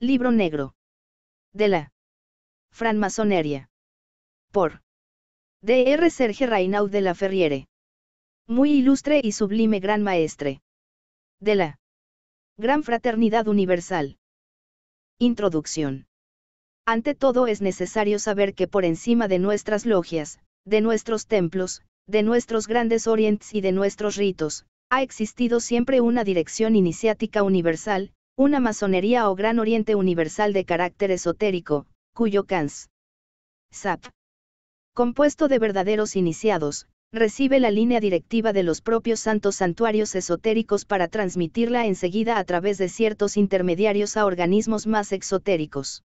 Libro negro. De la Franmasonería. Por Dr. Serge Reinaud de la Ferriere. Muy ilustre y sublime gran maestre. De la Gran Fraternidad Universal. Introducción. Ante todo es necesario saber que por encima de nuestras logias, de nuestros templos, de nuestros grandes orientes y de nuestros ritos, ha existido siempre una dirección iniciática universal, una masonería o gran oriente universal de carácter esotérico, cuyo Kans. SAP. Compuesto de verdaderos iniciados, recibe la línea directiva de los propios santos santuarios esotéricos para transmitirla enseguida a través de ciertos intermediarios a organismos más exotéricos.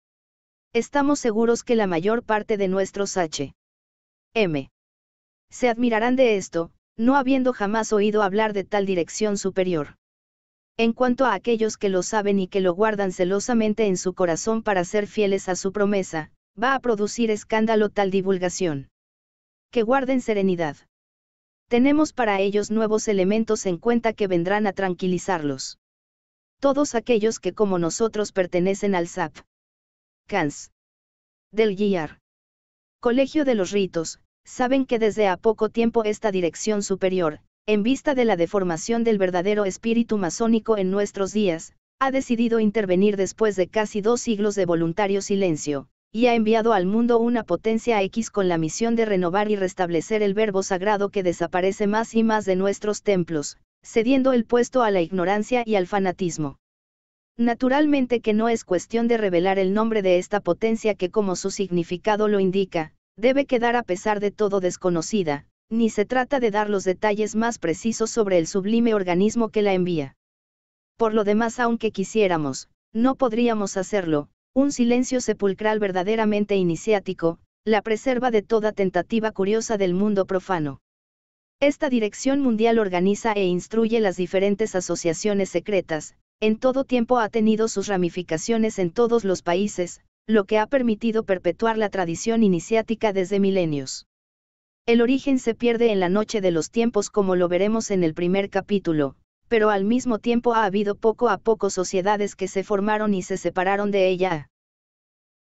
Estamos seguros que la mayor parte de nuestros H. M. Se admirarán de esto, no habiendo jamás oído hablar de tal dirección superior. En cuanto a aquellos que lo saben y que lo guardan celosamente en su corazón para ser fieles a su promesa, va a producir escándalo tal divulgación. Que guarden serenidad. Tenemos para ellos nuevos elementos en cuenta que vendrán a tranquilizarlos. Todos aquellos que como nosotros pertenecen al SAP. Kans, Del Guiar. Colegio de los Ritos, saben que desde a poco tiempo esta dirección superior, en vista de la deformación del verdadero espíritu masónico en nuestros días, ha decidido intervenir después de casi dos siglos de voluntario silencio, y ha enviado al mundo una potencia X con la misión de renovar y restablecer el verbo sagrado que desaparece más y más de nuestros templos, cediendo el puesto a la ignorancia y al fanatismo. Naturalmente que no es cuestión de revelar el nombre de esta potencia que como su significado lo indica, debe quedar a pesar de todo desconocida, ni se trata de dar los detalles más precisos sobre el sublime organismo que la envía. Por lo demás, aunque quisiéramos, no podríamos hacerlo, un silencio sepulcral verdaderamente iniciático, la preserva de toda tentativa curiosa del mundo profano. Esta dirección mundial organiza e instruye las diferentes asociaciones secretas, en todo tiempo ha tenido sus ramificaciones en todos los países, lo que ha permitido perpetuar la tradición iniciática desde milenios. El origen se pierde en la noche de los tiempos como lo veremos en el primer capítulo, pero al mismo tiempo ha habido poco a poco sociedades que se formaron y se separaron de ella.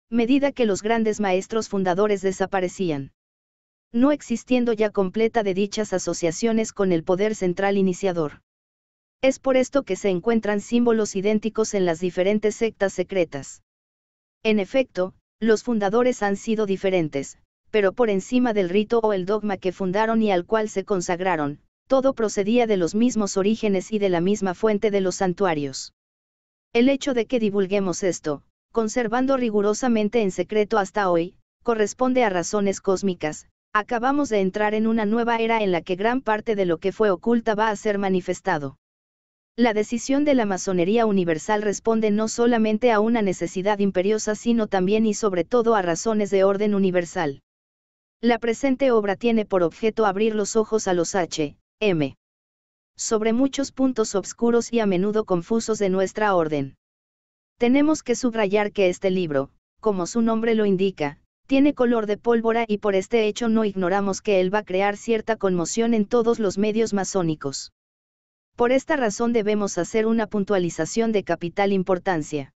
Medida que los grandes maestros fundadores desaparecían. No existiendo ya completa de dichas asociaciones con el poder central iniciador. Es por esto que se encuentran símbolos idénticos en las diferentes sectas secretas. En efecto, los fundadores han sido diferentes, pero por encima del rito o el dogma que fundaron y al cual se consagraron, todo procedía de los mismos orígenes y de la misma fuente de los santuarios. El hecho de que divulguemos esto, conservando rigurosamente en secreto hasta hoy, corresponde a razones cósmicas, acabamos de entrar en una nueva era en la que gran parte de lo que fue oculta va a ser manifestado. La decisión de la masonería universal responde no solamente a una necesidad imperiosa sino también y sobre todo a razones de orden universal. La presente obra tiene por objeto abrir los ojos a los H. M. Sobre muchos puntos obscuros y a menudo confusos de nuestra orden. Tenemos que subrayar que este libro, como su nombre lo indica, tiene color de pólvora y por este hecho no ignoramos que él va a crear cierta conmoción en todos los medios masónicos. Por esta razón debemos hacer una puntualización de capital importancia.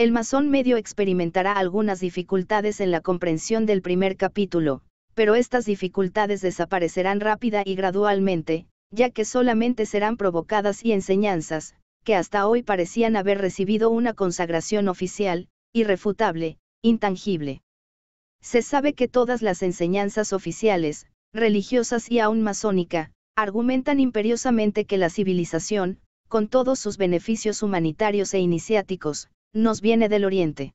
El masón medio experimentará algunas dificultades en la comprensión del primer capítulo, pero estas dificultades desaparecerán rápida y gradualmente, ya que solamente serán provocadas y enseñanzas, que hasta hoy parecían haber recibido una consagración oficial, irrefutable, intangible. Se sabe que todas las enseñanzas oficiales, religiosas y aún masónica, argumentan imperiosamente que la civilización, con todos sus beneficios humanitarios e iniciáticos, nos viene del Oriente.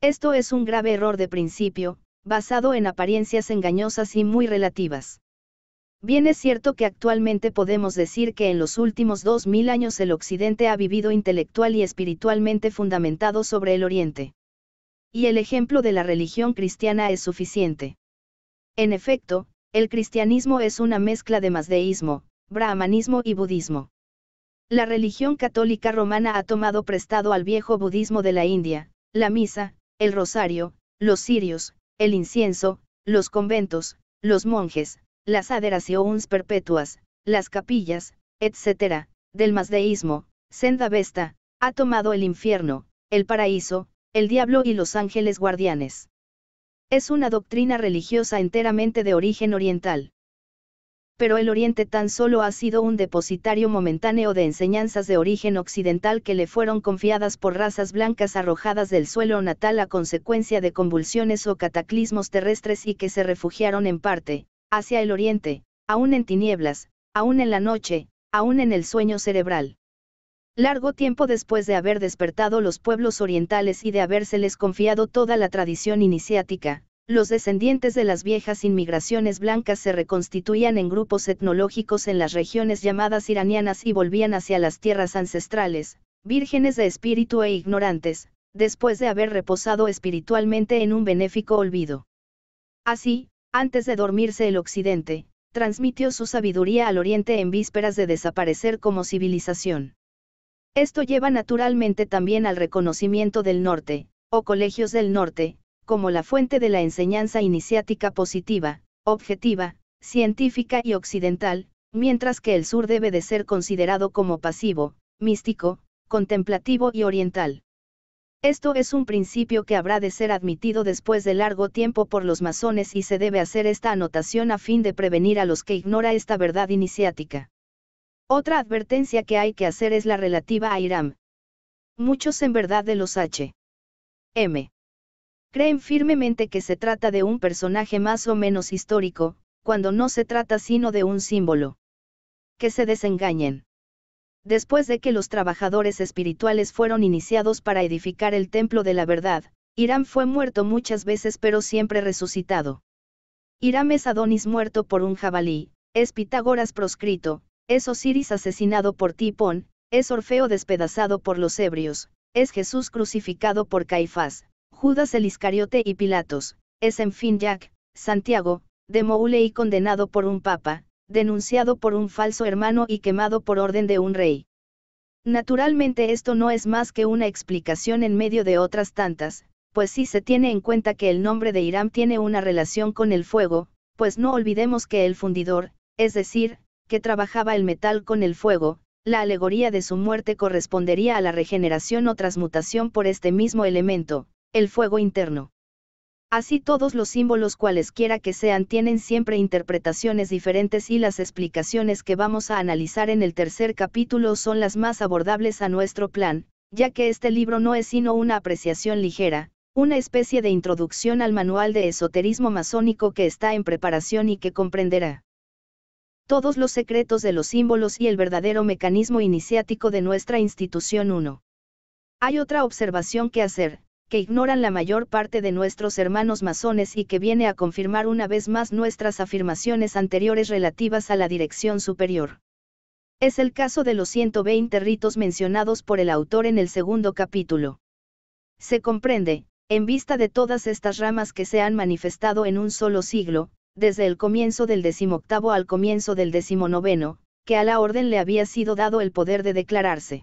Esto es un grave error de principio, basado en apariencias engañosas y muy relativas. Bien es cierto que actualmente podemos decir que en los últimos 2000 años el Occidente ha vivido intelectual y espiritualmente fundamentado sobre el Oriente. Y el ejemplo de la religión cristiana es suficiente. En efecto, el cristianismo es una mezcla de masdeísmo, brahmanismo y budismo. La religión católica romana ha tomado prestado al viejo budismo de la India, la misa, el rosario, los cirios, el incienso, los conventos, los monjes, las aderaciones perpetuas, las capillas, etc., del masdeísmo, senda vesta, ha tomado el infierno, el paraíso, el diablo y los ángeles guardianes. Es una doctrina religiosa enteramente de origen oriental pero el Oriente tan solo ha sido un depositario momentáneo de enseñanzas de origen occidental que le fueron confiadas por razas blancas arrojadas del suelo natal a consecuencia de convulsiones o cataclismos terrestres y que se refugiaron en parte, hacia el Oriente, aún en tinieblas, aún en la noche, aún en el sueño cerebral. Largo tiempo después de haber despertado los pueblos orientales y de habérseles confiado toda la tradición iniciática, los descendientes de las viejas inmigraciones blancas se reconstituían en grupos etnológicos en las regiones llamadas iranianas y volvían hacia las tierras ancestrales, vírgenes de espíritu e ignorantes, después de haber reposado espiritualmente en un benéfico olvido. Así, antes de dormirse el Occidente, transmitió su sabiduría al Oriente en vísperas de desaparecer como civilización. Esto lleva naturalmente también al reconocimiento del Norte, o colegios del Norte, como la fuente de la enseñanza iniciática positiva, objetiva, científica y occidental, mientras que el sur debe de ser considerado como pasivo, místico, contemplativo y oriental. Esto es un principio que habrá de ser admitido después de largo tiempo por los masones y se debe hacer esta anotación a fin de prevenir a los que ignora esta verdad iniciática. Otra advertencia que hay que hacer es la relativa a Irán. Muchos en verdad de los H. M. Creen firmemente que se trata de un personaje más o menos histórico, cuando no se trata sino de un símbolo. Que se desengañen. Después de que los trabajadores espirituales fueron iniciados para edificar el templo de la verdad, Irán fue muerto muchas veces pero siempre resucitado. Irán es Adonis muerto por un jabalí, es Pitágoras proscrito, es Osiris asesinado por Tipón, es Orfeo despedazado por los ebrios, es Jesús crucificado por Caifás, Judas el Iscariote y Pilatos, es en fin Jack, Santiago, de Moule y condenado por un papa, denunciado por un falso hermano y quemado por orden de un rey. Naturalmente esto no es más que una explicación en medio de otras tantas, pues si se tiene en cuenta que el nombre de Irán tiene una relación con el fuego, pues no olvidemos que el fundidor, es decir, que trabajaba el metal con el fuego, la alegoría de su muerte correspondería a la regeneración o transmutación por este mismo elemento, el fuego interno. Así todos los símbolos cualesquiera que sean tienen siempre interpretaciones diferentes y las explicaciones que vamos a analizar en el tercer capítulo son las más abordables a nuestro plan, ya que este libro no es sino una apreciación ligera, una especie de introducción al manual de esoterismo masónico que está en preparación y que comprenderá todos los secretos de los símbolos y el verdadero mecanismo iniciático de nuestra institución 1. Hay otra observación que hacer, que ignoran la mayor parte de nuestros hermanos masones y que viene a confirmar una vez más nuestras afirmaciones anteriores relativas a la dirección superior. Es el caso de los 120 ritos mencionados por el autor en el segundo capítulo. Se comprende, en vista de todas estas ramas que se han manifestado en un solo siglo, desde el comienzo del decimoctavo al comienzo del decimonoveno, que a la orden le había sido dado el poder de declararse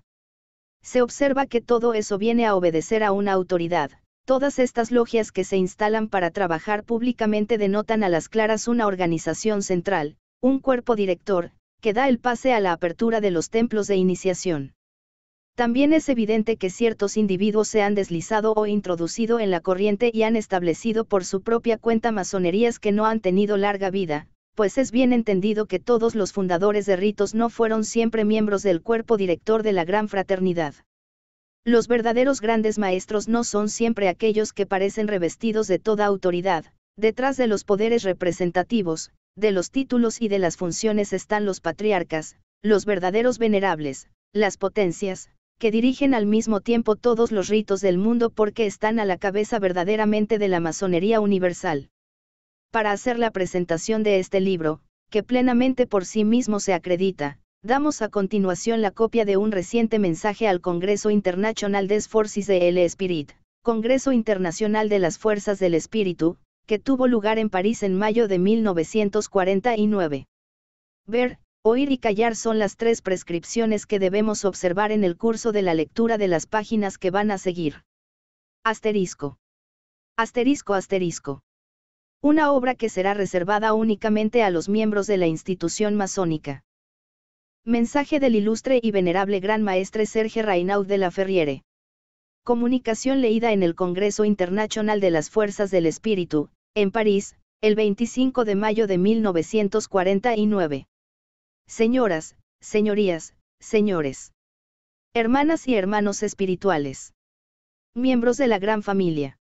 se observa que todo eso viene a obedecer a una autoridad. Todas estas logias que se instalan para trabajar públicamente denotan a las claras una organización central, un cuerpo director, que da el pase a la apertura de los templos de iniciación. También es evidente que ciertos individuos se han deslizado o introducido en la corriente y han establecido por su propia cuenta masonerías que no han tenido larga vida, pues es bien entendido que todos los fundadores de ritos no fueron siempre miembros del cuerpo director de la Gran Fraternidad. Los verdaderos grandes maestros no son siempre aquellos que parecen revestidos de toda autoridad, detrás de los poderes representativos, de los títulos y de las funciones están los patriarcas, los verdaderos venerables, las potencias, que dirigen al mismo tiempo todos los ritos del mundo porque están a la cabeza verdaderamente de la masonería universal para hacer la presentación de este libro, que plenamente por sí mismo se acredita, damos a continuación la copia de un reciente mensaje al Congreso Internacional des Forces de el Congreso Internacional de las Fuerzas del Espíritu, que tuvo lugar en París en mayo de 1949. Ver, oír y callar son las tres prescripciones que debemos observar en el curso de la lectura de las páginas que van a seguir. Asterisco. Asterisco asterisco. Una obra que será reservada únicamente a los miembros de la institución masónica. Mensaje del ilustre y venerable gran maestre Serge Reinaud de la Ferriere. Comunicación leída en el Congreso Internacional de las Fuerzas del Espíritu, en París, el 25 de mayo de 1949. Señoras, señorías, señores. Hermanas y hermanos espirituales. Miembros de la gran familia.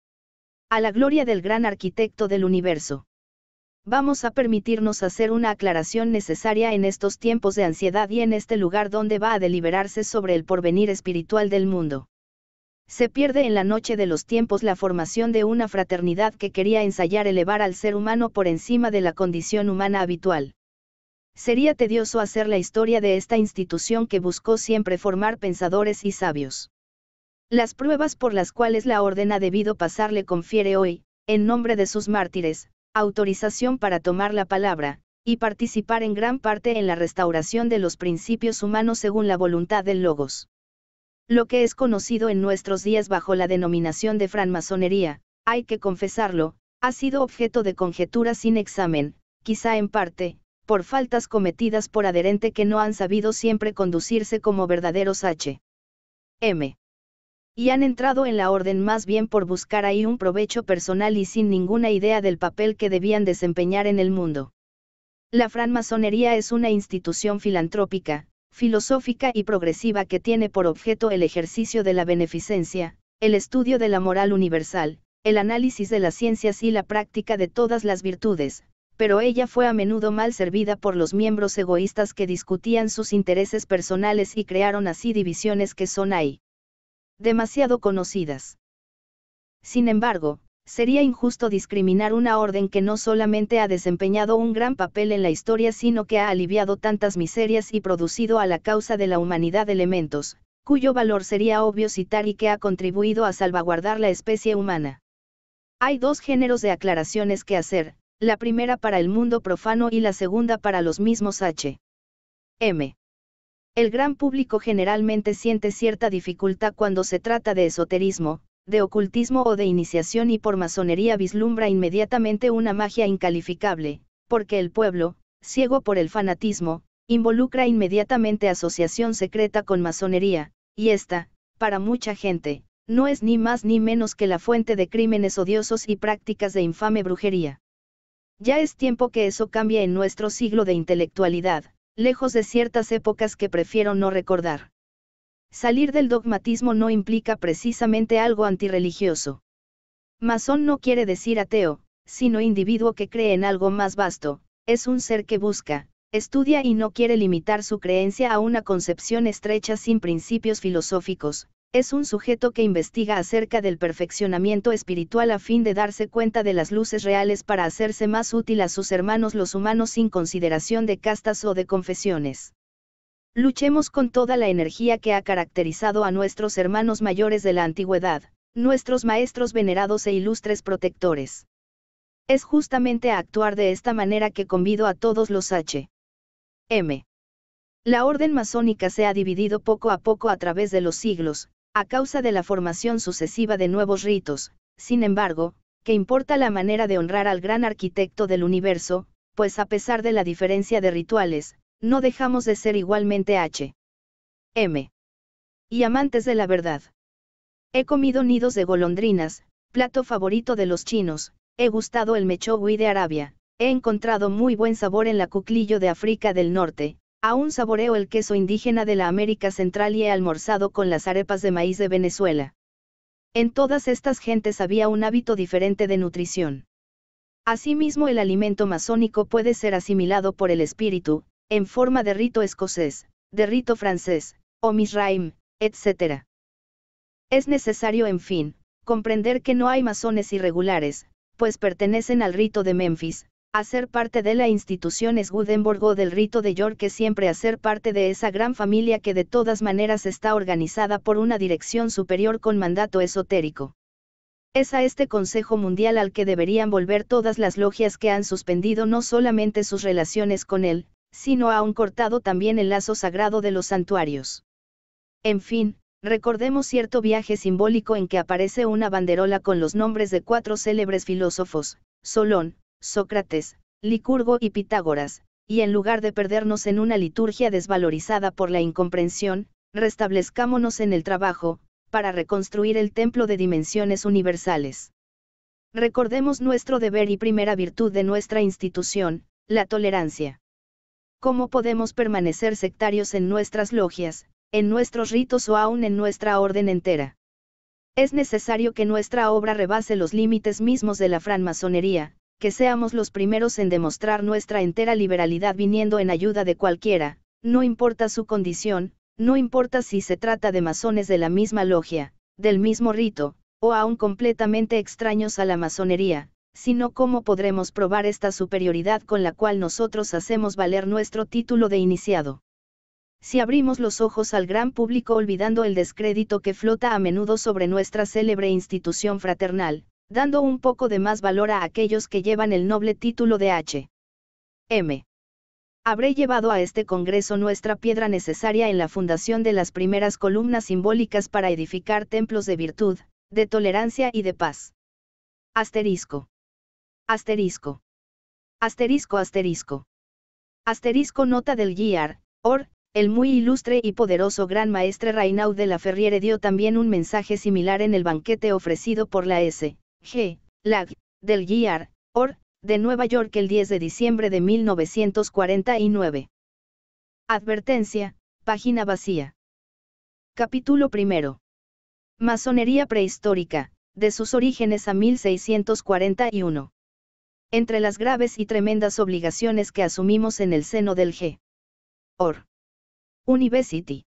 A la gloria del gran arquitecto del universo. Vamos a permitirnos hacer una aclaración necesaria en estos tiempos de ansiedad y en este lugar donde va a deliberarse sobre el porvenir espiritual del mundo. Se pierde en la noche de los tiempos la formación de una fraternidad que quería ensayar elevar al ser humano por encima de la condición humana habitual. Sería tedioso hacer la historia de esta institución que buscó siempre formar pensadores y sabios. Las pruebas por las cuales la orden ha debido pasar le confiere hoy, en nombre de sus mártires, autorización para tomar la palabra, y participar en gran parte en la restauración de los principios humanos según la voluntad del Logos. Lo que es conocido en nuestros días bajo la denominación de franmasonería, hay que confesarlo, ha sido objeto de conjetura sin examen, quizá en parte, por faltas cometidas por adherente que no han sabido siempre conducirse como verdaderos H. M y han entrado en la orden más bien por buscar ahí un provecho personal y sin ninguna idea del papel que debían desempeñar en el mundo. La franmasonería es una institución filantrópica, filosófica y progresiva que tiene por objeto el ejercicio de la beneficencia, el estudio de la moral universal, el análisis de las ciencias y la práctica de todas las virtudes, pero ella fue a menudo mal servida por los miembros egoístas que discutían sus intereses personales y crearon así divisiones que son ahí demasiado conocidas. Sin embargo, sería injusto discriminar una orden que no solamente ha desempeñado un gran papel en la historia, sino que ha aliviado tantas miserias y producido a la causa de la humanidad elementos, cuyo valor sería obvio citar y que ha contribuido a salvaguardar la especie humana. Hay dos géneros de aclaraciones que hacer, la primera para el mundo profano y la segunda para los mismos H. M. El gran público generalmente siente cierta dificultad cuando se trata de esoterismo, de ocultismo o de iniciación y por masonería vislumbra inmediatamente una magia incalificable, porque el pueblo, ciego por el fanatismo, involucra inmediatamente asociación secreta con masonería, y esta, para mucha gente, no es ni más ni menos que la fuente de crímenes odiosos y prácticas de infame brujería. Ya es tiempo que eso cambie en nuestro siglo de intelectualidad, lejos de ciertas épocas que prefiero no recordar. Salir del dogmatismo no implica precisamente algo antirreligioso. Masón no quiere decir ateo, sino individuo que cree en algo más vasto, es un ser que busca, estudia y no quiere limitar su creencia a una concepción estrecha sin principios filosóficos, es un sujeto que investiga acerca del perfeccionamiento espiritual a fin de darse cuenta de las luces reales para hacerse más útil a sus hermanos los humanos sin consideración de castas o de confesiones. Luchemos con toda la energía que ha caracterizado a nuestros hermanos mayores de la antigüedad, nuestros maestros venerados e ilustres protectores. Es justamente a actuar de esta manera que convido a todos los H. M. La orden masónica se ha dividido poco a poco a través de los siglos, a causa de la formación sucesiva de nuevos ritos, sin embargo, que importa la manera de honrar al gran arquitecto del universo, pues a pesar de la diferencia de rituales, no dejamos de ser igualmente H. M. Y amantes de la verdad. He comido nidos de golondrinas, plato favorito de los chinos, he gustado el mechogui de Arabia, he encontrado muy buen sabor en la cuclillo de África del Norte, Aún saboreo el queso indígena de la América Central y he almorzado con las arepas de maíz de Venezuela. En todas estas gentes había un hábito diferente de nutrición. Asimismo el alimento masónico puede ser asimilado por el espíritu, en forma de rito escocés, de rito francés, o misraim, etc. Es necesario en fin, comprender que no hay masones irregulares, pues pertenecen al rito de Memphis, Hacer parte de la institución es o del rito de York que siempre hacer parte de esa gran familia que de todas maneras está organizada por una dirección superior con mandato esotérico. Es a este Consejo Mundial al que deberían volver todas las logias que han suspendido no solamente sus relaciones con él, sino aún cortado también el lazo sagrado de los santuarios. En fin, recordemos cierto viaje simbólico en que aparece una banderola con los nombres de cuatro célebres filósofos, Solón, Sócrates, Licurgo y Pitágoras, y en lugar de perdernos en una liturgia desvalorizada por la incomprensión, restablezcámonos en el trabajo, para reconstruir el templo de dimensiones universales. Recordemos nuestro deber y primera virtud de nuestra institución, la tolerancia. ¿Cómo podemos permanecer sectarios en nuestras logias, en nuestros ritos o aún en nuestra orden entera? Es necesario que nuestra obra rebase los límites mismos de la franmasonería, que seamos los primeros en demostrar nuestra entera liberalidad viniendo en ayuda de cualquiera, no importa su condición, no importa si se trata de masones de la misma logia, del mismo rito, o aún completamente extraños a la masonería, sino cómo podremos probar esta superioridad con la cual nosotros hacemos valer nuestro título de iniciado. Si abrimos los ojos al gran público olvidando el descrédito que flota a menudo sobre nuestra célebre institución fraternal, dando un poco de más valor a aquellos que llevan el noble título de H. M. Habré llevado a este Congreso nuestra piedra necesaria en la fundación de las primeras columnas simbólicas para edificar templos de virtud, de tolerancia y de paz. Asterisco. Asterisco. Asterisco asterisco. Asterisco nota del Guiar, OR, el muy ilustre y poderoso gran maestre Reinaud de la Ferriere dio también un mensaje similar en el banquete ofrecido por la S. G. Lag, del G.R., OR, de Nueva York el 10 de diciembre de 1949. Advertencia, página vacía. Capítulo primero. Masonería prehistórica, de sus orígenes a 1641. Entre las graves y tremendas obligaciones que asumimos en el seno del G. OR. University.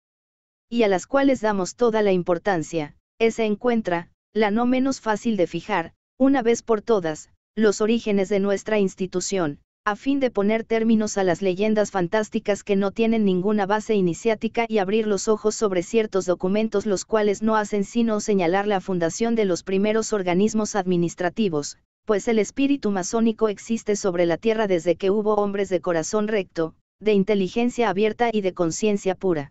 Y a las cuales damos toda la importancia, se encuentra, la no menos fácil de fijar, una vez por todas, los orígenes de nuestra institución, a fin de poner términos a las leyendas fantásticas que no tienen ninguna base iniciática y abrir los ojos sobre ciertos documentos los cuales no hacen sino señalar la fundación de los primeros organismos administrativos, pues el espíritu masónico existe sobre la tierra desde que hubo hombres de corazón recto, de inteligencia abierta y de conciencia pura.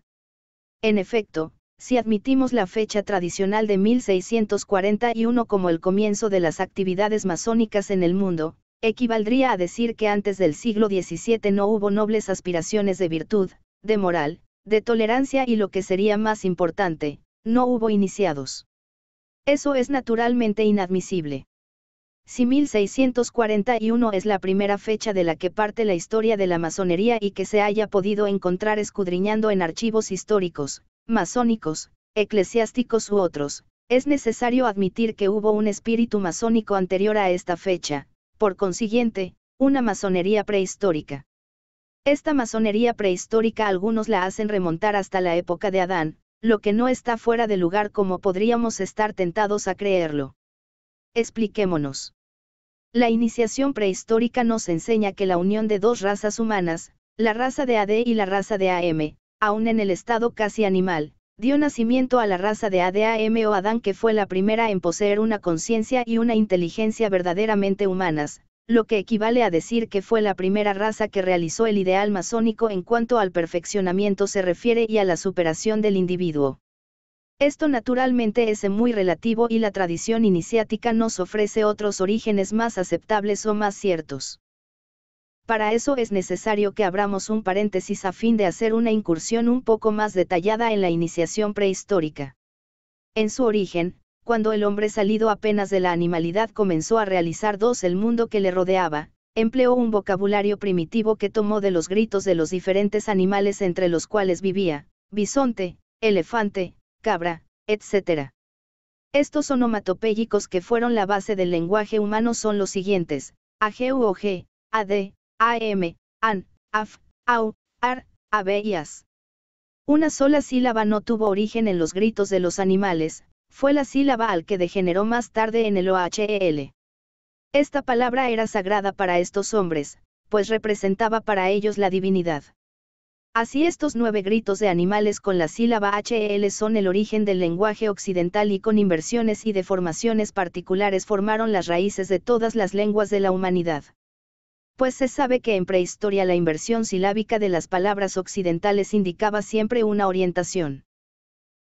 En efecto, si admitimos la fecha tradicional de 1641 como el comienzo de las actividades masónicas en el mundo, equivaldría a decir que antes del siglo XVII no hubo nobles aspiraciones de virtud, de moral, de tolerancia y lo que sería más importante, no hubo iniciados. Eso es naturalmente inadmisible. Si 1641 es la primera fecha de la que parte la historia de la masonería y que se haya podido encontrar escudriñando en archivos históricos, masónicos, eclesiásticos u otros, es necesario admitir que hubo un espíritu masónico anterior a esta fecha, por consiguiente, una masonería prehistórica. Esta masonería prehistórica algunos la hacen remontar hasta la época de Adán, lo que no está fuera de lugar como podríamos estar tentados a creerlo. Expliquémonos. La iniciación prehistórica nos enseña que la unión de dos razas humanas, la raza de AD y la raza de AM, aún en el estado casi animal, dio nacimiento a la raza de ADAM o Adán que fue la primera en poseer una conciencia y una inteligencia verdaderamente humanas, lo que equivale a decir que fue la primera raza que realizó el ideal masónico en cuanto al perfeccionamiento se refiere y a la superación del individuo. Esto naturalmente es muy relativo y la tradición iniciática nos ofrece otros orígenes más aceptables o más ciertos. Para eso es necesario que abramos un paréntesis a fin de hacer una incursión un poco más detallada en la iniciación prehistórica. En su origen, cuando el hombre salido apenas de la animalidad comenzó a realizar dos el mundo que le rodeaba, empleó un vocabulario primitivo que tomó de los gritos de los diferentes animales entre los cuales vivía, bisonte, elefante, cabra, etc. Estos onomatopéyicos que fueron la base del lenguaje humano son los siguientes, AGUOG, AD, AM, AN, AF, AU, AR, AB y AS. Una sola sílaba no tuvo origen en los gritos de los animales, fue la sílaba al que degeneró más tarde en el OHEL. Esta palabra era sagrada para estos hombres, pues representaba para ellos la divinidad. Así estos nueve gritos de animales con la sílaba HEL son el origen del lenguaje occidental y con inversiones y deformaciones particulares formaron las raíces de todas las lenguas de la humanidad pues se sabe que en prehistoria la inversión silábica de las palabras occidentales indicaba siempre una orientación.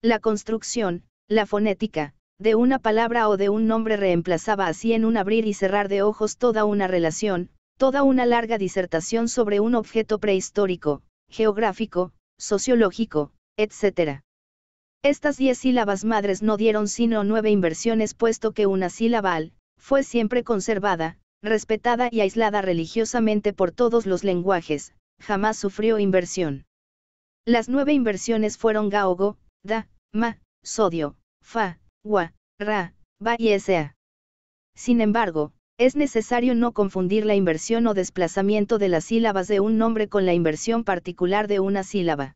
La construcción, la fonética, de una palabra o de un nombre reemplazaba así en un abrir y cerrar de ojos toda una relación, toda una larga disertación sobre un objeto prehistórico, geográfico, sociológico, etc. Estas diez sílabas madres no dieron sino nueve inversiones puesto que una sílaba al, fue siempre conservada, respetada y aislada religiosamente por todos los lenguajes, jamás sufrió inversión. Las nueve inversiones fueron Gaogo, Da, Ma, Sodio, Fa, Wa, Ra, Ba y Sa. Sin embargo, es necesario no confundir la inversión o desplazamiento de las sílabas de un nombre con la inversión particular de una sílaba.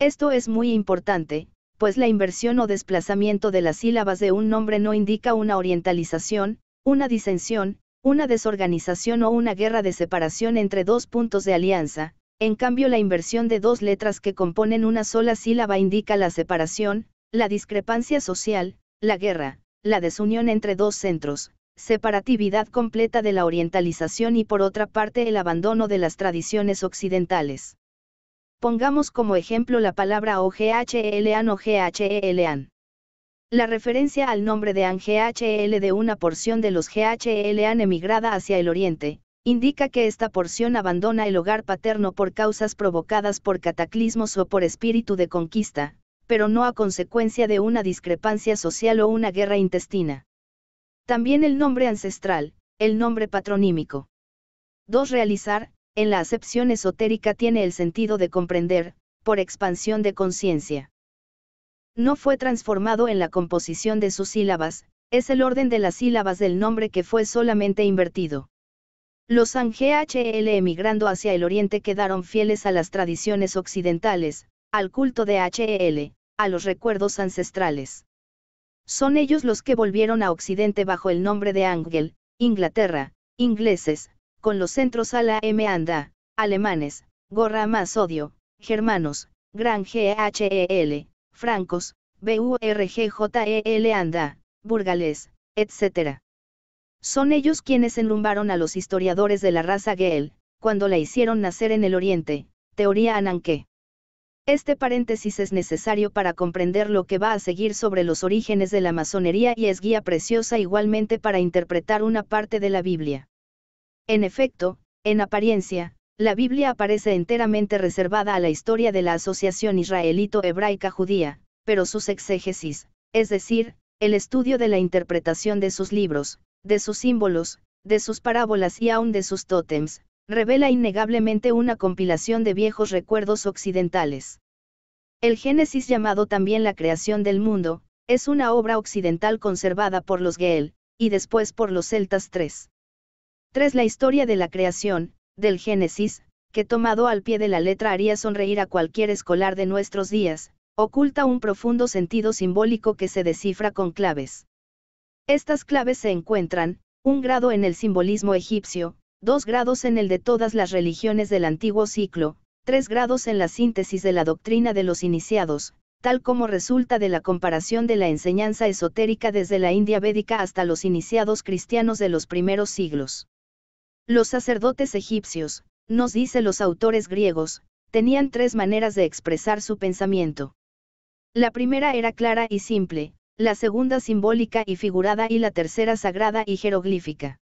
Esto es muy importante, pues la inversión o desplazamiento de las sílabas de un nombre no indica una orientalización, una disensión, una desorganización o una guerra de separación entre dos puntos de alianza, en cambio la inversión de dos letras que componen una sola sílaba indica la separación, la discrepancia social, la guerra, la desunión entre dos centros, separatividad completa de la orientalización y por otra parte el abandono de las tradiciones occidentales. Pongamos como ejemplo la palabra OGHELAN o GHELAN. La referencia al nombre de ANGHL de una porción de los GHL han emigrada hacia el oriente, indica que esta porción abandona el hogar paterno por causas provocadas por cataclismos o por espíritu de conquista, pero no a consecuencia de una discrepancia social o una guerra intestina. También el nombre ancestral, el nombre patronímico. 2. Realizar, en la acepción esotérica tiene el sentido de comprender, por expansión de conciencia no fue transformado en la composición de sus sílabas, es el orden de las sílabas del nombre que fue solamente invertido. Los anghhl emigrando hacia el oriente quedaron fieles a las tradiciones occidentales, al culto de Hel, a los recuerdos ancestrales. Son ellos los que volvieron a Occidente bajo el nombre de Angel, Inglaterra, ingleses, con los centros a la M. alemanes, Gorra más odio, germanos, Gran G.H.E.L., francos, burgjel anda, burgalés, etc. Son ellos quienes enlumbaron a los historiadores de la raza Geel, cuando la hicieron nacer en el Oriente, teoría Ananke. Este paréntesis es necesario para comprender lo que va a seguir sobre los orígenes de la masonería y es guía preciosa igualmente para interpretar una parte de la Biblia. En efecto, en apariencia, la Biblia aparece enteramente reservada a la historia de la Asociación Israelito-Hebraica Judía, pero sus exégesis, es decir, el estudio de la interpretación de sus libros, de sus símbolos, de sus parábolas y aún de sus tótems, revela innegablemente una compilación de viejos recuerdos occidentales. El Génesis llamado también la creación del mundo, es una obra occidental conservada por los Geel, y después por los celtas 3. 3. La historia de la creación, del Génesis, que tomado al pie de la letra haría sonreír a cualquier escolar de nuestros días, oculta un profundo sentido simbólico que se descifra con claves. Estas claves se encuentran, un grado en el simbolismo egipcio, dos grados en el de todas las religiones del antiguo ciclo, tres grados en la síntesis de la doctrina de los iniciados, tal como resulta de la comparación de la enseñanza esotérica desde la India védica hasta los iniciados cristianos de los primeros siglos. Los sacerdotes egipcios, nos dice los autores griegos, tenían tres maneras de expresar su pensamiento. La primera era clara y simple, la segunda simbólica y figurada y la tercera sagrada y jeroglífica.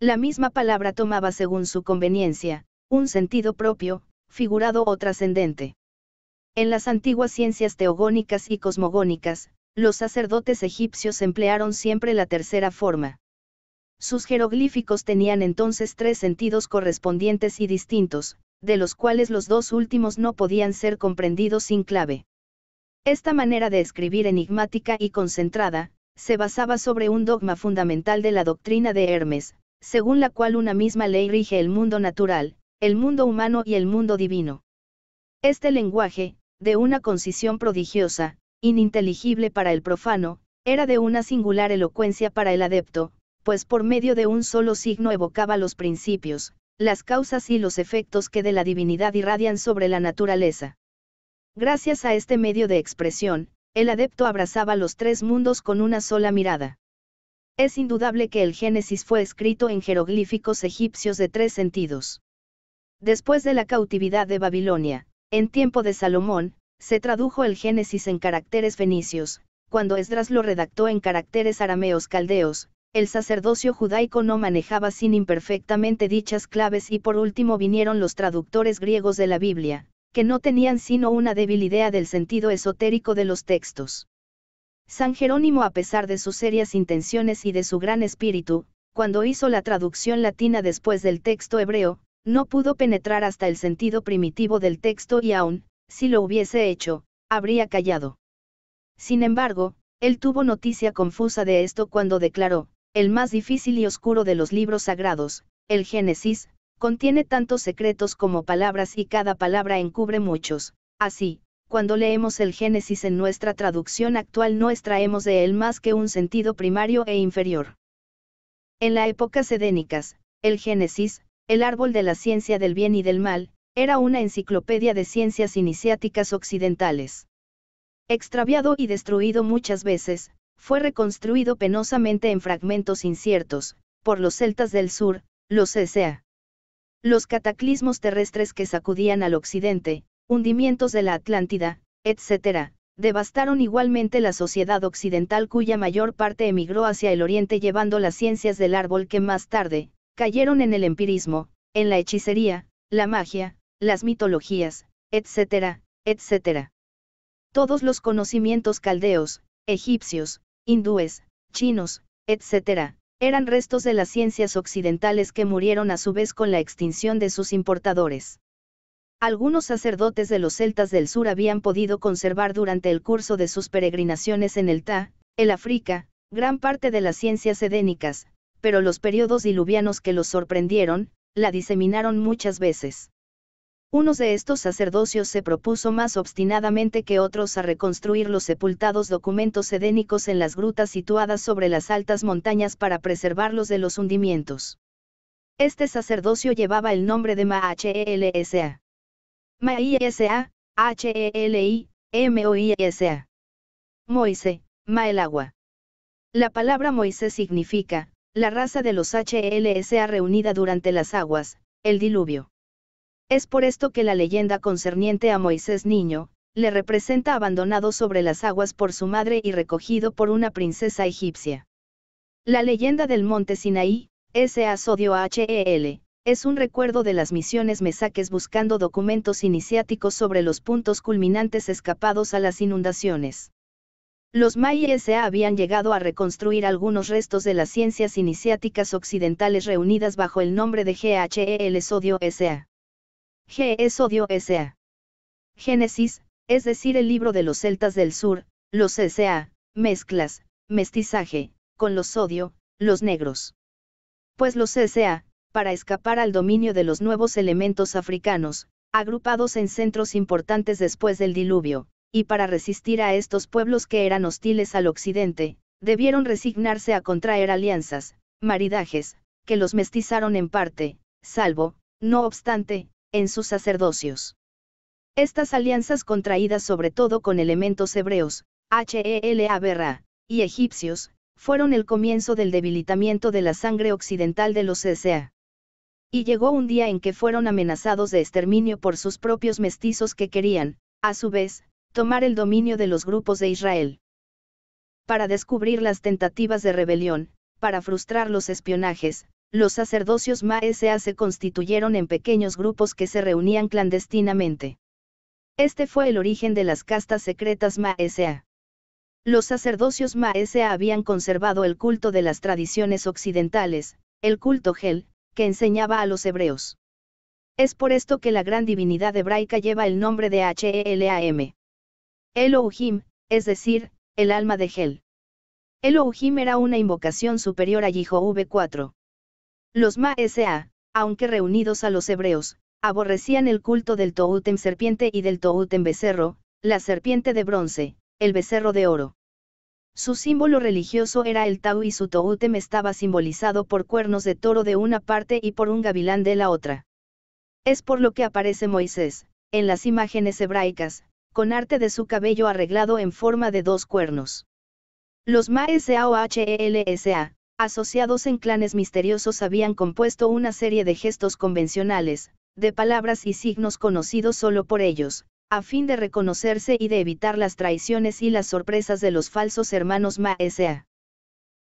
La misma palabra tomaba según su conveniencia, un sentido propio, figurado o trascendente. En las antiguas ciencias teogónicas y cosmogónicas, los sacerdotes egipcios emplearon siempre la tercera forma. Sus jeroglíficos tenían entonces tres sentidos correspondientes y distintos, de los cuales los dos últimos no podían ser comprendidos sin clave. Esta manera de escribir enigmática y concentrada, se basaba sobre un dogma fundamental de la doctrina de Hermes, según la cual una misma ley rige el mundo natural, el mundo humano y el mundo divino. Este lenguaje, de una concisión prodigiosa, ininteligible para el profano, era de una singular elocuencia para el adepto, pues por medio de un solo signo evocaba los principios, las causas y los efectos que de la divinidad irradian sobre la naturaleza. Gracias a este medio de expresión, el adepto abrazaba los tres mundos con una sola mirada. Es indudable que el Génesis fue escrito en jeroglíficos egipcios de tres sentidos. Después de la cautividad de Babilonia, en tiempo de Salomón, se tradujo el Génesis en caracteres fenicios, cuando Esdras lo redactó en caracteres arameos caldeos, el sacerdocio judaico no manejaba sin imperfectamente dichas claves y por último vinieron los traductores griegos de la Biblia, que no tenían sino una débil idea del sentido esotérico de los textos. San Jerónimo a pesar de sus serias intenciones y de su gran espíritu, cuando hizo la traducción latina después del texto hebreo, no pudo penetrar hasta el sentido primitivo del texto y aún, si lo hubiese hecho, habría callado. Sin embargo, él tuvo noticia confusa de esto cuando declaró, el más difícil y oscuro de los libros sagrados, el Génesis, contiene tantos secretos como palabras y cada palabra encubre muchos. Así, cuando leemos el Génesis en nuestra traducción actual no extraemos de él más que un sentido primario e inferior. En la época sedénicas, el Génesis, el árbol de la ciencia del bien y del mal, era una enciclopedia de ciencias iniciáticas occidentales. Extraviado y destruido muchas veces, fue reconstruido penosamente en fragmentos inciertos, por los celtas del sur, los S.A. Los cataclismos terrestres que sacudían al occidente, hundimientos de la Atlántida, etc., devastaron igualmente la sociedad occidental cuya mayor parte emigró hacia el oriente llevando las ciencias del árbol que más tarde, cayeron en el empirismo, en la hechicería, la magia, las mitologías, etc., etc. Todos los conocimientos caldeos, egipcios, hindúes, chinos, etc., eran restos de las ciencias occidentales que murieron a su vez con la extinción de sus importadores. Algunos sacerdotes de los celtas del sur habían podido conservar durante el curso de sus peregrinaciones en el Ta, el África, gran parte de las ciencias edénicas, pero los periodos diluvianos que los sorprendieron, la diseminaron muchas veces. Unos de estos sacerdocios se propuso más obstinadamente que otros a reconstruir los sepultados documentos edénicos en las grutas situadas sobre las altas montañas para preservarlos de los hundimientos. Este sacerdocio llevaba el nombre de Mahelsa. Mahelsa, H-E-L-I, M-O-I-S-A. Moise, La palabra Moise significa, la raza de los Helsa reunida durante las aguas, el diluvio. Es por esto que la leyenda concerniente a Moisés niño, le representa abandonado sobre las aguas por su madre y recogido por una princesa egipcia. La leyenda del monte Sinaí, S.A. Sodio H.E.L., es un recuerdo de las misiones mesaques buscando documentos iniciáticos sobre los puntos culminantes escapados a las inundaciones. Los mayas habían llegado a reconstruir algunos restos de las ciencias iniciáticas occidentales reunidas bajo el nombre de GHEL Sodio S.A. G es odio S.A. Génesis, es decir, el libro de los celtas del sur, los S.A., mezclas, mestizaje, con los odio, los negros. Pues los S.A., para escapar al dominio de los nuevos elementos africanos, agrupados en centros importantes después del diluvio, y para resistir a estos pueblos que eran hostiles al occidente, debieron resignarse a contraer alianzas, maridajes, que los mestizaron en parte, salvo, no obstante, en sus sacerdocios. Estas alianzas contraídas sobre todo con elementos hebreos, Hela y egipcios, fueron el comienzo del debilitamiento de la sangre occidental de los S.A. Y llegó un día en que fueron amenazados de exterminio por sus propios mestizos que querían, a su vez, tomar el dominio de los grupos de Israel. Para descubrir las tentativas de rebelión, para frustrar los espionajes, los sacerdocios Maesea se constituyeron en pequeños grupos que se reunían clandestinamente. Este fue el origen de las castas secretas Maesea. Los sacerdocios Maesea habían conservado el culto de las tradiciones occidentales, el culto Gel, que enseñaba a los hebreos. Es por esto que la gran divinidad hebraica lleva el nombre de HELAM. Elohim, es decir, el alma de Gel. Elohim era una invocación superior a v 4. Los Maesea, aunque reunidos a los hebreos, aborrecían el culto del Toutem serpiente y del Toutem becerro, la serpiente de bronce, el becerro de oro. Su símbolo religioso era el Tau y su Toutem estaba simbolizado por cuernos de toro de una parte y por un gavilán de la otra. Es por lo que aparece Moisés, en las imágenes hebraicas, con arte de su cabello arreglado en forma de dos cuernos. Los Maesea o e asociados en clanes misteriosos habían compuesto una serie de gestos convencionales, de palabras y signos conocidos solo por ellos, a fin de reconocerse y de evitar las traiciones y las sorpresas de los falsos hermanos Maesea.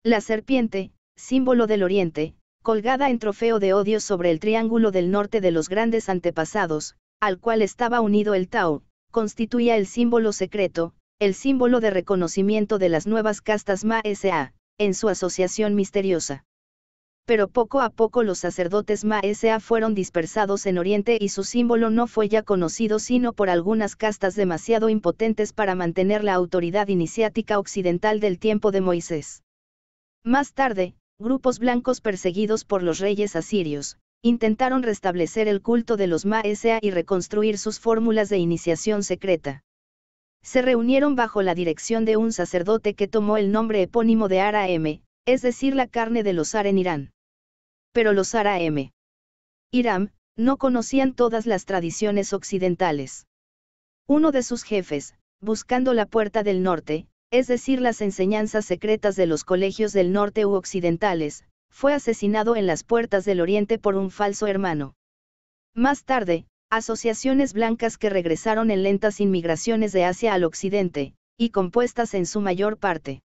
La serpiente, símbolo del oriente, colgada en trofeo de odio sobre el triángulo del norte de los grandes antepasados, al cual estaba unido el Tao, constituía el símbolo secreto, el símbolo de reconocimiento de las nuevas castas Maesea, en su asociación misteriosa. Pero poco a poco los sacerdotes Maesea fueron dispersados en Oriente y su símbolo no fue ya conocido sino por algunas castas demasiado impotentes para mantener la autoridad iniciática occidental del tiempo de Moisés. Más tarde, grupos blancos perseguidos por los reyes asirios, intentaron restablecer el culto de los Maesea y reconstruir sus fórmulas de iniciación secreta se reunieron bajo la dirección de un sacerdote que tomó el nombre epónimo de Ara M, es decir, la carne de los Ar en Irán. Pero los Ara M. Irán, no conocían todas las tradiciones occidentales. Uno de sus jefes, buscando la puerta del norte, es decir, las enseñanzas secretas de los colegios del norte u occidentales, fue asesinado en las puertas del oriente por un falso hermano. Más tarde, asociaciones blancas que regresaron en lentas inmigraciones de Asia al occidente, y compuestas en su mayor parte.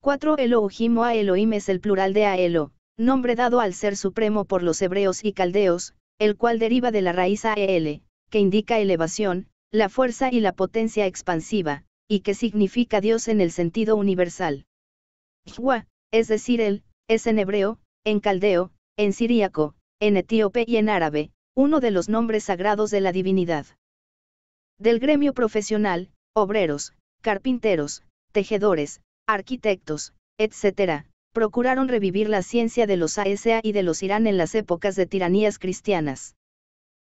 4. Elohim o Elohim es el plural de Aelo, nombre dado al ser supremo por los hebreos y caldeos, el cual deriva de la raíz Ael, que indica elevación, la fuerza y la potencia expansiva, y que significa Dios en el sentido universal. Jwa, es decir, él, es en hebreo, en caldeo, en siríaco, en etíope y en árabe, uno de los nombres sagrados de la divinidad. Del gremio profesional, obreros, carpinteros, tejedores, arquitectos, etc., procuraron revivir la ciencia de los ASA y de los Irán en las épocas de tiranías cristianas.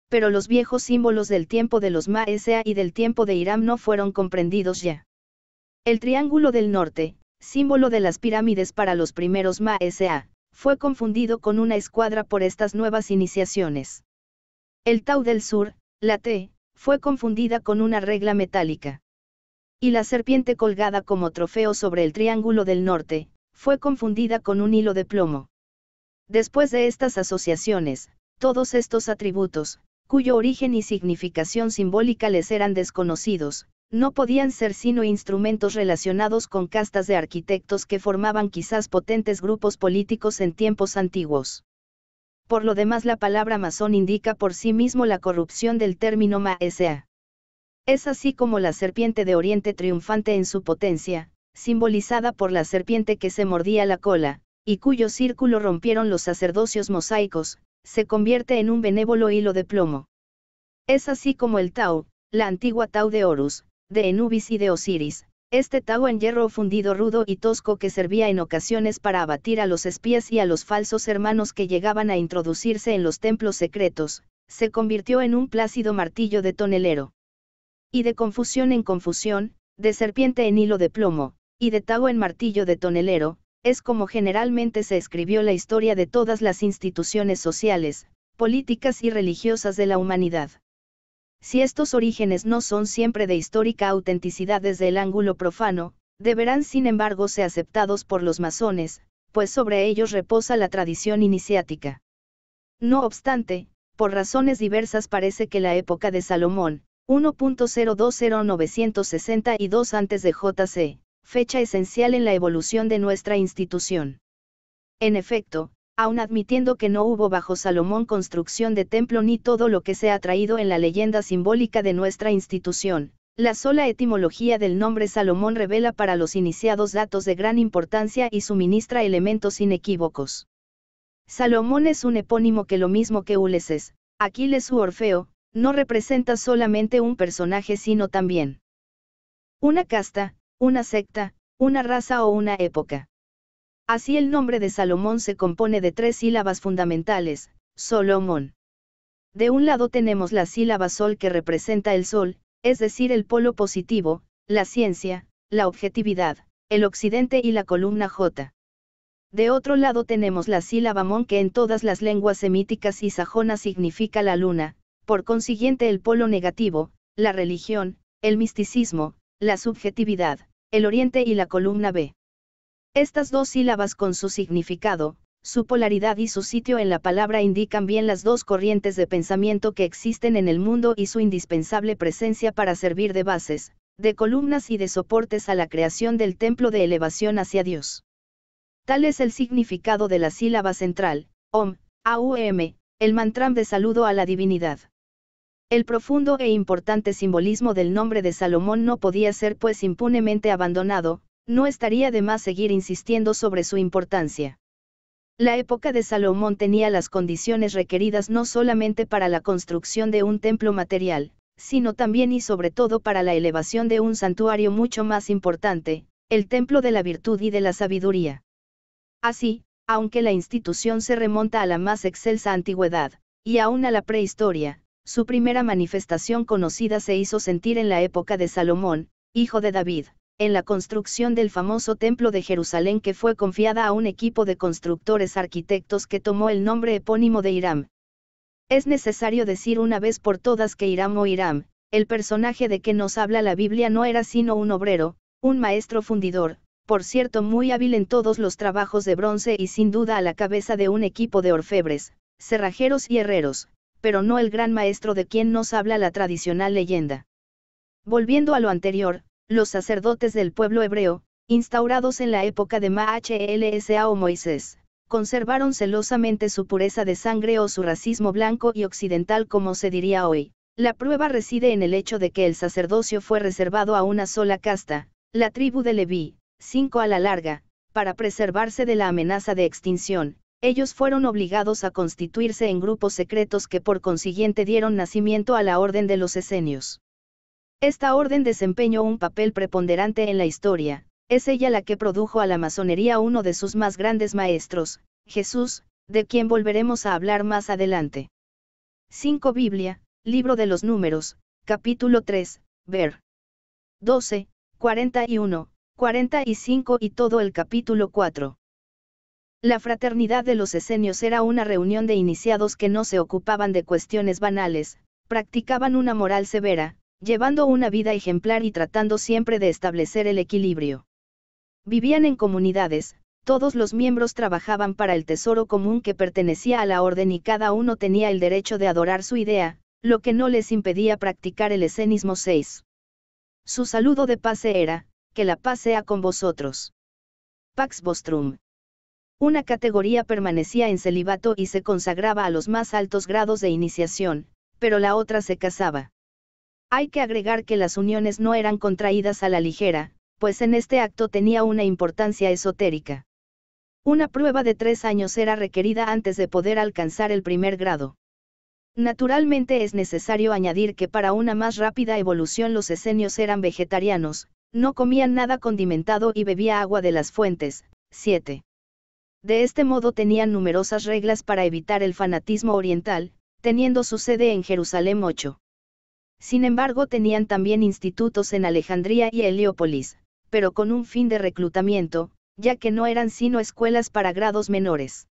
Pero los viejos símbolos del tiempo de los Maesea y del tiempo de Irán no fueron comprendidos ya. El triángulo del norte, símbolo de las pirámides para los primeros Maesea, fue confundido con una escuadra por estas nuevas iniciaciones. El Tau del Sur, la T, fue confundida con una regla metálica. Y la serpiente colgada como trofeo sobre el Triángulo del Norte, fue confundida con un hilo de plomo. Después de estas asociaciones, todos estos atributos, cuyo origen y significación simbólica les eran desconocidos, no podían ser sino instrumentos relacionados con castas de arquitectos que formaban quizás potentes grupos políticos en tiempos antiguos. Por lo demás la palabra masón indica por sí mismo la corrupción del término Maesa. Es así como la serpiente de Oriente triunfante en su potencia, simbolizada por la serpiente que se mordía la cola, y cuyo círculo rompieron los sacerdocios mosaicos, se convierte en un benévolo hilo de plomo. Es así como el Tau, la antigua Tau de Horus, de Enubis y de Osiris, este tao en hierro fundido rudo y tosco que servía en ocasiones para abatir a los espías y a los falsos hermanos que llegaban a introducirse en los templos secretos, se convirtió en un plácido martillo de tonelero. Y de confusión en confusión, de serpiente en hilo de plomo, y de tao en martillo de tonelero, es como generalmente se escribió la historia de todas las instituciones sociales, políticas y religiosas de la humanidad. Si estos orígenes no son siempre de histórica autenticidad desde el ángulo profano, deberán sin embargo ser aceptados por los masones, pues sobre ellos reposa la tradición iniciática. No obstante, por razones diversas parece que la época de Salomón, 1.020962 antes de JC, fecha esencial en la evolución de nuestra institución. En efecto, aun admitiendo que no hubo bajo Salomón construcción de templo ni todo lo que se ha traído en la leyenda simbólica de nuestra institución. La sola etimología del nombre Salomón revela para los iniciados datos de gran importancia y suministra elementos inequívocos. Salomón es un epónimo que lo mismo que Ulises, Aquiles u Orfeo, no representa solamente un personaje sino también una casta, una secta, una raza o una época. Así el nombre de Salomón se compone de tres sílabas fundamentales, Solomón. De un lado tenemos la sílaba sol que representa el sol, es decir, el polo positivo, la ciencia, la objetividad, el occidente y la columna J. De otro lado tenemos la sílaba mon que en todas las lenguas semíticas y sajonas significa la luna, por consiguiente el polo negativo, la religión, el misticismo, la subjetividad, el oriente y la columna B. Estas dos sílabas con su significado, su polaridad y su sitio en la palabra indican bien las dos corrientes de pensamiento que existen en el mundo y su indispensable presencia para servir de bases, de columnas y de soportes a la creación del templo de elevación hacia Dios. Tal es el significado de la sílaba central, Om, AUM, el mantram de saludo a la divinidad. El profundo e importante simbolismo del nombre de Salomón no podía ser pues impunemente abandonado, no estaría de más seguir insistiendo sobre su importancia. La época de Salomón tenía las condiciones requeridas no solamente para la construcción de un templo material, sino también y sobre todo para la elevación de un santuario mucho más importante, el templo de la virtud y de la sabiduría. Así, aunque la institución se remonta a la más excelsa antigüedad, y aún a la prehistoria, su primera manifestación conocida se hizo sentir en la época de Salomón, hijo de David en la construcción del famoso Templo de Jerusalén que fue confiada a un equipo de constructores arquitectos que tomó el nombre epónimo de Hiram. Es necesario decir una vez por todas que Hiram o Hiram, el personaje de que nos habla la Biblia no era sino un obrero, un maestro fundidor, por cierto muy hábil en todos los trabajos de bronce y sin duda a la cabeza de un equipo de orfebres, cerrajeros y herreros, pero no el gran maestro de quien nos habla la tradicional leyenda. Volviendo a lo anterior, los sacerdotes del pueblo hebreo, instaurados en la época de Mahlsa o Moisés, conservaron celosamente su pureza de sangre o su racismo blanco y occidental como se diría hoy. La prueba reside en el hecho de que el sacerdocio fue reservado a una sola casta, la tribu de Leví, cinco a la larga, para preservarse de la amenaza de extinción, ellos fueron obligados a constituirse en grupos secretos que por consiguiente dieron nacimiento a la orden de los esenios. Esta orden desempeñó un papel preponderante en la historia, es ella la que produjo a la masonería uno de sus más grandes maestros, Jesús, de quien volveremos a hablar más adelante. 5 Biblia, Libro de los Números, capítulo 3, ver 12, 41, 45 y todo el capítulo 4. La fraternidad de los esenios era una reunión de iniciados que no se ocupaban de cuestiones banales, practicaban una moral severa, llevando una vida ejemplar y tratando siempre de establecer el equilibrio. Vivían en comunidades, todos los miembros trabajaban para el tesoro común que pertenecía a la orden y cada uno tenía el derecho de adorar su idea, lo que no les impedía practicar el escenismo 6. Su saludo de pase era, que la paz sea con vosotros. Pax Bostrum. Una categoría permanecía en celibato y se consagraba a los más altos grados de iniciación, pero la otra se casaba. Hay que agregar que las uniones no eran contraídas a la ligera, pues en este acto tenía una importancia esotérica. Una prueba de tres años era requerida antes de poder alcanzar el primer grado. Naturalmente es necesario añadir que para una más rápida evolución los esenios eran vegetarianos, no comían nada condimentado y bebía agua de las fuentes. 7. De este modo tenían numerosas reglas para evitar el fanatismo oriental, teniendo su sede en Jerusalén 8. Sin embargo tenían también institutos en Alejandría y Heliópolis, pero con un fin de reclutamiento, ya que no eran sino escuelas para grados menores.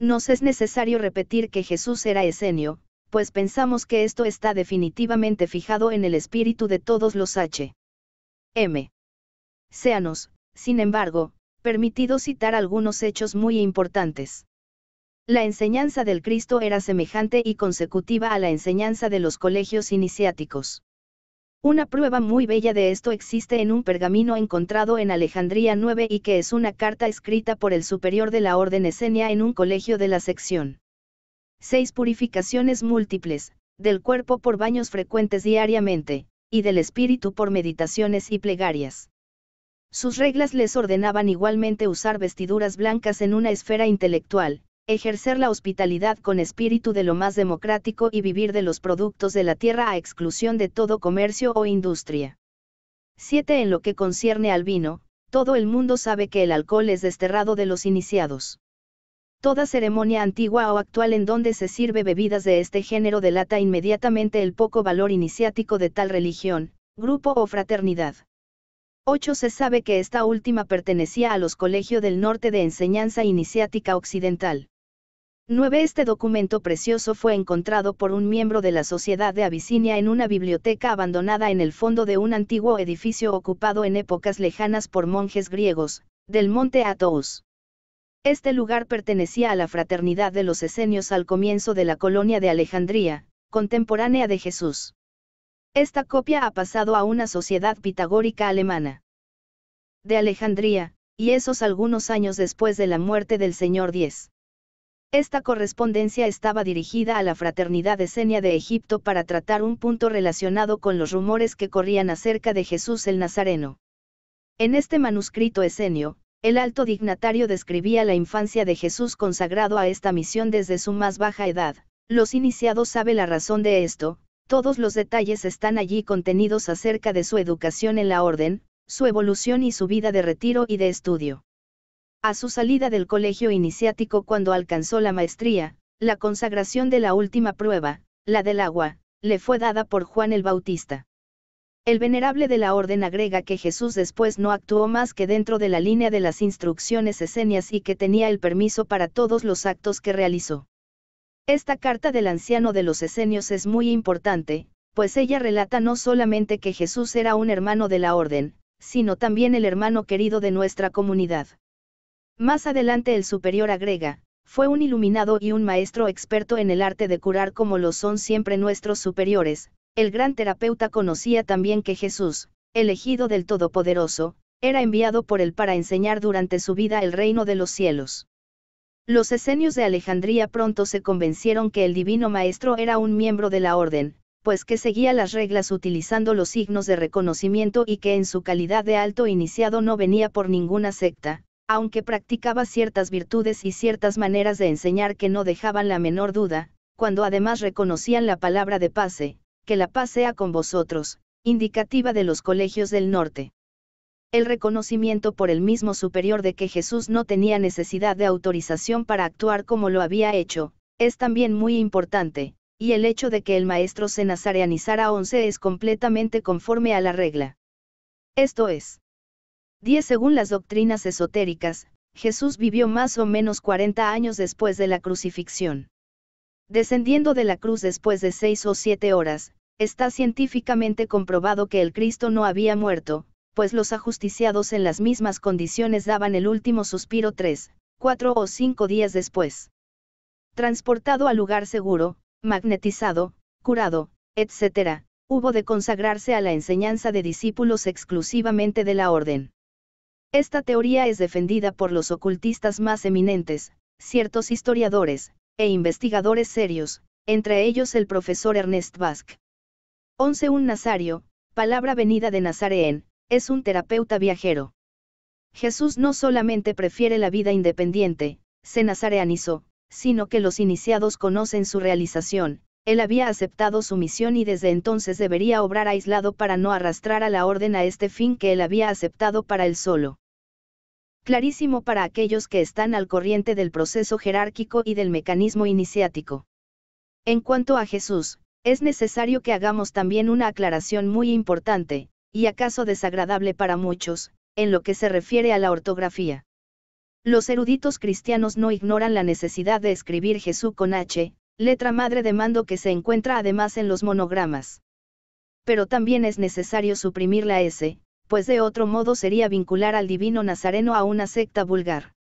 Nos es necesario repetir que Jesús era esenio, pues pensamos que esto está definitivamente fijado en el espíritu de todos los H. M. Seanos, sin embargo, permitido citar algunos hechos muy importantes. La enseñanza del Cristo era semejante y consecutiva a la enseñanza de los colegios iniciáticos. Una prueba muy bella de esto existe en un pergamino encontrado en Alejandría 9 y que es una carta escrita por el superior de la orden esenia en un colegio de la sección. Seis Purificaciones múltiples, del cuerpo por baños frecuentes diariamente, y del espíritu por meditaciones y plegarias. Sus reglas les ordenaban igualmente usar vestiduras blancas en una esfera intelectual, ejercer la hospitalidad con espíritu de lo más democrático y vivir de los productos de la tierra a exclusión de todo comercio o industria. 7. En lo que concierne al vino, todo el mundo sabe que el alcohol es desterrado de los iniciados. Toda ceremonia antigua o actual en donde se sirve bebidas de este género delata inmediatamente el poco valor iniciático de tal religión, grupo o fraternidad. 8. Se sabe que esta última pertenecía a los colegios del norte de enseñanza iniciática occidental. 9. Este documento precioso fue encontrado por un miembro de la Sociedad de Abisinia en una biblioteca abandonada en el fondo de un antiguo edificio ocupado en épocas lejanas por monjes griegos, del monte Athos. Este lugar pertenecía a la fraternidad de los esenios al comienzo de la colonia de Alejandría, contemporánea de Jesús. Esta copia ha pasado a una sociedad pitagórica alemana de Alejandría, y esos algunos años después de la muerte del señor diez. Esta correspondencia estaba dirigida a la fraternidad esenia de Egipto para tratar un punto relacionado con los rumores que corrían acerca de Jesús el Nazareno. En este manuscrito esenio, el alto dignatario describía la infancia de Jesús consagrado a esta misión desde su más baja edad. Los iniciados saben la razón de esto, todos los detalles están allí contenidos acerca de su educación en la orden, su evolución y su vida de retiro y de estudio. A su salida del colegio iniciático cuando alcanzó la maestría, la consagración de la última prueba, la del agua, le fue dada por Juan el Bautista. El venerable de la orden agrega que Jesús después no actuó más que dentro de la línea de las instrucciones esenias y que tenía el permiso para todos los actos que realizó. Esta carta del anciano de los esenios es muy importante, pues ella relata no solamente que Jesús era un hermano de la orden, sino también el hermano querido de nuestra comunidad. Más adelante el superior agrega, fue un iluminado y un maestro experto en el arte de curar como lo son siempre nuestros superiores, el gran terapeuta conocía también que Jesús, elegido del Todopoderoso, era enviado por él para enseñar durante su vida el reino de los cielos. Los esenios de Alejandría pronto se convencieron que el divino maestro era un miembro de la orden, pues que seguía las reglas utilizando los signos de reconocimiento y que en su calidad de alto iniciado no venía por ninguna secta, aunque practicaba ciertas virtudes y ciertas maneras de enseñar que no dejaban la menor duda, cuando además reconocían la palabra de pase, que la paz sea con vosotros, indicativa de los colegios del norte. El reconocimiento por el mismo superior de que Jesús no tenía necesidad de autorización para actuar como lo había hecho, es también muy importante, y el hecho de que el maestro se nazareanizara once es completamente conforme a la regla. Esto es, 10. Según las doctrinas esotéricas, Jesús vivió más o menos 40 años después de la crucifixión. Descendiendo de la cruz después de seis o siete horas, está científicamente comprobado que el Cristo no había muerto, pues los ajusticiados en las mismas condiciones daban el último suspiro tres, cuatro o cinco días después. Transportado a lugar seguro, magnetizado, curado, etc., hubo de consagrarse a la enseñanza de discípulos exclusivamente de la orden. Esta teoría es defendida por los ocultistas más eminentes, ciertos historiadores, e investigadores serios, entre ellos el profesor Ernest Basque. 11. Un nazario, palabra venida de Nazareen, es un terapeuta viajero. Jesús no solamente prefiere la vida independiente, se nazareanizó, sino que los iniciados conocen su realización, él había aceptado su misión y desde entonces debería obrar aislado para no arrastrar a la orden a este fin que él había aceptado para él solo clarísimo para aquellos que están al corriente del proceso jerárquico y del mecanismo iniciático. En cuanto a Jesús, es necesario que hagamos también una aclaración muy importante, y acaso desagradable para muchos, en lo que se refiere a la ortografía. Los eruditos cristianos no ignoran la necesidad de escribir Jesús con H, letra madre de mando que se encuentra además en los monogramas. Pero también es necesario suprimir la S, pues de otro modo sería vincular al divino nazareno a una secta vulgar.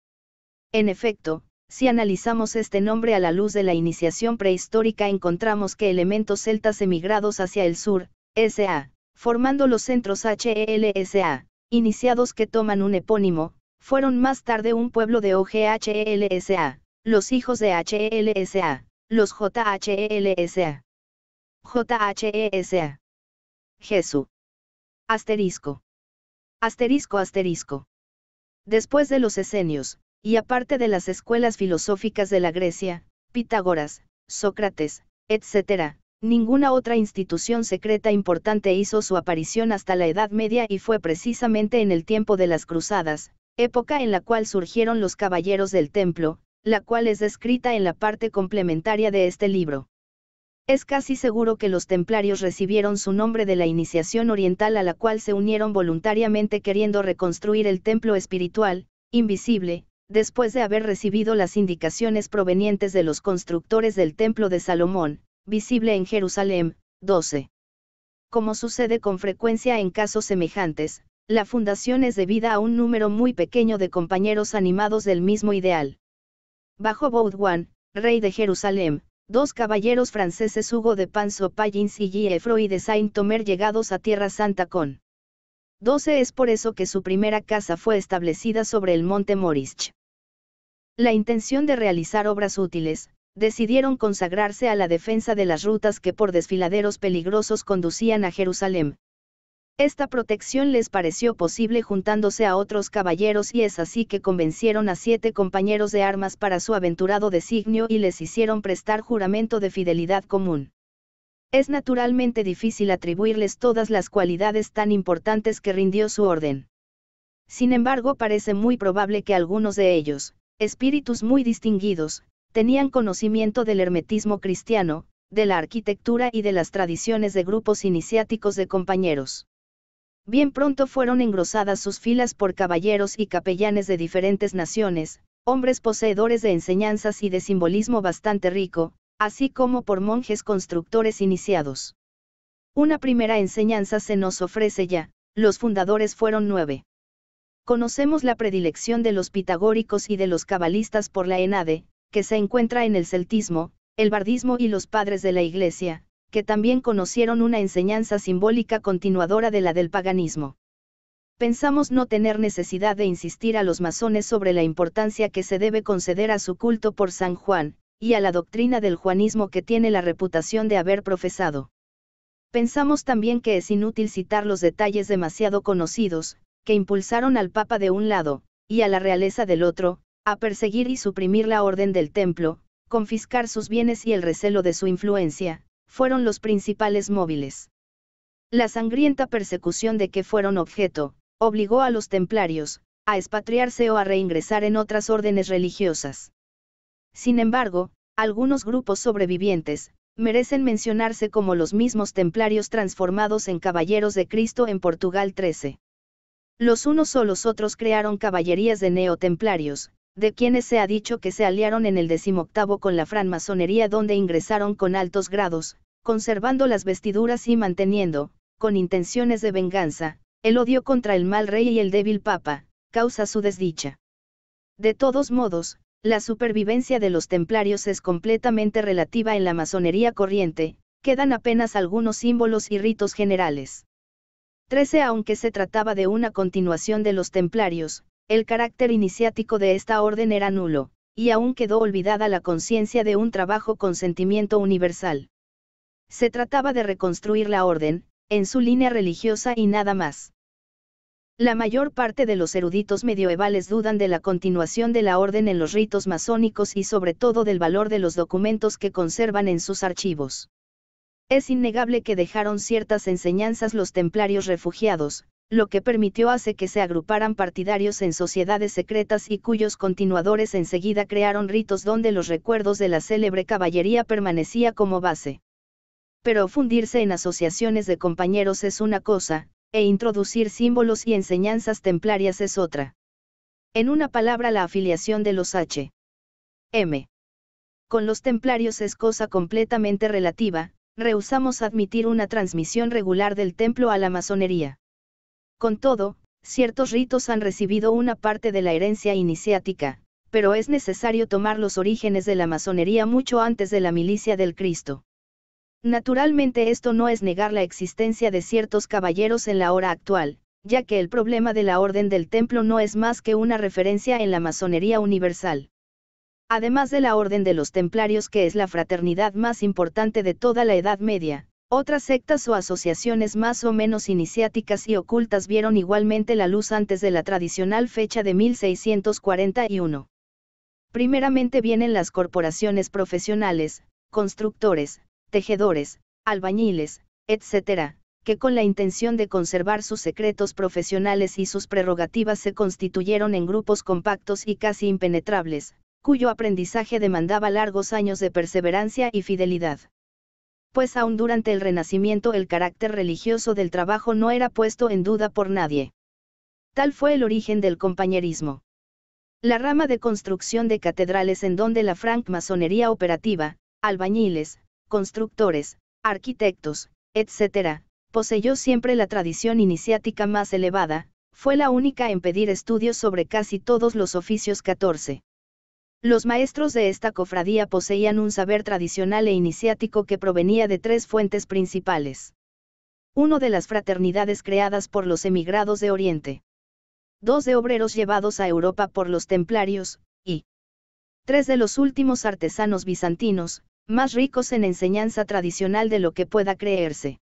En efecto, si analizamos este nombre a la luz de la iniciación prehistórica encontramos que elementos celtas emigrados hacia el sur, SA, formando los centros HELSA, iniciados que toman un epónimo, fueron más tarde un pueblo de OGHELSA, los hijos de HELSA, los JHELSA. JHESA. Jesús. Asterisco. Asterisco asterisco. Después de los esenios, y aparte de las escuelas filosóficas de la Grecia, Pitágoras, Sócrates, etc., ninguna otra institución secreta importante hizo su aparición hasta la Edad Media y fue precisamente en el tiempo de las Cruzadas, época en la cual surgieron los Caballeros del Templo, la cual es descrita en la parte complementaria de este libro. Es casi seguro que los templarios recibieron su nombre de la iniciación oriental a la cual se unieron voluntariamente queriendo reconstruir el templo espiritual, invisible, después de haber recibido las indicaciones provenientes de los constructores del templo de Salomón, visible en Jerusalén, 12. Como sucede con frecuencia en casos semejantes, la fundación es debida a un número muy pequeño de compañeros animados del mismo ideal. Bajo Boudouin, rey de Jerusalén, dos caballeros franceses Hugo de Pallins y Geoffroy de Saint-Omer llegados a Tierra Santa con 12 es por eso que su primera casa fue establecida sobre el monte Morich. La intención de realizar obras útiles, decidieron consagrarse a la defensa de las rutas que por desfiladeros peligrosos conducían a Jerusalén, esta protección les pareció posible juntándose a otros caballeros y es así que convencieron a siete compañeros de armas para su aventurado designio y les hicieron prestar juramento de fidelidad común. Es naturalmente difícil atribuirles todas las cualidades tan importantes que rindió su orden. Sin embargo, parece muy probable que algunos de ellos, espíritus muy distinguidos, tenían conocimiento del hermetismo cristiano, de la arquitectura y de las tradiciones de grupos iniciáticos de compañeros. Bien pronto fueron engrosadas sus filas por caballeros y capellanes de diferentes naciones, hombres poseedores de enseñanzas y de simbolismo bastante rico, así como por monjes constructores iniciados. Una primera enseñanza se nos ofrece ya, los fundadores fueron nueve. Conocemos la predilección de los pitagóricos y de los cabalistas por la Enade, que se encuentra en el celtismo, el bardismo y los padres de la Iglesia, que también conocieron una enseñanza simbólica continuadora de la del paganismo. Pensamos no tener necesidad de insistir a los masones sobre la importancia que se debe conceder a su culto por San Juan, y a la doctrina del juanismo que tiene la reputación de haber profesado. Pensamos también que es inútil citar los detalles demasiado conocidos, que impulsaron al Papa de un lado, y a la realeza del otro, a perseguir y suprimir la orden del templo, confiscar sus bienes y el recelo de su influencia, fueron los principales móviles. La sangrienta persecución de que fueron objeto, obligó a los templarios, a expatriarse o a reingresar en otras órdenes religiosas. Sin embargo, algunos grupos sobrevivientes, merecen mencionarse como los mismos templarios transformados en caballeros de Cristo en Portugal 13. Los unos o los otros crearon caballerías de neotemplarios, de quienes se ha dicho que se aliaron en el decimoctavo con la franmasonería donde ingresaron con altos grados, conservando las vestiduras y manteniendo, con intenciones de venganza, el odio contra el mal rey y el débil papa, causa su desdicha. De todos modos, la supervivencia de los templarios es completamente relativa en la masonería corriente, quedan apenas algunos símbolos y ritos generales. 13 Aunque se trataba de una continuación de los templarios, el carácter iniciático de esta orden era nulo, y aún quedó olvidada la conciencia de un trabajo con sentimiento universal. Se trataba de reconstruir la orden, en su línea religiosa y nada más. La mayor parte de los eruditos medievales dudan de la continuación de la orden en los ritos masónicos y sobre todo del valor de los documentos que conservan en sus archivos. Es innegable que dejaron ciertas enseñanzas los templarios refugiados, lo que permitió hace que se agruparan partidarios en sociedades secretas y cuyos continuadores enseguida crearon ritos donde los recuerdos de la célebre caballería permanecía como base. Pero fundirse en asociaciones de compañeros es una cosa, e introducir símbolos y enseñanzas templarias es otra. En una palabra la afiliación de los H. M. Con los templarios es cosa completamente relativa, rehusamos admitir una transmisión regular del templo a la masonería. Con todo, ciertos ritos han recibido una parte de la herencia iniciática, pero es necesario tomar los orígenes de la masonería mucho antes de la milicia del Cristo. Naturalmente esto no es negar la existencia de ciertos caballeros en la hora actual, ya que el problema de la Orden del Templo no es más que una referencia en la masonería universal. Además de la Orden de los Templarios que es la fraternidad más importante de toda la Edad Media, otras sectas o asociaciones más o menos iniciáticas y ocultas vieron igualmente la luz antes de la tradicional fecha de 1641. Primeramente vienen las corporaciones profesionales, constructores, tejedores, albañiles, etc., que con la intención de conservar sus secretos profesionales y sus prerrogativas se constituyeron en grupos compactos y casi impenetrables, cuyo aprendizaje demandaba largos años de perseverancia y fidelidad pues aún durante el Renacimiento el carácter religioso del trabajo no era puesto en duda por nadie. Tal fue el origen del compañerismo. La rama de construcción de catedrales en donde la francmasonería operativa, albañiles, constructores, arquitectos, etc., poseyó siempre la tradición iniciática más elevada, fue la única en pedir estudios sobre casi todos los oficios 14. Los maestros de esta cofradía poseían un saber tradicional e iniciático que provenía de tres fuentes principales. Uno de las fraternidades creadas por los emigrados de Oriente. Dos de obreros llevados a Europa por los templarios, y tres de los últimos artesanos bizantinos, más ricos en enseñanza tradicional de lo que pueda creerse.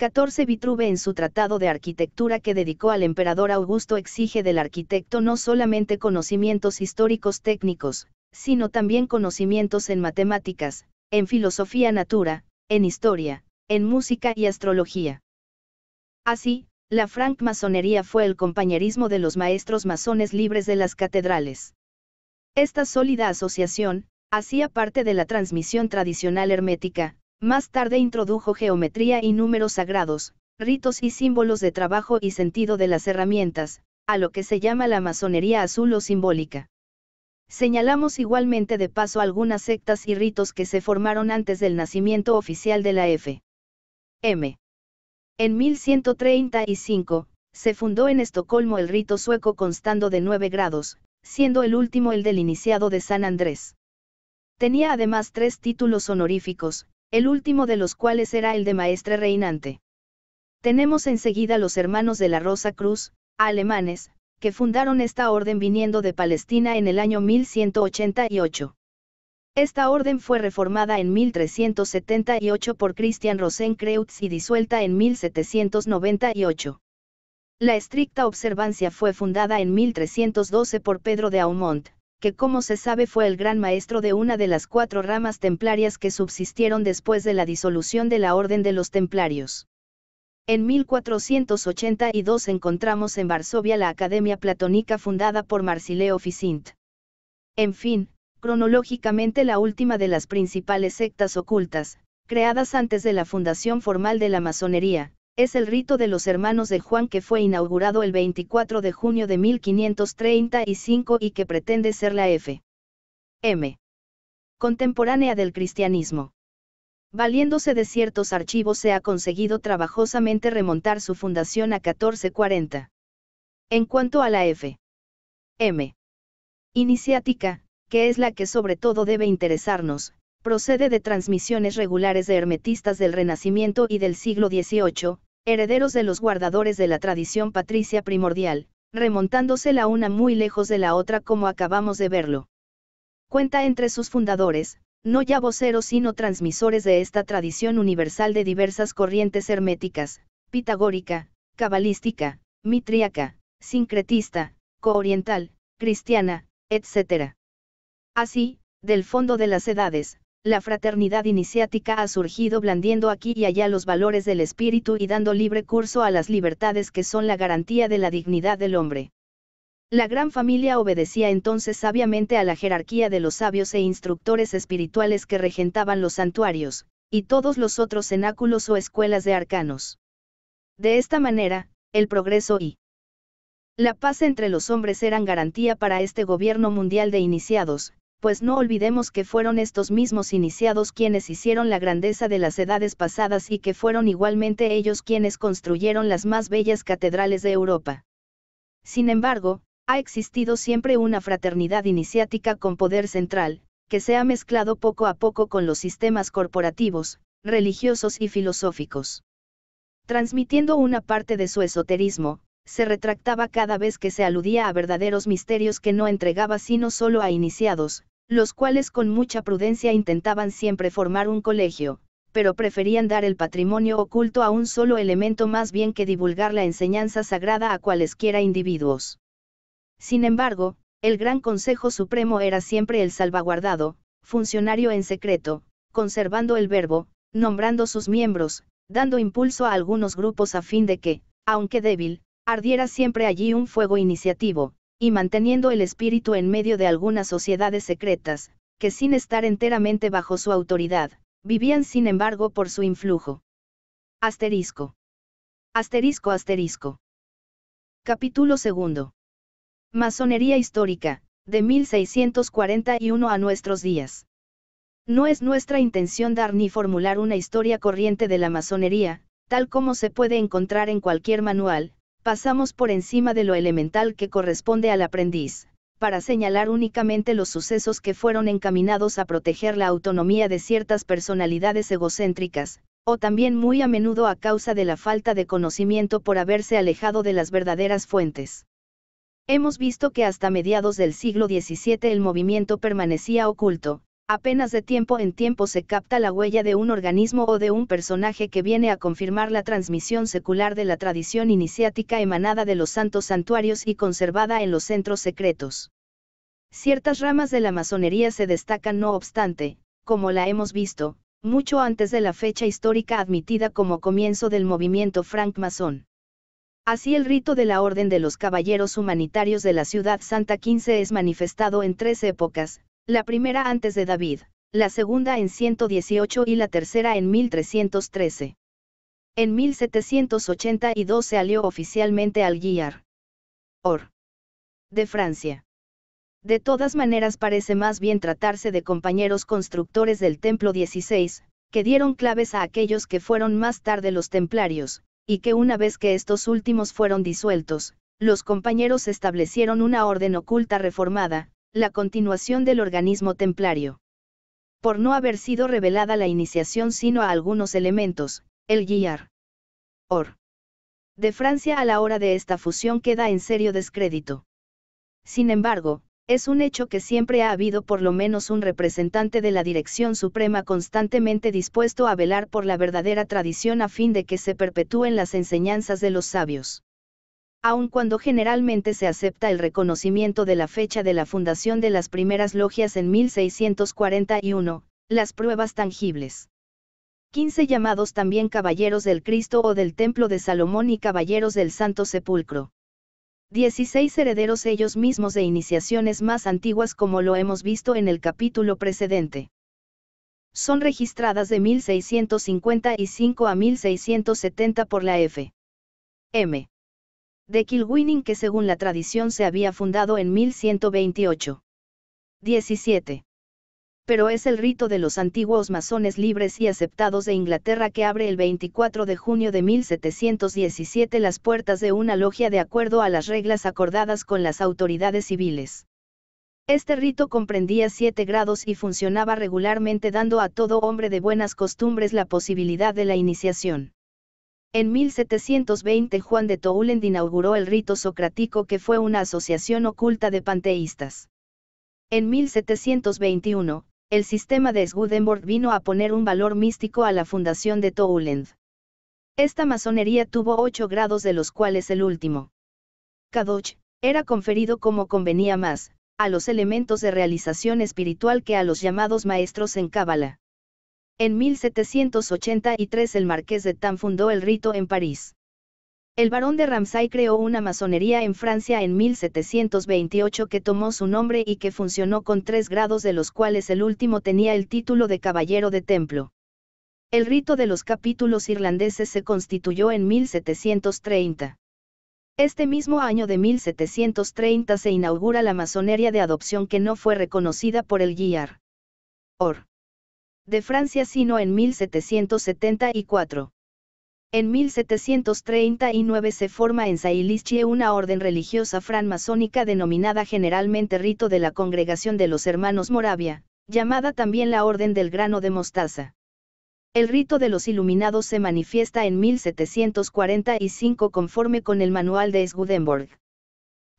14 Vitruve en su tratado de arquitectura que dedicó al emperador Augusto exige del arquitecto no solamente conocimientos históricos técnicos, sino también conocimientos en matemáticas, en filosofía natura, en historia, en música y astrología. Así, la francmasonería fue el compañerismo de los maestros masones libres de las catedrales. Esta sólida asociación, hacía parte de la transmisión tradicional hermética, más tarde introdujo geometría y números sagrados, ritos y símbolos de trabajo y sentido de las herramientas, a lo que se llama la masonería azul o simbólica. Señalamos igualmente de paso algunas sectas y ritos que se formaron antes del nacimiento oficial de la F. M. En 1135, se fundó en Estocolmo el rito sueco constando de nueve grados, siendo el último el del iniciado de San Andrés. Tenía además tres títulos honoríficos, el último de los cuales era el de maestre reinante. Tenemos enseguida los hermanos de la Rosa Cruz, alemanes, que fundaron esta orden viniendo de Palestina en el año 1188. Esta orden fue reformada en 1378 por Christian Rosenkreutz y disuelta en 1798. La estricta observancia fue fundada en 1312 por Pedro de Aumont, que como se sabe fue el gran maestro de una de las cuatro ramas templarias que subsistieron después de la disolución de la Orden de los Templarios. En 1482 encontramos en Varsovia la Academia Platónica fundada por Marsileo Ficint. En fin, cronológicamente la última de las principales sectas ocultas, creadas antes de la fundación formal de la masonería, es el rito de los hermanos de Juan que fue inaugurado el 24 de junio de 1535 y que pretende ser la F. M. Contemporánea del cristianismo. Valiéndose de ciertos archivos se ha conseguido trabajosamente remontar su fundación a 1440. En cuanto a la F. M. Iniciática, que es la que sobre todo debe interesarnos, procede de transmisiones regulares de hermetistas del Renacimiento y del siglo XVIII, herederos de los guardadores de la tradición patricia primordial, remontándose la una muy lejos de la otra como acabamos de verlo. Cuenta entre sus fundadores, no ya voceros sino transmisores de esta tradición universal de diversas corrientes herméticas, pitagórica, cabalística, mitriaca, sincretista, cooriental, cristiana, etc. Así, del fondo de las edades, la fraternidad iniciática ha surgido blandiendo aquí y allá los valores del espíritu y dando libre curso a las libertades que son la garantía de la dignidad del hombre. La gran familia obedecía entonces sabiamente a la jerarquía de los sabios e instructores espirituales que regentaban los santuarios, y todos los otros cenáculos o escuelas de arcanos. De esta manera, el progreso y la paz entre los hombres eran garantía para este gobierno mundial de iniciados, pues no olvidemos que fueron estos mismos iniciados quienes hicieron la grandeza de las edades pasadas y que fueron igualmente ellos quienes construyeron las más bellas catedrales de Europa. Sin embargo, ha existido siempre una fraternidad iniciática con poder central, que se ha mezclado poco a poco con los sistemas corporativos, religiosos y filosóficos. Transmitiendo una parte de su esoterismo, se retractaba cada vez que se aludía a verdaderos misterios que no entregaba sino solo a iniciados, los cuales con mucha prudencia intentaban siempre formar un colegio, pero preferían dar el patrimonio oculto a un solo elemento más bien que divulgar la enseñanza sagrada a cualesquiera individuos. Sin embargo, el Gran Consejo Supremo era siempre el salvaguardado, funcionario en secreto, conservando el verbo, nombrando sus miembros, dando impulso a algunos grupos a fin de que, aunque débil, ardiera siempre allí un fuego iniciativo, y manteniendo el espíritu en medio de algunas sociedades secretas, que sin estar enteramente bajo su autoridad, vivían sin embargo por su influjo. Asterisco. Asterisco asterisco. Capítulo 2. Masonería histórica, de 1641 a nuestros días. No es nuestra intención dar ni formular una historia corriente de la masonería, tal como se puede encontrar en cualquier manual, pasamos por encima de lo elemental que corresponde al aprendiz, para señalar únicamente los sucesos que fueron encaminados a proteger la autonomía de ciertas personalidades egocéntricas, o también muy a menudo a causa de la falta de conocimiento por haberse alejado de las verdaderas fuentes. Hemos visto que hasta mediados del siglo XVII el movimiento permanecía oculto, Apenas de tiempo en tiempo se capta la huella de un organismo o de un personaje que viene a confirmar la transmisión secular de la tradición iniciática emanada de los santos santuarios y conservada en los centros secretos. Ciertas ramas de la masonería se destacan no obstante, como la hemos visto, mucho antes de la fecha histórica admitida como comienzo del movimiento franc-masón. Así el rito de la Orden de los Caballeros Humanitarios de la Ciudad Santa 15 es manifestado en tres épocas, la primera antes de David, la segunda en 118 y la tercera en 1313. En 1782 se alió oficialmente al Guiar. Or. De Francia. De todas maneras parece más bien tratarse de compañeros constructores del Templo XVI, que dieron claves a aquellos que fueron más tarde los templarios, y que una vez que estos últimos fueron disueltos, los compañeros establecieron una orden oculta reformada, la continuación del organismo templario. Por no haber sido revelada la iniciación sino a algunos elementos, el guiar. Or. De Francia a la hora de esta fusión queda en serio descrédito. Sin embargo, es un hecho que siempre ha habido por lo menos un representante de la Dirección Suprema constantemente dispuesto a velar por la verdadera tradición a fin de que se perpetúen las enseñanzas de los sabios aun cuando generalmente se acepta el reconocimiento de la fecha de la fundación de las primeras logias en 1641, las pruebas tangibles. 15 llamados también caballeros del Cristo o del Templo de Salomón y caballeros del Santo Sepulcro. 16 herederos ellos mismos de iniciaciones más antiguas como lo hemos visto en el capítulo precedente. Son registradas de 1655 a 1670 por la F. M de Kilwinning que según la tradición se había fundado en 1128. 17. Pero es el rito de los antiguos masones libres y aceptados de Inglaterra que abre el 24 de junio de 1717 las puertas de una logia de acuerdo a las reglas acordadas con las autoridades civiles. Este rito comprendía siete grados y funcionaba regularmente dando a todo hombre de buenas costumbres la posibilidad de la iniciación. En 1720 Juan de Toulend inauguró el rito socrático que fue una asociación oculta de panteístas. En 1721, el sistema de Swedenborg vino a poner un valor místico a la fundación de Toulend. Esta masonería tuvo ocho grados de los cuales el último, Kadoch, era conferido como convenía más, a los elementos de realización espiritual que a los llamados maestros en Cábala. En 1783 el marqués de Tam fundó el rito en París. El barón de Ramsay creó una masonería en Francia en 1728 que tomó su nombre y que funcionó con tres grados de los cuales el último tenía el título de caballero de templo. El rito de los capítulos irlandeses se constituyó en 1730. Este mismo año de 1730 se inaugura la masonería de adopción que no fue reconocida por el guiar. Or de Francia sino en 1774. En 1739 se forma en Saillichie una orden religiosa francmasónica denominada generalmente Rito de la Congregación de los Hermanos Moravia, llamada también la Orden del Grano de Mostaza. El rito de los iluminados se manifiesta en 1745 conforme con el manual de Swedenborg.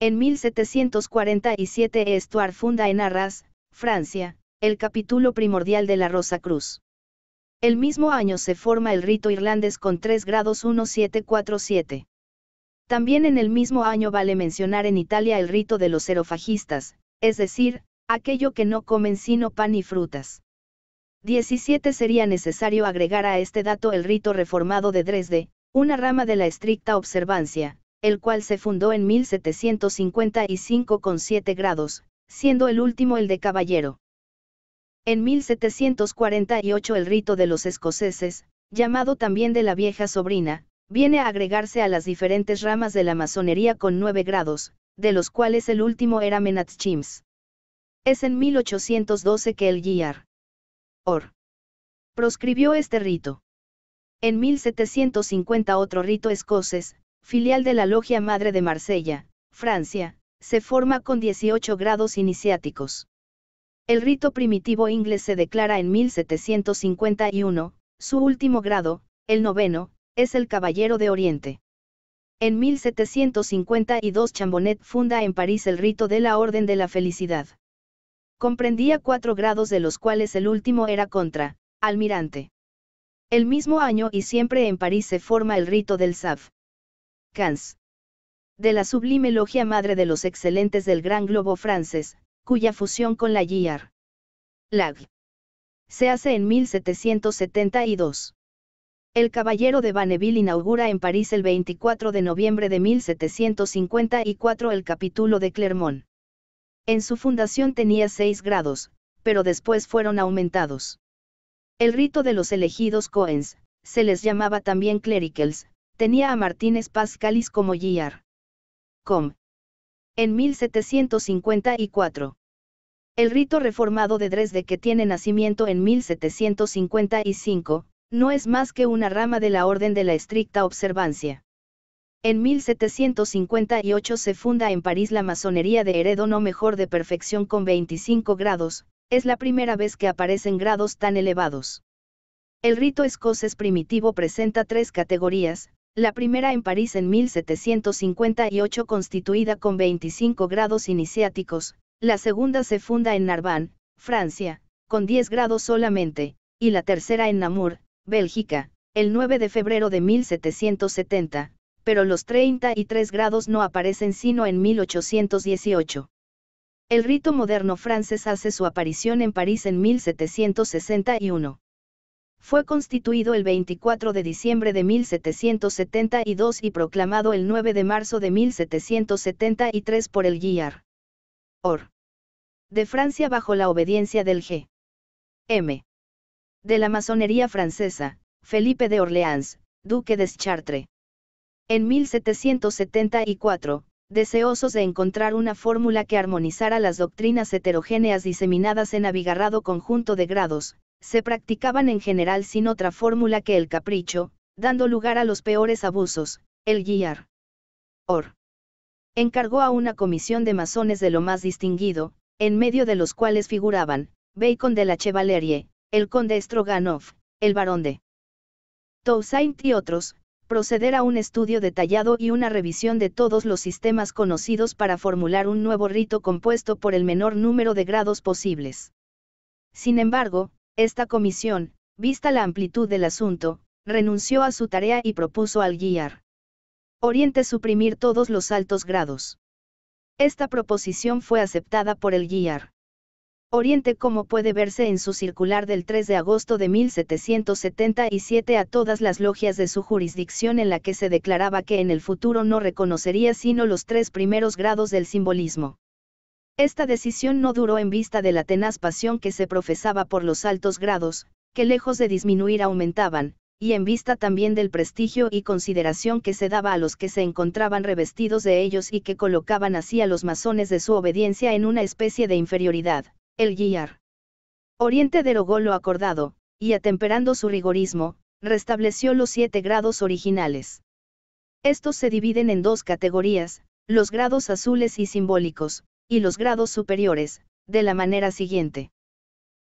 En 1747 Estuar funda en Arras, Francia, el capítulo primordial de la Rosa Cruz. El mismo año se forma el rito irlandés con 3 grados 1747. También en el mismo año vale mencionar en Italia el rito de los erofagistas, es decir, aquello que no comen sino pan y frutas. 17 Sería necesario agregar a este dato el rito reformado de Dresde, una rama de la estricta observancia, el cual se fundó en 1755 con 7 grados, siendo el último el de caballero. En 1748 el rito de los escoceses, llamado también de la vieja sobrina, viene a agregarse a las diferentes ramas de la masonería con nueve grados, de los cuales el último era Menat Es en 1812 que el Guiar. Or. Proscribió este rito. En 1750 otro rito escocés, filial de la Logia Madre de Marsella, Francia, se forma con 18 grados iniciáticos. El rito primitivo inglés se declara en 1751, su último grado, el noveno, es el Caballero de Oriente. En 1752 Chambonnet funda en París el rito de la Orden de la Felicidad. Comprendía cuatro grados de los cuales el último era contra, almirante. El mismo año y siempre en París se forma el rito del SAF. Cans. De la sublime logia madre de los excelentes del gran globo francés, cuya fusión con la GIAR Lag se hace en 1772. El Caballero de Banneville inaugura en París el 24 de noviembre de 1754 el capítulo de Clermont. En su fundación tenía seis grados, pero después fueron aumentados. El rito de los elegidos Coens, se les llamaba también clericals, tenía a Martínez Pascalis como Giar. Com, en 1754. El rito reformado de Dresde que tiene nacimiento en 1755, no es más que una rama de la orden de la estricta observancia. En 1758 se funda en París la masonería de heredo no mejor de perfección con 25 grados, es la primera vez que aparecen grados tan elevados. El rito escocés primitivo presenta tres categorías, la primera en París en 1758 constituida con 25 grados iniciáticos, la segunda se funda en Narbán, Francia, con 10 grados solamente, y la tercera en Namur, Bélgica, el 9 de febrero de 1770, pero los 33 grados no aparecen sino en 1818. El rito moderno francés hace su aparición en París en 1761. Fue constituido el 24 de diciembre de 1772 y proclamado el 9 de marzo de 1773 por el Guiar. Or. De Francia bajo la obediencia del G. M. De la masonería francesa, Felipe de Orleans, duque de Chartres. En 1774, deseosos de encontrar una fórmula que armonizara las doctrinas heterogéneas diseminadas en abigarrado conjunto de grados, se practicaban en general sin otra fórmula que el capricho, dando lugar a los peores abusos, el guiar. Or. Encargó a una comisión de masones de lo más distinguido, en medio de los cuales figuraban, Bacon de la Chevalerie, el conde Stroganov, el barón de Toussaint y otros, proceder a un estudio detallado y una revisión de todos los sistemas conocidos para formular un nuevo rito compuesto por el menor número de grados posibles. Sin embargo, esta comisión, vista la amplitud del asunto, renunció a su tarea y propuso al guiar Oriente suprimir todos los altos grados. Esta proposición fue aceptada por el guiar Oriente como puede verse en su circular del 3 de agosto de 1777 a todas las logias de su jurisdicción en la que se declaraba que en el futuro no reconocería sino los tres primeros grados del simbolismo. Esta decisión no duró en vista de la tenaz pasión que se profesaba por los altos grados, que lejos de disminuir aumentaban, y en vista también del prestigio y consideración que se daba a los que se encontraban revestidos de ellos y que colocaban así a los masones de su obediencia en una especie de inferioridad, el guiar. Oriente derogó lo acordado, y atemperando su rigorismo, restableció los siete grados originales. Estos se dividen en dos categorías, los grados azules y simbólicos, y los grados superiores, de la manera siguiente.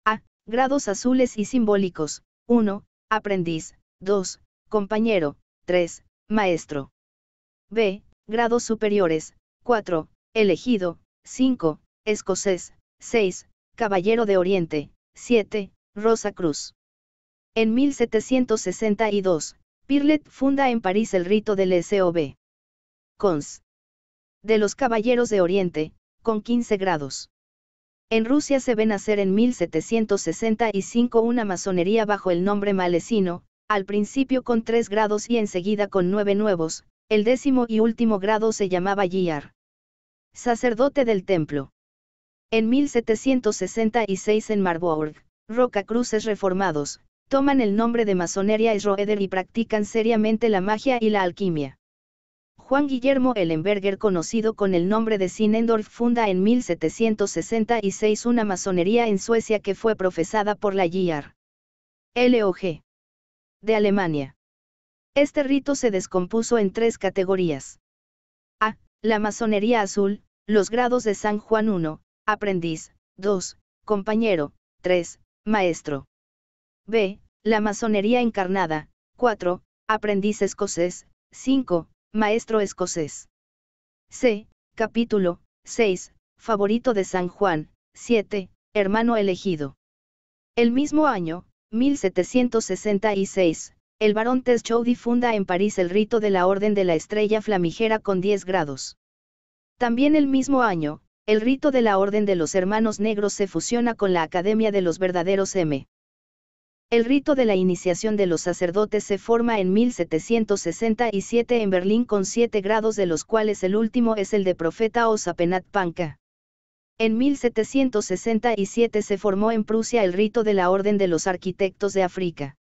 A. Grados azules y simbólicos. 1. Aprendiz. 2. Compañero. 3. Maestro. B. Grados superiores. 4. Elegido. 5. Escocés. 6. Caballero de Oriente. 7. Rosa Cruz. En 1762, Pirlet funda en París el rito del SOB. Cons. De los Caballeros de Oriente, con 15 grados. En Rusia se ve nacer en 1765 una masonería bajo el nombre malesino, al principio con 3 grados y enseguida con 9 nuevos, el décimo y último grado se llamaba Giar. Sacerdote del templo. En 1766 en Marburg, Roca Cruces reformados, toman el nombre de masonería y y practican seriamente la magia y la alquimia. Juan Guillermo Ellenberger, conocido con el nombre de Sinendorf, funda en 1766 una masonería en Suecia que fue profesada por la G.R. LOG de Alemania. Este rito se descompuso en tres categorías. A. La masonería azul, los grados de San Juan 1, aprendiz, 2, compañero, 3, maestro. B. La masonería encarnada, 4, aprendiz escocés, 5, maestro escocés. C. Capítulo 6. Favorito de San Juan. 7. Hermano elegido. El mismo año, 1766, el barón Chaudy funda en París el rito de la Orden de la Estrella Flamijera con 10 grados. También el mismo año, el rito de la Orden de los Hermanos Negros se fusiona con la Academia de los Verdaderos M. El rito de la iniciación de los sacerdotes se forma en 1767 en Berlín con siete grados de los cuales el último es el de profeta o En 1767 se formó en Prusia el rito de la Orden de los Arquitectos de África.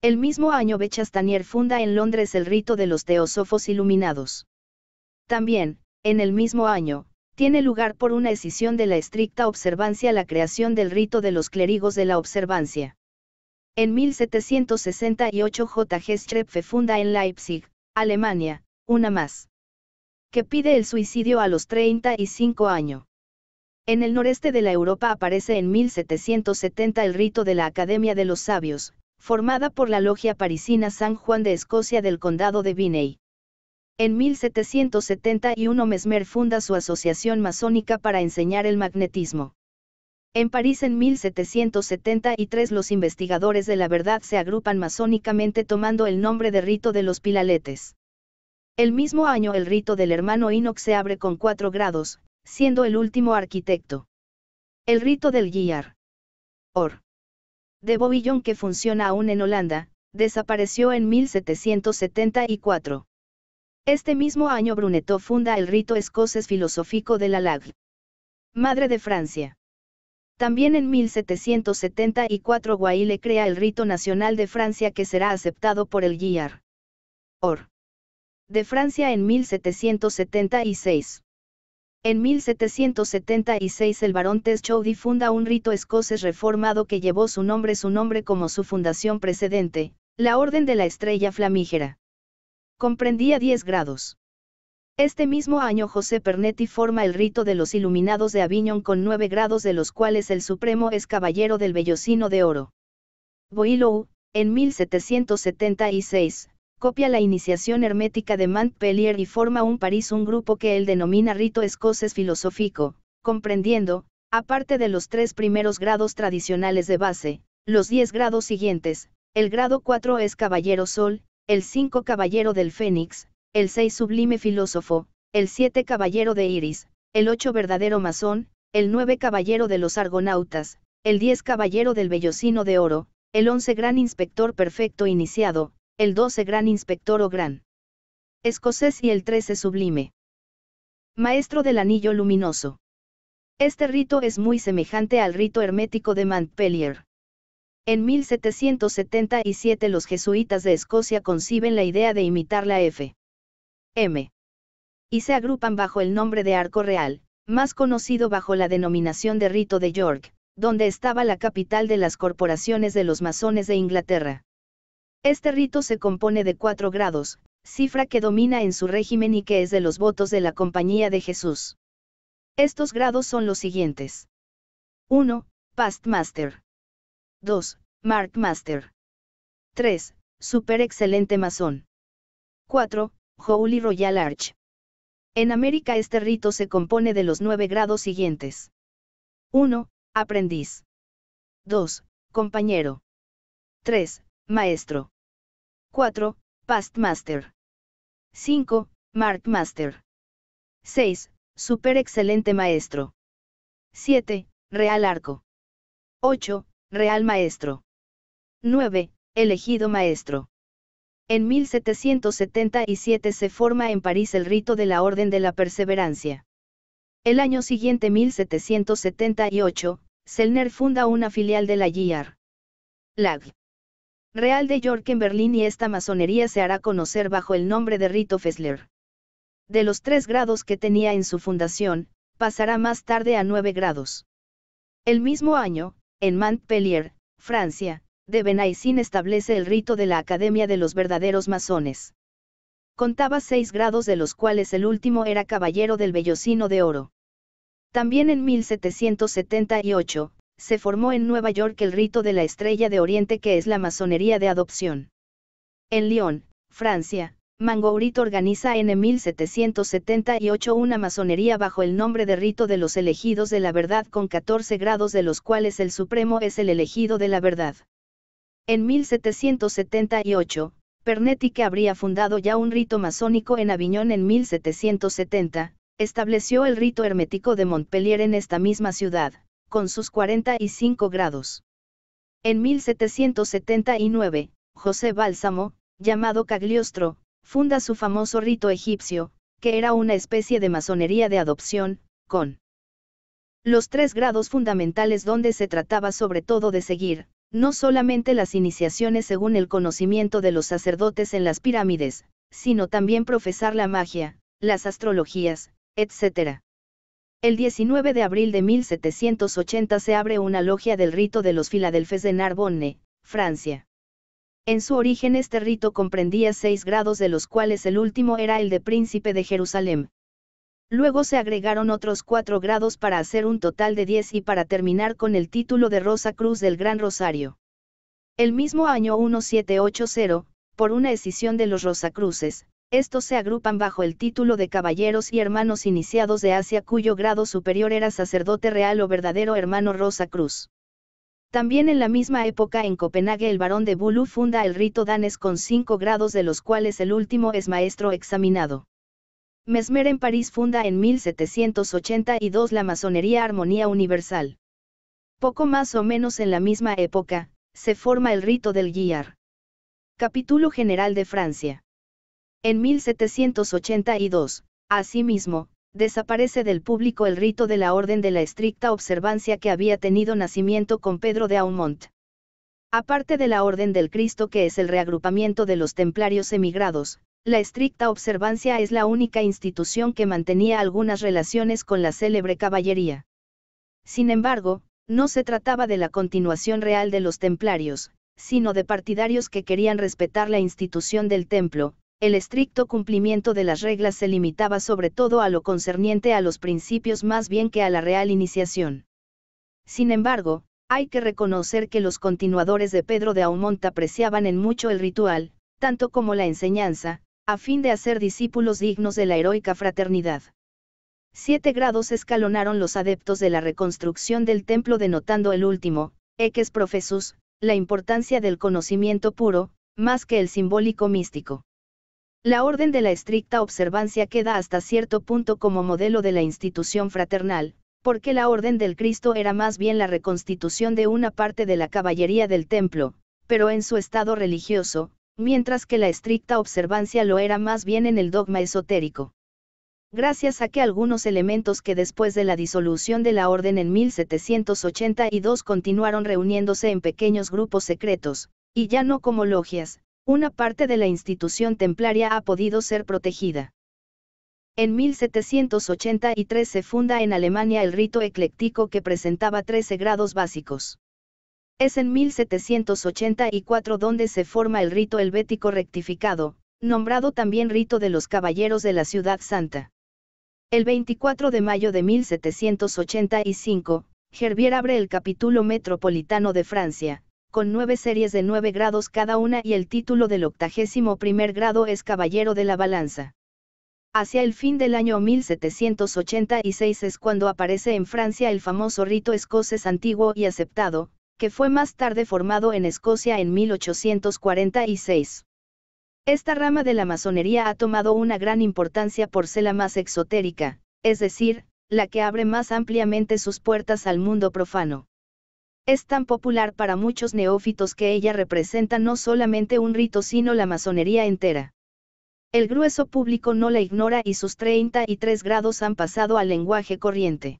El mismo año Bechastanier funda en Londres el rito de los teósofos iluminados. También, en el mismo año, tiene lugar por una escisión de la estricta observancia la creación del rito de los clérigos de la observancia. En 1768 J. G. Strepfe funda en Leipzig, Alemania, una más. Que pide el suicidio a los 35 años. En el noreste de la Europa aparece en 1770 el rito de la Academia de los Sabios, formada por la logia parisina San Juan de Escocia del condado de Viney. En 1771 Mesmer funda su asociación masónica para enseñar el magnetismo. En París en 1773 los investigadores de la verdad se agrupan masónicamente tomando el nombre de rito de los pilaletes. El mismo año el rito del hermano Enoch se abre con cuatro grados, siendo el último arquitecto. El rito del Guiar. Or. De Bobillon que funciona aún en Holanda, desapareció en 1774. Este mismo año Brunetó funda el rito escocés filosófico de la Lag. Madre de Francia. También en 1774 le crea el rito nacional de Francia que será aceptado por el Guillard. Or. De Francia en 1776. En 1776 el barón Teschoudi funda un rito escocés reformado que llevó su nombre su nombre como su fundación precedente, la Orden de la Estrella Flamígera. Comprendía 10 grados. Este mismo año José Pernetti forma el rito de los Iluminados de Aviñón con nueve grados de los cuales el Supremo es Caballero del Bellocino de Oro. Boileau, en 1776, copia la iniciación hermética de Montpellier y forma un París un grupo que él denomina rito escocés filosófico, comprendiendo, aparte de los tres primeros grados tradicionales de base, los diez grados siguientes, el grado 4 es Caballero Sol, el 5 Caballero del Fénix, el 6 sublime filósofo, el 7 caballero de Iris, el 8 verdadero masón, el 9 caballero de los argonautas, el 10 caballero del vellocino de oro, el 11 gran inspector perfecto iniciado, el 12 gran inspector o gran escocés y el 13 sublime. Maestro del anillo luminoso. Este rito es muy semejante al rito hermético de Montpellier. En 1777 los jesuitas de Escocia conciben la idea de imitar la F. M. Y se agrupan bajo el nombre de Arco Real, más conocido bajo la denominación de Rito de York, donde estaba la capital de las corporaciones de los masones de Inglaterra. Este rito se compone de cuatro grados, cifra que domina en su régimen y que es de los votos de la Compañía de Jesús. Estos grados son los siguientes. 1. Past Master. 2. Mark Master. 3. Super Excelente Masón. 4. Holy Royal Arch. En América este rito se compone de los nueve grados siguientes. 1. Aprendiz. 2. Compañero. 3. Maestro. 4. Past Master. 5. Mark Master. 6. Super excelente maestro. 7. Real arco. 8. Real maestro. 9. Elegido maestro. En 1777 se forma en París el rito de la Orden de la Perseverancia. El año siguiente 1778, Selner funda una filial de la GIAR. LAG. Real de York en Berlín y esta masonería se hará conocer bajo el nombre de rito Fessler. De los tres grados que tenía en su fundación, pasará más tarde a nueve grados. El mismo año, en Montpellier, Francia, de Benaisin establece el rito de la Academia de los Verdaderos Masones. Contaba seis grados de los cuales el último era Caballero del Bellocino de Oro. También en 1778, se formó en Nueva York el rito de la Estrella de Oriente que es la masonería de adopción. En Lyon, Francia, Mangourit organiza en 1778 una masonería bajo el nombre de Rito de los Elegidos de la Verdad con 14 grados de los cuales el Supremo es el elegido de la Verdad. En 1778, Pernetti habría fundado ya un rito masónico en Aviñón en 1770, estableció el rito hermético de Montpellier en esta misma ciudad, con sus 45 grados. En 1779, José Bálsamo, llamado Cagliostro, funda su famoso rito egipcio, que era una especie de masonería de adopción, con los tres grados fundamentales donde se trataba sobre todo de seguir, no solamente las iniciaciones según el conocimiento de los sacerdotes en las pirámides, sino también profesar la magia, las astrologías, etc. El 19 de abril de 1780 se abre una logia del rito de los Filadelfes de Narbonne, Francia. En su origen este rito comprendía seis grados de los cuales el último era el de príncipe de Jerusalén, Luego se agregaron otros cuatro grados para hacer un total de diez y para terminar con el título de Rosa Cruz del Gran Rosario. El mismo año 1780, por una escisión de los Rosacruces, estos se agrupan bajo el título de caballeros y hermanos iniciados de Asia cuyo grado superior era sacerdote real o verdadero hermano Rosa Cruz. También en la misma época en Copenhague el barón de Bulu funda el rito danes con cinco grados de los cuales el último es maestro examinado. Mesmer en París funda en 1782 la masonería Armonía Universal. Poco más o menos en la misma época, se forma el rito del Guiar. Capítulo General de Francia. En 1782, asimismo, desaparece del público el rito de la Orden de la estricta observancia que había tenido nacimiento con Pedro de Aumont. Aparte de la Orden del Cristo que es el reagrupamiento de los templarios emigrados, la estricta observancia es la única institución que mantenía algunas relaciones con la célebre caballería. Sin embargo, no se trataba de la continuación real de los templarios, sino de partidarios que querían respetar la institución del templo, el estricto cumplimiento de las reglas se limitaba sobre todo a lo concerniente a los principios más bien que a la real iniciación. Sin embargo, hay que reconocer que los continuadores de Pedro de Aumont apreciaban en mucho el ritual, tanto como la enseñanza, a fin de hacer discípulos dignos de la heroica fraternidad. Siete grados escalonaron los adeptos de la reconstrucción del templo denotando el último, ex profesus, la importancia del conocimiento puro, más que el simbólico místico. La orden de la estricta observancia queda hasta cierto punto como modelo de la institución fraternal, porque la orden del Cristo era más bien la reconstitución de una parte de la caballería del templo, pero en su estado religioso, mientras que la estricta observancia lo era más bien en el dogma esotérico. Gracias a que algunos elementos que después de la disolución de la orden en 1782 continuaron reuniéndose en pequeños grupos secretos, y ya no como logias, una parte de la institución templaria ha podido ser protegida. En 1783 se funda en Alemania el rito ecléctico que presentaba 13 grados básicos. Es en 1784 donde se forma el rito helvético rectificado, nombrado también rito de los caballeros de la Ciudad Santa. El 24 de mayo de 1785, Gervier abre el capítulo metropolitano de Francia, con nueve series de nueve grados cada una y el título del octagésimo primer grado es Caballero de la Balanza. Hacia el fin del año 1786 es cuando aparece en Francia el famoso rito escocés antiguo y aceptado, que fue más tarde formado en Escocia en 1846. Esta rama de la masonería ha tomado una gran importancia por ser la más exotérica, es decir, la que abre más ampliamente sus puertas al mundo profano. Es tan popular para muchos neófitos que ella representa no solamente un rito sino la masonería entera. El grueso público no la ignora y sus 33 grados han pasado al lenguaje corriente.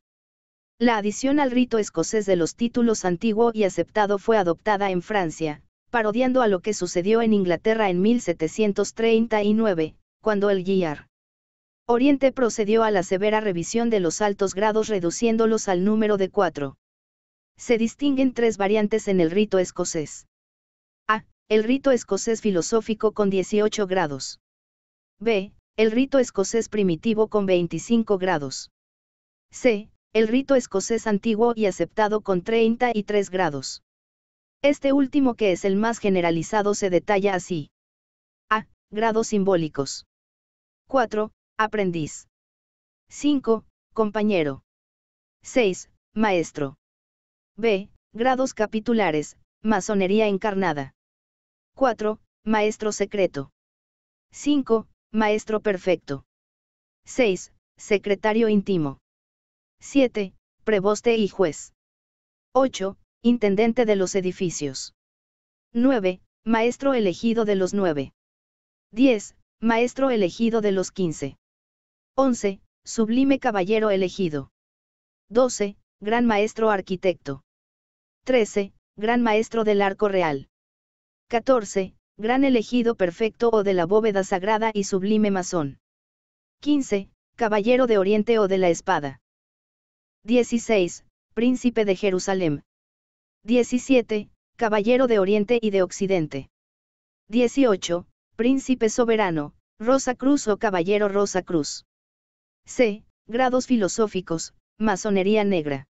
La adición al rito escocés de los títulos antiguo y aceptado fue adoptada en Francia, parodiando a lo que sucedió en Inglaterra en 1739, cuando el Guiar. Oriente procedió a la severa revisión de los altos grados reduciéndolos al número de cuatro. Se distinguen tres variantes en el rito escocés. A. El rito escocés filosófico con 18 grados. B. El rito escocés primitivo con 25 grados. C el rito escocés antiguo y aceptado con 33 grados. Este último que es el más generalizado se detalla así. A. Grados simbólicos. 4. Aprendiz. 5. Compañero. 6. Maestro. B. Grados capitulares, masonería encarnada. 4. Maestro secreto. 5. Maestro perfecto. 6. Secretario íntimo. 7. Preboste y juez. 8. Intendente de los edificios. 9. Maestro elegido de los 9. 10. Maestro elegido de los 15. 11. Sublime caballero elegido. 12. Gran maestro arquitecto. 13. Gran maestro del arco real. 14. Gran elegido perfecto o de la bóveda sagrada y sublime masón. 15. Caballero de Oriente o de la espada. 16. Príncipe de Jerusalén. 17. Caballero de Oriente y de Occidente. 18. Príncipe soberano, Rosa Cruz o Caballero Rosa Cruz. C. Grados filosóficos, Masonería Negra.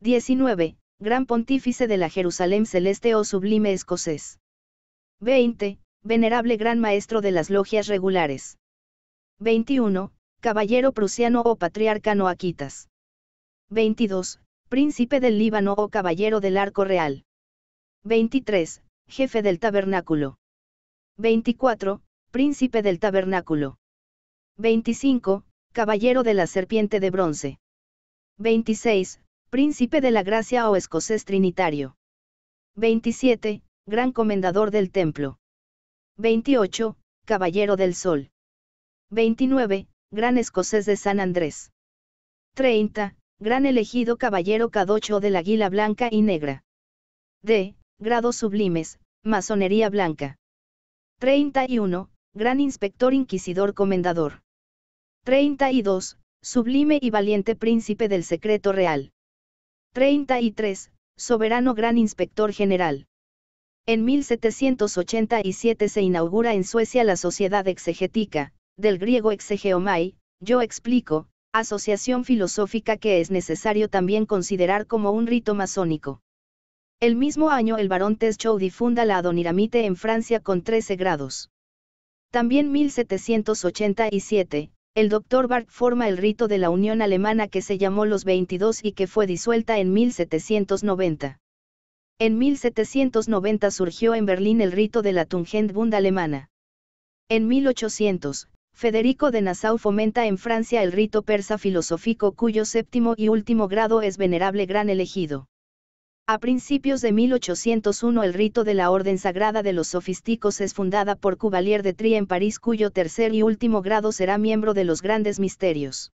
19. Gran Pontífice de la Jerusalén Celeste o Sublime Escocés. 20. Venerable Gran Maestro de las Logias Regulares. 21. Caballero Prusiano o Patriarca Noaquitas. 22. Príncipe del Líbano o Caballero del Arco Real. 23. Jefe del Tabernáculo. 24. Príncipe del Tabernáculo. 25. Caballero de la Serpiente de Bronce. 26. Príncipe de la Gracia o Escocés Trinitario. 27. Gran Comendador del Templo. 28. Caballero del Sol. 29. Gran Escocés de San Andrés. 30 gran elegido caballero Cadocho la Águila Blanca y Negra. D. Grados sublimes, masonería blanca. 31. Gran inspector inquisidor comendador. 32. Sublime y valiente príncipe del secreto real. 33. Soberano gran inspector general. En 1787 se inaugura en Suecia la Sociedad Exegetica, del griego exegeomai, yo explico, asociación filosófica que es necesario también considerar como un rito masónico. El mismo año el barón Teschow difunda la adoniramite en Francia con 13 grados. También 1787, el doctor Barth forma el rito de la Unión Alemana que se llamó los 22 y que fue disuelta en 1790. En 1790 surgió en Berlín el rito de la Tungentbund alemana. En 1800, Federico de Nassau fomenta en Francia el rito persa filosófico cuyo séptimo y último grado es venerable gran elegido. A principios de 1801 el rito de la Orden Sagrada de los Sofísticos es fundada por Cuvalier de Trie en París cuyo tercer y último grado será miembro de los grandes misterios.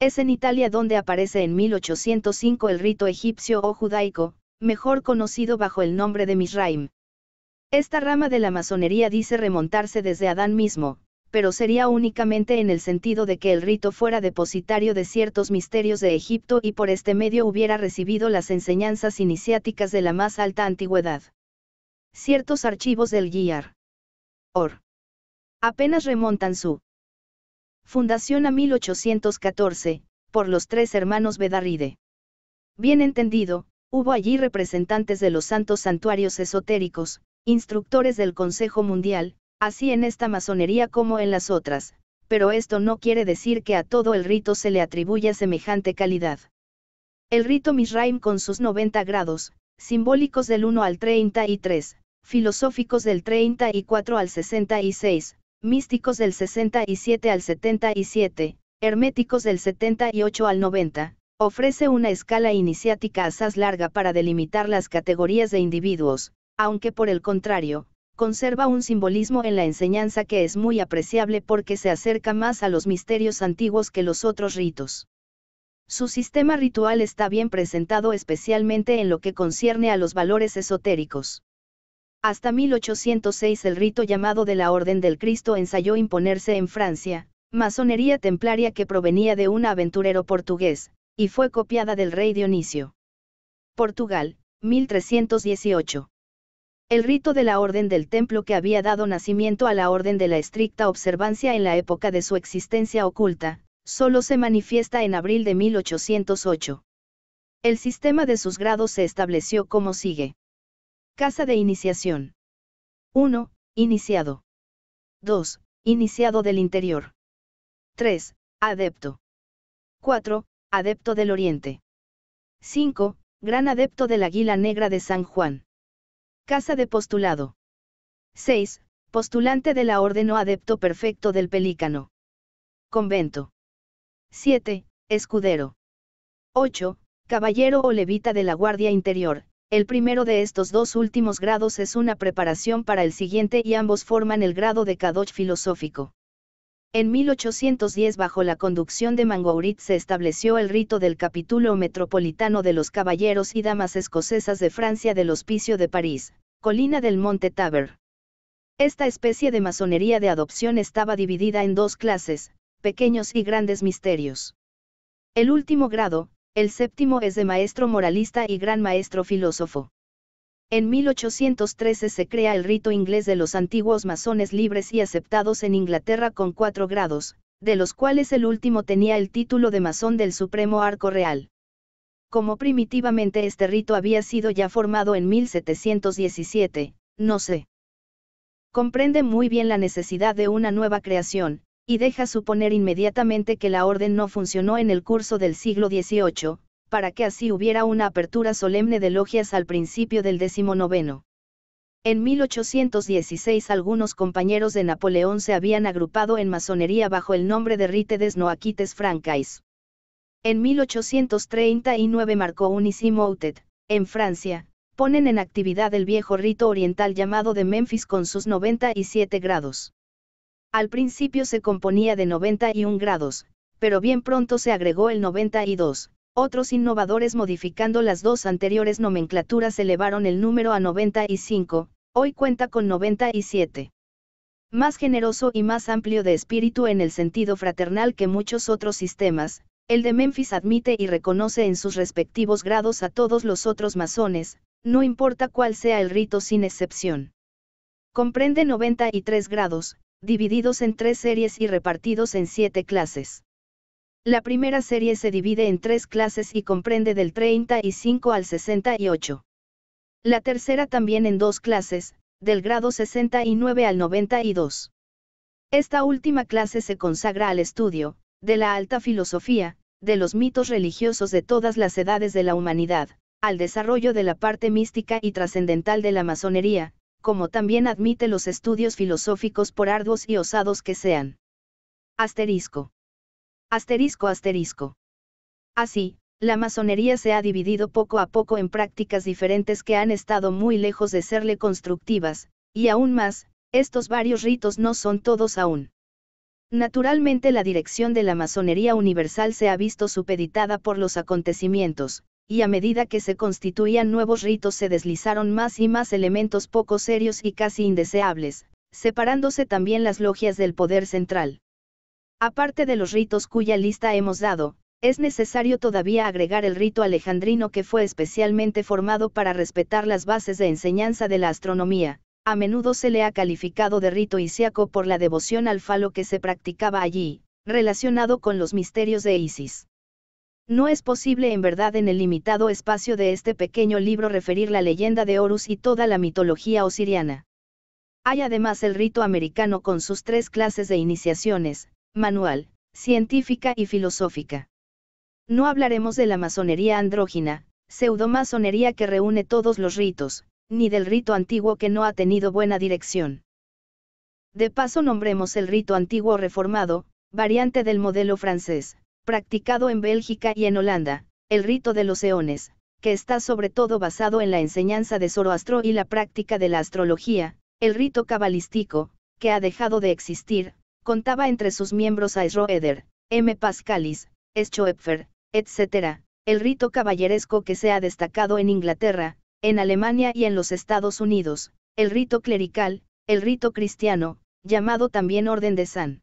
Es en Italia donde aparece en 1805 el rito egipcio o judaico, mejor conocido bajo el nombre de Misraim. Esta rama de la masonería dice remontarse desde Adán mismo, pero sería únicamente en el sentido de que el rito fuera depositario de ciertos misterios de Egipto y por este medio hubiera recibido las enseñanzas iniciáticas de la más alta antigüedad. Ciertos archivos del Guiar. Or. Apenas remontan su fundación a 1814, por los tres hermanos Bedarride. Bien entendido, hubo allí representantes de los santos santuarios esotéricos, instructores del Consejo Mundial, así en esta masonería como en las otras, pero esto no quiere decir que a todo el rito se le atribuya semejante calidad. El rito Misraim con sus 90 grados, simbólicos del 1 al 33, filosóficos del 34 al 66, místicos del 67 al 77, herméticos del 78 al 90, ofrece una escala iniciática asaz larga para delimitar las categorías de individuos, aunque por el contrario, conserva un simbolismo en la enseñanza que es muy apreciable porque se acerca más a los misterios antiguos que los otros ritos. Su sistema ritual está bien presentado especialmente en lo que concierne a los valores esotéricos. Hasta 1806 el rito llamado de la Orden del Cristo ensayó imponerse en Francia, masonería templaria que provenía de un aventurero portugués, y fue copiada del rey Dionisio. Portugal, 1318. El rito de la Orden del Templo que había dado nacimiento a la Orden de la estricta observancia en la época de su existencia oculta, solo se manifiesta en abril de 1808. El sistema de sus grados se estableció como sigue. Casa de iniciación. 1. Iniciado. 2. Iniciado del interior. 3. Adepto. 4. Adepto del Oriente. 5. Gran Adepto de la Águila Negra de San Juan. Casa de postulado. 6. Postulante de la orden o adepto perfecto del pelícano. Convento. 7. Escudero. 8. Caballero o levita de la Guardia Interior. El primero de estos dos últimos grados es una preparación para el siguiente y ambos forman el grado de Kadosh filosófico. En 1810 bajo la conducción de Mangourit se estableció el rito del capítulo metropolitano de los caballeros y damas escocesas de Francia del Hospicio de París, colina del Monte Taber. Esta especie de masonería de adopción estaba dividida en dos clases, pequeños y grandes misterios. El último grado, el séptimo es de maestro moralista y gran maestro filósofo. En 1813 se crea el rito inglés de los antiguos masones libres y aceptados en Inglaterra con cuatro grados, de los cuales el último tenía el título de masón del Supremo Arco Real. Como primitivamente este rito había sido ya formado en 1717, no se comprende muy bien la necesidad de una nueva creación, y deja suponer inmediatamente que la orden no funcionó en el curso del siglo XVIII, para que así hubiera una apertura solemne de logias al principio del XIX. En 1816 algunos compañeros de Napoleón se habían agrupado en masonería bajo el nombre de des Noaquites Francais. En 1839 marcó Utet, en Francia, ponen en actividad el viejo rito oriental llamado de Memphis con sus 97 grados. Al principio se componía de 91 grados, pero bien pronto se agregó el 92, otros innovadores modificando las dos anteriores nomenclaturas elevaron el número a 95, hoy cuenta con 97. Más generoso y más amplio de espíritu en el sentido fraternal que muchos otros sistemas, el de Memphis admite y reconoce en sus respectivos grados a todos los otros masones, no importa cuál sea el rito sin excepción. Comprende 93 grados, divididos en tres series y repartidos en siete clases. La primera serie se divide en tres clases y comprende del 35 al 68. La tercera también en dos clases, del grado 69 al 92. Esta última clase se consagra al estudio, de la alta filosofía, de los mitos religiosos de todas las edades de la humanidad, al desarrollo de la parte mística y trascendental de la masonería, como también admite los estudios filosóficos por arduos y osados que sean. Asterisco. Asterisco asterisco. Así, la masonería se ha dividido poco a poco en prácticas diferentes que han estado muy lejos de serle constructivas, y aún más, estos varios ritos no son todos aún. Naturalmente la dirección de la masonería universal se ha visto supeditada por los acontecimientos, y a medida que se constituían nuevos ritos se deslizaron más y más elementos poco serios y casi indeseables, separándose también las logias del poder central. Aparte de los ritos cuya lista hemos dado, es necesario todavía agregar el rito alejandrino que fue especialmente formado para respetar las bases de enseñanza de la astronomía, a menudo se le ha calificado de rito isiaco por la devoción al falo que se practicaba allí, relacionado con los misterios de Isis. No es posible en verdad en el limitado espacio de este pequeño libro referir la leyenda de Horus y toda la mitología osiriana. Hay además el rito americano con sus tres clases de iniciaciones, manual, científica y filosófica. No hablaremos de la masonería andrógina, pseudomasonería que reúne todos los ritos, ni del rito antiguo que no ha tenido buena dirección. De paso nombremos el rito antiguo reformado, variante del modelo francés, practicado en Bélgica y en Holanda, el rito de los eones, que está sobre todo basado en la enseñanza de Zoroastro y la práctica de la astrología, el rito cabalístico, que ha dejado de existir, Contaba entre sus miembros a Schroeder, M. Pascalis, Schoepfer, etc., el rito caballeresco que se ha destacado en Inglaterra, en Alemania y en los Estados Unidos, el rito clerical, el rito cristiano, llamado también Orden de San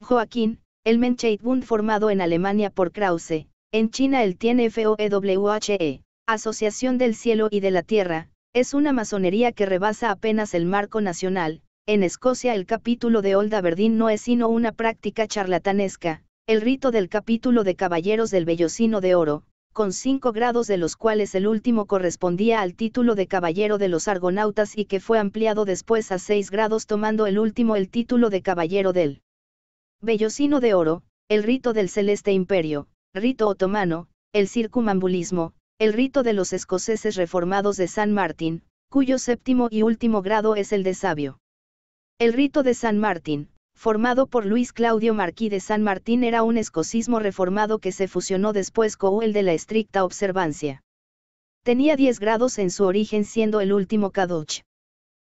Joaquín, el Menscheidbund formado en Alemania por Krause, en China el TNFOEWHE, e, Asociación del Cielo y de la Tierra, es una masonería que rebasa apenas el marco nacional, en Escocia el capítulo de Old Aberdeen no es sino una práctica charlatanesca, el rito del capítulo de Caballeros del Bellocino de Oro, con cinco grados de los cuales el último correspondía al título de Caballero de los Argonautas y que fue ampliado después a seis grados tomando el último el título de Caballero del Bellocino de Oro, el rito del Celeste Imperio, rito otomano, el circumambulismo, el rito de los escoceses reformados de San Martín, cuyo séptimo y último grado es el de sabio. El rito de San Martín, formado por Luis Claudio Marquí de San Martín era un escocismo reformado que se fusionó después con el de la estricta observancia. Tenía 10 grados en su origen siendo el último Kadoch.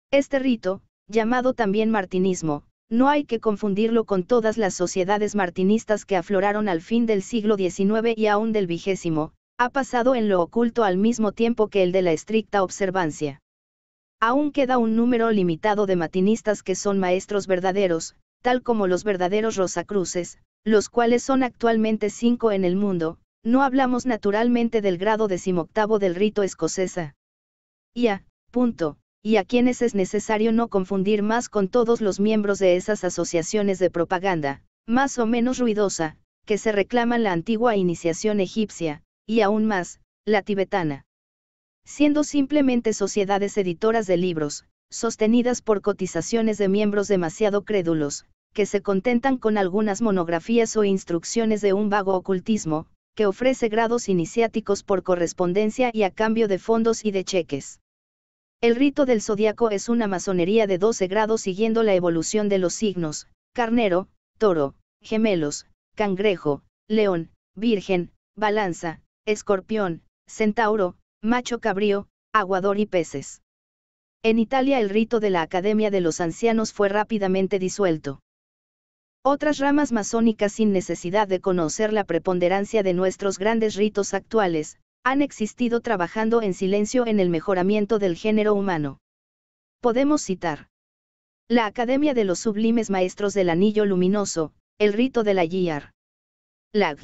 Este rito, llamado también martinismo, no hay que confundirlo con todas las sociedades martinistas que afloraron al fin del siglo XIX y aún del XX, ha pasado en lo oculto al mismo tiempo que el de la estricta observancia. Aún queda un número limitado de matinistas que son maestros verdaderos, tal como los verdaderos Rosacruces, los cuales son actualmente cinco en el mundo, no hablamos naturalmente del grado decimoctavo del rito escocesa. Y a, punto, y a quienes es necesario no confundir más con todos los miembros de esas asociaciones de propaganda, más o menos ruidosa, que se reclaman la antigua iniciación egipcia, y aún más, la tibetana siendo simplemente sociedades editoras de libros, sostenidas por cotizaciones de miembros demasiado crédulos, que se contentan con algunas monografías o instrucciones de un vago ocultismo, que ofrece grados iniciáticos por correspondencia y a cambio de fondos y de cheques. El rito del zodiaco es una masonería de 12 grados siguiendo la evolución de los signos, carnero, toro, gemelos, cangrejo, león, virgen, balanza, escorpión, centauro, macho cabrío, aguador y peces. En Italia el rito de la Academia de los Ancianos fue rápidamente disuelto. Otras ramas masónicas sin necesidad de conocer la preponderancia de nuestros grandes ritos actuales, han existido trabajando en silencio en el mejoramiento del género humano. Podemos citar. La Academia de los Sublimes Maestros del Anillo Luminoso, el rito de la GR. Lag.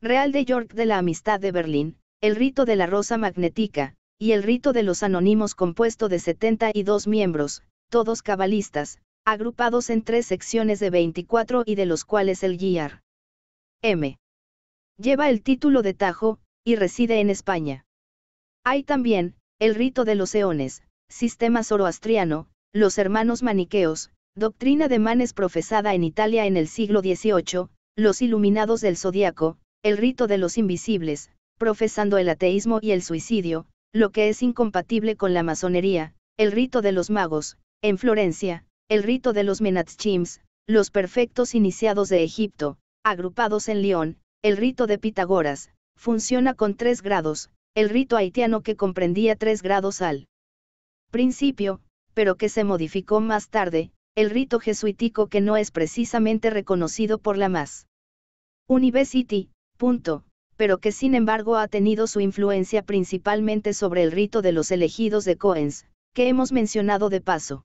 Real de York de la Amistad de Berlín, el rito de la rosa magnética, y el rito de los anónimos compuesto de 72 miembros, todos cabalistas, agrupados en tres secciones de 24 y de los cuales el guiar. M. Lleva el título de Tajo, y reside en España. Hay también, el rito de los eones, sistema zoroastriano, los hermanos maniqueos, doctrina de manes profesada en Italia en el siglo XVIII, los iluminados del zodiaco, el rito de los invisibles, profesando el ateísmo y el suicidio, lo que es incompatible con la masonería, el rito de los magos, en Florencia, el rito de los menachims, los perfectos iniciados de Egipto, agrupados en León, el rito de Pitágoras, funciona con tres grados, el rito haitiano que comprendía tres grados al principio, pero que se modificó más tarde, el rito jesuítico que no es precisamente reconocido por la MAS. University, pero que sin embargo ha tenido su influencia principalmente sobre el rito de los elegidos de Coens, que hemos mencionado de paso.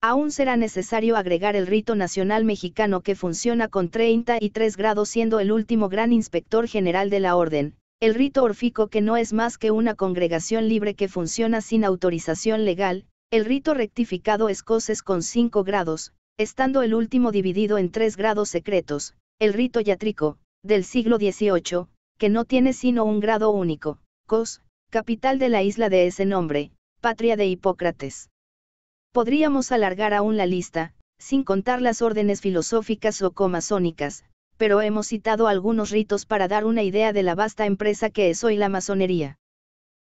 Aún será necesario agregar el rito nacional mexicano que funciona con 33 grados siendo el último gran inspector general de la orden, el rito orfico que no es más que una congregación libre que funciona sin autorización legal, el rito rectificado escoces con 5 grados, estando el último dividido en 3 grados secretos, el rito yatrico, del siglo XVIII, que no tiene sino un grado único, Cos, capital de la isla de ese nombre, patria de Hipócrates. Podríamos alargar aún la lista, sin contar las órdenes filosóficas o comasónicas, pero hemos citado algunos ritos para dar una idea de la vasta empresa que es hoy la masonería.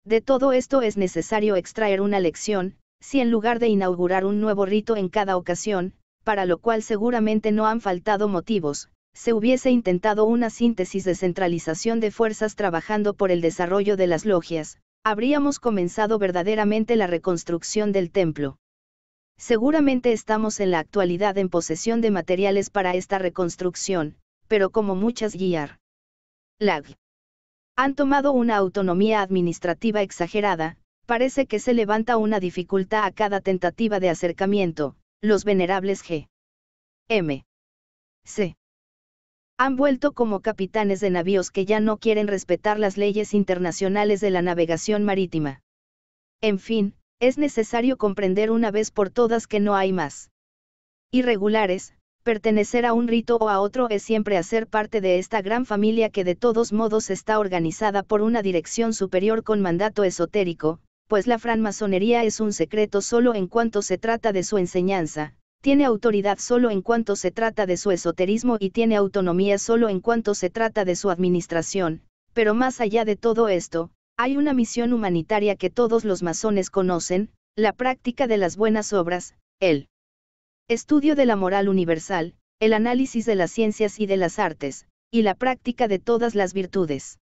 De todo esto es necesario extraer una lección, si en lugar de inaugurar un nuevo rito en cada ocasión, para lo cual seguramente no han faltado motivos, se hubiese intentado una síntesis de centralización de fuerzas trabajando por el desarrollo de las logias, habríamos comenzado verdaderamente la reconstrucción del templo. Seguramente estamos en la actualidad en posesión de materiales para esta reconstrucción, pero como muchas guiar. LAG. Han tomado una autonomía administrativa exagerada, parece que se levanta una dificultad a cada tentativa de acercamiento, los venerables G. M. C han vuelto como capitanes de navíos que ya no quieren respetar las leyes internacionales de la navegación marítima. En fin, es necesario comprender una vez por todas que no hay más. Irregulares, pertenecer a un rito o a otro es siempre hacer parte de esta gran familia que de todos modos está organizada por una dirección superior con mandato esotérico, pues la franmasonería es un secreto solo en cuanto se trata de su enseñanza, tiene autoridad solo en cuanto se trata de su esoterismo y tiene autonomía solo en cuanto se trata de su administración, pero más allá de todo esto, hay una misión humanitaria que todos los masones conocen, la práctica de las buenas obras, el estudio de la moral universal, el análisis de las ciencias y de las artes, y la práctica de todas las virtudes.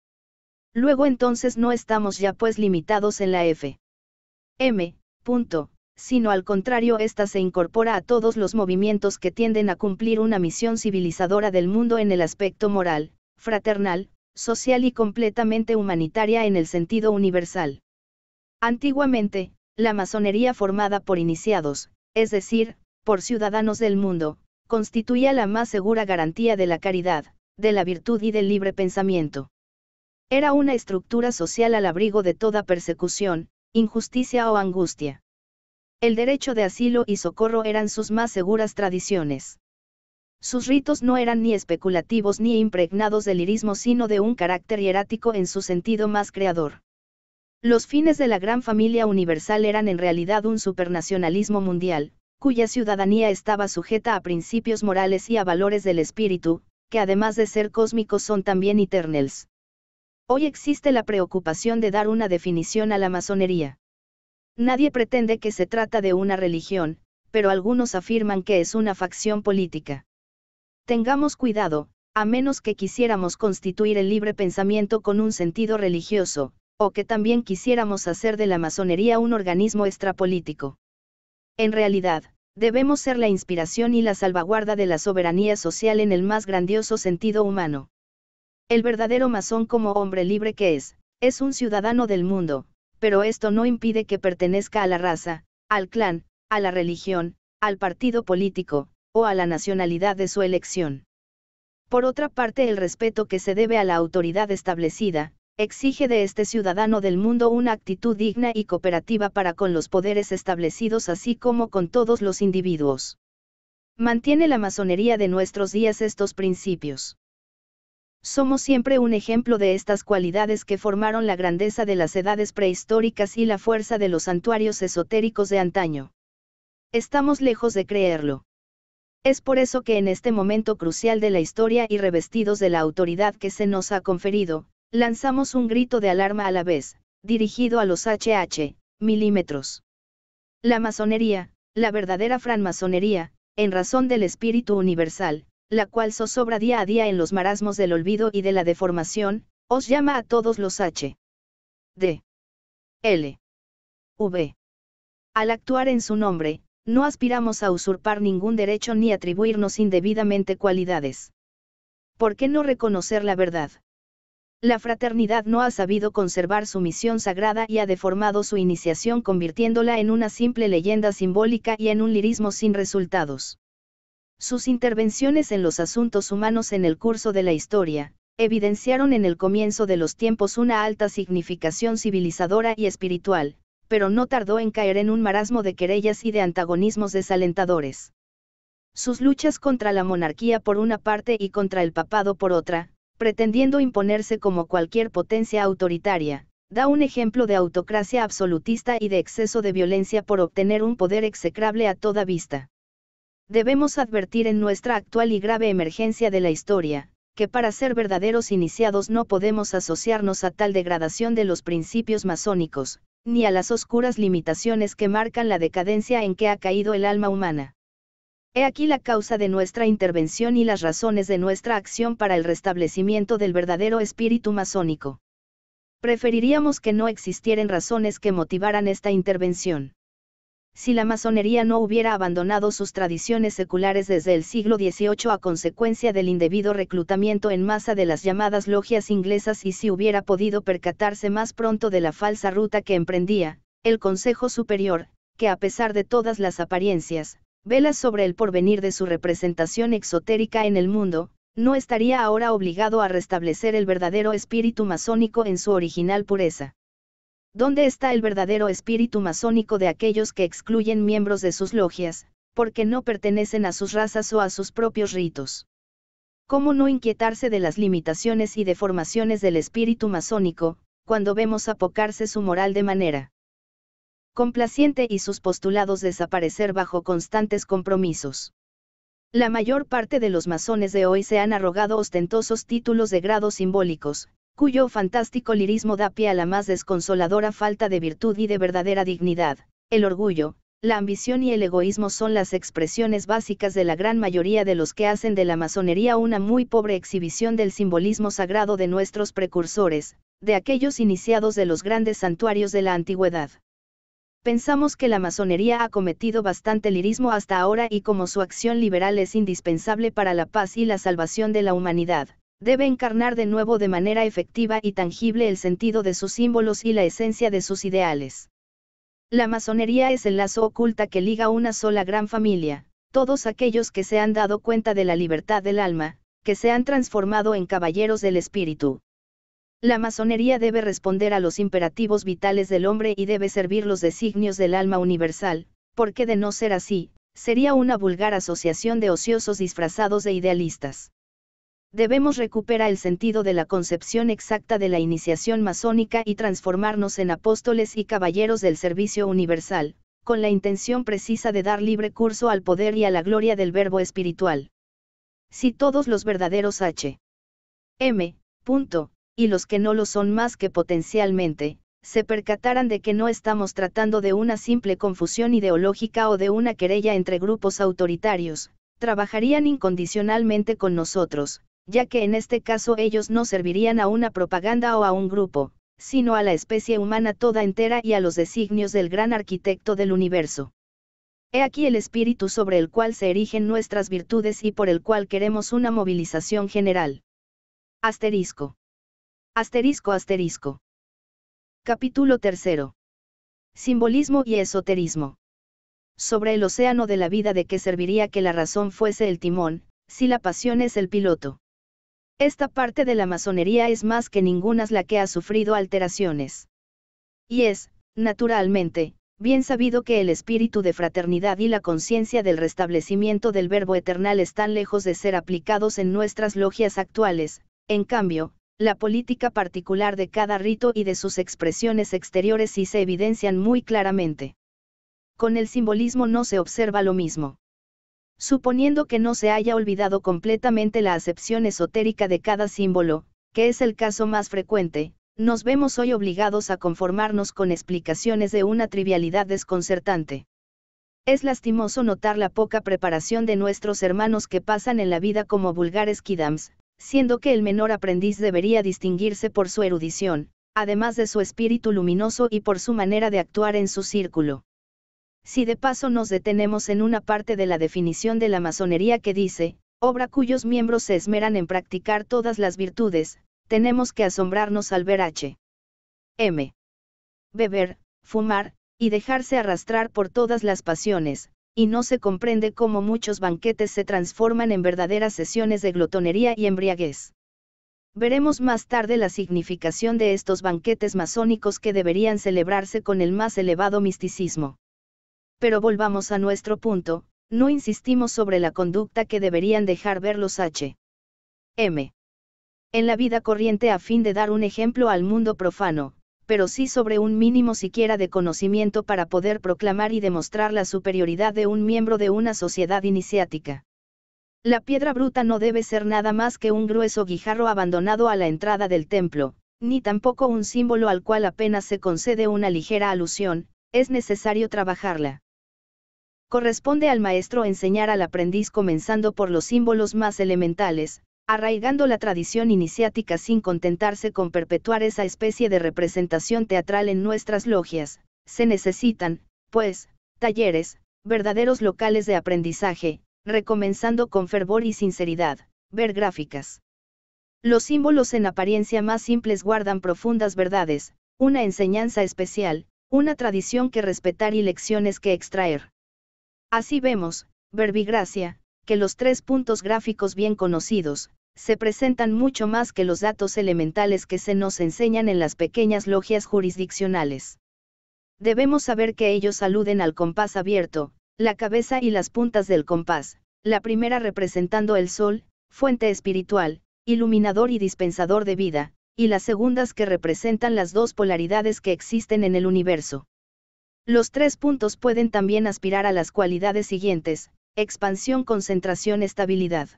Luego entonces no estamos ya pues limitados en la F. M. Punto, sino al contrario ésta se incorpora a todos los movimientos que tienden a cumplir una misión civilizadora del mundo en el aspecto moral, fraternal, social y completamente humanitaria en el sentido universal. Antiguamente, la masonería formada por iniciados, es decir, por ciudadanos del mundo, constituía la más segura garantía de la caridad, de la virtud y del libre pensamiento. Era una estructura social al abrigo de toda persecución, injusticia o angustia. El derecho de asilo y socorro eran sus más seguras tradiciones. Sus ritos no eran ni especulativos ni impregnados del lirismo sino de un carácter hierático en su sentido más creador. Los fines de la gran familia universal eran en realidad un supernacionalismo mundial, cuya ciudadanía estaba sujeta a principios morales y a valores del espíritu, que además de ser cósmicos son también eternals. Hoy existe la preocupación de dar una definición a la masonería. Nadie pretende que se trata de una religión, pero algunos afirman que es una facción política. Tengamos cuidado, a menos que quisiéramos constituir el libre pensamiento con un sentido religioso, o que también quisiéramos hacer de la masonería un organismo extrapolítico. En realidad, debemos ser la inspiración y la salvaguarda de la soberanía social en el más grandioso sentido humano. El verdadero masón como hombre libre que es, es un ciudadano del mundo, pero esto no impide que pertenezca a la raza, al clan, a la religión, al partido político, o a la nacionalidad de su elección. Por otra parte, el respeto que se debe a la autoridad establecida, exige de este ciudadano del mundo una actitud digna y cooperativa para con los poderes establecidos así como con todos los individuos. Mantiene la masonería de nuestros días estos principios somos siempre un ejemplo de estas cualidades que formaron la grandeza de las edades prehistóricas y la fuerza de los santuarios esotéricos de antaño. Estamos lejos de creerlo. Es por eso que en este momento crucial de la historia y revestidos de la autoridad que se nos ha conferido, lanzamos un grito de alarma a la vez, dirigido a los HH, milímetros. La masonería, la verdadera franmasonería, en razón del espíritu universal, la cual zozobra día a día en los marasmos del olvido y de la deformación, os llama a todos los H. D. L. V. Al actuar en su nombre, no aspiramos a usurpar ningún derecho ni atribuirnos indebidamente cualidades. ¿Por qué no reconocer la verdad? La fraternidad no ha sabido conservar su misión sagrada y ha deformado su iniciación convirtiéndola en una simple leyenda simbólica y en un lirismo sin resultados. Sus intervenciones en los asuntos humanos en el curso de la historia, evidenciaron en el comienzo de los tiempos una alta significación civilizadora y espiritual, pero no tardó en caer en un marasmo de querellas y de antagonismos desalentadores. Sus luchas contra la monarquía por una parte y contra el papado por otra, pretendiendo imponerse como cualquier potencia autoritaria, da un ejemplo de autocracia absolutista y de exceso de violencia por obtener un poder execrable a toda vista. Debemos advertir en nuestra actual y grave emergencia de la historia, que para ser verdaderos iniciados no podemos asociarnos a tal degradación de los principios masónicos, ni a las oscuras limitaciones que marcan la decadencia en que ha caído el alma humana. He aquí la causa de nuestra intervención y las razones de nuestra acción para el restablecimiento del verdadero espíritu masónico. Preferiríamos que no existieran razones que motivaran esta intervención si la masonería no hubiera abandonado sus tradiciones seculares desde el siglo XVIII a consecuencia del indebido reclutamiento en masa de las llamadas logias inglesas y si hubiera podido percatarse más pronto de la falsa ruta que emprendía, el Consejo Superior, que a pesar de todas las apariencias, vela sobre el porvenir de su representación exotérica en el mundo, no estaría ahora obligado a restablecer el verdadero espíritu masónico en su original pureza. ¿Dónde está el verdadero espíritu masónico de aquellos que excluyen miembros de sus logias, porque no pertenecen a sus razas o a sus propios ritos? ¿Cómo no inquietarse de las limitaciones y deformaciones del espíritu masónico, cuando vemos apocarse su moral de manera complaciente y sus postulados desaparecer bajo constantes compromisos? La mayor parte de los masones de hoy se han arrogado ostentosos títulos de grados simbólicos, cuyo fantástico lirismo da pie a la más desconsoladora falta de virtud y de verdadera dignidad. El orgullo, la ambición y el egoísmo son las expresiones básicas de la gran mayoría de los que hacen de la masonería una muy pobre exhibición del simbolismo sagrado de nuestros precursores, de aquellos iniciados de los grandes santuarios de la antigüedad. Pensamos que la masonería ha cometido bastante lirismo hasta ahora y como su acción liberal es indispensable para la paz y la salvación de la humanidad, debe encarnar de nuevo de manera efectiva y tangible el sentido de sus símbolos y la esencia de sus ideales. La masonería es el lazo oculta que liga una sola gran familia, todos aquellos que se han dado cuenta de la libertad del alma, que se han transformado en caballeros del espíritu. La masonería debe responder a los imperativos vitales del hombre y debe servir los designios del alma universal, porque de no ser así, sería una vulgar asociación de ociosos disfrazados de idealistas. Debemos recuperar el sentido de la concepción exacta de la iniciación masónica y transformarnos en apóstoles y caballeros del servicio universal, con la intención precisa de dar libre curso al poder y a la gloria del verbo espiritual. Si todos los verdaderos H. y los que no lo son más que potencialmente, se percataran de que no estamos tratando de una simple confusión ideológica o de una querella entre grupos autoritarios, trabajarían incondicionalmente con nosotros, ya que en este caso ellos no servirían a una propaganda o a un grupo, sino a la especie humana toda entera y a los designios del gran arquitecto del universo. He aquí el espíritu sobre el cual se erigen nuestras virtudes y por el cual queremos una movilización general. Asterisco. Asterisco asterisco. Capítulo 3. Simbolismo y esoterismo. Sobre el océano de la vida de que serviría que la razón fuese el timón, si la pasión es el piloto. Esta parte de la masonería es más que ninguna la que ha sufrido alteraciones. Y es, naturalmente, bien sabido que el espíritu de fraternidad y la conciencia del restablecimiento del verbo eternal están lejos de ser aplicados en nuestras logias actuales, en cambio, la política particular de cada rito y de sus expresiones exteriores sí se evidencian muy claramente. Con el simbolismo no se observa lo mismo suponiendo que no se haya olvidado completamente la acepción esotérica de cada símbolo, que es el caso más frecuente, nos vemos hoy obligados a conformarnos con explicaciones de una trivialidad desconcertante. Es lastimoso notar la poca preparación de nuestros hermanos que pasan en la vida como vulgares kidams, siendo que el menor aprendiz debería distinguirse por su erudición, además de su espíritu luminoso y por su manera de actuar en su círculo si de paso nos detenemos en una parte de la definición de la masonería que dice, obra cuyos miembros se esmeran en practicar todas las virtudes, tenemos que asombrarnos al ver H. M. Beber, fumar, y dejarse arrastrar por todas las pasiones, y no se comprende cómo muchos banquetes se transforman en verdaderas sesiones de glotonería y embriaguez. Veremos más tarde la significación de estos banquetes masónicos que deberían celebrarse con el más elevado misticismo pero volvamos a nuestro punto, no insistimos sobre la conducta que deberían dejar ver los H. M. En la vida corriente a fin de dar un ejemplo al mundo profano, pero sí sobre un mínimo siquiera de conocimiento para poder proclamar y demostrar la superioridad de un miembro de una sociedad iniciática. La piedra bruta no debe ser nada más que un grueso guijarro abandonado a la entrada del templo, ni tampoco un símbolo al cual apenas se concede una ligera alusión, es necesario trabajarla corresponde al maestro enseñar al aprendiz comenzando por los símbolos más elementales, arraigando la tradición iniciática sin contentarse con perpetuar esa especie de representación teatral en nuestras logias, se necesitan, pues, talleres, verdaderos locales de aprendizaje, recomenzando con fervor y sinceridad, ver gráficas. Los símbolos en apariencia más simples guardan profundas verdades, una enseñanza especial, una tradición que respetar y lecciones que extraer. Así vemos, verbigracia, que los tres puntos gráficos bien conocidos, se presentan mucho más que los datos elementales que se nos enseñan en las pequeñas logias jurisdiccionales. Debemos saber que ellos aluden al compás abierto, la cabeza y las puntas del compás, la primera representando el sol, fuente espiritual, iluminador y dispensador de vida, y las segundas que representan las dos polaridades que existen en el universo, los tres puntos pueden también aspirar a las cualidades siguientes, expansión, concentración, estabilidad.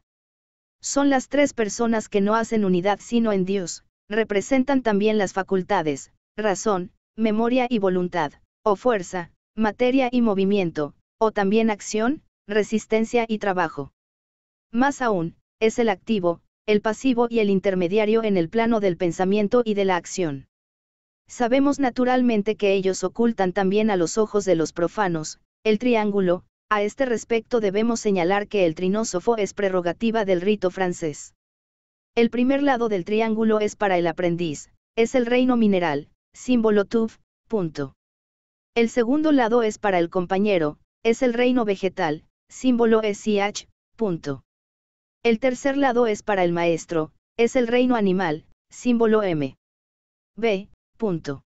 Son las tres personas que no hacen unidad sino en Dios, representan también las facultades, razón, memoria y voluntad, o fuerza, materia y movimiento, o también acción, resistencia y trabajo. Más aún, es el activo, el pasivo y el intermediario en el plano del pensamiento y de la acción. Sabemos naturalmente que ellos ocultan también a los ojos de los profanos, el triángulo, a este respecto debemos señalar que el trinósofo es prerrogativa del rito francés. El primer lado del triángulo es para el aprendiz, es el reino mineral, símbolo tuf, punto. El segundo lado es para el compañero, es el reino vegetal, símbolo SIH, punto. El tercer lado es para el maestro, es el reino animal, símbolo M. B, Punto.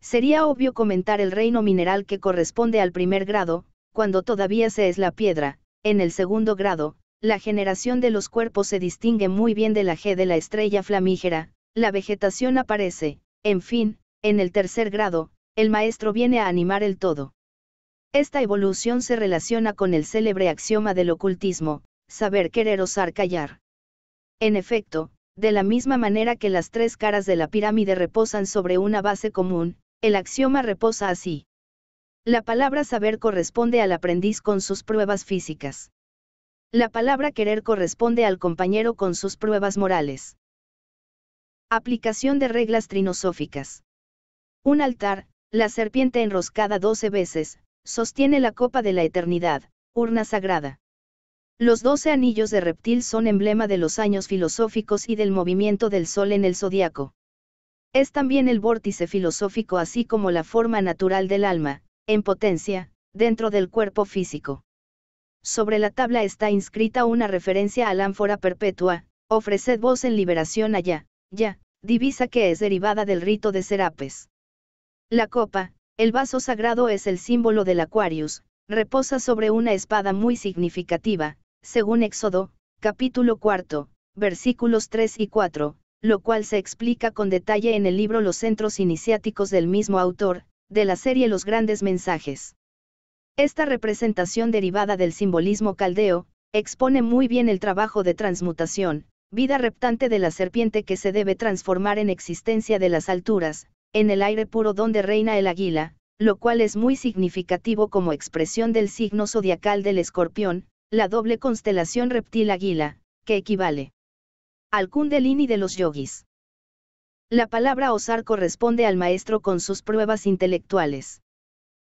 Sería obvio comentar el reino mineral que corresponde al primer grado, cuando todavía se es la piedra, en el segundo grado, la generación de los cuerpos se distingue muy bien de la G de la estrella flamígera, la vegetación aparece, en fin, en el tercer grado, el maestro viene a animar el todo. Esta evolución se relaciona con el célebre axioma del ocultismo, saber querer osar callar. En efecto, de la misma manera que las tres caras de la pirámide reposan sobre una base común, el axioma reposa así. La palabra saber corresponde al aprendiz con sus pruebas físicas. La palabra querer corresponde al compañero con sus pruebas morales. Aplicación de reglas trinosóficas. Un altar, la serpiente enroscada doce veces, sostiene la copa de la eternidad, urna sagrada. Los doce anillos de reptil son emblema de los años filosóficos y del movimiento del Sol en el zodiaco. Es también el vórtice filosófico así como la forma natural del alma, en potencia, dentro del cuerpo físico. Sobre la tabla está inscrita una referencia al ánfora perpetua, ofreced vos en liberación allá, ya, divisa que es derivada del rito de Serapes. La copa, el vaso sagrado es el símbolo del Aquarius, reposa sobre una espada muy significativa, según Éxodo, capítulo cuarto, versículos 3 y 4, lo cual se explica con detalle en el libro Los Centros Iniciáticos del mismo autor, de la serie Los Grandes Mensajes. Esta representación derivada del simbolismo caldeo, expone muy bien el trabajo de transmutación, vida reptante de la serpiente que se debe transformar en existencia de las alturas, en el aire puro donde reina el águila, lo cual es muy significativo como expresión del signo zodiacal del escorpión, la doble constelación reptil-águila, que equivale al kundalini de los yogis. La palabra osar corresponde al maestro con sus pruebas intelectuales.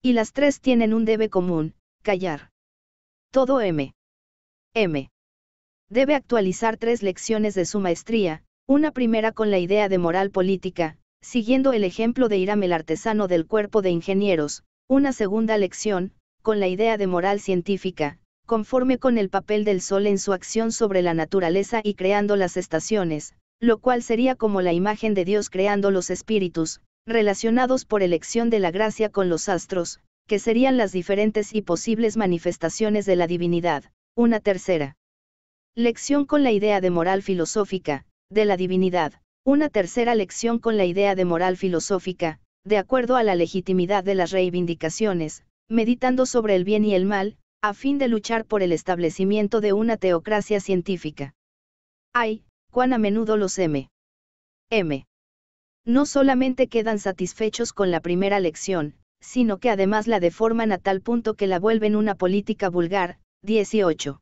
Y las tres tienen un debe común, callar. Todo M. M. Debe actualizar tres lecciones de su maestría, una primera con la idea de moral política, siguiendo el ejemplo de Iram el artesano del cuerpo de ingenieros, una segunda lección, con la idea de moral científica, conforme con el papel del Sol en su acción sobre la naturaleza y creando las estaciones, lo cual sería como la imagen de Dios creando los espíritus, relacionados por elección de la gracia con los astros, que serían las diferentes y posibles manifestaciones de la divinidad. Una tercera. Lección con la idea de moral filosófica, de la divinidad. Una tercera lección con la idea de moral filosófica, de acuerdo a la legitimidad de las reivindicaciones, meditando sobre el bien y el mal, a fin de luchar por el establecimiento de una teocracia científica. Ay, cuán a menudo los M. M. No solamente quedan satisfechos con la primera lección, sino que además la deforman a tal punto que la vuelven una política vulgar. 18.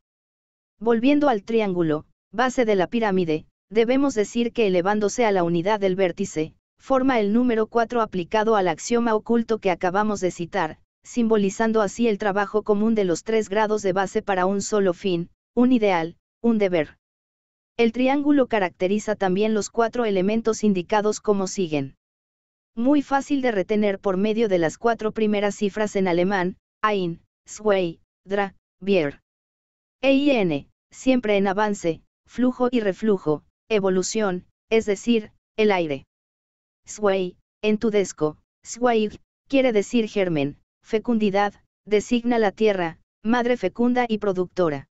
Volviendo al triángulo, base de la pirámide, debemos decir que elevándose a la unidad del vértice, forma el número 4 aplicado al axioma oculto que acabamos de citar, simbolizando así el trabajo común de los tres grados de base para un solo fin, un ideal, un deber. El triángulo caracteriza también los cuatro elementos indicados como siguen. Muy fácil de retener por medio de las cuatro primeras cifras en alemán, ein, zwei, dra, bier. EIN, siempre en avance, flujo y reflujo, evolución, es decir, el aire. Sway, Tudesco, sway, quiere decir germen, fecundidad, designa la tierra, madre fecunda y productora.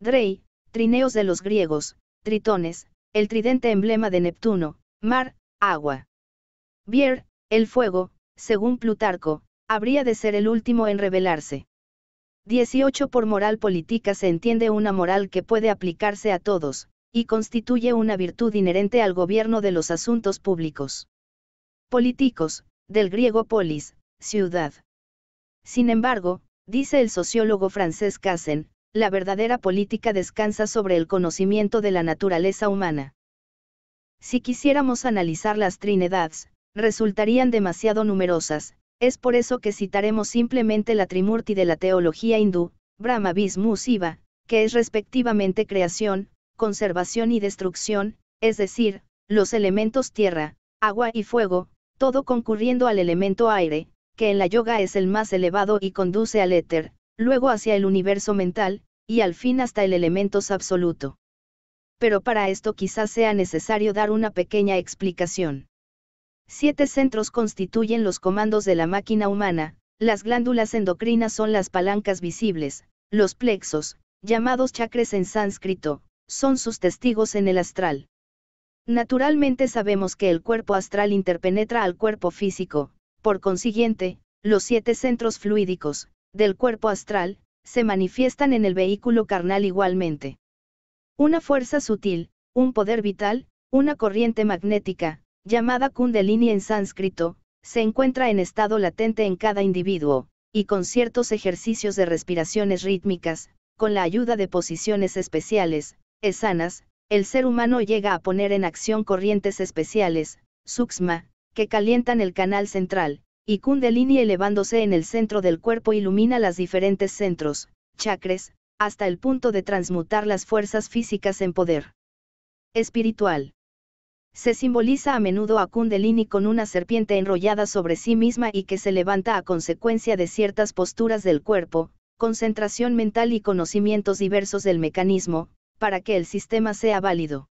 Drey, trineos de los griegos, tritones, el tridente emblema de Neptuno, mar, agua. Bier, el fuego, según Plutarco, habría de ser el último en revelarse. 18 Por moral política se entiende una moral que puede aplicarse a todos, y constituye una virtud inherente al gobierno de los asuntos públicos. Políticos, del griego polis, ciudad. Sin embargo, dice el sociólogo francés Cassen, la verdadera política descansa sobre el conocimiento de la naturaleza humana. Si quisiéramos analizar las Trinidades, resultarían demasiado numerosas, es por eso que citaremos simplemente la Trimurti de la teología hindú, Brahma que es respectivamente creación, conservación y destrucción, es decir, los elementos tierra, agua y fuego, todo concurriendo al elemento aire, que en la yoga es el más elevado y conduce al éter, luego hacia el universo mental, y al fin hasta el elemento absoluto. Pero para esto quizás sea necesario dar una pequeña explicación. Siete centros constituyen los comandos de la máquina humana, las glándulas endocrinas son las palancas visibles, los plexos, llamados chakras en sánscrito, son sus testigos en el astral. Naturalmente sabemos que el cuerpo astral interpenetra al cuerpo físico, por consiguiente, los siete centros fluídicos, del cuerpo astral, se manifiestan en el vehículo carnal igualmente. Una fuerza sutil, un poder vital, una corriente magnética, llamada kundalini en sánscrito, se encuentra en estado latente en cada individuo, y con ciertos ejercicios de respiraciones rítmicas, con la ayuda de posiciones especiales, esanas, el ser humano llega a poner en acción corrientes especiales, suksma, que calientan el canal central, y Kundalini elevándose en el centro del cuerpo ilumina las diferentes centros, chakras, hasta el punto de transmutar las fuerzas físicas en poder espiritual. Se simboliza a menudo a Kundalini con una serpiente enrollada sobre sí misma y que se levanta a consecuencia de ciertas posturas del cuerpo, concentración mental y conocimientos diversos del mecanismo, para que el sistema sea válido.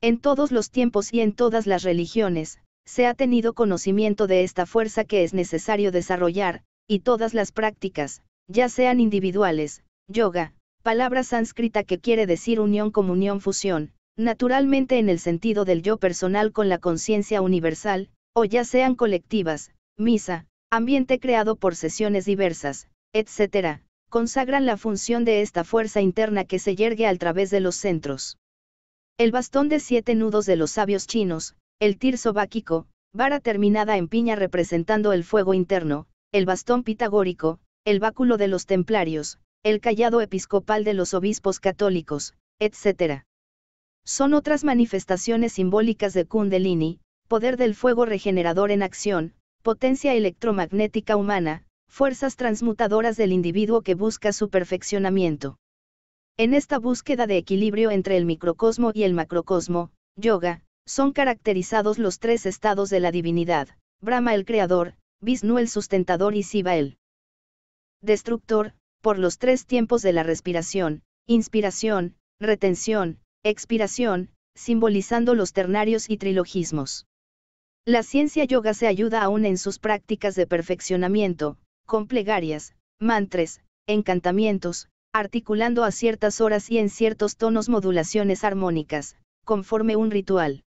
En todos los tiempos y en todas las religiones, se ha tenido conocimiento de esta fuerza que es necesario desarrollar, y todas las prácticas, ya sean individuales, yoga, palabra sánscrita que quiere decir unión, comunión, fusión, naturalmente en el sentido del yo personal con la conciencia universal, o ya sean colectivas, misa, ambiente creado por sesiones diversas, etc., consagran la función de esta fuerza interna que se yergue a través de los centros. El bastón de siete nudos de los sabios chinos, el tirso báquico, vara terminada en piña representando el fuego interno, el bastón pitagórico, el báculo de los templarios, el callado episcopal de los obispos católicos, etc. Son otras manifestaciones simbólicas de Kundalini, poder del fuego regenerador en acción, potencia electromagnética humana, fuerzas transmutadoras del individuo que busca su perfeccionamiento. En esta búsqueda de equilibrio entre el microcosmo y el macrocosmo, yoga, son caracterizados los tres estados de la divinidad, Brahma el creador, Vishnu el sustentador y Siva el destructor, por los tres tiempos de la respiración, inspiración, retención, expiración, simbolizando los ternarios y trilogismos. La ciencia yoga se ayuda aún en sus prácticas de perfeccionamiento, con plegarias, mantres, encantamientos, articulando a ciertas horas y en ciertos tonos modulaciones armónicas, conforme un ritual.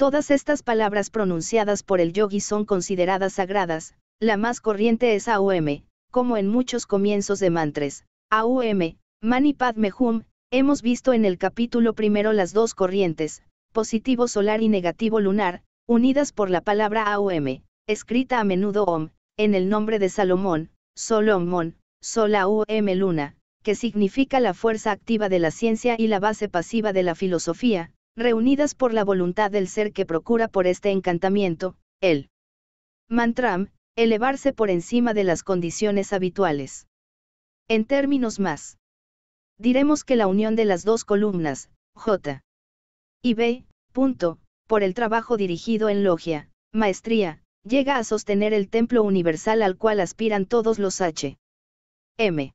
Todas estas palabras pronunciadas por el yogi son consideradas sagradas, la más corriente es AUM, como en muchos comienzos de mantras. AUM, Mani Padme Hum, hemos visto en el capítulo primero las dos corrientes, positivo solar y negativo lunar, unidas por la palabra AUM, escrita a menudo OM, en el nombre de Salomón, Solomon, Sol AUM Luna, que significa la fuerza activa de la ciencia y la base pasiva de la filosofía, reunidas por la voluntad del ser que procura por este encantamiento, el mantram, elevarse por encima de las condiciones habituales. En términos más, diremos que la unión de las dos columnas, J y B, punto, por el trabajo dirigido en logia, maestría, llega a sostener el templo universal al cual aspiran todos los H. M.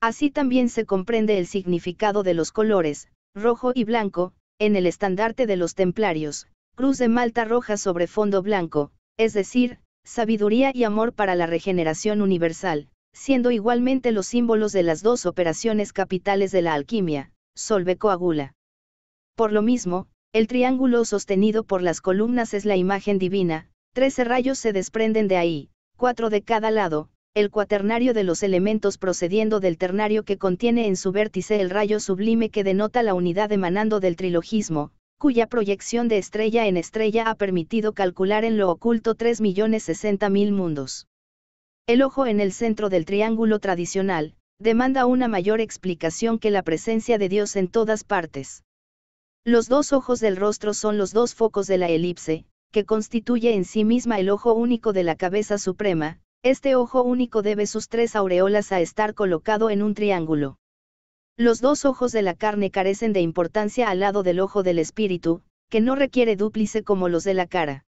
Así también se comprende el significado de los colores, rojo y blanco, en el estandarte de los templarios, cruz de malta roja sobre fondo blanco, es decir, sabiduría y amor para la regeneración universal, siendo igualmente los símbolos de las dos operaciones capitales de la alquimia, solve coagula. Por lo mismo, el triángulo sostenido por las columnas es la imagen divina, trece rayos se desprenden de ahí, cuatro de cada lado, el cuaternario de los elementos procediendo del ternario que contiene en su vértice el rayo sublime que denota la unidad emanando del trilogismo, cuya proyección de estrella en estrella ha permitido calcular en lo oculto 3.060.000 mundos. El ojo en el centro del triángulo tradicional, demanda una mayor explicación que la presencia de Dios en todas partes. Los dos ojos del rostro son los dos focos de la elipse, que constituye en sí misma el ojo único de la cabeza suprema, este ojo único debe sus tres aureolas a estar colocado en un triángulo. Los dos ojos de la carne carecen de importancia al lado del ojo del espíritu, que no requiere dúplice como los de la cara.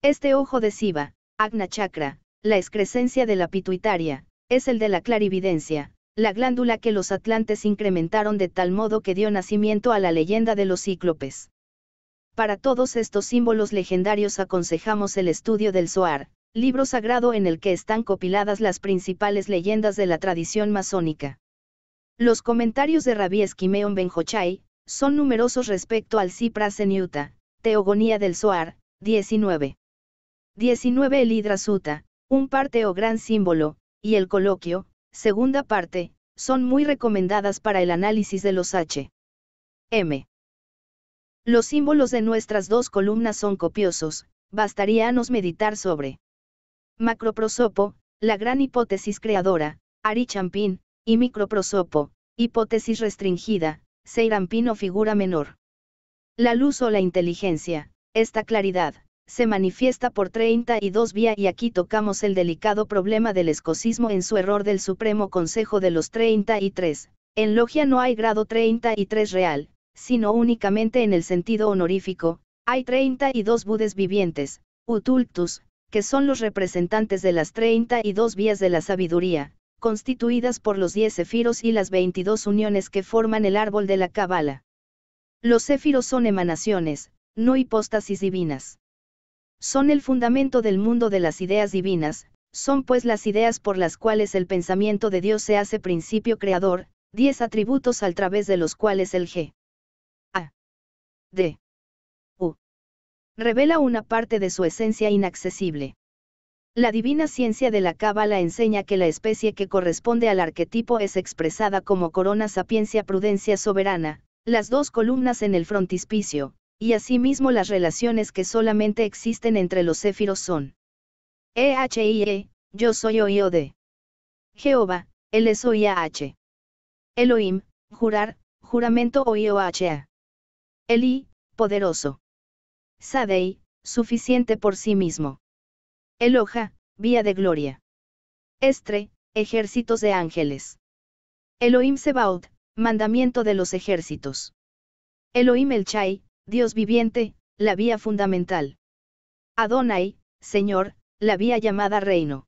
Este ojo de Siva, Agna Chakra, la excrescencia de la pituitaria, es el de la clarividencia, la glándula que los atlantes incrementaron de tal modo que dio nacimiento a la leyenda de los cíclopes. Para todos estos símbolos legendarios aconsejamos el estudio del Zohar, libro sagrado en el que están copiladas las principales leyendas de la tradición masónica. Los comentarios de Rabbi Esquimeón Benjochai, son numerosos respecto al Cipra en Teogonía del Soar, 19. 19 El Hidra Suta, un parte o gran símbolo, y el coloquio, segunda parte, son muy recomendadas para el análisis de los H. M. Los símbolos de nuestras dos columnas son copiosos, bastaríanos meditar sobre Macroprosopo, la gran hipótesis creadora, Ari Champin, y microprosopo, hipótesis restringida, Seirampin o figura menor. La luz o la inteligencia, esta claridad, se manifiesta por 32 vía y aquí tocamos el delicado problema del escocismo en su error del Supremo Consejo de los 33. En logia no hay grado 33 real, sino únicamente en el sentido honorífico, hay 32 budes vivientes, utultus, que son los representantes de las 32 vías de la sabiduría, constituidas por los 10 cefiros y las 22 uniones que forman el árbol de la Cábala. Los céfiros son emanaciones, no hipóstasis divinas. Son el fundamento del mundo de las ideas divinas, son pues las ideas por las cuales el pensamiento de Dios se hace principio creador, diez atributos al través de los cuales el G. A. D revela una parte de su esencia inaccesible. La divina ciencia de la cábala enseña que la especie que corresponde al arquetipo es expresada como corona sapiencia prudencia soberana, las dos columnas en el frontispicio, y asimismo las relaciones que solamente existen entre los céfiros son. EHIE, e, yo soy OIOD. Jehová, él es OIAH. Elohim, jurar, juramento OIOHA. Eli, poderoso. Sadei, suficiente por sí mismo. Eloja, vía de gloria. Estre, ejércitos de ángeles. Elohim sebaud, mandamiento de los ejércitos. Elohim Elchai, Dios viviente, la vía fundamental. Adonai, Señor, la vía llamada reino.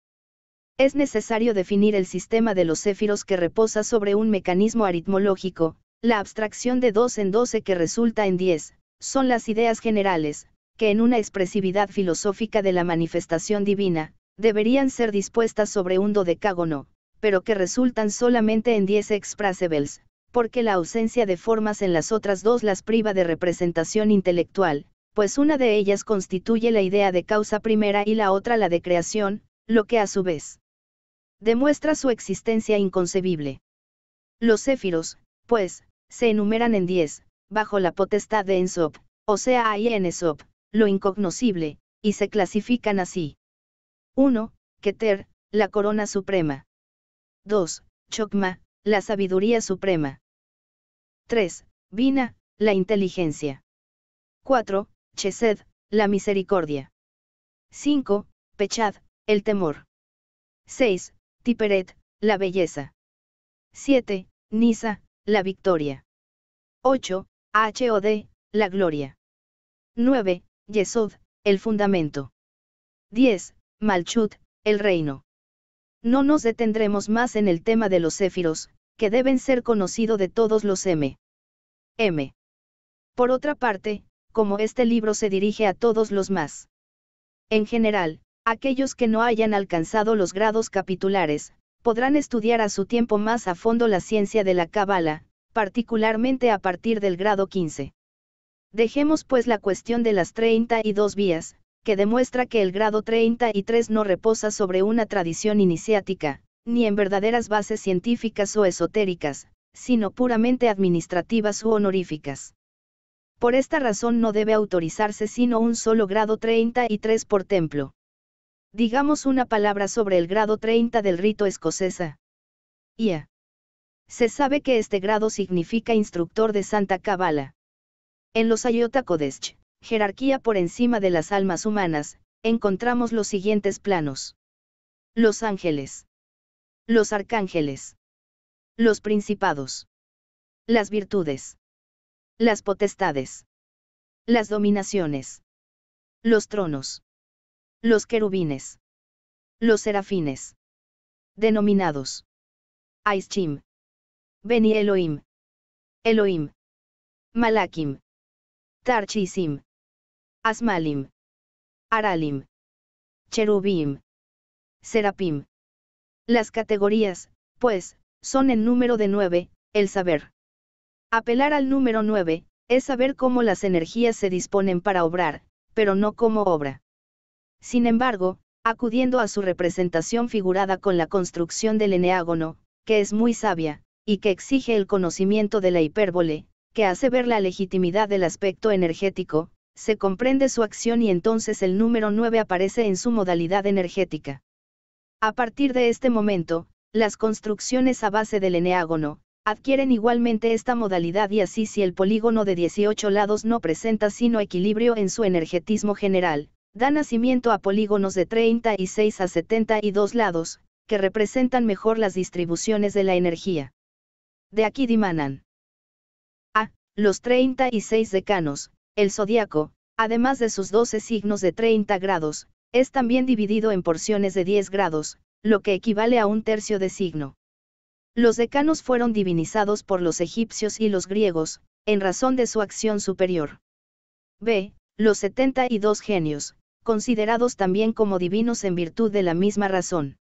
Es necesario definir el sistema de los céfiros que reposa sobre un mecanismo aritmológico, la abstracción de dos en doce que resulta en 10, son las ideas generales, que en una expresividad filosófica de la manifestación divina, deberían ser dispuestas sobre un dodecágono, pero que resultan solamente en diez exprasebels, porque la ausencia de formas en las otras dos las priva de representación intelectual, pues una de ellas constituye la idea de causa primera y la otra la de creación, lo que a su vez demuestra su existencia inconcebible. Los céfiros, pues, se enumeran en diez, bajo la potestad de Ensop, o sea hay en Ensop, lo incognoscible, y se clasifican así. 1. Keter, la corona suprema. 2. Chokma, la sabiduría suprema. 3. Vina, la inteligencia. 4. Chesed, la misericordia. 5. Pechad, el temor. 6. Tiperet, la belleza. 7. Nisa, la victoria. 8. HOD, la gloria. 9. Yesod, el fundamento. 10. Malchut, el reino. No nos detendremos más en el tema de los céfiros, que deben ser conocido de todos los M. M. Por otra parte, como este libro se dirige a todos los más. En general, aquellos que no hayan alcanzado los grados capitulares, podrán estudiar a su tiempo más a fondo la ciencia de la Kabbalah, particularmente a partir del grado 15. Dejemos pues la cuestión de las 32 vías, que demuestra que el grado 33 no reposa sobre una tradición iniciática, ni en verdaderas bases científicas o esotéricas, sino puramente administrativas u honoríficas. Por esta razón no debe autorizarse sino un solo grado 33 por templo. Digamos una palabra sobre el grado 30 del rito escocesa. IA. Se sabe que este grado significa instructor de Santa Cábala. En los Ayota jerarquía por encima de las almas humanas, encontramos los siguientes planos. Los ángeles. Los arcángeles. Los principados. Las virtudes. Las potestades. Las dominaciones. Los tronos. Los querubines. Los serafines. Denominados. Aishim. Beni Elohim. Elohim. Malakim. Tarchisim. Asmalim. Aralim. Cherubim. Serapim. Las categorías, pues, son el número de nueve, el saber. Apelar al número nueve, es saber cómo las energías se disponen para obrar, pero no cómo obra. Sin embargo, acudiendo a su representación figurada con la construcción del eneágono, que es muy sabia, y que exige el conocimiento de la hipérbole, que hace ver la legitimidad del aspecto energético, se comprende su acción y entonces el número 9 aparece en su modalidad energética. A partir de este momento, las construcciones a base del eneágono, adquieren igualmente esta modalidad y así si el polígono de 18 lados no presenta sino equilibrio en su energetismo general, da nacimiento a polígonos de 36 a 72 lados, que representan mejor las distribuciones de la energía. De aquí dimanan. A. Los 36 decanos, el zodiaco, además de sus 12 signos de 30 grados, es también dividido en porciones de 10 grados, lo que equivale a un tercio de signo. Los decanos fueron divinizados por los egipcios y los griegos, en razón de su acción superior. B. Los 72 genios, considerados también como divinos en virtud de la misma razón.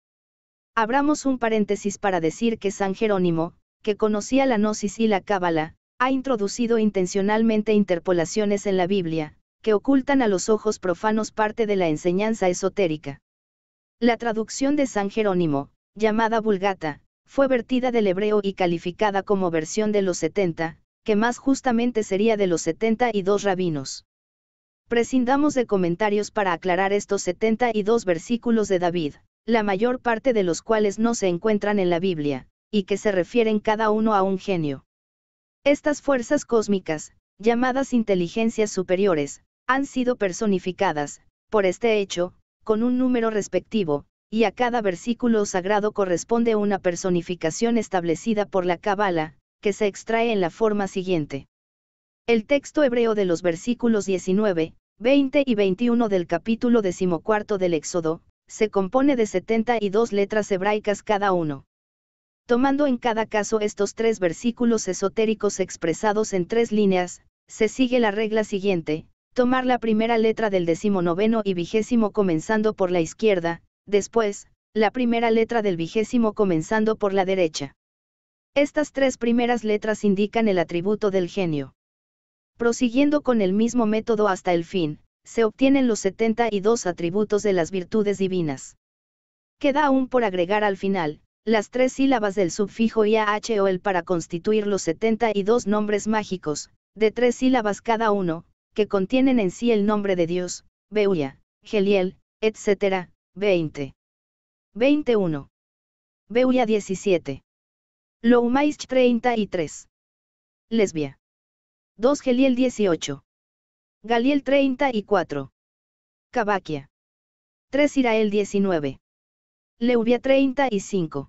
Abramos un paréntesis para decir que San Jerónimo, que conocía la gnosis y la cábala, ha introducido intencionalmente interpolaciones en la Biblia, que ocultan a los ojos profanos parte de la enseñanza esotérica. La traducción de San Jerónimo, llamada Vulgata, fue vertida del hebreo y calificada como versión de los 70, que más justamente sería de los 72 rabinos. Prescindamos de comentarios para aclarar estos 72 versículos de David, la mayor parte de los cuales no se encuentran en la Biblia, y que se refieren cada uno a un genio. Estas fuerzas cósmicas, llamadas inteligencias superiores, han sido personificadas, por este hecho, con un número respectivo, y a cada versículo sagrado corresponde una personificación establecida por la Kabbalah, que se extrae en la forma siguiente. El texto hebreo de los versículos 19, 20 y 21 del capítulo decimocuarto del Éxodo, se compone de 72 letras hebraicas cada uno. Tomando en cada caso estos tres versículos esotéricos expresados en tres líneas, se sigue la regla siguiente, tomar la primera letra del decimonoveno y vigésimo comenzando por la izquierda, después, la primera letra del vigésimo comenzando por la derecha. Estas tres primeras letras indican el atributo del genio. Prosiguiendo con el mismo método hasta el fin, se obtienen los 72 atributos de las virtudes divinas. Queda aún por agregar al final, las tres sílabas del sufijo el para constituir los 72 nombres mágicos, de tres sílabas cada uno, que contienen en sí el nombre de Dios, Beuya, Geliel, etc. 20. 21. Beuya 17. y 33. Lesbia. 2 Geliel 18. Galiel 34. Cabaquia. 3 Irael 19. Leuvia 35.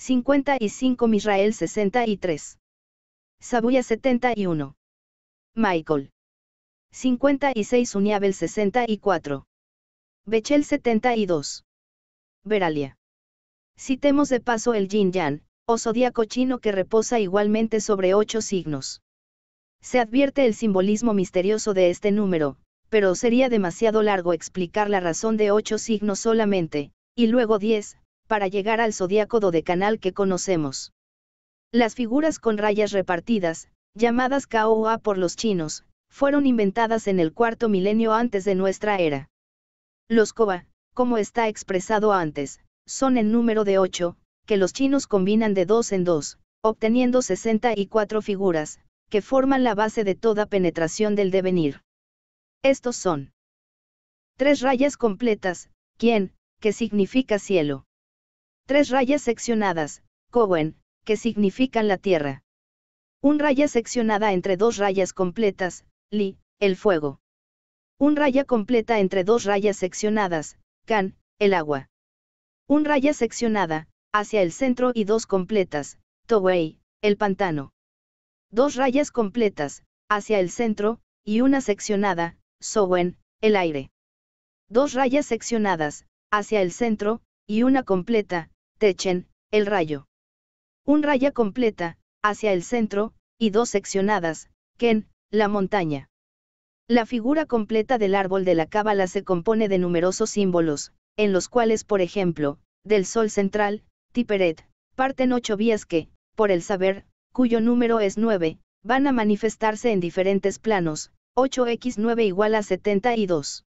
55 Misrael 63. Sabuya 71. Michael. 56 Uñabel 64. Bechel 72. Veralia. Citemos de paso el Yin Yang, o zodíaco chino que reposa igualmente sobre ocho signos. Se advierte el simbolismo misterioso de este número, pero sería demasiado largo explicar la razón de ocho signos solamente, y luego diez para llegar al zodiaco canal que conocemos. Las figuras con rayas repartidas, llamadas Kaoa por los chinos, fueron inventadas en el cuarto milenio antes de nuestra era. Los Koba, como está expresado antes, son el número de ocho, que los chinos combinan de dos en dos, obteniendo 64 figuras, que forman la base de toda penetración del devenir. Estos son tres rayas completas, quien, que significa cielo. Tres rayas seccionadas, Cowen, que significan la tierra. Un raya seccionada entre dos rayas completas, Li, el fuego. Un raya completa entre dos rayas seccionadas, Kan, el agua. Un raya seccionada, hacia el centro y dos completas, Towei, el pantano. Dos rayas completas, hacia el centro, y una seccionada, Sowen, el aire. Dos rayas seccionadas, hacia el centro, y una completa, Techen, el rayo. Un raya completa, hacia el centro, y dos seccionadas, Ken, la montaña. La figura completa del árbol de la cábala se compone de numerosos símbolos, en los cuales, por ejemplo, del sol central, Tiperet, parten ocho vías que, por el saber, cuyo número es nueve, van a manifestarse en diferentes planos, 8x9 igual a 72.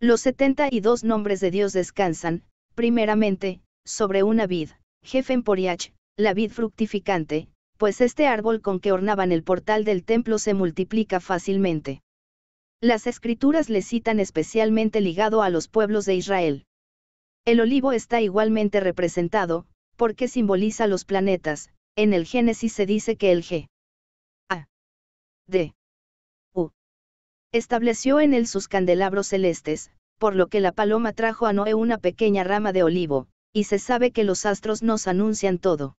Los 72 nombres de Dios descansan, primeramente, sobre una vid, jefe poriach, la vid fructificante, pues este árbol con que ornaban el portal del templo se multiplica fácilmente. Las escrituras le citan especialmente ligado a los pueblos de Israel. El olivo está igualmente representado, porque simboliza los planetas, en el Génesis se dice que el G. A. D. U. Estableció en él sus candelabros celestes, por lo que la paloma trajo a Noé una pequeña rama de olivo, y se sabe que los astros nos anuncian todo.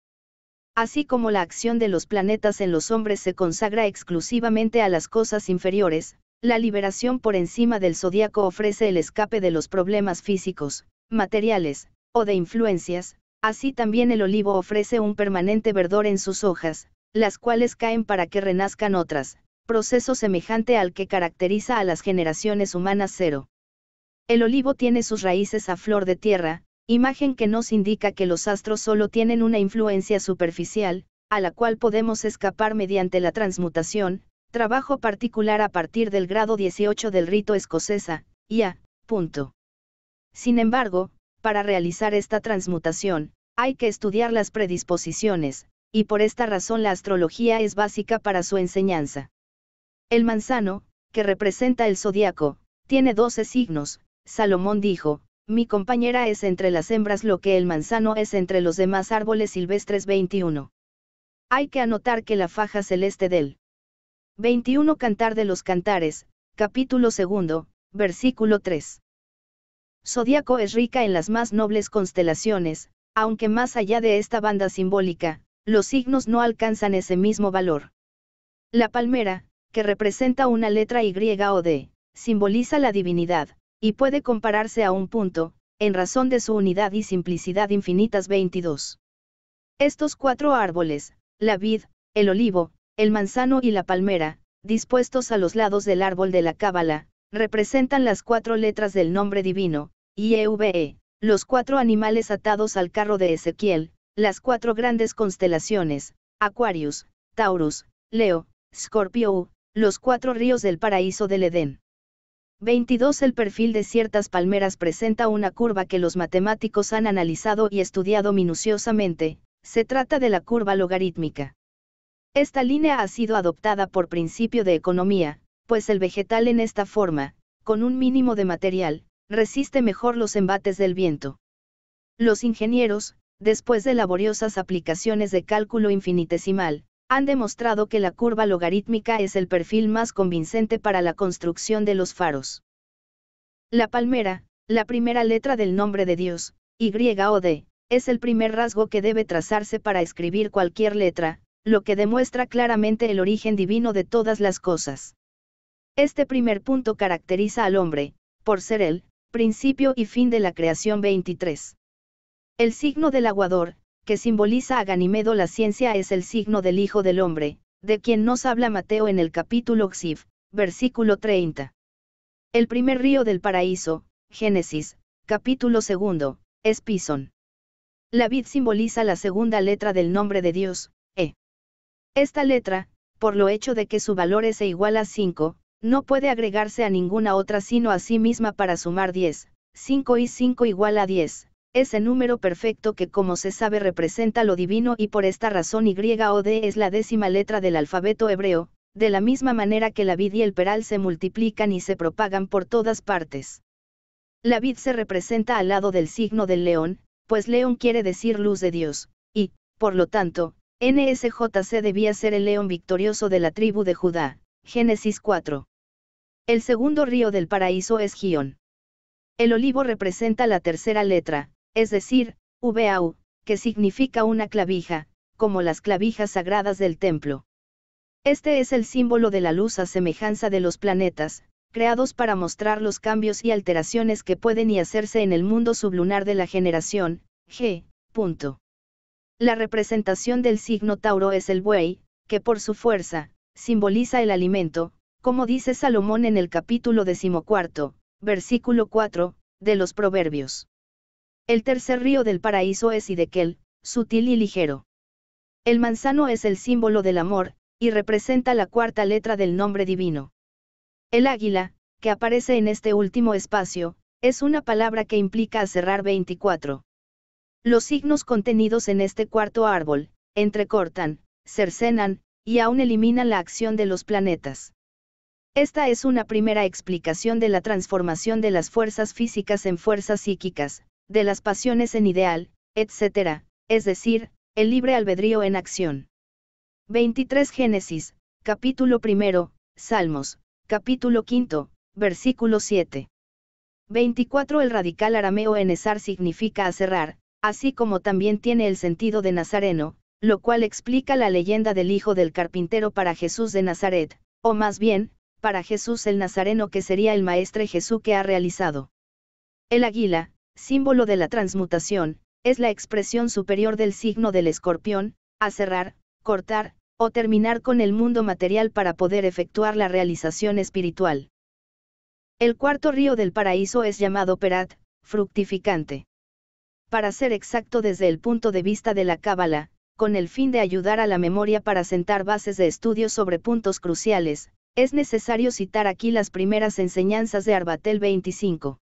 Así como la acción de los planetas en los hombres se consagra exclusivamente a las cosas inferiores, la liberación por encima del zodíaco ofrece el escape de los problemas físicos, materiales, o de influencias, así también el olivo ofrece un permanente verdor en sus hojas, las cuales caen para que renazcan otras, proceso semejante al que caracteriza a las generaciones humanas cero. El olivo tiene sus raíces a flor de tierra, imagen que nos indica que los astros solo tienen una influencia superficial, a la cual podemos escapar mediante la transmutación, trabajo particular a partir del grado 18 del rito escocesa, y a, punto. Sin embargo, para realizar esta transmutación, hay que estudiar las predisposiciones, y por esta razón la astrología es básica para su enseñanza. El manzano, que representa el zodiaco, tiene 12 signos, Salomón dijo, mi compañera es entre las hembras lo que el manzano es entre los demás árboles silvestres 21. Hay que anotar que la faja celeste del 21 Cantar de los Cantares, capítulo 2, versículo 3. Zodíaco es rica en las más nobles constelaciones, aunque más allá de esta banda simbólica, los signos no alcanzan ese mismo valor. La palmera, que representa una letra Y o D, simboliza la divinidad, y puede compararse a un punto, en razón de su unidad y simplicidad infinitas 22. Estos cuatro árboles, la vid, el olivo, el manzano y la palmera, dispuestos a los lados del árbol de la cábala, representan las cuatro letras del nombre divino, IEVE, e, los cuatro animales atados al carro de Ezequiel, las cuatro grandes constelaciones, Aquarius, Taurus, Leo, Scorpio, los cuatro ríos del paraíso del Edén. 22. El perfil de ciertas palmeras presenta una curva que los matemáticos han analizado y estudiado minuciosamente, se trata de la curva logarítmica. Esta línea ha sido adoptada por principio de economía, pues el vegetal en esta forma, con un mínimo de material, resiste mejor los embates del viento. Los ingenieros, después de laboriosas aplicaciones de cálculo infinitesimal, han demostrado que la curva logarítmica es el perfil más convincente para la construcción de los faros. La palmera, la primera letra del nombre de Dios, Y o es el primer rasgo que debe trazarse para escribir cualquier letra, lo que demuestra claramente el origen divino de todas las cosas. Este primer punto caracteriza al hombre, por ser el principio y fin de la creación 23. El signo del aguador, que simboliza a Ganimedo la ciencia es el signo del Hijo del Hombre, de quien nos habla Mateo en el capítulo Xiv, versículo 30. El primer río del paraíso, Génesis, capítulo segundo, es Pison. La vid simboliza la segunda letra del nombre de Dios, E. Esta letra, por lo hecho de que su valor es e igual a 5, no puede agregarse a ninguna otra sino a sí misma para sumar 10, 5 y 5 igual a 10, ese número perfecto que como se sabe representa lo divino y por esta razón Y es la décima letra del alfabeto hebreo, de la misma manera que la vid y el peral se multiplican y se propagan por todas partes. La vid se representa al lado del signo del león, pues león quiere decir luz de Dios, y, por lo tanto, NSJC debía ser el león victorioso de la tribu de Judá. Génesis 4. El segundo río del paraíso es Gion. El olivo representa la tercera letra, es decir, VAU, que significa una clavija, como las clavijas sagradas del templo. Este es el símbolo de la luz a semejanza de los planetas, creados para mostrar los cambios y alteraciones que pueden y hacerse en el mundo sublunar de la generación, G. Punto. La representación del signo Tauro es el buey, que por su fuerza, simboliza el alimento, como dice Salomón en el capítulo decimocuarto, versículo 4, de los Proverbios. El tercer río del paraíso es Idequel, sutil y ligero. El manzano es el símbolo del amor, y representa la cuarta letra del nombre divino. El águila, que aparece en este último espacio, es una palabra que implica cerrar 24. Los signos contenidos en este cuarto árbol, entrecortan, cercenan, y aún eliminan la acción de los planetas. Esta es una primera explicación de la transformación de las fuerzas físicas en fuerzas psíquicas, de las pasiones en ideal, etc., es decir, el libre albedrío en acción. 23 Génesis, capítulo primero, Salmos, capítulo quinto, versículo 7. 24 El radical arameo en esar significa acerrar, así como también tiene el sentido de nazareno, lo cual explica la leyenda del hijo del carpintero para Jesús de Nazaret, o más bien, para Jesús el Nazareno que sería el Maestre Jesús que ha realizado. El águila, símbolo de la transmutación, es la expresión superior del signo del escorpión, a cerrar, cortar, o terminar con el mundo material para poder efectuar la realización espiritual. El cuarto río del paraíso es llamado Perat, fructificante. Para ser exacto desde el punto de vista de la Cábala, con el fin de ayudar a la memoria para sentar bases de estudio sobre puntos cruciales, es necesario citar aquí las primeras enseñanzas de Arbatel 25.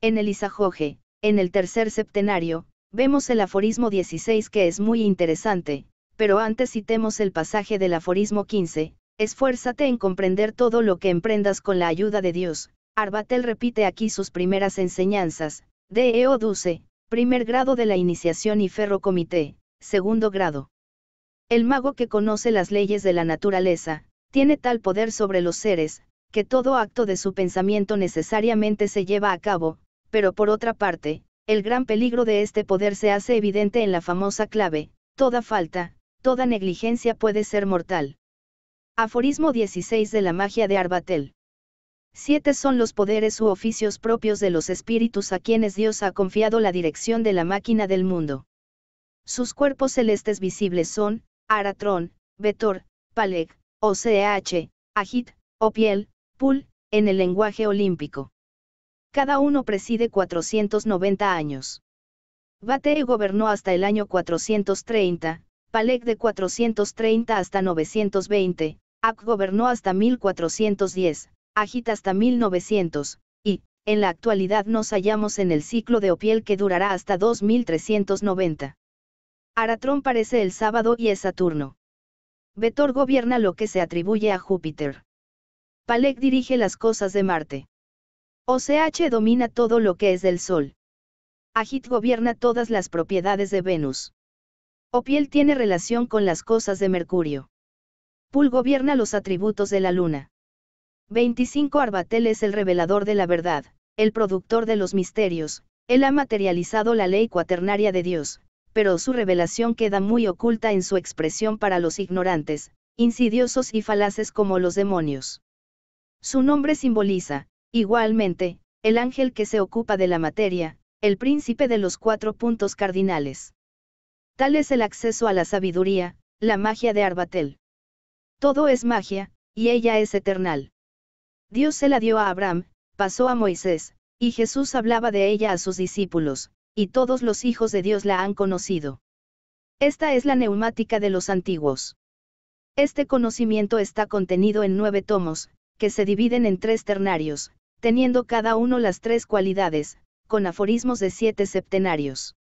En el Isajoge, en el tercer septenario, vemos el aforismo 16 que es muy interesante, pero antes citemos el pasaje del aforismo 15, esfuérzate en comprender todo lo que emprendas con la ayuda de Dios. Arbatel repite aquí sus primeras enseñanzas, de 12, primer grado de la iniciación y ferro comité, segundo grado. El mago que conoce las leyes de la naturaleza, tiene tal poder sobre los seres, que todo acto de su pensamiento necesariamente se lleva a cabo, pero por otra parte, el gran peligro de este poder se hace evidente en la famosa clave, toda falta, toda negligencia puede ser mortal. Aforismo 16 de la magia de Arbatel. Siete son los poderes u oficios propios de los espíritus a quienes Dios ha confiado la dirección de la máquina del mundo. Sus cuerpos celestes visibles son, Aratrón, Betor, Paleg, OCH, Agit, Opiel, Pul, en el lenguaje olímpico cada uno preside 490 años. Batey gobernó hasta el año 430, Palek de 430 hasta 920, Ak gobernó hasta 1410, Agit hasta 1900, y, en la actualidad nos hallamos en el ciclo de Opiel que durará hasta 2390. Aratrón parece el sábado y es Saturno. Betor gobierna lo que se atribuye a Júpiter. Palek dirige las cosas de Marte. OCH domina todo lo que es del Sol. Agit gobierna todas las propiedades de Venus. Opiel tiene relación con las cosas de Mercurio. Pul gobierna los atributos de la Luna. 25 Arbatel es el revelador de la verdad, el productor de los misterios, él ha materializado la ley cuaternaria de Dios, pero su revelación queda muy oculta en su expresión para los ignorantes, insidiosos y falaces como los demonios. Su nombre simboliza, Igualmente, el ángel que se ocupa de la materia, el príncipe de los cuatro puntos cardinales. Tal es el acceso a la sabiduría, la magia de Arbatel. Todo es magia, y ella es eternal. Dios se la dio a Abraham, pasó a Moisés, y Jesús hablaba de ella a sus discípulos, y todos los hijos de Dios la han conocido. Esta es la neumática de los antiguos. Este conocimiento está contenido en nueve tomos, que se dividen en tres ternarios, teniendo cada uno las tres cualidades, con aforismos de siete septenarios.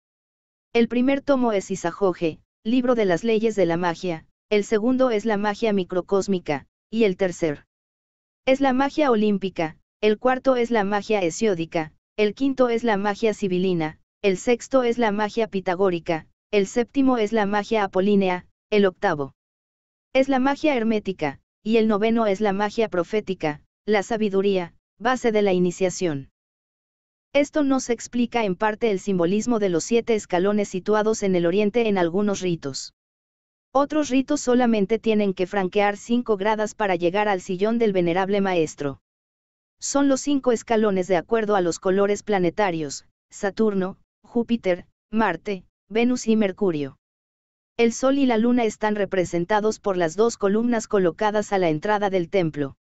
El primer tomo es Isajoge, libro de las leyes de la magia, el segundo es la magia microcósmica, y el tercer es la magia olímpica, el cuarto es la magia hesiódica, el quinto es la magia civilina, el sexto es la magia pitagórica, el séptimo es la magia apolínea, el octavo es la magia hermética, y el noveno es la magia profética, la sabiduría, Base de la iniciación. Esto nos explica en parte el simbolismo de los siete escalones situados en el oriente en algunos ritos. Otros ritos solamente tienen que franquear cinco gradas para llegar al sillón del venerable maestro. Son los cinco escalones de acuerdo a los colores planetarios, Saturno, Júpiter, Marte, Venus y Mercurio. El Sol y la Luna están representados por las dos columnas colocadas a la entrada del templo.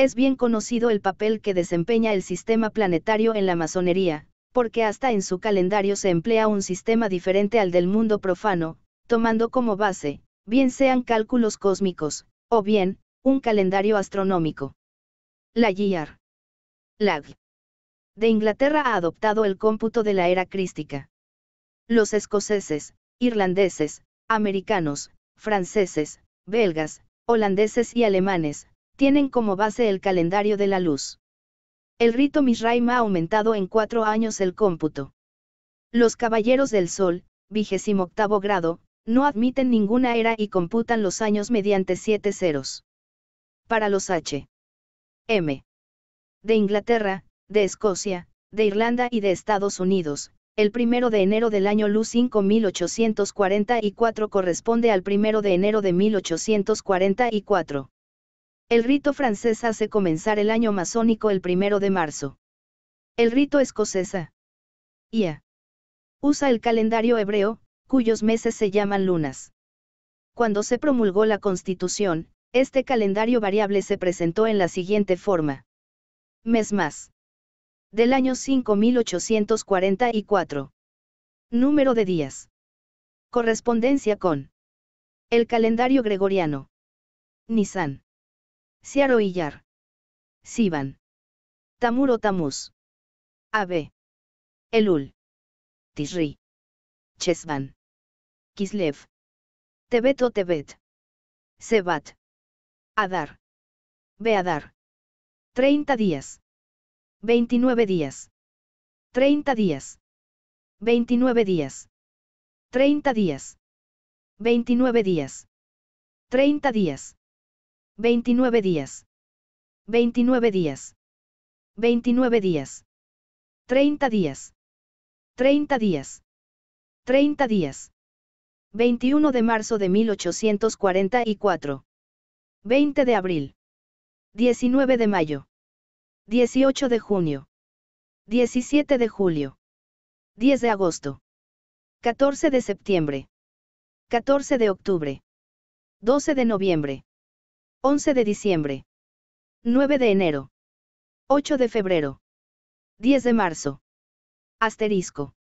Es bien conocido el papel que desempeña el sistema planetario en la masonería, porque hasta en su calendario se emplea un sistema diferente al del mundo profano, tomando como base, bien sean cálculos cósmicos, o bien, un calendario astronómico. La GIAR. LAG. De Inglaterra ha adoptado el cómputo de la era crística. Los escoceses, irlandeses, americanos, franceses, belgas, holandeses y alemanes, tienen como base el calendario de la luz. El rito Misraim ha aumentado en cuatro años el cómputo. Los caballeros del sol, vigésimo octavo grado, no admiten ninguna era y computan los años mediante siete ceros. Para los H. M. De Inglaterra, de Escocia, de Irlanda y de Estados Unidos, el primero de enero del año luz 5844 corresponde al primero de enero de 1844. El rito francés hace comenzar el año masónico el primero de marzo. El rito escocesa. IA. Usa el calendario hebreo, cuyos meses se llaman lunas. Cuando se promulgó la Constitución, este calendario variable se presentó en la siguiente forma. Mes más. Del año 5844. Número de días. Correspondencia con. El calendario gregoriano. Nisan. Ciaro Sivan. Tamuro Tamus. Ave. Elul. Tishri. Chesvan. Kislev. Tebeto Tebet. Sebat. Adar. Beadar. 30 días. 29 días. 30 días. 29 días. 30 días. 29 días. 30 días. 29 días. 29 días. 29 días. 30 días. 30 días. 30 días. 21 de marzo de 1844. 20 de abril. 19 de mayo. 18 de junio. 17 de julio. 10 de agosto. 14 de septiembre. 14 de octubre. 12 de noviembre. 11 de diciembre. 9 de enero. 8 de febrero. 10 de marzo. Asterisco.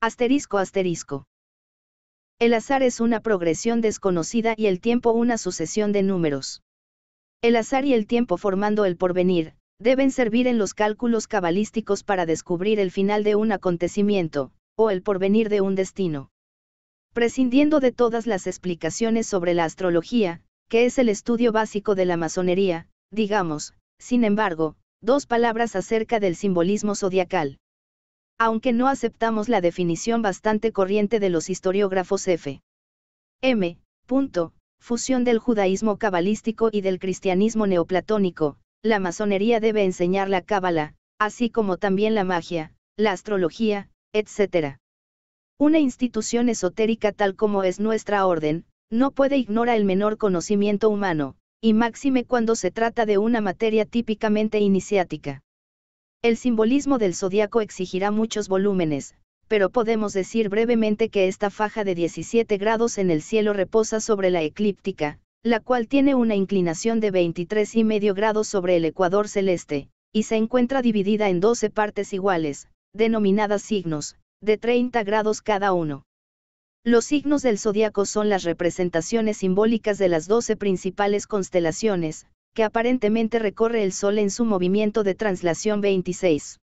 Asterisco asterisco. El azar es una progresión desconocida y el tiempo una sucesión de números. El azar y el tiempo formando el porvenir, deben servir en los cálculos cabalísticos para descubrir el final de un acontecimiento, o el porvenir de un destino. Prescindiendo de todas las explicaciones sobre la astrología, que es el estudio básico de la masonería, digamos, sin embargo, dos palabras acerca del simbolismo zodiacal. Aunque no aceptamos la definición bastante corriente de los historiógrafos F. M. fusión del judaísmo cabalístico y del cristianismo neoplatónico, la masonería debe enseñar la cábala, así como también la magia, la astrología, etc. Una institución esotérica tal como es nuestra orden, no puede ignorar el menor conocimiento humano, y máxime cuando se trata de una materia típicamente iniciática. El simbolismo del zodiaco exigirá muchos volúmenes, pero podemos decir brevemente que esta faja de 17 grados en el cielo reposa sobre la eclíptica, la cual tiene una inclinación de 23 y medio grados sobre el ecuador celeste, y se encuentra dividida en 12 partes iguales, denominadas signos, de 30 grados cada uno. Los signos del zodiaco son las representaciones simbólicas de las doce principales constelaciones, que aparentemente recorre el Sol en su movimiento de translación 26.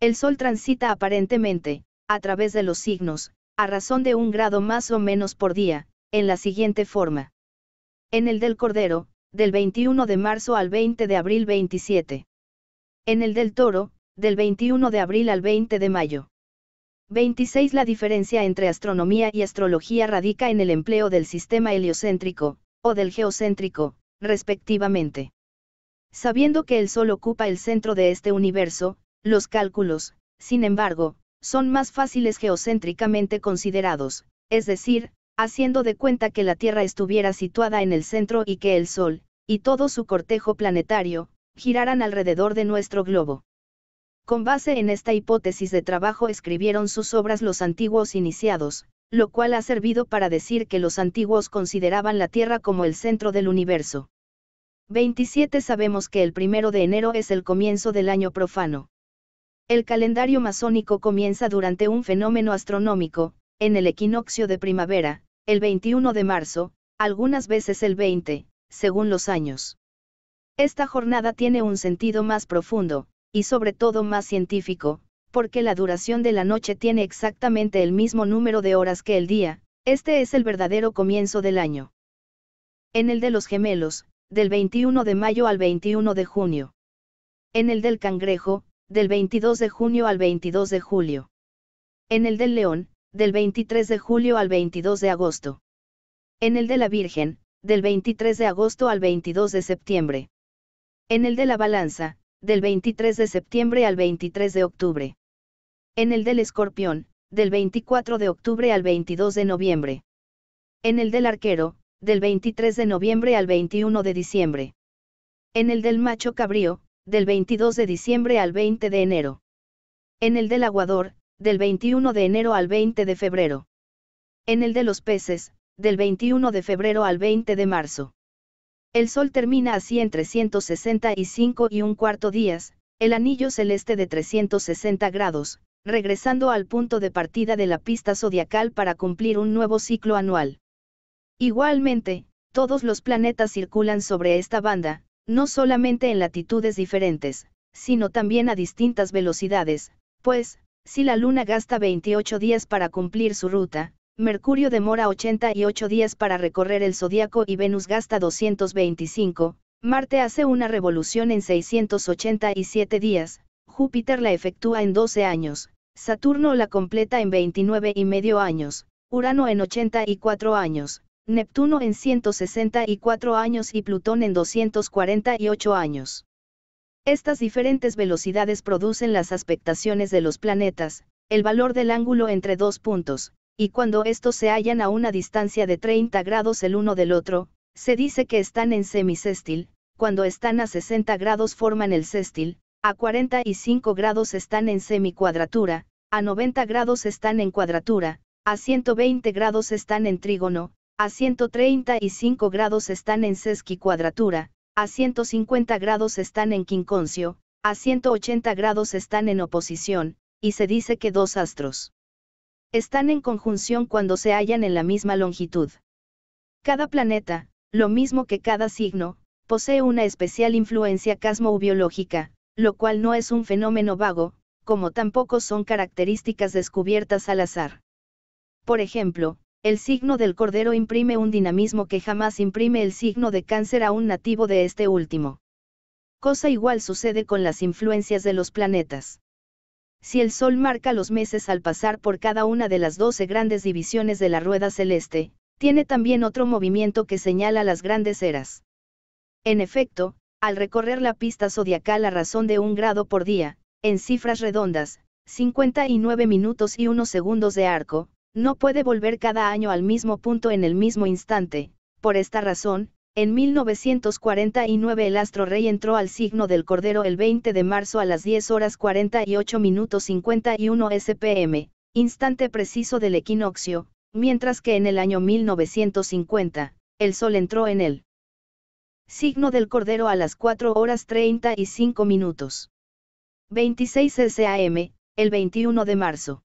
El Sol transita aparentemente, a través de los signos, a razón de un grado más o menos por día, en la siguiente forma. En el del Cordero, del 21 de marzo al 20 de abril 27. En el del Toro, del 21 de abril al 20 de mayo. 26. La diferencia entre astronomía y astrología radica en el empleo del sistema heliocéntrico, o del geocéntrico, respectivamente. Sabiendo que el Sol ocupa el centro de este universo, los cálculos, sin embargo, son más fáciles geocéntricamente considerados, es decir, haciendo de cuenta que la Tierra estuviera situada en el centro y que el Sol, y todo su cortejo planetario, giraran alrededor de nuestro globo. Con base en esta hipótesis de trabajo escribieron sus obras los antiguos iniciados, lo cual ha servido para decir que los antiguos consideraban la Tierra como el centro del universo. 27 Sabemos que el primero de enero es el comienzo del año profano. El calendario masónico comienza durante un fenómeno astronómico, en el equinoccio de primavera, el 21 de marzo, algunas veces el 20, según los años. Esta jornada tiene un sentido más profundo, y sobre todo más científico, porque la duración de la noche tiene exactamente el mismo número de horas que el día, este es el verdadero comienzo del año. En el de los gemelos, del 21 de mayo al 21 de junio. En el del cangrejo, del 22 de junio al 22 de julio. En el del león, del 23 de julio al 22 de agosto. En el de la Virgen, del 23 de agosto al 22 de septiembre. En el de la balanza, del 23 de septiembre al 23 de octubre. En el del escorpión, del 24 de octubre al 22 de noviembre. En el del arquero, del 23 de noviembre al 21 de diciembre. En el del macho cabrío, del 22 de diciembre al 20 de enero. En el del aguador, del 21 de enero al 20 de febrero. En el de los peces, del 21 de febrero al 20 de marzo. El Sol termina así en 365 y un cuarto días, el anillo celeste de 360 grados, regresando al punto de partida de la pista zodiacal para cumplir un nuevo ciclo anual. Igualmente, todos los planetas circulan sobre esta banda, no solamente en latitudes diferentes, sino también a distintas velocidades, pues, si la Luna gasta 28 días para cumplir su ruta, Mercurio demora 88 días para recorrer el zodiaco y Venus gasta 225, Marte hace una revolución en 687 días, Júpiter la efectúa en 12 años, Saturno la completa en 29 y medio años, Urano en 84 años, Neptuno en 164 años y Plutón en 248 años. Estas diferentes velocidades producen las aspectaciones de los planetas, el valor del ángulo entre dos puntos, y cuando estos se hallan a una distancia de 30 grados el uno del otro, se dice que están en semicéstil, cuando están a 60 grados forman el céstil; a 45 grados están en semicuadratura, a 90 grados están en cuadratura, a 120 grados están en trígono, a 135 grados están en sesquicuadratura, a 150 grados están en quinconcio, a 180 grados están en oposición, y se dice que dos astros están en conjunción cuando se hallan en la misma longitud. Cada planeta, lo mismo que cada signo, posee una especial influencia casmobiológica, lo cual no es un fenómeno vago, como tampoco son características descubiertas al azar. Por ejemplo, el signo del Cordero imprime un dinamismo que jamás imprime el signo de Cáncer a un nativo de este último. Cosa igual sucede con las influencias de los planetas si el Sol marca los meses al pasar por cada una de las 12 grandes divisiones de la rueda celeste, tiene también otro movimiento que señala las grandes eras. En efecto, al recorrer la pista zodiacal a razón de un grado por día, en cifras redondas, 59 minutos y unos segundos de arco, no puede volver cada año al mismo punto en el mismo instante, por esta razón, en 1949 el astro rey entró al signo del Cordero el 20 de marzo a las 10 horas 48 minutos 51 SPM, instante preciso del equinoccio, mientras que en el año 1950, el Sol entró en el signo del Cordero a las 4 horas 35 minutos 26 SAM, el 21 de marzo.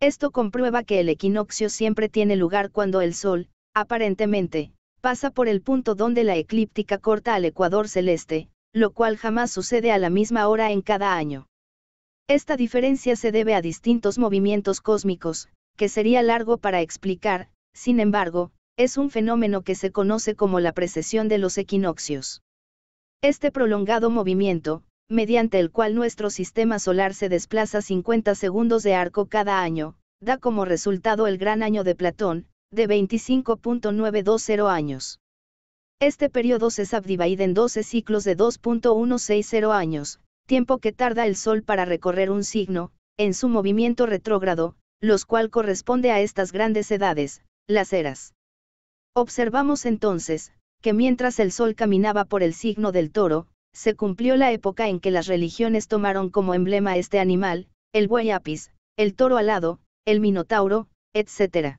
Esto comprueba que el equinoccio siempre tiene lugar cuando el Sol, aparentemente, pasa por el punto donde la eclíptica corta al ecuador celeste, lo cual jamás sucede a la misma hora en cada año. Esta diferencia se debe a distintos movimientos cósmicos, que sería largo para explicar, sin embargo, es un fenómeno que se conoce como la precesión de los equinoccios. Este prolongado movimiento, mediante el cual nuestro sistema solar se desplaza 50 segundos de arco cada año, da como resultado el gran año de Platón, de 25.920 años. Este periodo se subdivide en 12 ciclos de 2.160 años, tiempo que tarda el Sol para recorrer un signo, en su movimiento retrógrado, los cual corresponde a estas grandes edades, las eras. Observamos entonces, que mientras el Sol caminaba por el signo del toro, se cumplió la época en que las religiones tomaron como emblema este animal, el buey el toro alado, el minotauro, etc.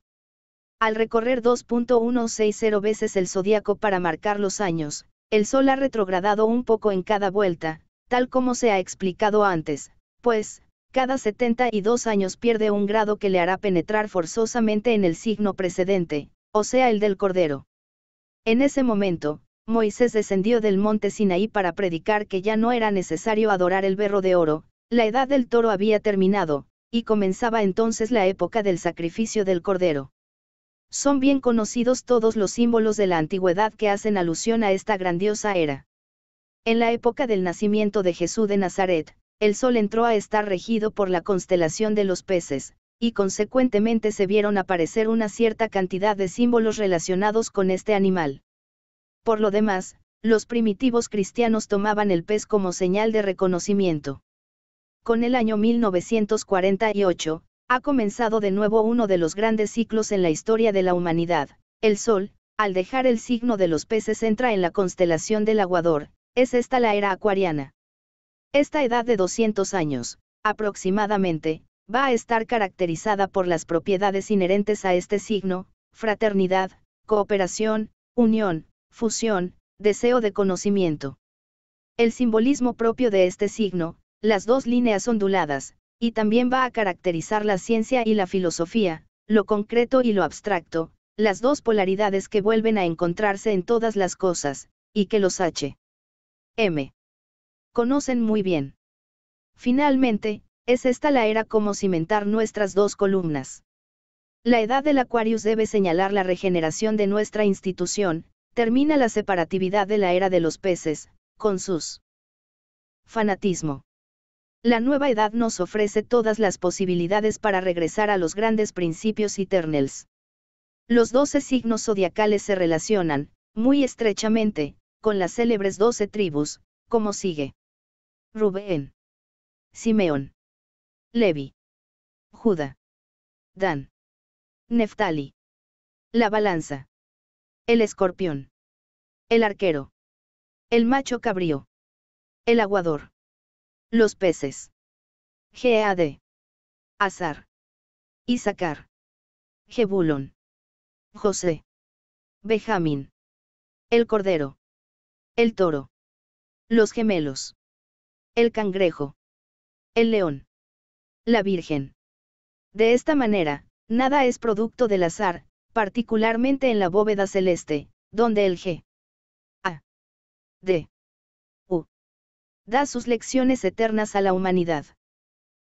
Al recorrer 2.160 veces el zodiaco para marcar los años, el Sol ha retrogradado un poco en cada vuelta, tal como se ha explicado antes, pues, cada 72 años pierde un grado que le hará penetrar forzosamente en el signo precedente, o sea el del Cordero. En ese momento, Moisés descendió del monte Sinaí para predicar que ya no era necesario adorar el berro de oro, la edad del toro había terminado, y comenzaba entonces la época del sacrificio del Cordero. Son bien conocidos todos los símbolos de la antigüedad que hacen alusión a esta grandiosa era. En la época del nacimiento de Jesús de Nazaret, el sol entró a estar regido por la constelación de los peces, y consecuentemente se vieron aparecer una cierta cantidad de símbolos relacionados con este animal. Por lo demás, los primitivos cristianos tomaban el pez como señal de reconocimiento. Con el año 1948, ha comenzado de nuevo uno de los grandes ciclos en la historia de la humanidad. El Sol, al dejar el signo de los peces, entra en la constelación del aguador, es esta la era acuariana. Esta edad de 200 años, aproximadamente, va a estar caracterizada por las propiedades inherentes a este signo, fraternidad, cooperación, unión, fusión, deseo de conocimiento. El simbolismo propio de este signo, las dos líneas onduladas, y también va a caracterizar la ciencia y la filosofía, lo concreto y lo abstracto, las dos polaridades que vuelven a encontrarse en todas las cosas, y que los H. M. Conocen muy bien. Finalmente, es esta la era como cimentar nuestras dos columnas. La edad del Aquarius debe señalar la regeneración de nuestra institución, termina la separatividad de la era de los peces, con sus fanatismo. La nueva edad nos ofrece todas las posibilidades para regresar a los grandes principios eternals. Los doce signos zodiacales se relacionan, muy estrechamente, con las célebres doce tribus, como sigue. Rubén. Simeón. Levi. Judá. Dan. Neftali. La balanza. El escorpión. El arquero. El macho cabrío. El aguador. Los peces. GAD. Azar. Isaacar. Jebulón. José. Benjamín. El cordero. El toro. Los gemelos. El cangrejo. El león. La Virgen. De esta manera, nada es producto del azar, particularmente en la bóveda celeste, donde el G. A. D da sus lecciones eternas a la humanidad.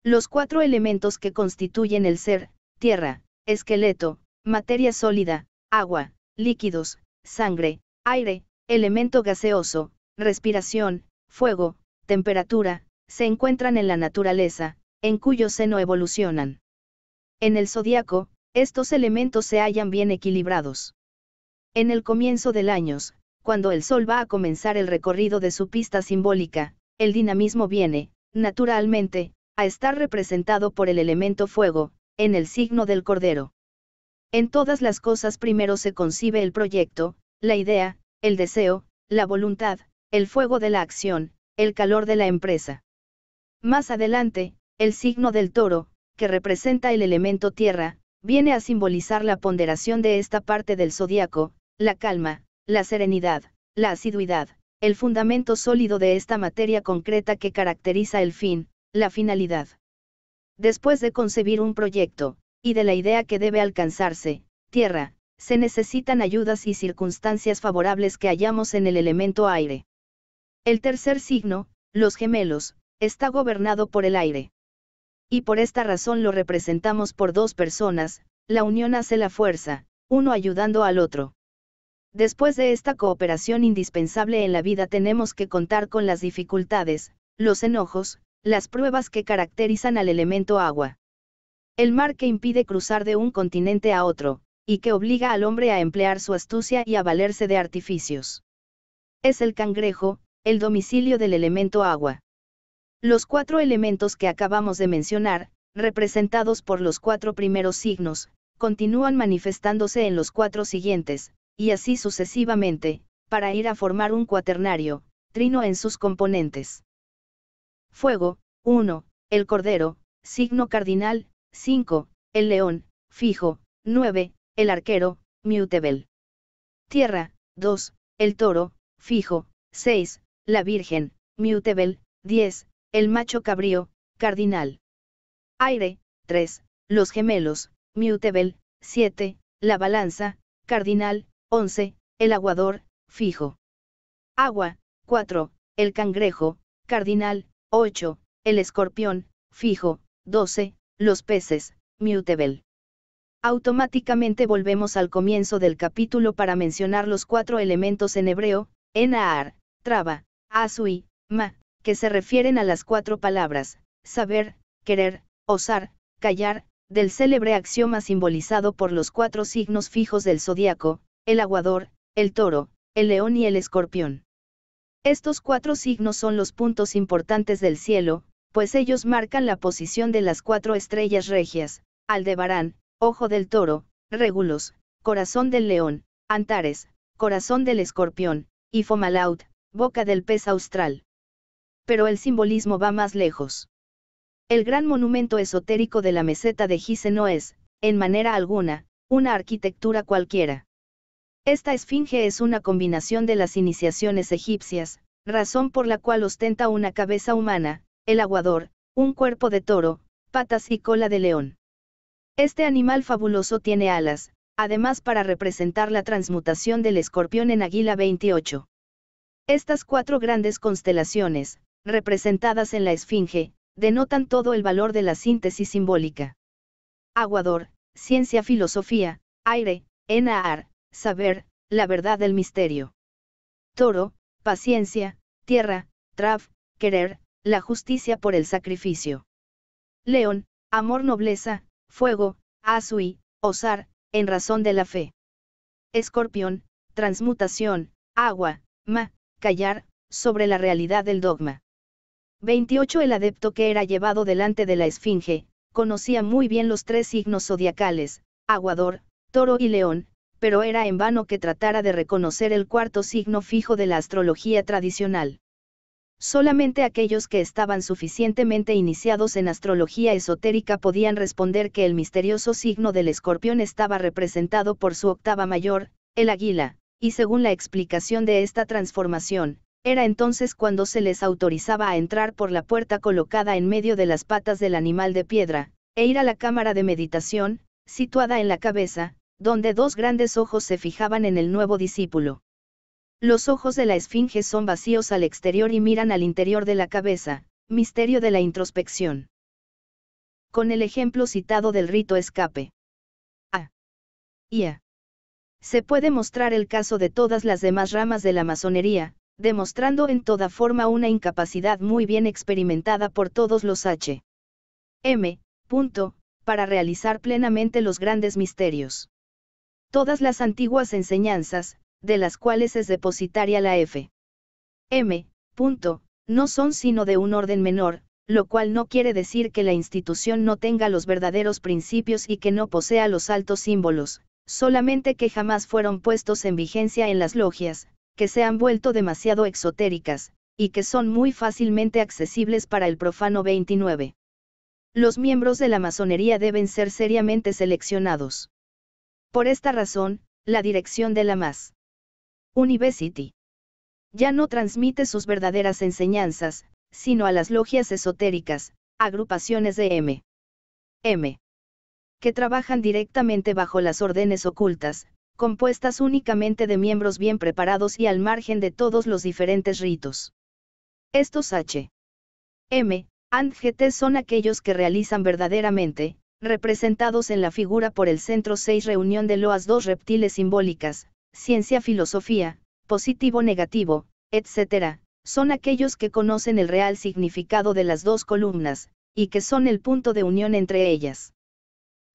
Los cuatro elementos que constituyen el ser, tierra, esqueleto, materia sólida, agua, líquidos, sangre, aire, elemento gaseoso, respiración, fuego, temperatura, se encuentran en la naturaleza, en cuyo seno evolucionan. En el zodiaco, estos elementos se hallan bien equilibrados. En el comienzo del año, cuando el Sol va a comenzar el recorrido de su pista simbólica, el dinamismo viene, naturalmente, a estar representado por el elemento fuego, en el signo del Cordero. En todas las cosas primero se concibe el proyecto, la idea, el deseo, la voluntad, el fuego de la acción, el calor de la empresa. Más adelante, el signo del toro, que representa el elemento tierra, viene a simbolizar la ponderación de esta parte del zodiaco, la calma, la serenidad, la asiduidad, el fundamento sólido de esta materia concreta que caracteriza el fin, la finalidad. Después de concebir un proyecto, y de la idea que debe alcanzarse, tierra, se necesitan ayudas y circunstancias favorables que hallamos en el elemento aire. El tercer signo, los gemelos, está gobernado por el aire. Y por esta razón lo representamos por dos personas, la unión hace la fuerza, uno ayudando al otro. Después de esta cooperación indispensable en la vida tenemos que contar con las dificultades, los enojos, las pruebas que caracterizan al elemento agua. El mar que impide cruzar de un continente a otro, y que obliga al hombre a emplear su astucia y a valerse de artificios. Es el cangrejo, el domicilio del elemento agua. Los cuatro elementos que acabamos de mencionar, representados por los cuatro primeros signos, continúan manifestándose en los cuatro siguientes, y así sucesivamente, para ir a formar un cuaternario, trino en sus componentes. Fuego, 1, el cordero, signo cardinal, 5, el león, fijo, 9, el arquero, Mutebel. Tierra, 2, el toro, fijo, 6, la virgen, Mutebel, 10, el macho cabrío, cardinal. Aire, 3, los gemelos, mutebel 7, la balanza, cardinal, 11. El aguador, fijo. Agua, 4. El cangrejo, cardinal, 8. El escorpión, fijo, 12. Los peces, mutable. Automáticamente volvemos al comienzo del capítulo para mencionar los cuatro elementos en hebreo, enaar, traba, asui, ma, que se refieren a las cuatro palabras, saber, querer, osar, callar, del célebre axioma simbolizado por los cuatro signos fijos del zodiaco, el aguador, el toro, el león y el escorpión. Estos cuatro signos son los puntos importantes del cielo, pues ellos marcan la posición de las cuatro estrellas regias, Aldebarán, Ojo del Toro, Régulos, Corazón del León, Antares, Corazón del Escorpión, y Fomalaut, Boca del Pez Austral. Pero el simbolismo va más lejos. El gran monumento esotérico de la meseta de Gise no es, en manera alguna, una arquitectura cualquiera. Esta esfinge es una combinación de las iniciaciones egipcias, razón por la cual ostenta una cabeza humana, el aguador, un cuerpo de toro, patas y cola de león. Este animal fabuloso tiene alas, además para representar la transmutación del escorpión en Águila 28. Estas cuatro grandes constelaciones, representadas en la Esfinge, denotan todo el valor de la síntesis simbólica. Aguador, ciencia filosofía, aire, enaar, saber, la verdad del misterio. Toro, paciencia, tierra, traf, querer, la justicia por el sacrificio. León, amor nobleza, fuego, asui osar, en razón de la fe. Escorpión, transmutación, agua, ma, callar, sobre la realidad del dogma. 28. El adepto que era llevado delante de la esfinge, conocía muy bien los tres signos zodiacales, aguador, toro y león, pero era en vano que tratara de reconocer el cuarto signo fijo de la astrología tradicional. Solamente aquellos que estaban suficientemente iniciados en astrología esotérica podían responder que el misterioso signo del escorpión estaba representado por su octava mayor, el águila, y según la explicación de esta transformación, era entonces cuando se les autorizaba a entrar por la puerta colocada en medio de las patas del animal de piedra, e ir a la cámara de meditación, situada en la cabeza, donde dos grandes ojos se fijaban en el nuevo discípulo. Los ojos de la esfinge son vacíos al exterior y miran al interior de la cabeza, misterio de la introspección. Con el ejemplo citado del rito escape. A. Y Se puede mostrar el caso de todas las demás ramas de la masonería, demostrando en toda forma una incapacidad muy bien experimentada por todos los H. M. para realizar plenamente los grandes misterios todas las antiguas enseñanzas, de las cuales es depositaria la F. M. no son sino de un orden menor, lo cual no quiere decir que la institución no tenga los verdaderos principios y que no posea los altos símbolos, solamente que jamás fueron puestos en vigencia en las logias, que se han vuelto demasiado exotéricas, y que son muy fácilmente accesibles para el profano 29. Los miembros de la masonería deben ser seriamente seleccionados. Por esta razón, la dirección de la MAS. University. Ya no transmite sus verdaderas enseñanzas, sino a las logias esotéricas, agrupaciones de M. M. Que trabajan directamente bajo las órdenes ocultas, compuestas únicamente de miembros bien preparados y al margen de todos los diferentes ritos. Estos H. M. and GT son aquellos que realizan verdaderamente, representados en la figura por el centro 6 reunión de loas dos reptiles simbólicas, ciencia filosofía, positivo-negativo, etc., son aquellos que conocen el real significado de las dos columnas, y que son el punto de unión entre ellas.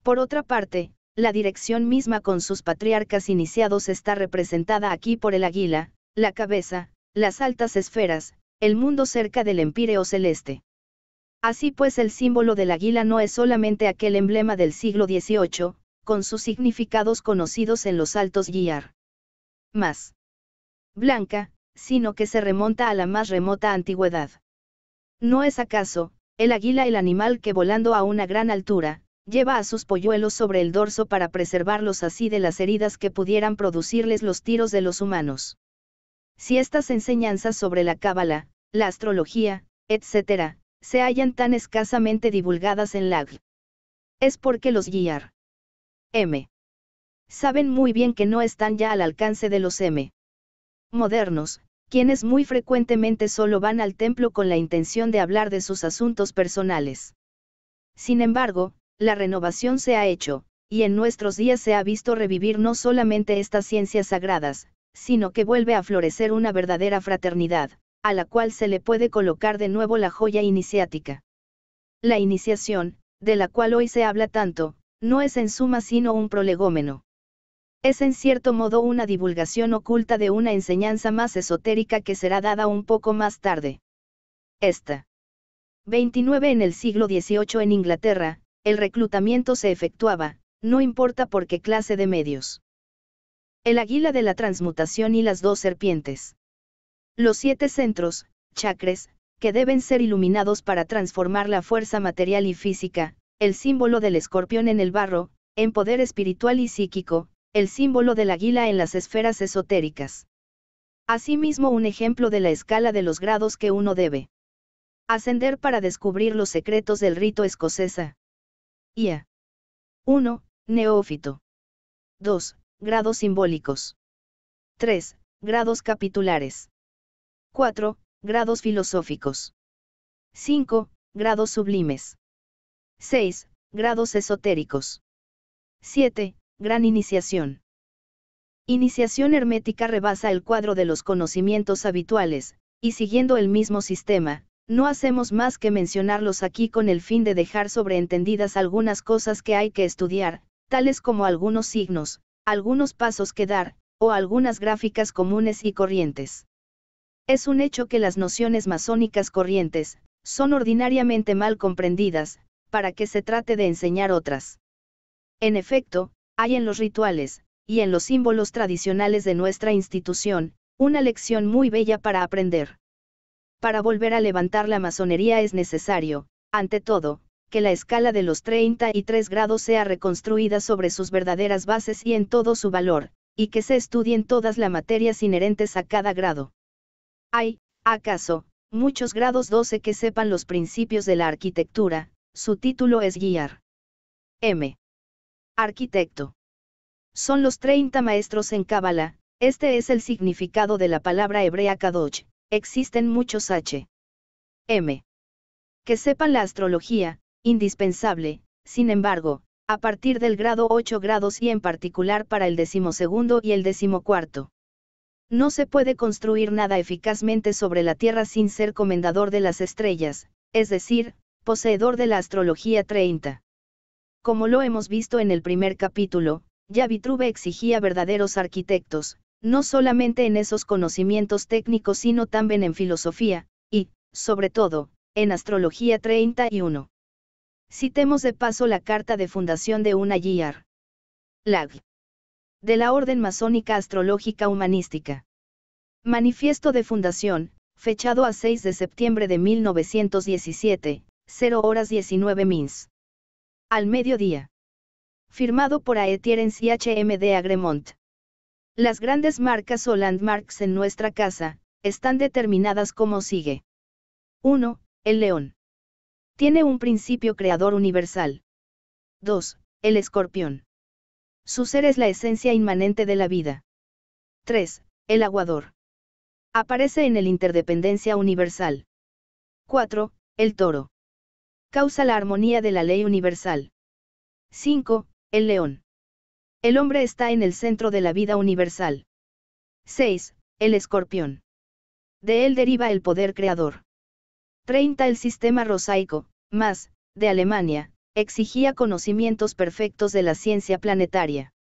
Por otra parte, la dirección misma con sus patriarcas iniciados está representada aquí por el águila, la cabeza, las altas esferas, el mundo cerca del empíreo celeste. Así pues el símbolo del águila no es solamente aquel emblema del siglo XVIII, con sus significados conocidos en los altos guiar. Más. Blanca, sino que se remonta a la más remota antigüedad. ¿No es acaso, el águila el animal que volando a una gran altura, lleva a sus polluelos sobre el dorso para preservarlos así de las heridas que pudieran producirles los tiros de los humanos? Si estas enseñanzas sobre la cábala, la astrología, etc., se hallan tan escasamente divulgadas en LAG. Es porque los GIAR. M. Saben muy bien que no están ya al alcance de los M. Modernos, quienes muy frecuentemente solo van al templo con la intención de hablar de sus asuntos personales. Sin embargo, la renovación se ha hecho, y en nuestros días se ha visto revivir no solamente estas ciencias sagradas, sino que vuelve a florecer una verdadera fraternidad, a la cual se le puede colocar de nuevo la joya iniciática. La iniciación, de la cual hoy se habla tanto, no es en suma sino un prolegómeno. Es en cierto modo una divulgación oculta de una enseñanza más esotérica que será dada un poco más tarde. Esta. 29 En el siglo XVIII en Inglaterra, el reclutamiento se efectuaba, no importa por qué clase de medios. El águila de la transmutación y las dos serpientes. Los siete centros, chacres, que deben ser iluminados para transformar la fuerza material y física, el símbolo del escorpión en el barro, en poder espiritual y psíquico, el símbolo del águila en las esferas esotéricas. Asimismo un ejemplo de la escala de los grados que uno debe ascender para descubrir los secretos del rito escocesa. IA. 1. Neófito. 2. Grados simbólicos. 3. Grados capitulares. 4. Grados filosóficos. 5. Grados sublimes. 6. Grados esotéricos. 7. Gran iniciación. Iniciación hermética rebasa el cuadro de los conocimientos habituales, y siguiendo el mismo sistema, no hacemos más que mencionarlos aquí con el fin de dejar sobreentendidas algunas cosas que hay que estudiar, tales como algunos signos, algunos pasos que dar, o algunas gráficas comunes y corrientes. Es un hecho que las nociones masónicas corrientes, son ordinariamente mal comprendidas, para que se trate de enseñar otras. En efecto, hay en los rituales, y en los símbolos tradicionales de nuestra institución, una lección muy bella para aprender. Para volver a levantar la masonería es necesario, ante todo, que la escala de los 33 grados sea reconstruida sobre sus verdaderas bases y en todo su valor, y que se estudien todas las materias inherentes a cada grado. Hay, acaso, muchos grados 12 que sepan los principios de la arquitectura, su título es Guiar. M. Arquitecto. Son los 30 maestros en Cábala, este es el significado de la palabra hebrea Kadosh, existen muchos H. M. Que sepan la astrología, indispensable, sin embargo, a partir del grado 8 grados y en particular para el decimosegundo y el decimocuarto. No se puede construir nada eficazmente sobre la Tierra sin ser comendador de las estrellas, es decir, poseedor de la astrología 30. Como lo hemos visto en el primer capítulo, ya Vitruve exigía verdaderos arquitectos, no solamente en esos conocimientos técnicos sino también en filosofía, y, sobre todo, en astrología 31. Citemos de paso la carta de fundación de una GR. LAG. De la Orden Masónica Astrológica Humanística. Manifiesto de fundación, fechado a 6 de septiembre de 1917, 0 horas 19 mins. Al mediodía. Firmado por Aetierens y HMD Agremont. Las grandes marcas o landmarks en nuestra casa, están determinadas como sigue. 1. El león. Tiene un principio creador universal. 2. El escorpión. Su ser es la esencia inmanente de la vida. 3. El aguador. Aparece en el interdependencia universal. 4. El toro. Causa la armonía de la ley universal. 5. El león. El hombre está en el centro de la vida universal. 6. El escorpión. De él deriva el poder creador. 30. El sistema rosaico, más, de Alemania, exigía conocimientos perfectos de la ciencia planetaria.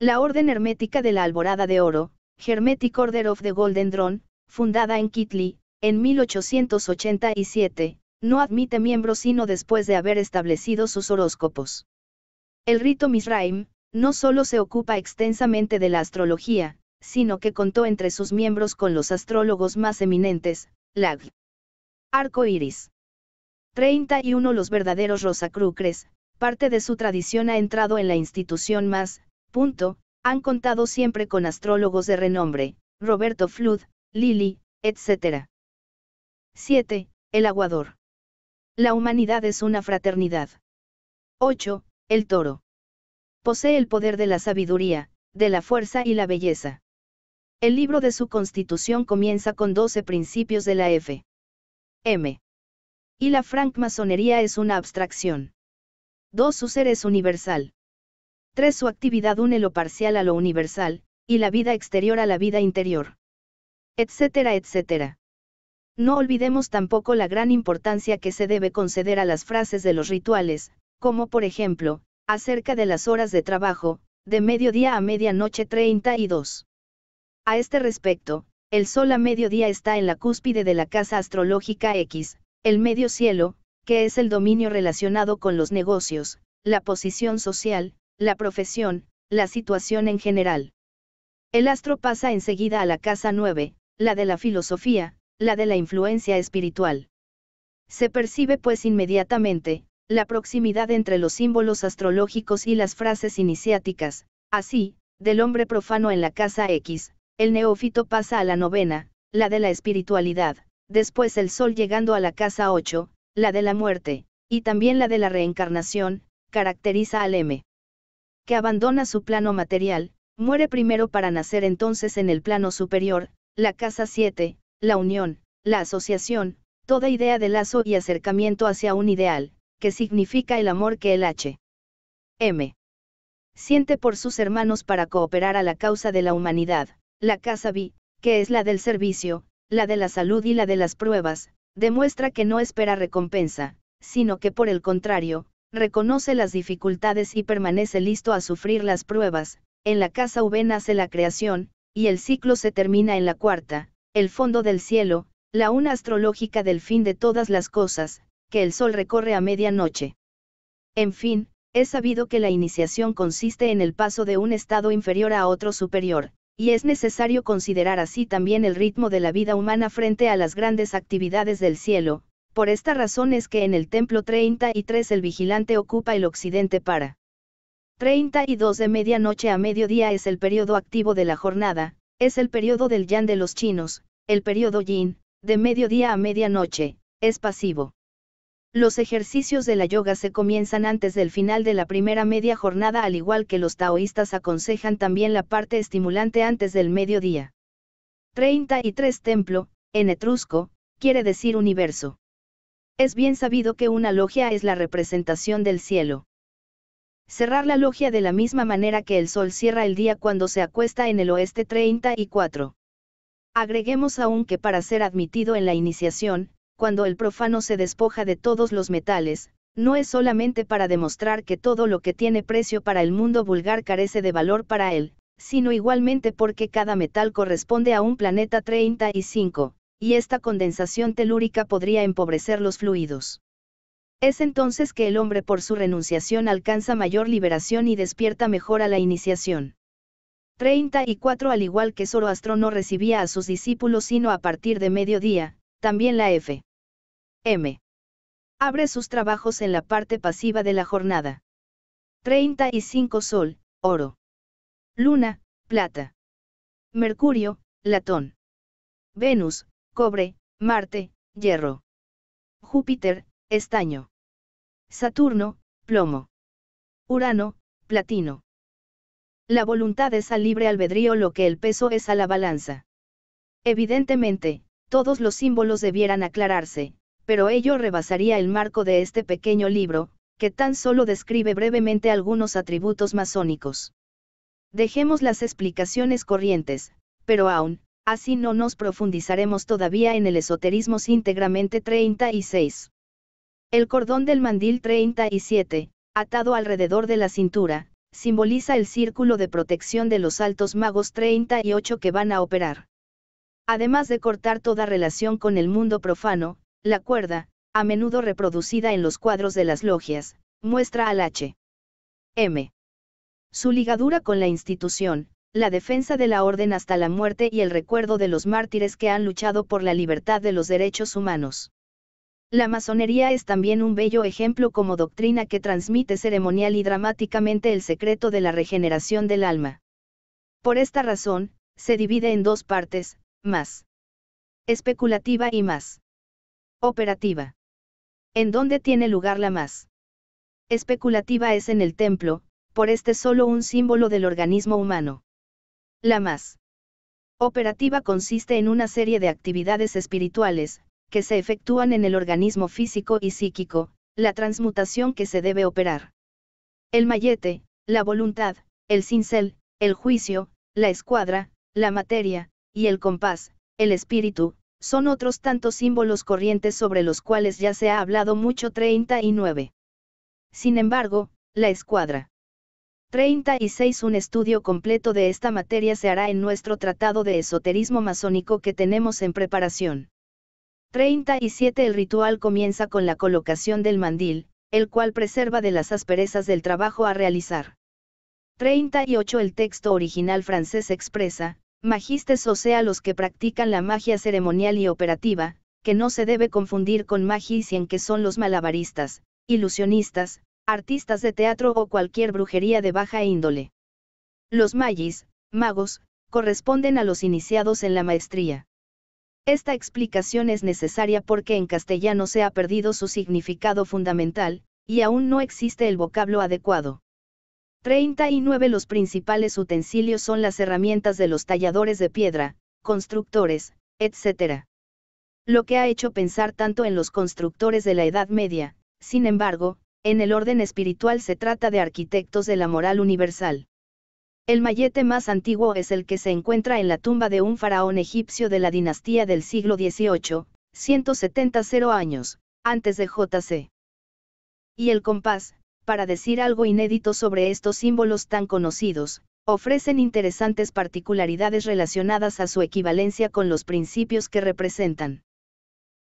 La Orden Hermética de la Alborada de Oro, Hermetic Order of the Golden Drone, fundada en Kitli, en 1887, no admite miembros sino después de haber establecido sus horóscopos. El rito Misraim, no solo se ocupa extensamente de la astrología, sino que contó entre sus miembros con los astrólogos más eminentes, Lag. Arco Iris. 31 Los verdaderos Rosacrucres, parte de su tradición ha entrado en la institución más, punto, han contado siempre con astrólogos de renombre, Roberto Flood, Lili, etc. 7. El aguador. La humanidad es una fraternidad. 8. El toro. Posee el poder de la sabiduría, de la fuerza y la belleza. El libro de su constitución comienza con 12 principios de la F. M. Y la francmasonería es una abstracción. 2. Su ser es universal. 3. Su actividad une lo parcial a lo universal, y la vida exterior a la vida interior. Etcétera, etcétera. No olvidemos tampoco la gran importancia que se debe conceder a las frases de los rituales, como por ejemplo, acerca de las horas de trabajo, de mediodía a medianoche 32. A este respecto, el sol a mediodía está en la cúspide de la casa astrológica X, el medio cielo, que es el dominio relacionado con los negocios, la posición social, la profesión, la situación en general. El astro pasa enseguida a la casa 9, la de la filosofía, la de la influencia espiritual. Se percibe pues inmediatamente, la proximidad entre los símbolos astrológicos y las frases iniciáticas, así, del hombre profano en la casa X, el neófito pasa a la novena, la de la espiritualidad, después el sol llegando a la casa 8, la de la muerte, y también la de la reencarnación, caracteriza al M. Que abandona su plano material, muere primero para nacer entonces en el plano superior, la casa 7, la unión, la asociación, toda idea de lazo y acercamiento hacia un ideal, que significa el amor que el H. M. Siente por sus hermanos para cooperar a la causa de la humanidad, la casa B, que es la del servicio, la de la salud y la de las pruebas, demuestra que no espera recompensa, sino que por el contrario, reconoce las dificultades y permanece listo a sufrir las pruebas, en la casa V nace la creación, y el ciclo se termina en la cuarta, el fondo del cielo, la una astrológica del fin de todas las cosas, que el sol recorre a medianoche. En fin, es sabido que la iniciación consiste en el paso de un estado inferior a otro superior, y es necesario considerar así también el ritmo de la vida humana frente a las grandes actividades del cielo, por esta razón es que en el templo 33 el vigilante ocupa el occidente para 32 de medianoche a mediodía es el periodo activo de la jornada, es el periodo del yan de los chinos, el periodo yin, de mediodía a medianoche, es pasivo. Los ejercicios de la yoga se comienzan antes del final de la primera media jornada al igual que los taoístas aconsejan también la parte estimulante antes del mediodía. 33 Templo, en etrusco, quiere decir universo. Es bien sabido que una logia es la representación del cielo. Cerrar la logia de la misma manera que el sol cierra el día cuando se acuesta en el oeste 34. Agreguemos aún que para ser admitido en la iniciación, cuando el profano se despoja de todos los metales, no es solamente para demostrar que todo lo que tiene precio para el mundo vulgar carece de valor para él, sino igualmente porque cada metal corresponde a un planeta 35, y esta condensación telúrica podría empobrecer los fluidos. Es entonces que el hombre por su renunciación alcanza mayor liberación y despierta mejor a la iniciación. 34 Al igual que Zoroastro no recibía a sus discípulos sino a partir de mediodía, también la F. M. Abre sus trabajos en la parte pasiva de la jornada. 35 Sol, oro. Luna, plata. Mercurio, latón. Venus, cobre, Marte, hierro. Júpiter, estaño. Saturno, plomo. Urano, platino. La voluntad es al libre albedrío lo que el peso es a la balanza. Evidentemente, todos los símbolos debieran aclararse, pero ello rebasaría el marco de este pequeño libro, que tan solo describe brevemente algunos atributos masónicos. Dejemos las explicaciones corrientes, pero aún, así no nos profundizaremos todavía en el esoterismo íntegramente 36. El cordón del mandil 37, atado alrededor de la cintura, simboliza el círculo de protección de los altos magos 38 que van a operar. Además de cortar toda relación con el mundo profano, la cuerda, a menudo reproducida en los cuadros de las logias, muestra al H. M. Su ligadura con la institución, la defensa de la orden hasta la muerte y el recuerdo de los mártires que han luchado por la libertad de los derechos humanos. La masonería es también un bello ejemplo como doctrina que transmite ceremonial y dramáticamente el secreto de la regeneración del alma. Por esta razón, se divide en dos partes, más especulativa y más operativa. ¿En dónde tiene lugar la más especulativa es en el templo, por este solo un símbolo del organismo humano. La más operativa consiste en una serie de actividades espirituales, que se efectúan en el organismo físico y psíquico, la transmutación que se debe operar. El mallete, la voluntad, el cincel, el juicio, la escuadra, la materia, y el compás, el espíritu, son otros tantos símbolos corrientes sobre los cuales ya se ha hablado mucho 39. Sin embargo, la escuadra. 36 Un estudio completo de esta materia se hará en nuestro tratado de esoterismo masónico que tenemos en preparación. 37 El ritual comienza con la colocación del mandil, el cual preserva de las asperezas del trabajo a realizar. 38 El texto original francés expresa, Magistes o sea los que practican la magia ceremonial y operativa, que no se debe confundir con y en que son los malabaristas, ilusionistas, artistas de teatro o cualquier brujería de baja índole. Los magis, magos, corresponden a los iniciados en la maestría. Esta explicación es necesaria porque en castellano se ha perdido su significado fundamental, y aún no existe el vocablo adecuado. 39 Los principales utensilios son las herramientas de los talladores de piedra, constructores, etc. Lo que ha hecho pensar tanto en los constructores de la Edad Media, sin embargo, en el orden espiritual se trata de arquitectos de la moral universal. El mallete más antiguo es el que se encuentra en la tumba de un faraón egipcio de la dinastía del siglo XVIII, 170 años, antes de JC. Y el compás, para decir algo inédito sobre estos símbolos tan conocidos, ofrecen interesantes particularidades relacionadas a su equivalencia con los principios que representan.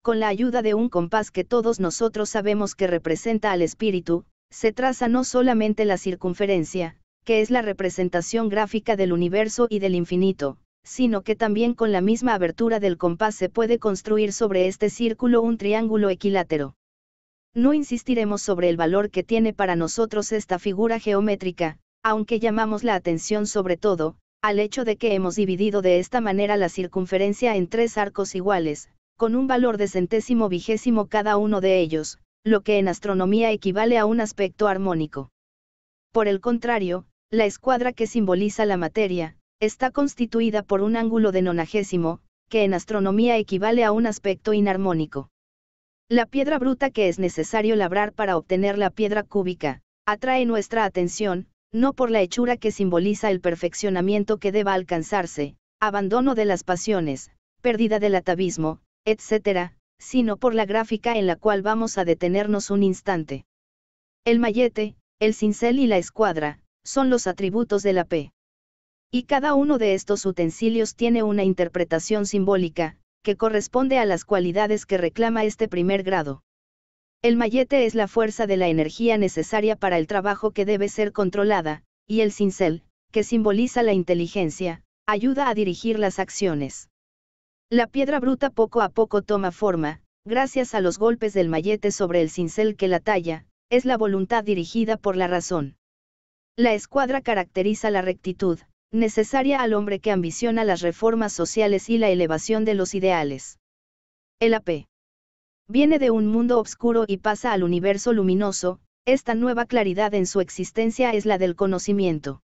Con la ayuda de un compás que todos nosotros sabemos que representa al espíritu, se traza no solamente la circunferencia, que es la representación gráfica del universo y del infinito, sino que también con la misma abertura del compás se puede construir sobre este círculo un triángulo equilátero. No insistiremos sobre el valor que tiene para nosotros esta figura geométrica, aunque llamamos la atención sobre todo, al hecho de que hemos dividido de esta manera la circunferencia en tres arcos iguales, con un valor de centésimo vigésimo cada uno de ellos, lo que en astronomía equivale a un aspecto armónico. Por el contrario, la escuadra que simboliza la materia, está constituida por un ángulo de nonagésimo, que en astronomía equivale a un aspecto inarmónico. La piedra bruta que es necesario labrar para obtener la piedra cúbica, atrae nuestra atención, no por la hechura que simboliza el perfeccionamiento que deba alcanzarse, abandono de las pasiones, pérdida del atavismo, etc., sino por la gráfica en la cual vamos a detenernos un instante. El mallete, el cincel y la escuadra, son los atributos de la P. Y cada uno de estos utensilios tiene una interpretación simbólica, que corresponde a las cualidades que reclama este primer grado. El mallete es la fuerza de la energía necesaria para el trabajo que debe ser controlada, y el cincel, que simboliza la inteligencia, ayuda a dirigir las acciones. La piedra bruta poco a poco toma forma, gracias a los golpes del mallete sobre el cincel que la talla, es la voluntad dirigida por la razón. La escuadra caracteriza la rectitud, necesaria al hombre que ambiciona las reformas sociales y la elevación de los ideales. El AP. Viene de un mundo oscuro y pasa al universo luminoso, esta nueva claridad en su existencia es la del conocimiento.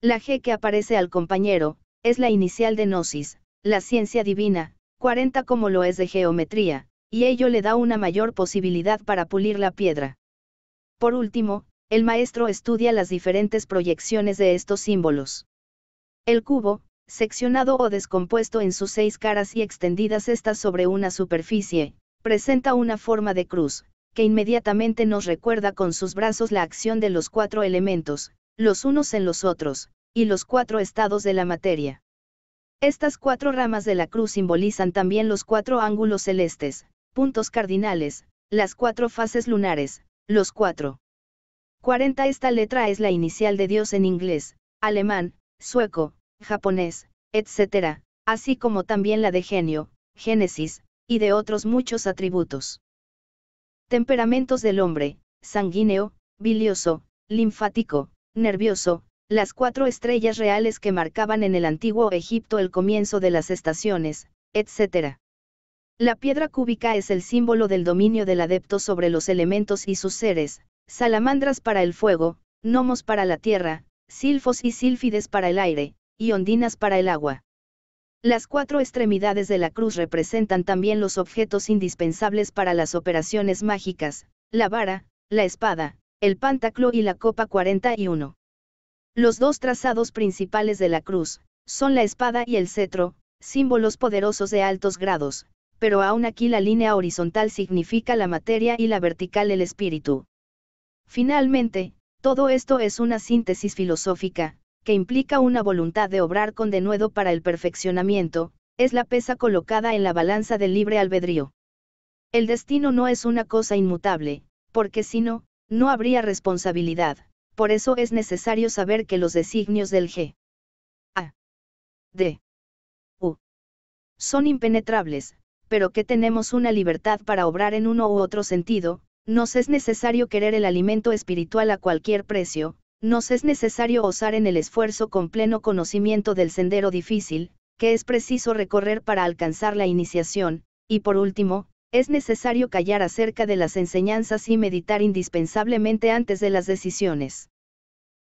La G que aparece al compañero, es la inicial de Gnosis, la ciencia divina, 40 como lo es de geometría, y ello le da una mayor posibilidad para pulir la piedra. Por último, el maestro estudia las diferentes proyecciones de estos símbolos. El cubo, seccionado o descompuesto en sus seis caras y extendidas estas sobre una superficie, presenta una forma de cruz, que inmediatamente nos recuerda con sus brazos la acción de los cuatro elementos, los unos en los otros, y los cuatro estados de la materia. Estas cuatro ramas de la cruz simbolizan también los cuatro ángulos celestes, puntos cardinales, las cuatro fases lunares, los cuatro. 40 Esta letra es la inicial de Dios en inglés, alemán, sueco, japonés, etc., así como también la de genio, génesis, y de otros muchos atributos. Temperamentos del hombre, sanguíneo, bilioso, linfático, nervioso, las cuatro estrellas reales que marcaban en el antiguo Egipto el comienzo de las estaciones, etc. La piedra cúbica es el símbolo del dominio del adepto sobre los elementos y sus seres, salamandras para el fuego, gnomos para la tierra, silfos y sílfides para el aire, y ondinas para el agua. Las cuatro extremidades de la cruz representan también los objetos indispensables para las operaciones mágicas, la vara, la espada, el pántaclo y la copa 41. Los dos trazados principales de la cruz, son la espada y el cetro, símbolos poderosos de altos grados, pero aún aquí la línea horizontal significa la materia y la vertical el espíritu. Finalmente, todo esto es una síntesis filosófica, que implica una voluntad de obrar con denuedo para el perfeccionamiento, es la pesa colocada en la balanza del libre albedrío. El destino no es una cosa inmutable, porque si no, no habría responsabilidad, por eso es necesario saber que los designios del G. A. D. U. Son impenetrables, pero que tenemos una libertad para obrar en uno u otro sentido, nos es necesario querer el alimento espiritual a cualquier precio, nos es necesario osar en el esfuerzo con pleno conocimiento del sendero difícil, que es preciso recorrer para alcanzar la iniciación, y por último, es necesario callar acerca de las enseñanzas y meditar indispensablemente antes de las decisiones.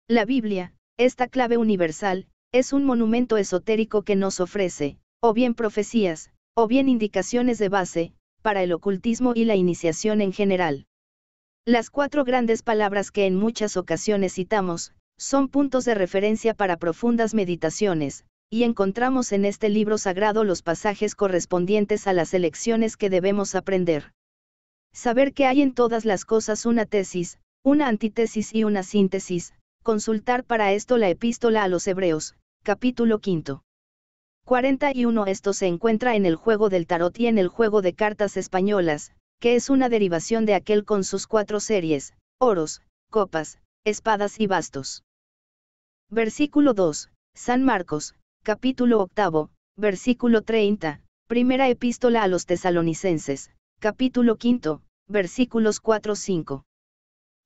La Biblia, esta clave universal, es un monumento esotérico que nos ofrece, o bien profecías, o bien indicaciones de base, para el ocultismo y la iniciación en general. Las cuatro grandes palabras que en muchas ocasiones citamos, son puntos de referencia para profundas meditaciones, y encontramos en este libro sagrado los pasajes correspondientes a las elecciones que debemos aprender. Saber que hay en todas las cosas una tesis, una antítesis y una síntesis, consultar para esto la epístola a los Hebreos, capítulo 5. 41 Esto se encuentra en el juego del tarot y en el juego de cartas españolas, que es una derivación de aquel con sus cuatro series, oros, copas, espadas y bastos. Versículo 2, San Marcos, capítulo 8, versículo 30, primera epístola a los tesalonicenses, capítulo 5, versículos 4-5.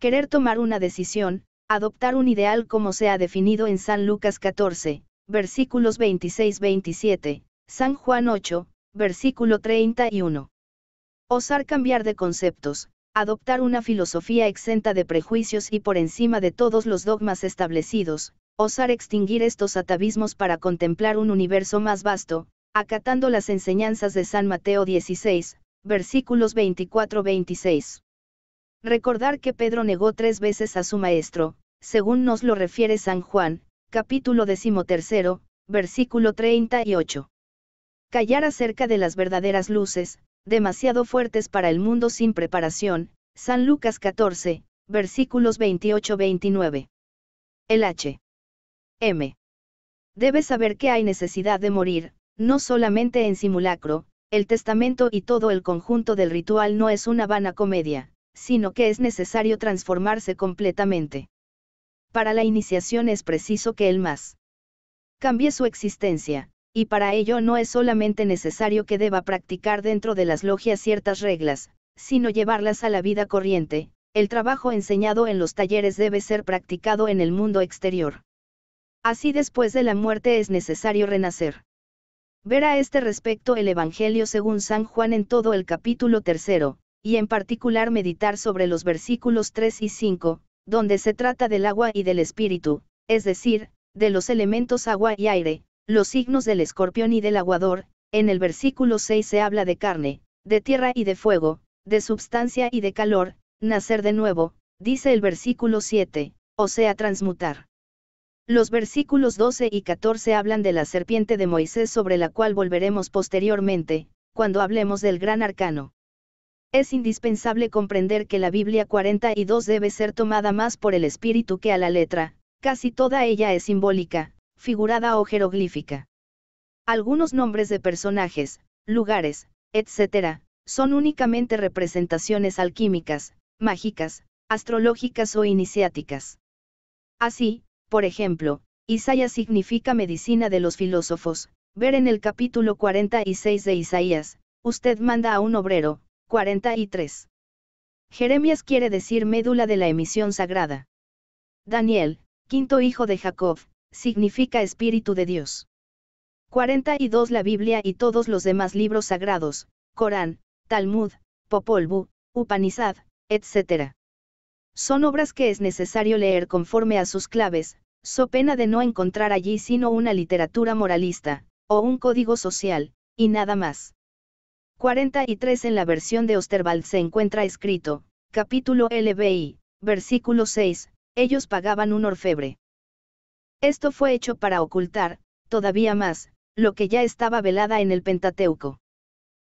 Querer tomar una decisión, adoptar un ideal como se ha definido en San Lucas 14, versículos 26-27, San Juan 8, versículo 31. Osar cambiar de conceptos, adoptar una filosofía exenta de prejuicios y por encima de todos los dogmas establecidos, osar extinguir estos atavismos para contemplar un universo más vasto, acatando las enseñanzas de San Mateo 16, versículos 24-26. Recordar que Pedro negó tres veces a su maestro, según nos lo refiere San Juan, capítulo 13, versículo 38. Callar acerca de las verdaderas luces, demasiado fuertes para el mundo sin preparación, San Lucas 14, versículos 28-29. El H. M. Debes saber que hay necesidad de morir, no solamente en simulacro, el testamento y todo el conjunto del ritual no es una vana comedia, sino que es necesario transformarse completamente. Para la iniciación es preciso que el más cambie su existencia, y para ello no es solamente necesario que deba practicar dentro de las logias ciertas reglas, sino llevarlas a la vida corriente, el trabajo enseñado en los talleres debe ser practicado en el mundo exterior. Así después de la muerte es necesario renacer. Ver a este respecto el Evangelio según San Juan en todo el capítulo tercero, y en particular meditar sobre los versículos 3 y 5, donde se trata del agua y del espíritu, es decir, de los elementos agua y aire, los signos del escorpión y del aguador, en el versículo 6 se habla de carne, de tierra y de fuego, de substancia y de calor, nacer de nuevo, dice el versículo 7, o sea transmutar. Los versículos 12 y 14 hablan de la serpiente de Moisés sobre la cual volveremos posteriormente, cuando hablemos del gran arcano. Es indispensable comprender que la Biblia 42 debe ser tomada más por el espíritu que a la letra, casi toda ella es simbólica, figurada o jeroglífica. Algunos nombres de personajes, lugares, etc., son únicamente representaciones alquímicas, mágicas, astrológicas o iniciáticas. Así, por ejemplo, Isaías significa medicina de los filósofos, ver en el capítulo 46 de Isaías, usted manda a un obrero, 43. Jeremías quiere decir médula de la emisión sagrada. Daniel, quinto hijo de Jacob, significa Espíritu de Dios. 42 La Biblia y todos los demás libros sagrados, Corán, Talmud, Popol Vuh, Upanishad, etc. Son obras que es necesario leer conforme a sus claves, so pena de no encontrar allí sino una literatura moralista, o un código social, y nada más. 43 En la versión de Osterwald se encuentra escrito, capítulo LBI, versículo 6, ellos pagaban un orfebre. Esto fue hecho para ocultar, todavía más, lo que ya estaba velada en el Pentateuco.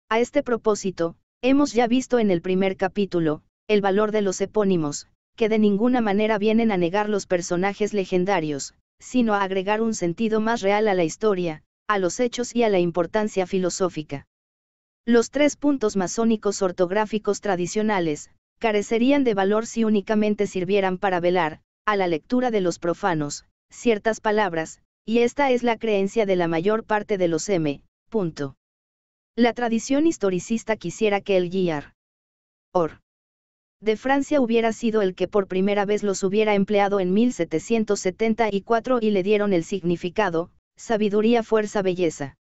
A este propósito, hemos ya visto en el primer capítulo, el valor de los epónimos, que de ninguna manera vienen a negar los personajes legendarios, sino a agregar un sentido más real a la historia, a los hechos y a la importancia filosófica. Los tres puntos masónicos ortográficos tradicionales, carecerían de valor si únicamente sirvieran para velar, a la lectura de los profanos, ciertas palabras, y esta es la creencia de la mayor parte de los M. La tradición historicista quisiera que el guiar. Or. De Francia hubiera sido el que por primera vez los hubiera empleado en 1774 y le dieron el significado, sabiduría, fuerza, belleza.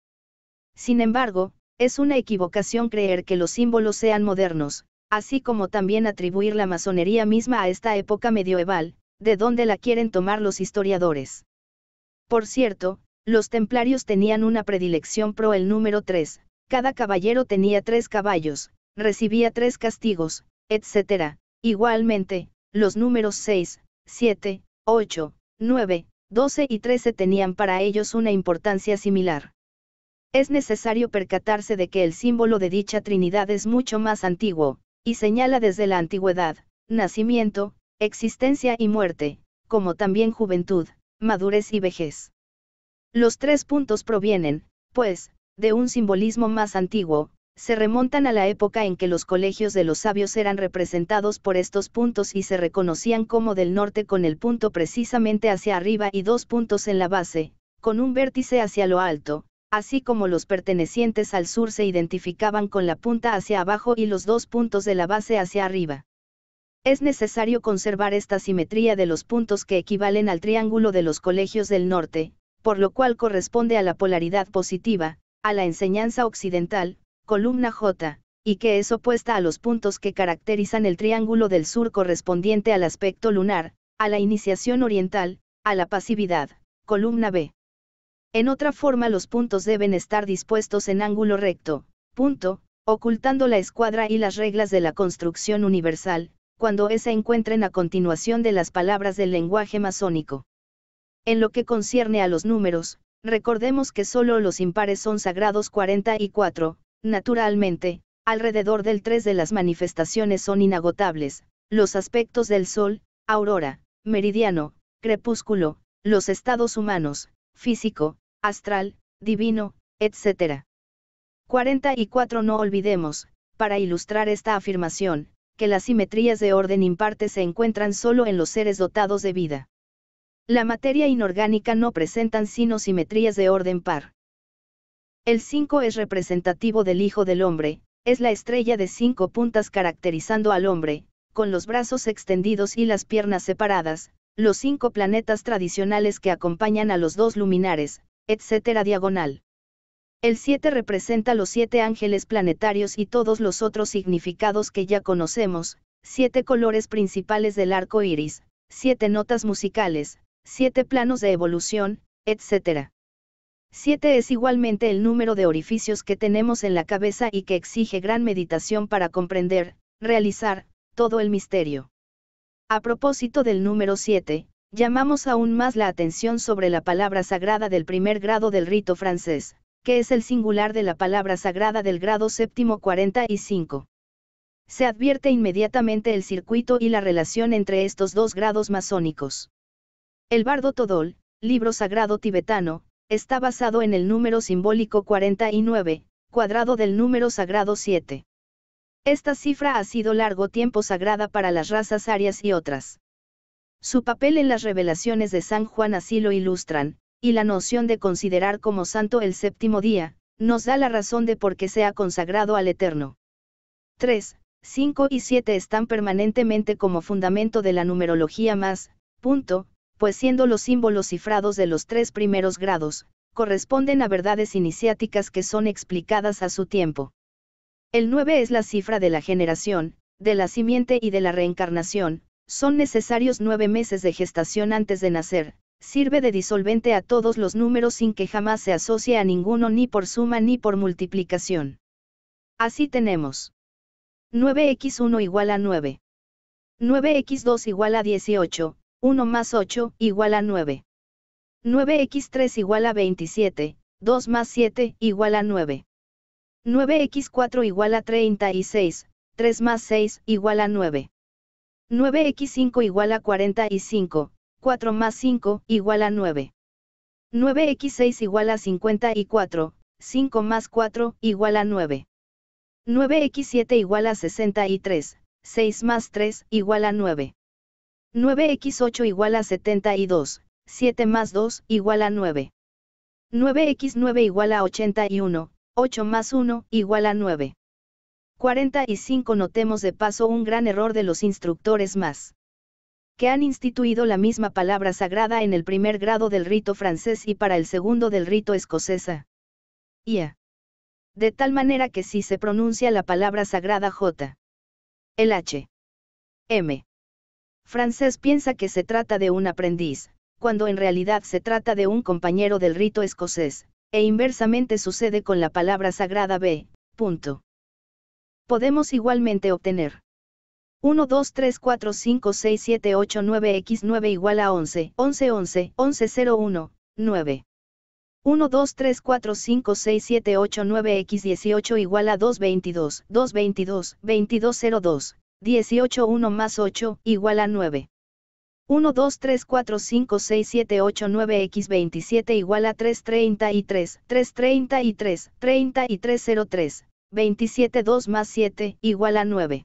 Sin embargo, es una equivocación creer que los símbolos sean modernos, así como también atribuir la masonería misma a esta época medieval, de dónde la quieren tomar los historiadores. Por cierto, los templarios tenían una predilección pro el número 3, cada caballero tenía tres caballos, recibía tres castigos, etc. Igualmente, los números 6, 7, 8, 9, 12 y 13 tenían para ellos una importancia similar. Es necesario percatarse de que el símbolo de dicha Trinidad es mucho más antiguo, y señala desde la antigüedad, nacimiento, existencia y muerte, como también juventud, madurez y vejez. Los tres puntos provienen, pues, de un simbolismo más antiguo, se remontan a la época en que los colegios de los sabios eran representados por estos puntos y se reconocían como del norte con el punto precisamente hacia arriba y dos puntos en la base, con un vértice hacia lo alto, así como los pertenecientes al sur se identificaban con la punta hacia abajo y los dos puntos de la base hacia arriba. Es necesario conservar esta simetría de los puntos que equivalen al triángulo de los colegios del norte, por lo cual corresponde a la polaridad positiva, a la enseñanza occidental, columna J, y que es opuesta a los puntos que caracterizan el triángulo del sur correspondiente al aspecto lunar, a la iniciación oriental, a la pasividad, columna B. En otra forma los puntos deben estar dispuestos en ángulo recto, punto, ocultando la escuadra y las reglas de la construcción universal, cuando se encuentren a continuación de las palabras del lenguaje masónico. En lo que concierne a los números, recordemos que solo los impares son sagrados 44, naturalmente, alrededor del 3 de las manifestaciones son inagotables, los aspectos del sol, aurora, meridiano, crepúsculo, los estados humanos, físico, astral, divino, etc. 44 No olvidemos, para ilustrar esta afirmación, que las simetrías de orden imparte se encuentran solo en los seres dotados de vida. La materia inorgánica no presentan sino simetrías de orden par. El 5 es representativo del Hijo del Hombre, es la estrella de cinco puntas caracterizando al hombre, con los brazos extendidos y las piernas separadas, los cinco planetas tradicionales que acompañan a los dos luminares, etcétera diagonal. El 7 representa los siete ángeles planetarios y todos los otros significados que ya conocemos, siete colores principales del arco iris, siete notas musicales, siete planos de evolución, etc. 7 es igualmente el número de orificios que tenemos en la cabeza y que exige gran meditación para comprender, realizar, todo el misterio. A propósito del número 7, llamamos aún más la atención sobre la palabra sagrada del primer grado del rito francés, que es el singular de la palabra sagrada del grado séptimo 45. Se advierte inmediatamente el circuito y la relación entre estos dos grados masónicos. El bardo Todol, libro sagrado tibetano, está basado en el número simbólico 49, cuadrado del número sagrado 7. Esta cifra ha sido largo tiempo sagrada para las razas arias y otras. Su papel en las revelaciones de San Juan así lo ilustran, y la noción de considerar como santo el séptimo día, nos da la razón de por qué se ha consagrado al Eterno. 3, 5 y 7 están permanentemente como fundamento de la numerología más, punto, pues siendo los símbolos cifrados de los tres primeros grados, corresponden a verdades iniciáticas que son explicadas a su tiempo. El 9 es la cifra de la generación, de la simiente y de la reencarnación, son necesarios nueve meses de gestación antes de nacer, sirve de disolvente a todos los números sin que jamás se asocie a ninguno ni por suma ni por multiplicación. Así tenemos. 9x1 igual a 9. 9x2 igual a 18, 1 más 8 igual a 9. 9x3 igual a 27, 2 más 7 igual a 9. 9x4 igual a 36, 3 más 6 igual a 9. 9x5 igual a 45, 4 más 5, igual a 9. 9x6 igual a 54, 5 más 4, igual a 9. 9x7 igual a 63, 6 más 3, igual a 9. 9x8 igual a 72, 7 más 2, igual a 9. 9x9 igual a 81, 8 más 1, igual a 9. 45 Notemos de paso un gran error de los instructores más que han instituido la misma palabra sagrada en el primer grado del rito francés y para el segundo del rito escocesa. IA. De tal manera que si se pronuncia la palabra sagrada J. El H. M. Francés piensa que se trata de un aprendiz, cuando en realidad se trata de un compañero del rito escocés, e inversamente sucede con la palabra sagrada B. Punto. Podemos igualmente obtener 1, 2, 3, 4, 5, 6, 7, 8, 9x9 igual a 11, 11, 11, 11, 0, 1, 9. 1, 2, 3, 4, 5, 6, 7, 8, 9x18 igual a 2, 22, 2, 22, 22, 0, 2, 18, 1 más 8, igual a 9. 1, 2, 3, 4, 5, 6, 7, 8, 9x27 igual a 3, 33, 3, 33, 33, 0, 3, 27, 2 más 7, igual a 9.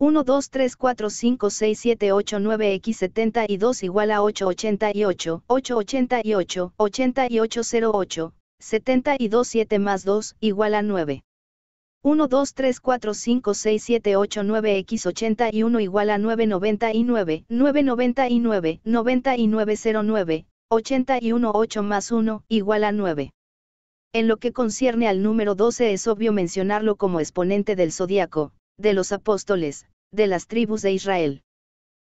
1, 2, 3, 4, 5, 6, 7, 8, 9, x 72 igual a 8 8 8, 70 8808, 72, 7 más 2, igual a 9. 1, 2, 3, 4, 5, 6, 7, 8, 9, x 80 y 81 igual a 9 9 9, 80 9909, 81, 8 más 1, igual a 9. En lo que concierne al número 12 es obvio mencionarlo como exponente del zodiaco, de los apóstoles, de las tribus de Israel.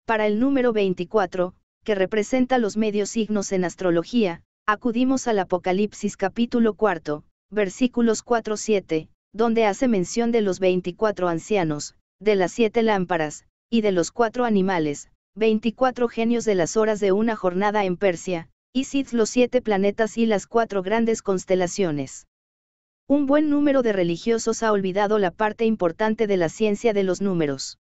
Para el número 24, que representa los medios signos en astrología, acudimos al Apocalipsis capítulo 4, versículos 4-7, donde hace mención de los 24 ancianos, de las siete lámparas, y de los cuatro animales, 24 genios de las horas de una jornada en Persia, y Isis los siete planetas y las cuatro grandes constelaciones. Un buen número de religiosos ha olvidado la parte importante de la ciencia de los números.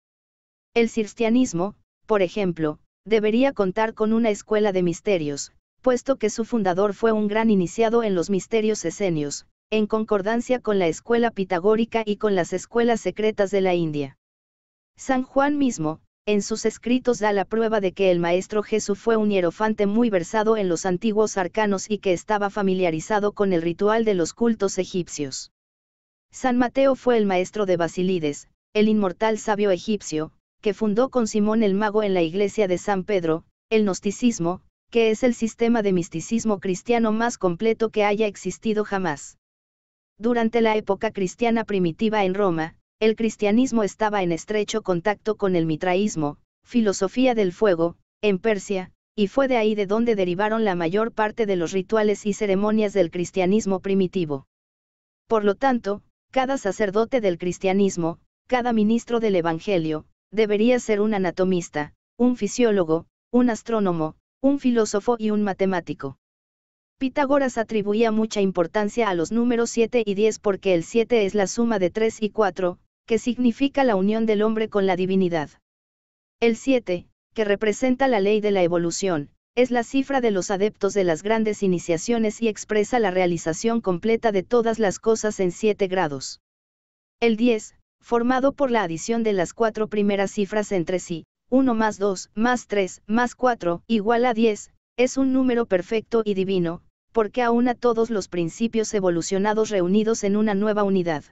El cristianismo, por ejemplo, debería contar con una escuela de misterios, puesto que su fundador fue un gran iniciado en los misterios esenios, en concordancia con la escuela pitagórica y con las escuelas secretas de la India. San Juan mismo, en sus escritos da la prueba de que el Maestro Jesús fue un hierofante muy versado en los antiguos arcanos y que estaba familiarizado con el ritual de los cultos egipcios. San Mateo fue el maestro de Basilides, el inmortal sabio egipcio, que fundó con Simón el Mago en la iglesia de San Pedro, el gnosticismo, que es el sistema de misticismo cristiano más completo que haya existido jamás. Durante la época cristiana primitiva en Roma, el cristianismo estaba en estrecho contacto con el mitraísmo, filosofía del fuego, en Persia, y fue de ahí de donde derivaron la mayor parte de los rituales y ceremonias del cristianismo primitivo. Por lo tanto, cada sacerdote del cristianismo, cada ministro del Evangelio, debería ser un anatomista, un fisiólogo, un astrónomo, un filósofo y un matemático. Pitágoras atribuía mucha importancia a los números 7 y 10 porque el 7 es la suma de 3 y 4, que significa la unión del hombre con la divinidad. El 7, que representa la ley de la evolución, es la cifra de los adeptos de las grandes iniciaciones y expresa la realización completa de todas las cosas en siete grados. El 10, formado por la adición de las cuatro primeras cifras entre sí, 1 más 2, más 3, más 4, igual a 10, es un número perfecto y divino, porque aúna todos los principios evolucionados reunidos en una nueva unidad.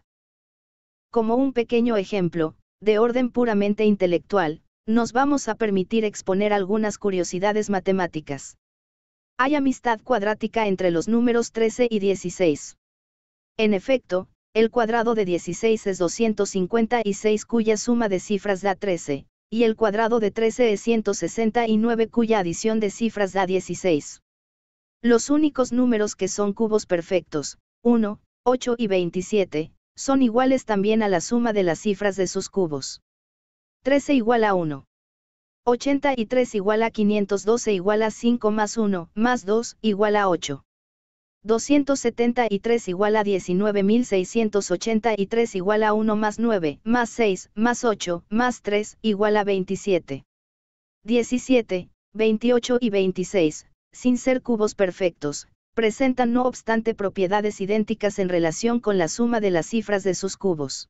Como un pequeño ejemplo, de orden puramente intelectual, nos vamos a permitir exponer algunas curiosidades matemáticas. Hay amistad cuadrática entre los números 13 y 16. En efecto, el cuadrado de 16 es 256 cuya suma de cifras da 13, y el cuadrado de 13 es 169 cuya adición de cifras da 16. Los únicos números que son cubos perfectos, 1, 8 y 27, son iguales también a la suma de las cifras de sus cubos. 13 igual a 1. 83 igual a 512 igual a 5 más 1, más 2, igual a 8. 273 igual a 19.683 igual a 1 más 9, más 6, más 8, más 3, igual a 27. 17, 28 y 26, sin ser cubos perfectos, presentan no obstante propiedades idénticas en relación con la suma de las cifras de sus cubos.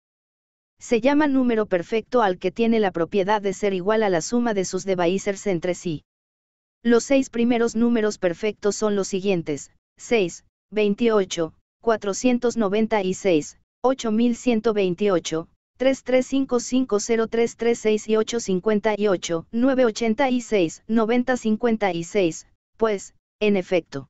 Se llama número perfecto al que tiene la propiedad de ser igual a la suma de sus divisores entre sí. Los seis primeros números perfectos son los siguientes, 6, 28, 496, 8128, 33550336 y 858, 986, 9056, pues, en efecto.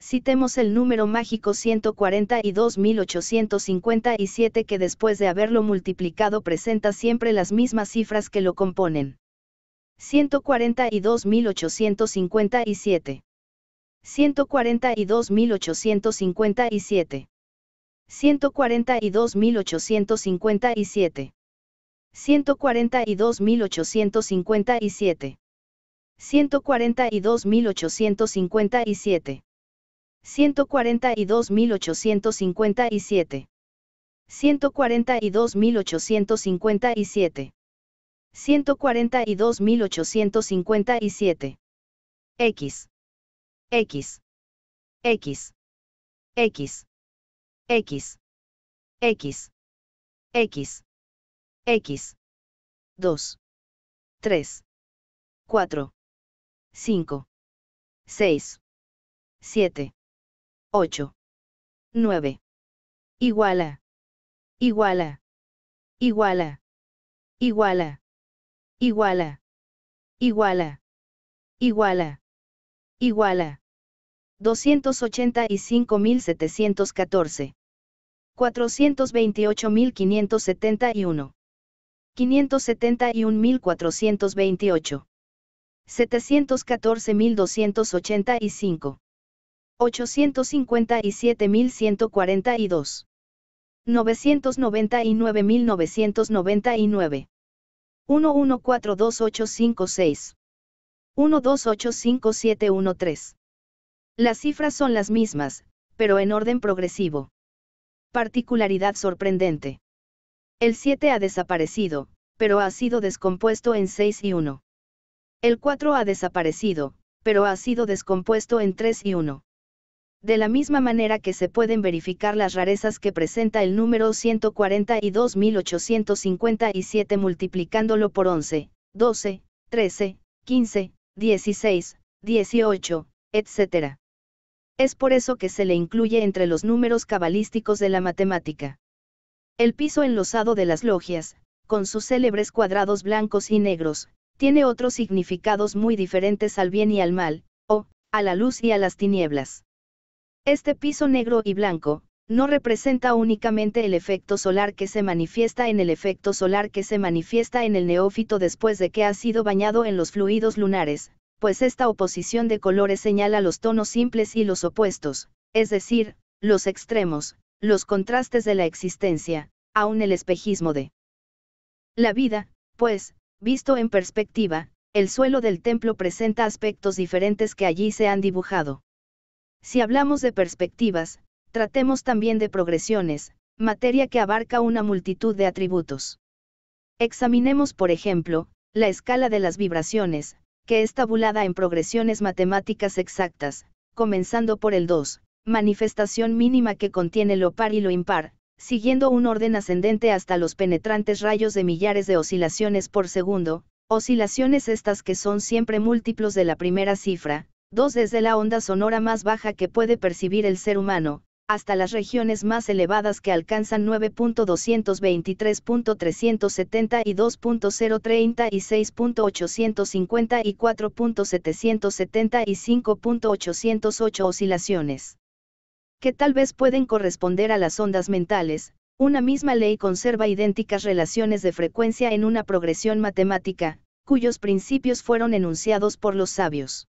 Citemos el número mágico 142.857 que después de haberlo multiplicado presenta siempre las mismas cifras que lo componen. 142.857. 142.857. 142.857. 142.857. 142.857. 142.857. 142.857. 142.857. X. X. X. X. X. X. X. X. 2. 3. 4. 5. 6. 7. 8. 9. Iguala. Iguala. Iguala. Iguala. Iguala. Iguala. Iguala. Iguala. 285.714. 428.571. 571.428. 714.285. 857.142. 999.999. 1142856. 1285713. Las cifras son las mismas, pero en orden progresivo. Particularidad sorprendente. El 7 ha desaparecido, pero ha sido descompuesto en 6 y 1. El 4 ha desaparecido, pero ha sido descompuesto en 3 y 1. De la misma manera que se pueden verificar las rarezas que presenta el número 142.857 multiplicándolo por 11, 12, 13, 15, 16, 18, etc. Es por eso que se le incluye entre los números cabalísticos de la matemática. El piso enlosado de las logias, con sus célebres cuadrados blancos y negros, tiene otros significados muy diferentes al bien y al mal, o, a la luz y a las tinieblas. Este piso negro y blanco, no representa únicamente el efecto solar que se manifiesta en el efecto solar que se manifiesta en el neófito después de que ha sido bañado en los fluidos lunares, pues esta oposición de colores señala los tonos simples y los opuestos, es decir, los extremos, los contrastes de la existencia, aun el espejismo de la vida, pues, visto en perspectiva, el suelo del templo presenta aspectos diferentes que allí se han dibujado. Si hablamos de perspectivas, tratemos también de progresiones, materia que abarca una multitud de atributos. Examinemos, por ejemplo, la escala de las vibraciones, que es tabulada en progresiones matemáticas exactas, comenzando por el 2, manifestación mínima que contiene lo par y lo impar, siguiendo un orden ascendente hasta los penetrantes rayos de millares de oscilaciones por segundo, oscilaciones estas que son siempre múltiplos de la primera cifra, 2 desde la onda sonora más baja que puede percibir el ser humano, hasta las regiones más elevadas que alcanzan 9.223.370 y 2.030 y 6.850 y 4.770 y 5.808 oscilaciones. Que tal vez pueden corresponder a las ondas mentales, una misma ley conserva idénticas relaciones de frecuencia en una progresión matemática, cuyos principios fueron enunciados por los sabios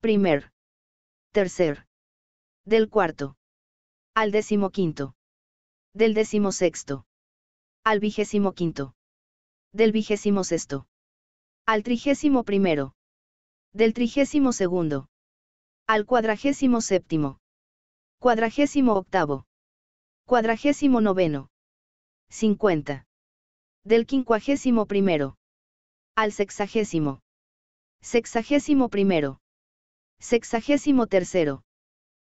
primer, tercer, del cuarto, al décimo quinto, del décimo sexto, al vigésimo quinto, del vigésimo sexto, al trigésimo primero, del trigésimo segundo, al cuadragésimo séptimo, cuadragésimo octavo, cuadragésimo noveno, cincuenta, del quincuagésimo primero, al sexagésimo, sexagésimo primero, Sexagésimo tercero.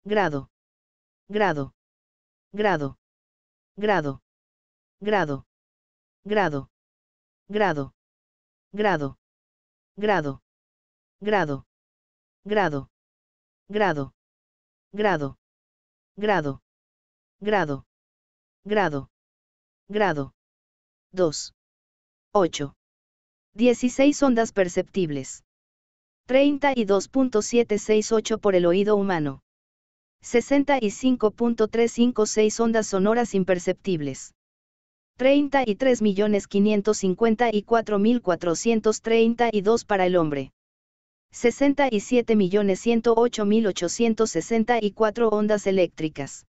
Grado. Grado. Grado. Grado. Grado. Grado. Grado. Grado. Grado. Grado. Grado. Grado. Grado. Grado. Grado. Grado. Grado. 2. 8. 16 ondas perceptibles. 32.768 por el oído humano. 65.356 ondas sonoras imperceptibles. 33.554.432 para el hombre. 67.108.864 ondas eléctricas.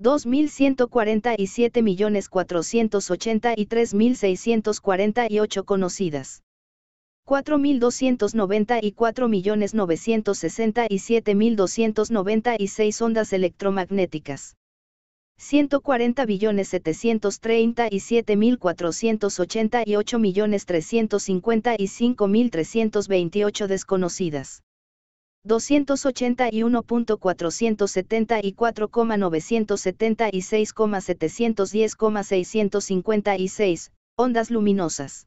2.147.483.648 conocidas. 4.294.967.296 ondas electromagnéticas. 140.737.488.355.328 desconocidas. 281.474,976,710,656, ondas luminosas.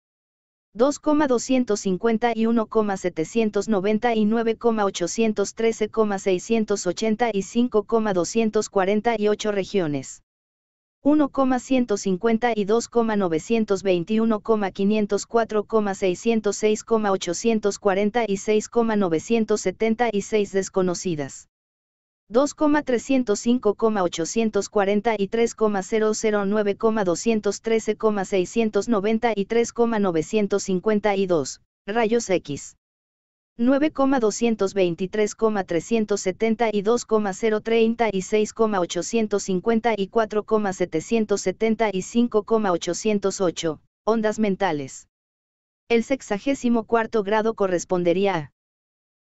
2,250 y y y 5,248 regiones. 1,150 y y 2,921,504,606,846,976 desconocidas. 2,305,840 y 3,009,213,690 y 3,952, rayos X. 9,223,370 y 2,030 y 6,850 y 4,770 y 5,808, ondas mentales. El sexagésimo cuarto grado correspondería a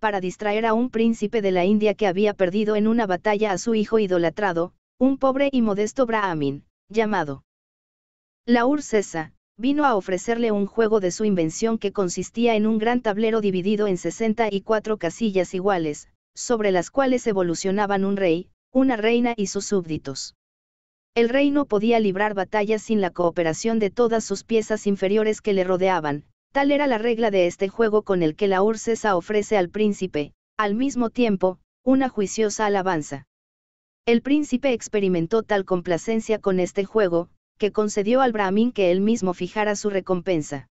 para distraer a un príncipe de la India que había perdido en una batalla a su hijo idolatrado, un pobre y modesto Brahmin, llamado La Ursesa, vino a ofrecerle un juego de su invención que consistía en un gran tablero dividido en 64 casillas iguales, sobre las cuales evolucionaban un rey, una reina y sus súbditos. El rey no podía librar batallas sin la cooperación de todas sus piezas inferiores que le rodeaban, Tal era la regla de este juego con el que la urcesa ofrece al príncipe, al mismo tiempo, una juiciosa alabanza. El príncipe experimentó tal complacencia con este juego, que concedió al brahmin que él mismo fijara su recompensa.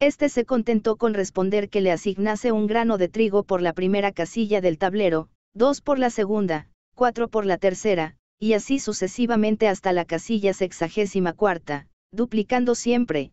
Este se contentó con responder que le asignase un grano de trigo por la primera casilla del tablero, dos por la segunda, cuatro por la tercera, y así sucesivamente hasta la casilla sexagésima cuarta, duplicando siempre,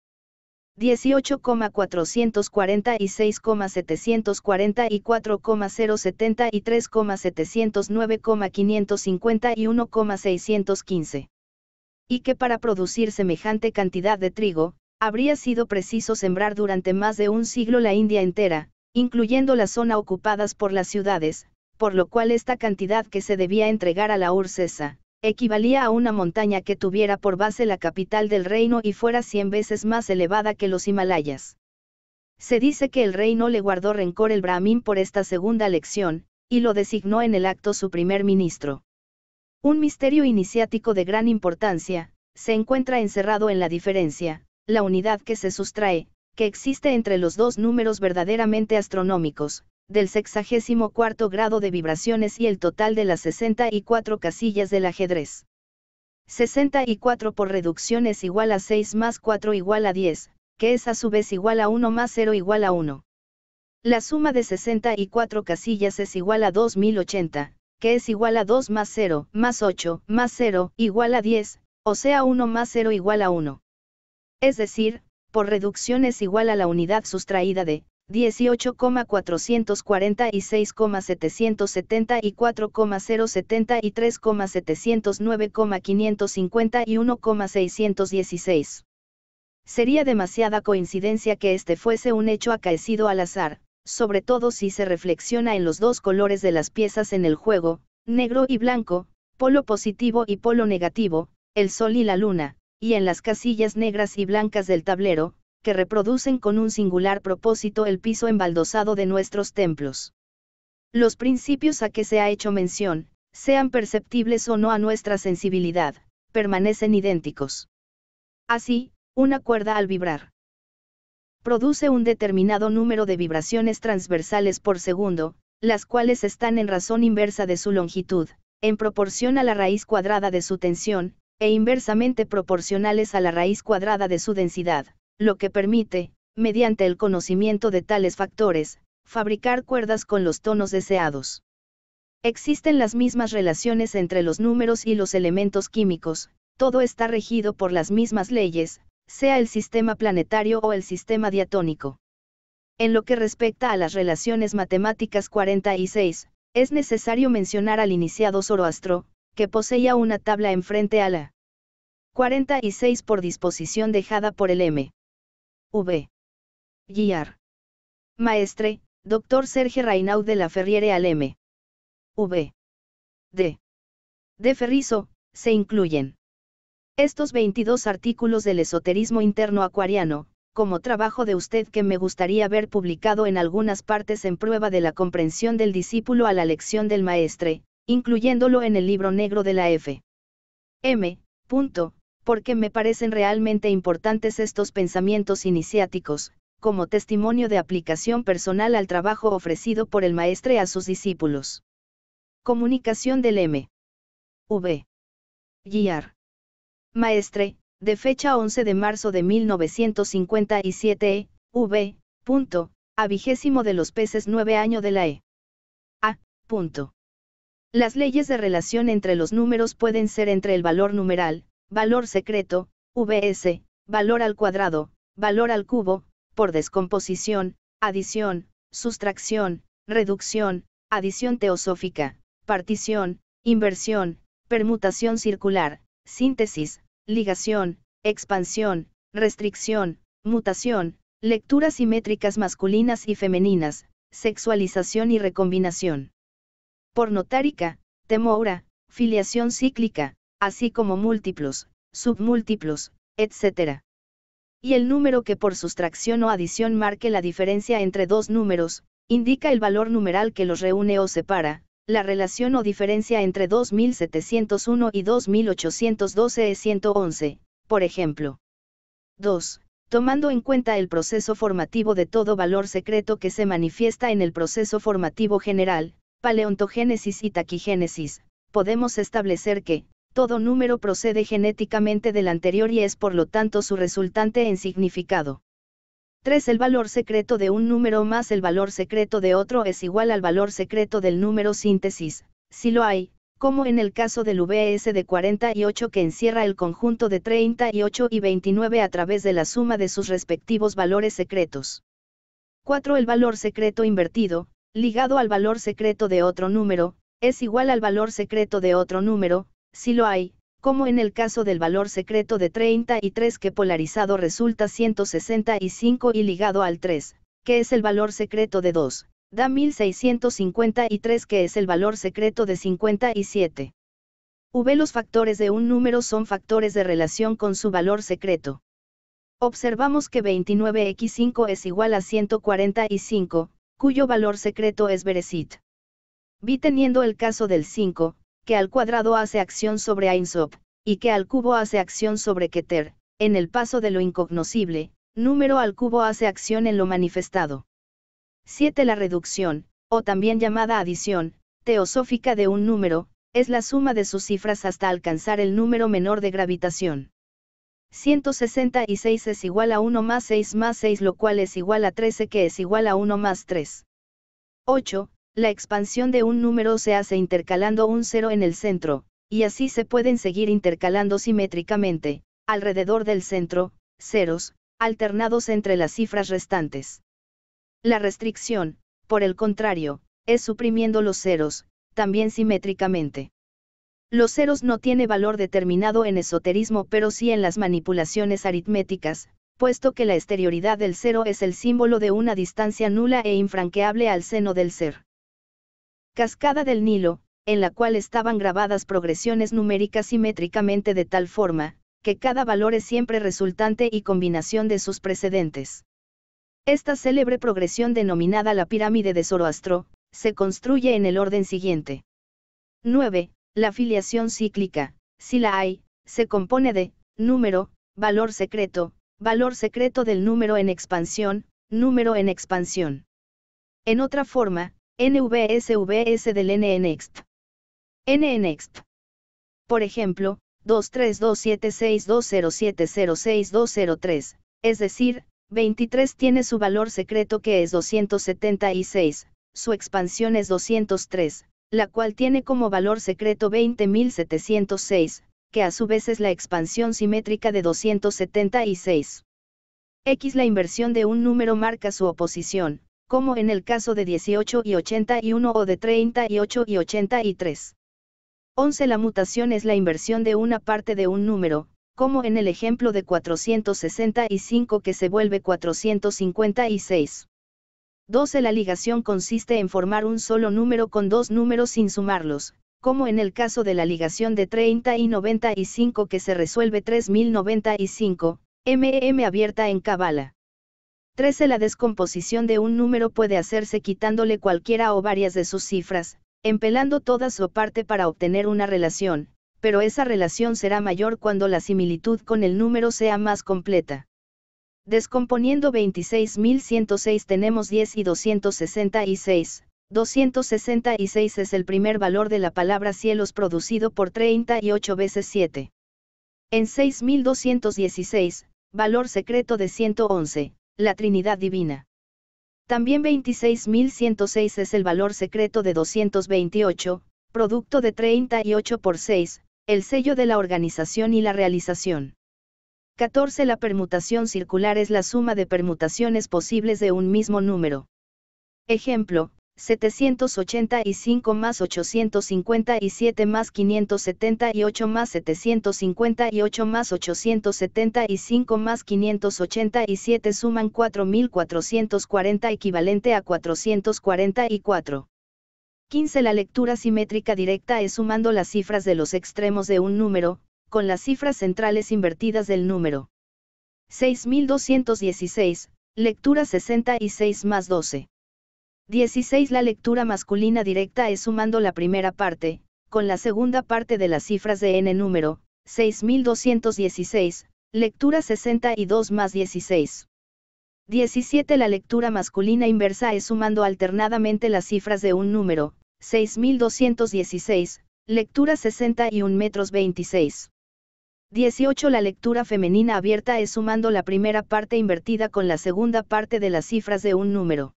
18,440 Y y y y 1,615. que para producir semejante cantidad de trigo, habría sido preciso sembrar durante más de un siglo la India entera, incluyendo la zona ocupadas por las ciudades, por lo cual esta cantidad que se debía entregar a la URSESA, equivalía a una montaña que tuviera por base la capital del reino y fuera cien veces más elevada que los Himalayas. Se dice que el rey no le guardó rencor el Brahmin por esta segunda lección, y lo designó en el acto su primer ministro. Un misterio iniciático de gran importancia, se encuentra encerrado en la diferencia, la unidad que se sustrae, que existe entre los dos números verdaderamente astronómicos, del sexagésimo cuarto grado de vibraciones y el total de las 64 casillas del ajedrez. 64 por reducción es igual a 6 más 4 igual a 10, que es a su vez igual a 1 más 0 igual a 1. La suma de 64 casillas es igual a 2080, que es igual a 2 más 0, más 8, más 0, igual a 10, o sea 1 más 0 igual a 1. Es decir, por reducción es igual a la unidad sustraída de y y y 1,616. Sería demasiada coincidencia que este fuese un hecho acaecido al azar, sobre todo si se reflexiona en los dos colores de las piezas en el juego, negro y blanco, polo positivo y polo negativo, el sol y la luna, y en las casillas negras y blancas del tablero, que reproducen con un singular propósito el piso embaldosado de nuestros templos. Los principios a que se ha hecho mención, sean perceptibles o no a nuestra sensibilidad, permanecen idénticos. Así, una cuerda al vibrar produce un determinado número de vibraciones transversales por segundo, las cuales están en razón inversa de su longitud, en proporción a la raíz cuadrada de su tensión, e inversamente proporcionales a la raíz cuadrada de su densidad lo que permite, mediante el conocimiento de tales factores, fabricar cuerdas con los tonos deseados. Existen las mismas relaciones entre los números y los elementos químicos, todo está regido por las mismas leyes, sea el sistema planetario o el sistema diatónico. En lo que respecta a las relaciones matemáticas 46, es necesario mencionar al iniciado Zoroastro, que poseía una tabla enfrente a la 46 por disposición dejada por el M. V. Guiar. Maestre, Dr. Sergio Reinaud de la Ferriere al M. V. D. De Ferrizo, se incluyen. Estos 22 artículos del esoterismo interno acuariano, como trabajo de usted que me gustaría ver publicado en algunas partes en prueba de la comprensión del discípulo a la lección del maestre, incluyéndolo en el libro negro de la F. M. Punto, porque me parecen realmente importantes estos pensamientos iniciáticos, como testimonio de aplicación personal al trabajo ofrecido por el maestre a sus discípulos. Comunicación del M. V. Guiar. Maestre, de fecha 11 de marzo de 1957, V. Punto, a vigésimo de los peces 9 año de la E. A. Punto. Las leyes de relación entre los números pueden ser entre el valor numeral, valor secreto, VS, valor al cuadrado, valor al cubo, por descomposición, adición, sustracción, reducción, adición teosófica, partición, inversión, permutación circular, síntesis, ligación, expansión, restricción, mutación, lecturas simétricas masculinas y femeninas, sexualización y recombinación. Por notárica, temoura, filiación cíclica, así como múltiplos, submúltiplos, etc. Y el número que por sustracción o adición marque la diferencia entre dos números, indica el valor numeral que los reúne o separa, la relación o diferencia entre 2701 y 2812 es 111, por ejemplo. 2. Tomando en cuenta el proceso formativo de todo valor secreto que se manifiesta en el proceso formativo general, paleontogénesis y taquigénesis, podemos establecer que, todo número procede genéticamente del anterior y es por lo tanto su resultante en significado. 3. El valor secreto de un número más el valor secreto de otro es igual al valor secreto del número síntesis, si lo hay, como en el caso del VS de 48 que encierra el conjunto de 38 y 29 a través de la suma de sus respectivos valores secretos. 4. El valor secreto invertido, ligado al valor secreto de otro número, es igual al valor secreto de otro número, si lo hay, como en el caso del valor secreto de 33 que polarizado resulta 165 y ligado al 3, que es el valor secreto de 2, da 1653 que es el valor secreto de 57. V. Los factores de un número son factores de relación con su valor secreto. Observamos que 29x5 es igual a 145, cuyo valor secreto es berecit. Vi teniendo el caso del 5, que al cuadrado hace acción sobre Einsop, y que al cubo hace acción sobre Keter, en el paso de lo incognoscible, número al cubo hace acción en lo manifestado. 7. La reducción, o también llamada adición, teosófica de un número, es la suma de sus cifras hasta alcanzar el número menor de gravitación. 166 es igual a 1 más 6 más 6 lo cual es igual a 13 que es igual a 1 más 3. 8. La expansión de un número se hace intercalando un cero en el centro, y así se pueden seguir intercalando simétricamente, alrededor del centro, ceros, alternados entre las cifras restantes. La restricción, por el contrario, es suprimiendo los ceros, también simétricamente. Los ceros no tiene valor determinado en esoterismo pero sí en las manipulaciones aritméticas, puesto que la exterioridad del cero es el símbolo de una distancia nula e infranqueable al seno del ser. Cascada del Nilo, en la cual estaban grabadas progresiones numéricas simétricamente de tal forma, que cada valor es siempre resultante y combinación de sus precedentes. Esta célebre progresión denominada la pirámide de Zoroastro, se construye en el orden siguiente. 9. La filiación cíclica, si la hay, se compone de, número, valor secreto, valor secreto del número en expansión, número en expansión. En otra forma, NVSVS del NNEXT. NNEXT. Por ejemplo, 2327620706203, es decir, 23 tiene su valor secreto que es 276, su expansión es 203, la cual tiene como valor secreto 20706, que a su vez es la expansión simétrica de 276. X. La inversión de un número marca su oposición, como en el caso de 18 y 81 o de 38 y 83. 11. La mutación es la inversión de una parte de un número, como en el ejemplo de 465 que se vuelve 456. 12. La ligación consiste en formar un solo número con dos números sin sumarlos, como en el caso de la ligación de 30 y 95 que se resuelve 3095, mm abierta en cabala. 13. La descomposición de un número puede hacerse quitándole cualquiera o varias de sus cifras, empelando todas o parte para obtener una relación, pero esa relación será mayor cuando la similitud con el número sea más completa. Descomponiendo 26.106 tenemos 10 y 266. 266 es el primer valor de la palabra cielos producido por 38 veces 7. En 6.216, valor secreto de 111 la Trinidad Divina. También 26.106 es el valor secreto de 228, producto de 38 por 6, el sello de la organización y la realización. 14. La permutación circular es la suma de permutaciones posibles de un mismo número. Ejemplo, 785 más 857 más 578 más 758 más 875 más 587 suman 4440 equivalente a 444. 15. La lectura simétrica directa es sumando las cifras de los extremos de un número, con las cifras centrales invertidas del número. 6216, lectura 66 más 12. 16. La lectura masculina directa es sumando la primera parte, con la segunda parte de las cifras de n número, 6216, lectura 62 más 16. 17. La lectura masculina inversa es sumando alternadamente las cifras de un número, 6216, lectura 1 metros 26. 18. La lectura femenina abierta es sumando la primera parte invertida con la segunda parte de las cifras de un número,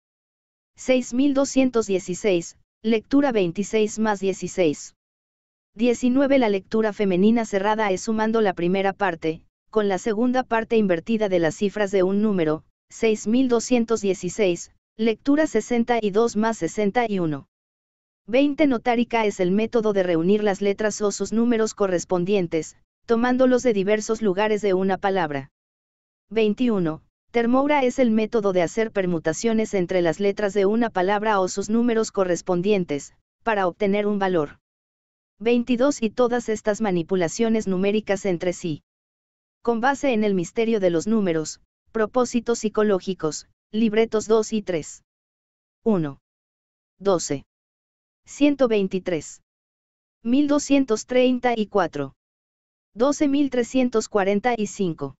6216, lectura 26 más 16. 19 La lectura femenina cerrada es sumando la primera parte, con la segunda parte invertida de las cifras de un número, 6216, lectura 62 más 61. 20 Notárica es el método de reunir las letras o sus números correspondientes, tomándolos de diversos lugares de una palabra. 21. Termoura es el método de hacer permutaciones entre las letras de una palabra o sus números correspondientes, para obtener un valor. 22 y todas estas manipulaciones numéricas entre sí. Con base en el misterio de los números, propósitos psicológicos, libretos 2 y 3. 1. 12. 123. 1234. 12345.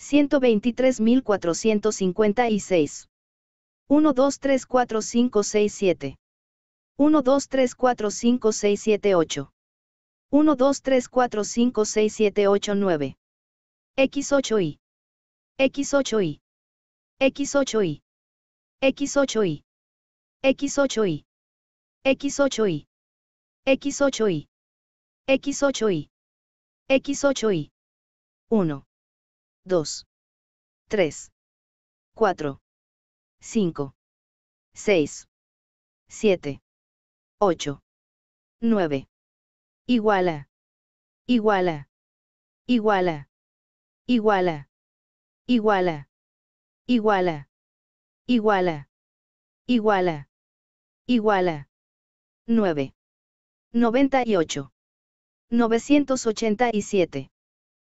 123456. 1234567 12345678. 8 9 x X8I. X8I. X8I. X8I. X8I. X8I. X8I. X8I. X8I. 1. 2, 3, 4, 5, 6, 7, 8, 9. Iguala. Iguala. Iguala. Iguala. Iguala. Iguala. Iguala. Iguala. Iguala. 9. 98. 987.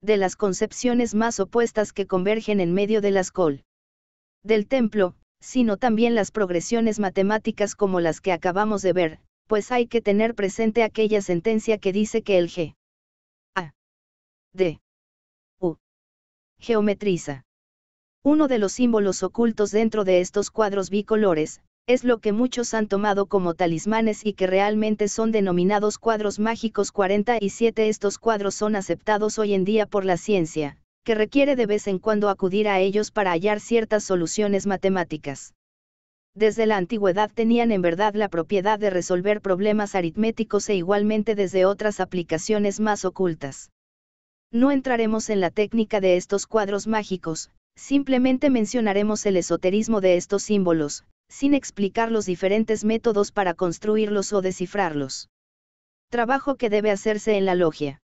de las concepciones más opuestas que convergen en medio de las col del templo, sino también las progresiones matemáticas como las que acabamos de ver, pues hay que tener presente aquella sentencia que dice que el G. A. D. U. Geometriza. Uno de los símbolos ocultos dentro de estos cuadros bicolores, es lo que muchos han tomado como talismanes y que realmente son denominados cuadros mágicos 47. Estos cuadros son aceptados hoy en día por la ciencia, que requiere de vez en cuando acudir a ellos para hallar ciertas soluciones matemáticas. Desde la antigüedad tenían en verdad la propiedad de resolver problemas aritméticos e igualmente desde otras aplicaciones más ocultas. No entraremos en la técnica de estos cuadros mágicos, simplemente mencionaremos el esoterismo de estos símbolos, sin explicar los diferentes métodos para construirlos o descifrarlos. Trabajo que debe hacerse en la logia.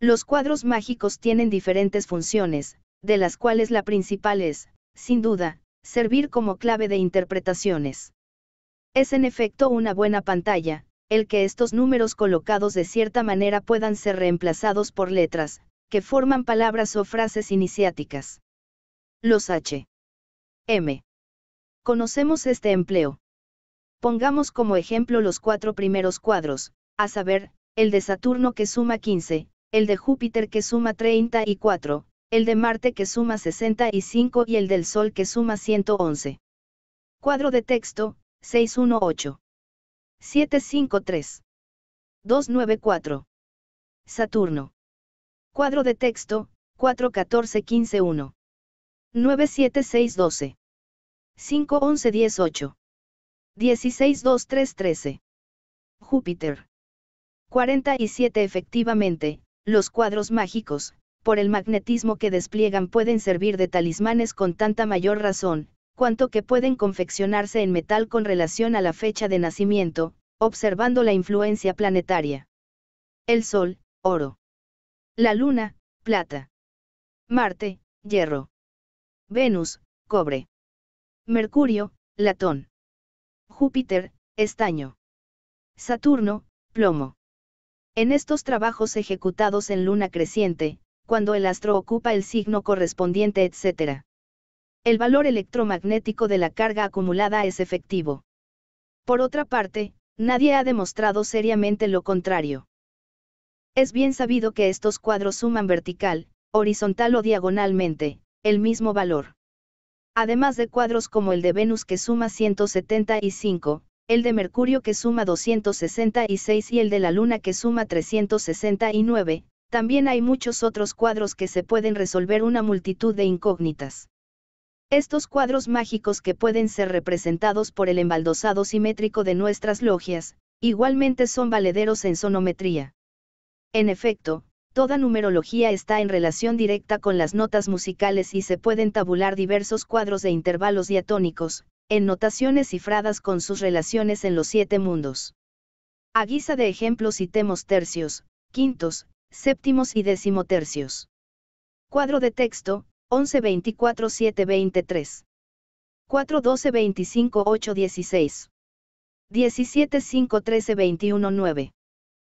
Los cuadros mágicos tienen diferentes funciones, de las cuales la principal es, sin duda, servir como clave de interpretaciones. Es en efecto una buena pantalla, el que estos números colocados de cierta manera puedan ser reemplazados por letras, que forman palabras o frases iniciáticas. Los H. M. Conocemos este empleo. Pongamos como ejemplo los cuatro primeros cuadros, a saber, el de Saturno que suma 15, el de Júpiter que suma 34, el de Marte que suma 65 y el del Sol que suma 111. Cuadro de texto, 618. 753. 294. Saturno. Cuadro de texto, 414 1 97612. 5 11 18. 16 2 3 13. Júpiter. 47 Efectivamente, los cuadros mágicos, por el magnetismo que despliegan pueden servir de talismanes con tanta mayor razón, cuanto que pueden confeccionarse en metal con relación a la fecha de nacimiento, observando la influencia planetaria. El Sol, oro. La Luna, plata. Marte, hierro. Venus, cobre. Mercurio, latón. Júpiter, estaño. Saturno, plomo. En estos trabajos ejecutados en luna creciente, cuando el astro ocupa el signo correspondiente, etc. El valor electromagnético de la carga acumulada es efectivo. Por otra parte, nadie ha demostrado seriamente lo contrario. Es bien sabido que estos cuadros suman vertical, horizontal o diagonalmente, el mismo valor además de cuadros como el de Venus que suma 175, el de Mercurio que suma 266 y el de la Luna que suma 369, también hay muchos otros cuadros que se pueden resolver una multitud de incógnitas. Estos cuadros mágicos que pueden ser representados por el embaldosado simétrico de nuestras logias, igualmente son valederos en sonometría. En efecto, Toda numerología está en relación directa con las notas musicales y se pueden tabular diversos cuadros de intervalos diatónicos, en notaciones cifradas con sus relaciones en los siete mundos. A guisa de ejemplo citemos tercios, quintos, séptimos y décimo tercios. Cuadro de texto, 11-24-7-23. 4-12-25-8-16. 17-5-13-21-9.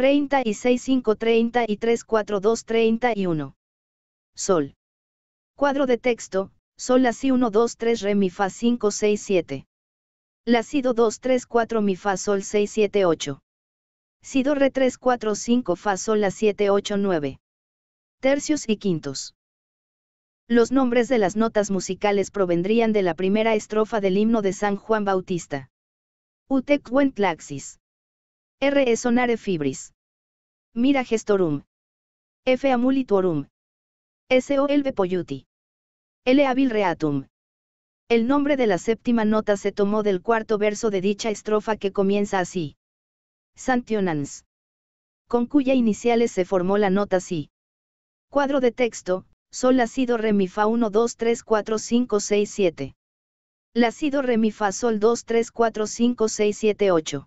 30 y 30 y 1. Sol. Cuadro de texto, Sol La Si 1 2 3 Re Mi Fa 5 6 7. La Si Do 2 3 4 Mi Fa Sol 6 7 8. Si Do Re 3 4 5 Fa Sol La 7 8 9. Tercios y quintos. Los nombres de las notas musicales provendrían de la primera estrofa del himno de San Juan Bautista. Utec Wentlaxis. R. Sonare fibris. Mira gestorum. F. Amulituorum. S. O. Elve Poyuti. L. reatum. El nombre de la séptima nota se tomó del cuarto verso de dicha estrofa que comienza así. Santionans. Con cuya iniciales se formó la nota Si. Cuadro de texto, Sol ha sido Re Mi Fa 1 2 3 4 5 6 7. La sido Re Mi Fa Sol 2 3 4 5 6 7 8.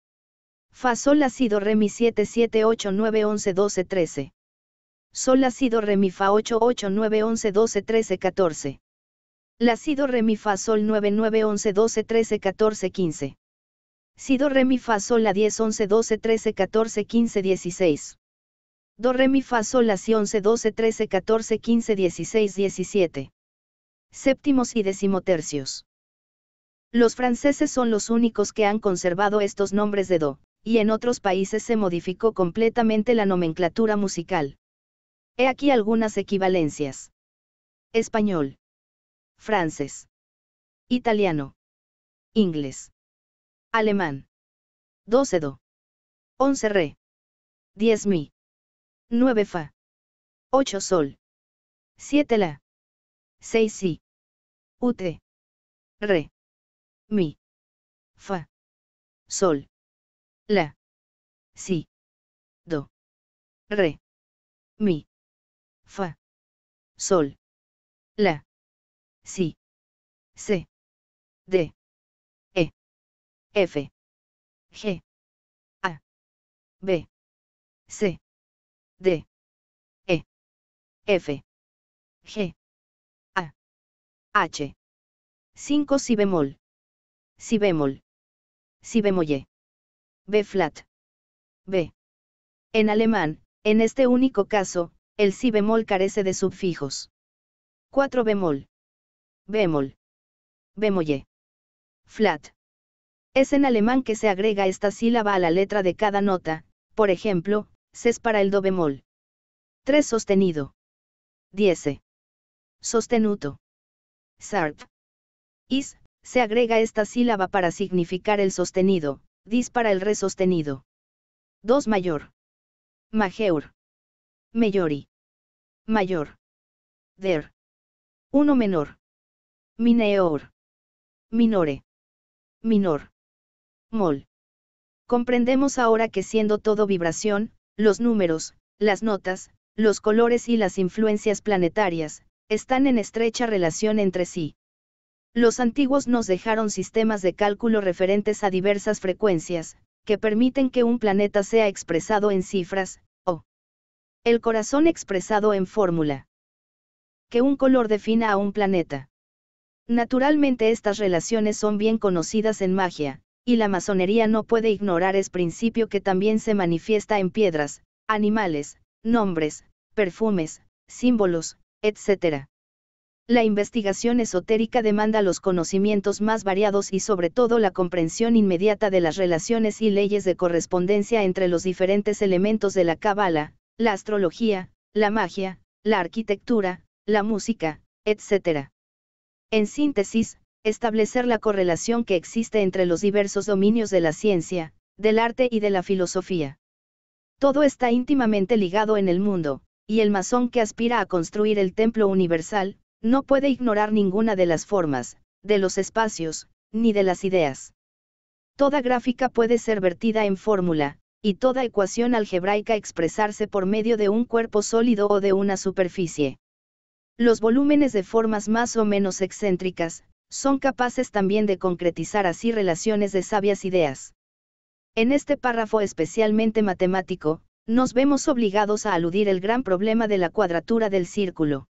Fa sol la si do re mi 7 7 8 9 11 12 13. Sol la si do re mi fa 8 8 9 11 12 13 14. La si do re mi fa sol 9 9 11 12 13 14 15. Si do re mi fa sol la 10 11 12 13 14 15 16. Do re mi fa sol la si 11 12 13 14 15 16 17. Séptimos y decimotercios. Los franceses son los únicos que han conservado estos nombres de do y en otros países se modificó completamente la nomenclatura musical. He aquí algunas equivalencias. Español. Francés. Italiano. Inglés. Alemán. 12 do. 11 re. Diez mi. 9 fa. 8 sol. 7 la. 6 si. Ut. Re. Mi. Fa. Sol la, si, do, re, mi, fa, sol, la, si, c, d, e, f, g, a, b, c, d, e, f, g, a, h, 5 si bemol, si bemol, si bemol B flat. B. En alemán, en este único caso, el si bemol carece de subfijos. 4 bemol. Bemol. Bemolle. Flat. Es en alemán que se agrega esta sílaba a la letra de cada nota, por ejemplo, ses para el do bemol. 3 sostenido. 10. Sostenuto. Sart. Is, se agrega esta sílaba para significar el sostenido, Dis para el re sostenido. 2 mayor. Majeur. Mayori. Mayor. Der. 1 menor. Mineor. Minore. Minor. Mol. Comprendemos ahora que siendo todo vibración, los números, las notas, los colores y las influencias planetarias, están en estrecha relación entre sí. Los antiguos nos dejaron sistemas de cálculo referentes a diversas frecuencias, que permiten que un planeta sea expresado en cifras, o el corazón expresado en fórmula. Que un color defina a un planeta. Naturalmente estas relaciones son bien conocidas en magia, y la masonería no puede ignorar es principio que también se manifiesta en piedras, animales, nombres, perfumes, símbolos, etc. La investigación esotérica demanda los conocimientos más variados y sobre todo la comprensión inmediata de las relaciones y leyes de correspondencia entre los diferentes elementos de la cábala, la astrología, la magia, la arquitectura, la música, etc. En síntesis, establecer la correlación que existe entre los diversos dominios de la ciencia, del arte y de la filosofía. Todo está íntimamente ligado en el mundo, y el masón que aspira a construir el templo universal, no puede ignorar ninguna de las formas, de los espacios, ni de las ideas. Toda gráfica puede ser vertida en fórmula, y toda ecuación algebraica expresarse por medio de un cuerpo sólido o de una superficie. Los volúmenes de formas más o menos excéntricas, son capaces también de concretizar así relaciones de sabias ideas. En este párrafo especialmente matemático, nos vemos obligados a aludir el gran problema de la cuadratura del círculo.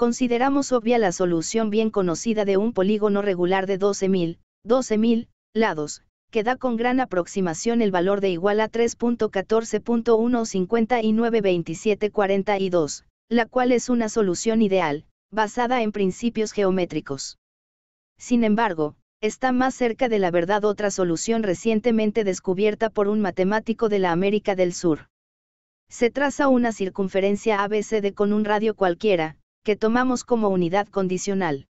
Consideramos obvia la solución bien conocida de un polígono regular de 12.000, 12.000, lados, que da con gran aproximación el valor de igual a 3.14.1592742, la cual es una solución ideal, basada en principios geométricos. Sin embargo, está más cerca de la verdad otra solución recientemente descubierta por un matemático de la América del Sur. Se traza una circunferencia ABCD con un radio cualquiera, que tomamos como unidad condicional.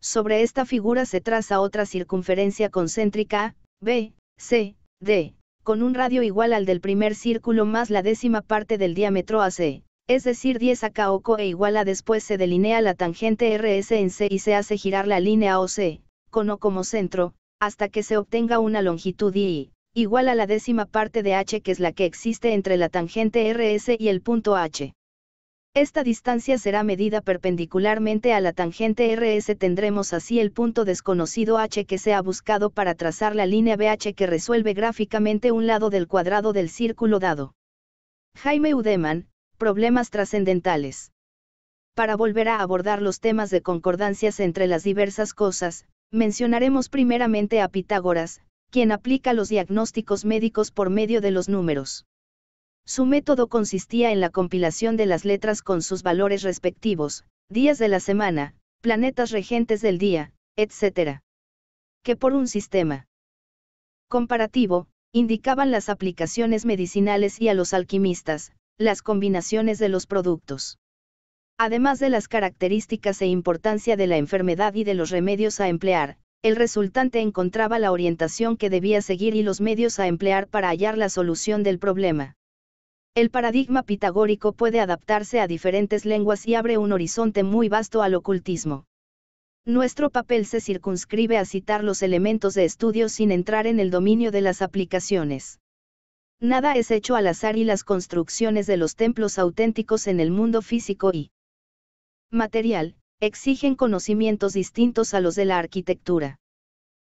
Sobre esta figura se traza otra circunferencia concéntrica, B, C, D, con un radio igual al del primer círculo más la décima parte del diámetro AC, es decir 10 k o COE igual a después se delinea la tangente RS en C y se hace girar la línea OC, con O como centro, hasta que se obtenga una longitud I, igual a la décima parte de H que es la que existe entre la tangente RS y el punto H. Esta distancia será medida perpendicularmente a la tangente RS. Tendremos así el punto desconocido H que se ha buscado para trazar la línea BH que resuelve gráficamente un lado del cuadrado del círculo dado. Jaime Udeman, Problemas trascendentales. Para volver a abordar los temas de concordancias entre las diversas cosas, mencionaremos primeramente a Pitágoras, quien aplica los diagnósticos médicos por medio de los números. Su método consistía en la compilación de las letras con sus valores respectivos, días de la semana, planetas regentes del día, etc. Que por un sistema comparativo, indicaban las aplicaciones medicinales y a los alquimistas, las combinaciones de los productos. Además de las características e importancia de la enfermedad y de los remedios a emplear, el resultante encontraba la orientación que debía seguir y los medios a emplear para hallar la solución del problema. El paradigma pitagórico puede adaptarse a diferentes lenguas y abre un horizonte muy vasto al ocultismo. Nuestro papel se circunscribe a citar los elementos de estudio sin entrar en el dominio de las aplicaciones. Nada es hecho al azar y las construcciones de los templos auténticos en el mundo físico y material, exigen conocimientos distintos a los de la arquitectura.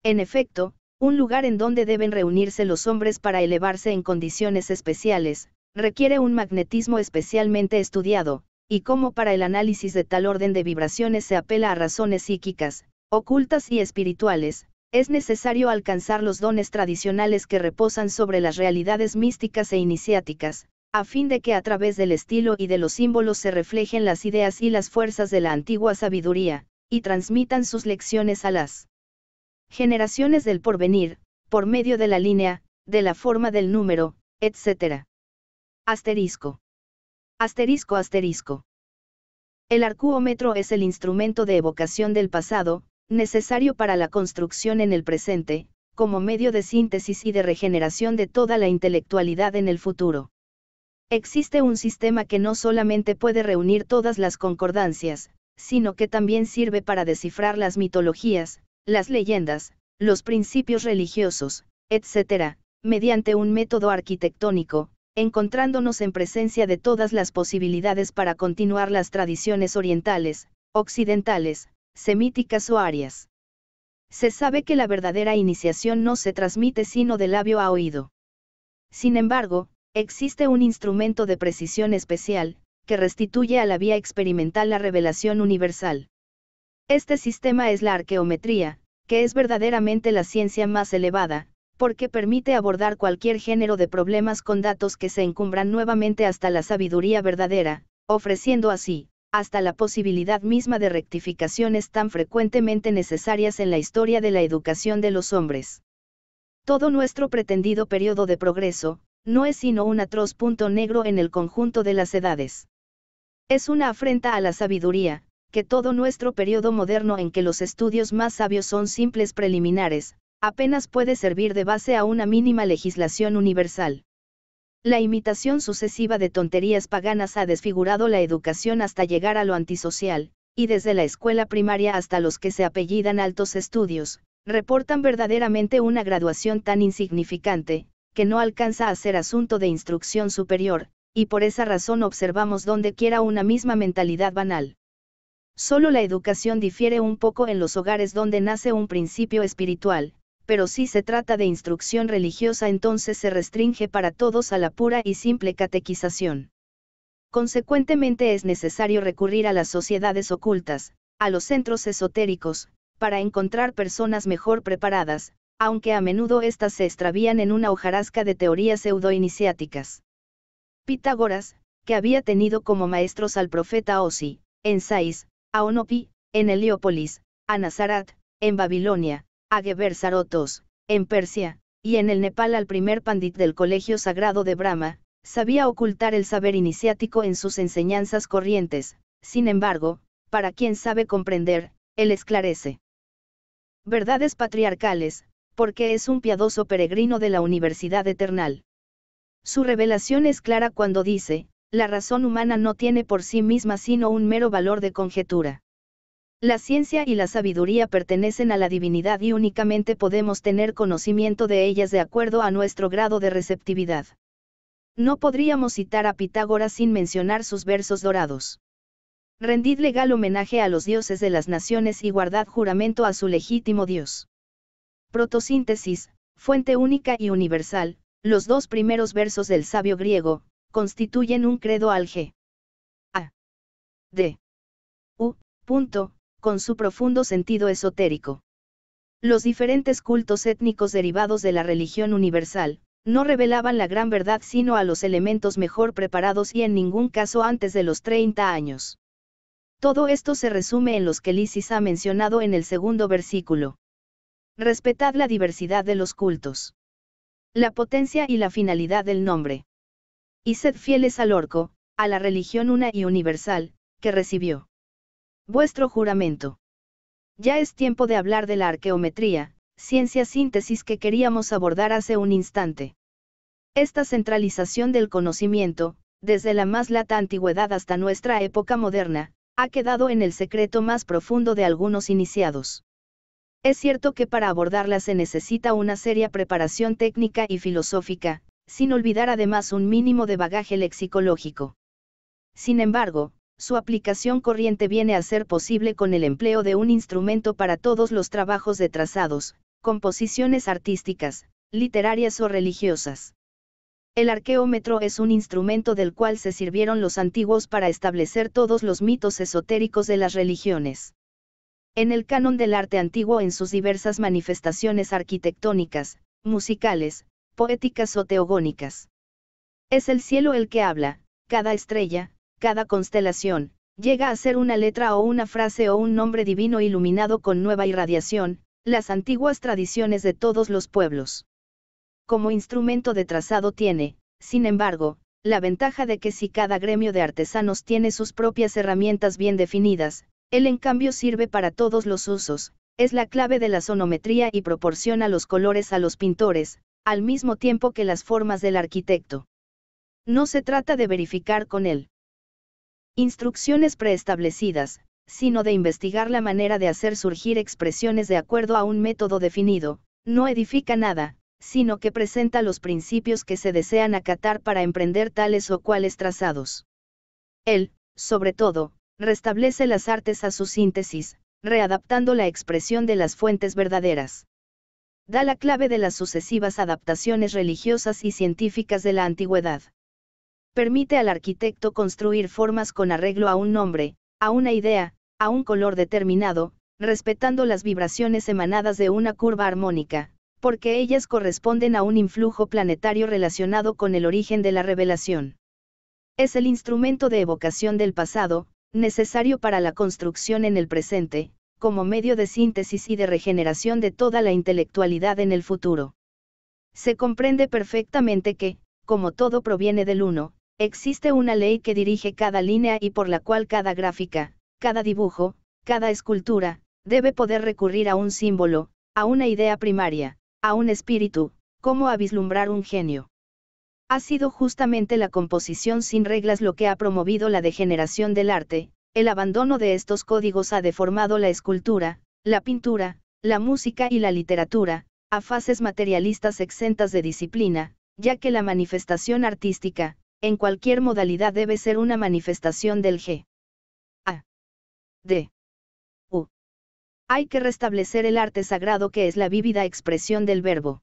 En efecto, un lugar en donde deben reunirse los hombres para elevarse en condiciones especiales, requiere un magnetismo especialmente estudiado, y como para el análisis de tal orden de vibraciones se apela a razones psíquicas, ocultas y espirituales, es necesario alcanzar los dones tradicionales que reposan sobre las realidades místicas e iniciáticas, a fin de que a través del estilo y de los símbolos se reflejen las ideas y las fuerzas de la antigua sabiduría, y transmitan sus lecciones a las generaciones del porvenir, por medio de la línea, de la forma del número, etc. Asterisco. Asterisco asterisco. El arcuómetro es el instrumento de evocación del pasado, necesario para la construcción en el presente, como medio de síntesis y de regeneración de toda la intelectualidad en el futuro. Existe un sistema que no solamente puede reunir todas las concordancias, sino que también sirve para descifrar las mitologías, las leyendas, los principios religiosos, etc., mediante un método arquitectónico, encontrándonos en presencia de todas las posibilidades para continuar las tradiciones orientales, occidentales, semíticas o arias. Se sabe que la verdadera iniciación no se transmite sino de labio a oído. Sin embargo, existe un instrumento de precisión especial, que restituye a la vía experimental la revelación universal. Este sistema es la arqueometría, que es verdaderamente la ciencia más elevada, porque permite abordar cualquier género de problemas con datos que se encumbran nuevamente hasta la sabiduría verdadera, ofreciendo así, hasta la posibilidad misma de rectificaciones tan frecuentemente necesarias en la historia de la educación de los hombres. Todo nuestro pretendido periodo de progreso, no es sino un atroz punto negro en el conjunto de las edades. Es una afrenta a la sabiduría, que todo nuestro periodo moderno en que los estudios más sabios son simples preliminares, apenas puede servir de base a una mínima legislación universal. La imitación sucesiva de tonterías paganas ha desfigurado la educación hasta llegar a lo antisocial, y desde la escuela primaria hasta los que se apellidan altos estudios, reportan verdaderamente una graduación tan insignificante, que no alcanza a ser asunto de instrucción superior, y por esa razón observamos donde quiera una misma mentalidad banal. Solo la educación difiere un poco en los hogares donde nace un principio espiritual, pero si se trata de instrucción religiosa entonces se restringe para todos a la pura y simple catequización. Consecuentemente es necesario recurrir a las sociedades ocultas, a los centros esotéricos, para encontrar personas mejor preparadas, aunque a menudo éstas se extravían en una hojarasca de teorías pseudoiniciáticas. Pitágoras, que había tenido como maestros al profeta Osi, en Sais, a Onopi, en Heliópolis, a Nazarat, en Babilonia, Ageber Sarotos, en Persia, y en el Nepal al primer pandit del colegio sagrado de Brahma, sabía ocultar el saber iniciático en sus enseñanzas corrientes, sin embargo, para quien sabe comprender, él esclarece. Verdades patriarcales, porque es un piadoso peregrino de la universidad eternal. Su revelación es clara cuando dice, la razón humana no tiene por sí misma sino un mero valor de conjetura. La ciencia y la sabiduría pertenecen a la divinidad y únicamente podemos tener conocimiento de ellas de acuerdo a nuestro grado de receptividad. No podríamos citar a Pitágoras sin mencionar sus versos dorados. Rendid legal homenaje a los dioses de las naciones y guardad juramento a su legítimo dios. Protosíntesis, fuente única y universal, los dos primeros versos del sabio griego, constituyen un credo al G. A. D. U. Punto con su profundo sentido esotérico. Los diferentes cultos étnicos derivados de la religión universal, no revelaban la gran verdad sino a los elementos mejor preparados y en ningún caso antes de los 30 años. Todo esto se resume en los que Lisis ha mencionado en el segundo versículo. Respetad la diversidad de los cultos. La potencia y la finalidad del nombre. Y sed fieles al orco, a la religión una y universal, que recibió. Vuestro juramento. Ya es tiempo de hablar de la arqueometría, ciencia síntesis que queríamos abordar hace un instante. Esta centralización del conocimiento, desde la más lata antigüedad hasta nuestra época moderna, ha quedado en el secreto más profundo de algunos iniciados. Es cierto que para abordarla se necesita una seria preparación técnica y filosófica, sin olvidar además un mínimo de bagaje lexicológico. Sin embargo, su aplicación corriente viene a ser posible con el empleo de un instrumento para todos los trabajos de trazados, composiciones artísticas, literarias o religiosas. El arqueómetro es un instrumento del cual se sirvieron los antiguos para establecer todos los mitos esotéricos de las religiones. En el canon del arte antiguo en sus diversas manifestaciones arquitectónicas, musicales, poéticas o teogónicas. Es el cielo el que habla, cada estrella, cada constelación, llega a ser una letra o una frase o un nombre divino iluminado con nueva irradiación, las antiguas tradiciones de todos los pueblos. Como instrumento de trazado tiene, sin embargo, la ventaja de que si cada gremio de artesanos tiene sus propias herramientas bien definidas, él en cambio sirve para todos los usos, es la clave de la sonometría y proporciona los colores a los pintores, al mismo tiempo que las formas del arquitecto. No se trata de verificar con él instrucciones preestablecidas, sino de investigar la manera de hacer surgir expresiones de acuerdo a un método definido, no edifica nada, sino que presenta los principios que se desean acatar para emprender tales o cuales trazados. Él, sobre todo, restablece las artes a su síntesis, readaptando la expresión de las fuentes verdaderas. Da la clave de las sucesivas adaptaciones religiosas y científicas de la antigüedad permite al arquitecto construir formas con arreglo a un nombre, a una idea, a un color determinado, respetando las vibraciones emanadas de una curva armónica, porque ellas corresponden a un influjo planetario relacionado con el origen de la revelación. Es el instrumento de evocación del pasado, necesario para la construcción en el presente, como medio de síntesis y de regeneración de toda la intelectualidad en el futuro. Se comprende perfectamente que, como todo proviene del uno, Existe una ley que dirige cada línea y por la cual cada gráfica, cada dibujo, cada escultura, debe poder recurrir a un símbolo, a una idea primaria, a un espíritu, como a vislumbrar un genio. Ha sido justamente la composición sin reglas lo que ha promovido la degeneración del arte, el abandono de estos códigos ha deformado la escultura, la pintura, la música y la literatura, a fases materialistas exentas de disciplina, ya que la manifestación artística, en cualquier modalidad debe ser una manifestación del G. A. D. U. Hay que restablecer el arte sagrado que es la vívida expresión del verbo.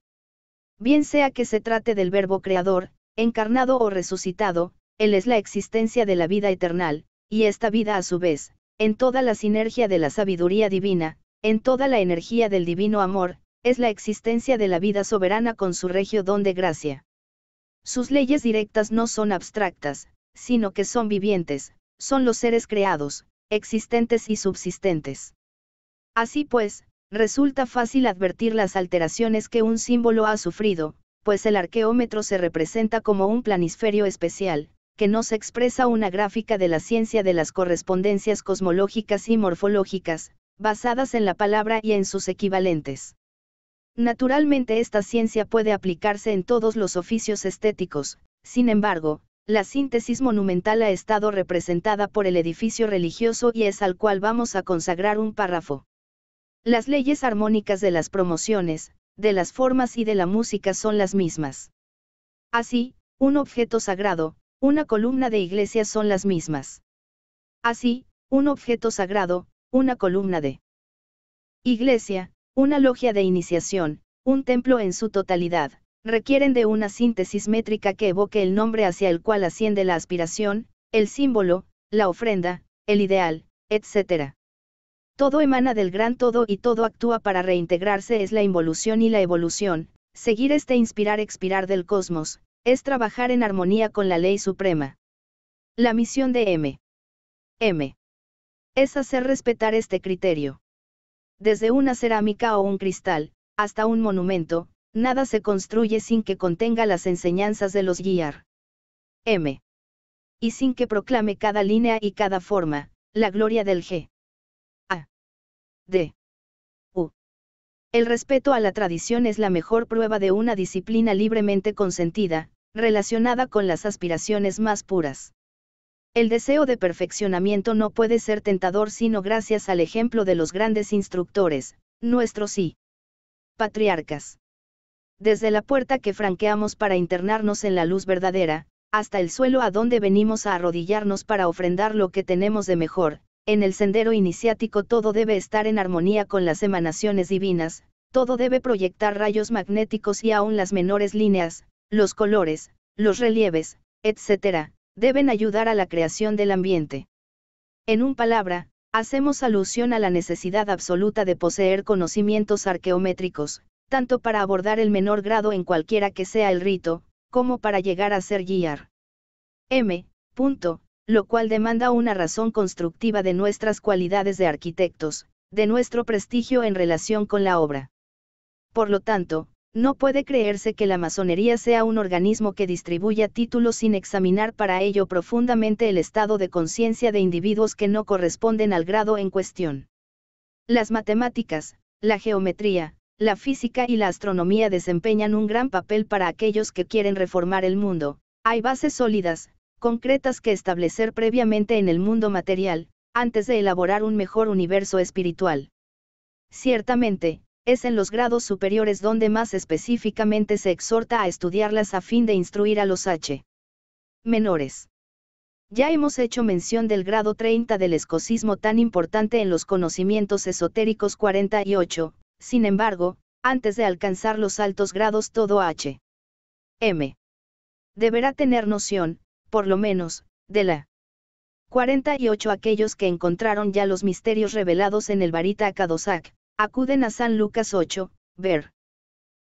Bien sea que se trate del verbo creador, encarnado o resucitado, él es la existencia de la vida eterna y esta vida a su vez, en toda la sinergia de la sabiduría divina, en toda la energía del divino amor, es la existencia de la vida soberana con su regio don de gracia. Sus leyes directas no son abstractas, sino que son vivientes, son los seres creados, existentes y subsistentes. Así pues, resulta fácil advertir las alteraciones que un símbolo ha sufrido, pues el arqueómetro se representa como un planisferio especial, que nos expresa una gráfica de la ciencia de las correspondencias cosmológicas y morfológicas, basadas en la palabra y en sus equivalentes. Naturalmente esta ciencia puede aplicarse en todos los oficios estéticos, sin embargo, la síntesis monumental ha estado representada por el edificio religioso y es al cual vamos a consagrar un párrafo. Las leyes armónicas de las promociones, de las formas y de la música son las mismas. Así, un objeto sagrado, una columna de iglesia son las mismas. Así, un objeto sagrado, una columna de iglesia, una logia de iniciación, un templo en su totalidad, requieren de una síntesis métrica que evoque el nombre hacia el cual asciende la aspiración, el símbolo, la ofrenda, el ideal, etc. Todo emana del gran todo y todo actúa para reintegrarse es la involución y la evolución, seguir este inspirar-expirar del cosmos, es trabajar en armonía con la ley suprema. La misión de M. M. Es hacer respetar este criterio. Desde una cerámica o un cristal, hasta un monumento, nada se construye sin que contenga las enseñanzas de los guiar. M. Y sin que proclame cada línea y cada forma, la gloria del G. A. D. U. El respeto a la tradición es la mejor prueba de una disciplina libremente consentida, relacionada con las aspiraciones más puras. El deseo de perfeccionamiento no puede ser tentador sino gracias al ejemplo de los grandes instructores, nuestros y patriarcas. Desde la puerta que franqueamos para internarnos en la luz verdadera, hasta el suelo a donde venimos a arrodillarnos para ofrendar lo que tenemos de mejor, en el sendero iniciático todo debe estar en armonía con las emanaciones divinas, todo debe proyectar rayos magnéticos y aún las menores líneas, los colores, los relieves, etc., deben ayudar a la creación del ambiente. En un palabra, hacemos alusión a la necesidad absoluta de poseer conocimientos arqueométricos, tanto para abordar el menor grado en cualquiera que sea el rito, como para llegar a ser guiar. M. Punto, lo cual demanda una razón constructiva de nuestras cualidades de arquitectos, de nuestro prestigio en relación con la obra. Por lo tanto, no puede creerse que la masonería sea un organismo que distribuya títulos sin examinar para ello profundamente el estado de conciencia de individuos que no corresponden al grado en cuestión. Las matemáticas, la geometría, la física y la astronomía desempeñan un gran papel para aquellos que quieren reformar el mundo. Hay bases sólidas, concretas que establecer previamente en el mundo material, antes de elaborar un mejor universo espiritual. Ciertamente, es en los grados superiores donde más específicamente se exhorta a estudiarlas a fin de instruir a los H. Menores. Ya hemos hecho mención del grado 30 del escocismo tan importante en los conocimientos esotéricos 48, sin embargo, antes de alcanzar los altos grados todo H. M. Deberá tener noción, por lo menos, de la 48 aquellos que encontraron ya los misterios revelados en el Varita Kadosak, Acuden a San Lucas 8, ver.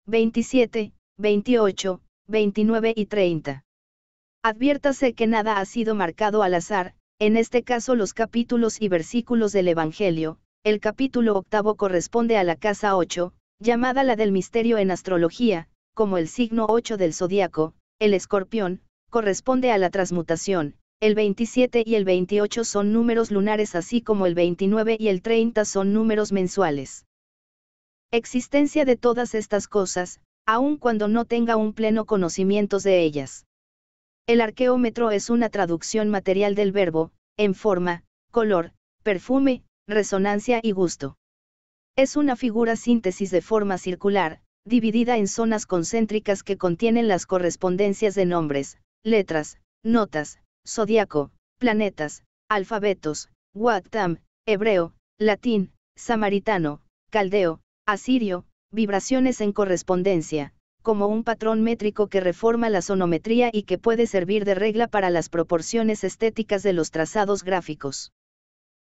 27, 28, 29 y 30. Adviértase que nada ha sido marcado al azar, en este caso los capítulos y versículos del Evangelio, el capítulo octavo corresponde a la casa 8, llamada la del misterio en astrología, como el signo 8 del zodiaco, el escorpión, corresponde a la transmutación, el 27 y el 28 son números lunares así como el 29 y el 30 son números mensuales. Existencia de todas estas cosas, aun cuando no tenga un pleno conocimiento de ellas. El arqueómetro es una traducción material del verbo, en forma, color, perfume, resonancia y gusto. Es una figura síntesis de forma circular, dividida en zonas concéntricas que contienen las correspondencias de nombres, letras, notas, zodíaco, planetas, alfabetos, Wattam, hebreo, latín, samaritano, caldeo, asirio, vibraciones en correspondencia, como un patrón métrico que reforma la sonometría y que puede servir de regla para las proporciones estéticas de los trazados gráficos.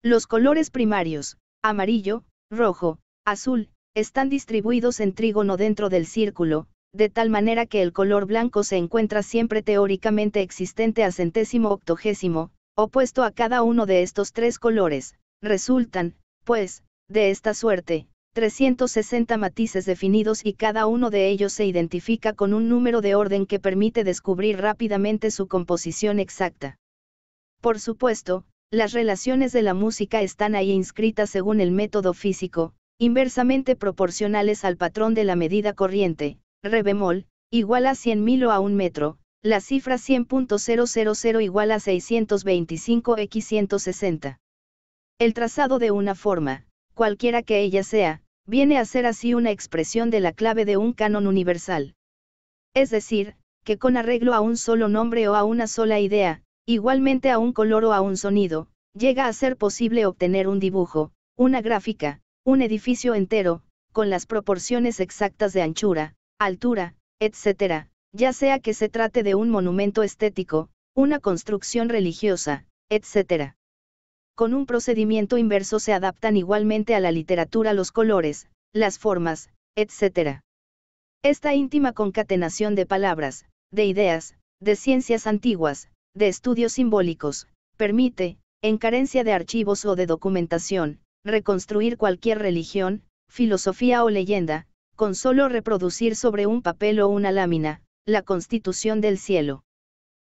Los colores primarios, amarillo, rojo, azul, están distribuidos en trígono dentro del círculo, de tal manera que el color blanco se encuentra siempre teóricamente existente a centésimo octogésimo, opuesto a cada uno de estos tres colores, resultan, pues, de esta suerte, 360 matices definidos y cada uno de ellos se identifica con un número de orden que permite descubrir rápidamente su composición exacta. Por supuesto, las relaciones de la música están ahí inscritas según el método físico, inversamente proporcionales al patrón de la medida corriente, re bemol, igual a 100.000 o a un metro, la cifra 100.000 igual a 625x160. El trazado de una forma, cualquiera que ella sea, viene a ser así una expresión de la clave de un canon universal. Es decir, que con arreglo a un solo nombre o a una sola idea, igualmente a un color o a un sonido, llega a ser posible obtener un dibujo, una gráfica, un edificio entero, con las proporciones exactas de anchura, altura, etc., ya sea que se trate de un monumento estético, una construcción religiosa, etc. Con un procedimiento inverso se adaptan igualmente a la literatura los colores, las formas, etc. Esta íntima concatenación de palabras, de ideas, de ciencias antiguas, de estudios simbólicos, permite, en carencia de archivos o de documentación, reconstruir cualquier religión, filosofía o leyenda, con solo reproducir sobre un papel o una lámina, la constitución del cielo.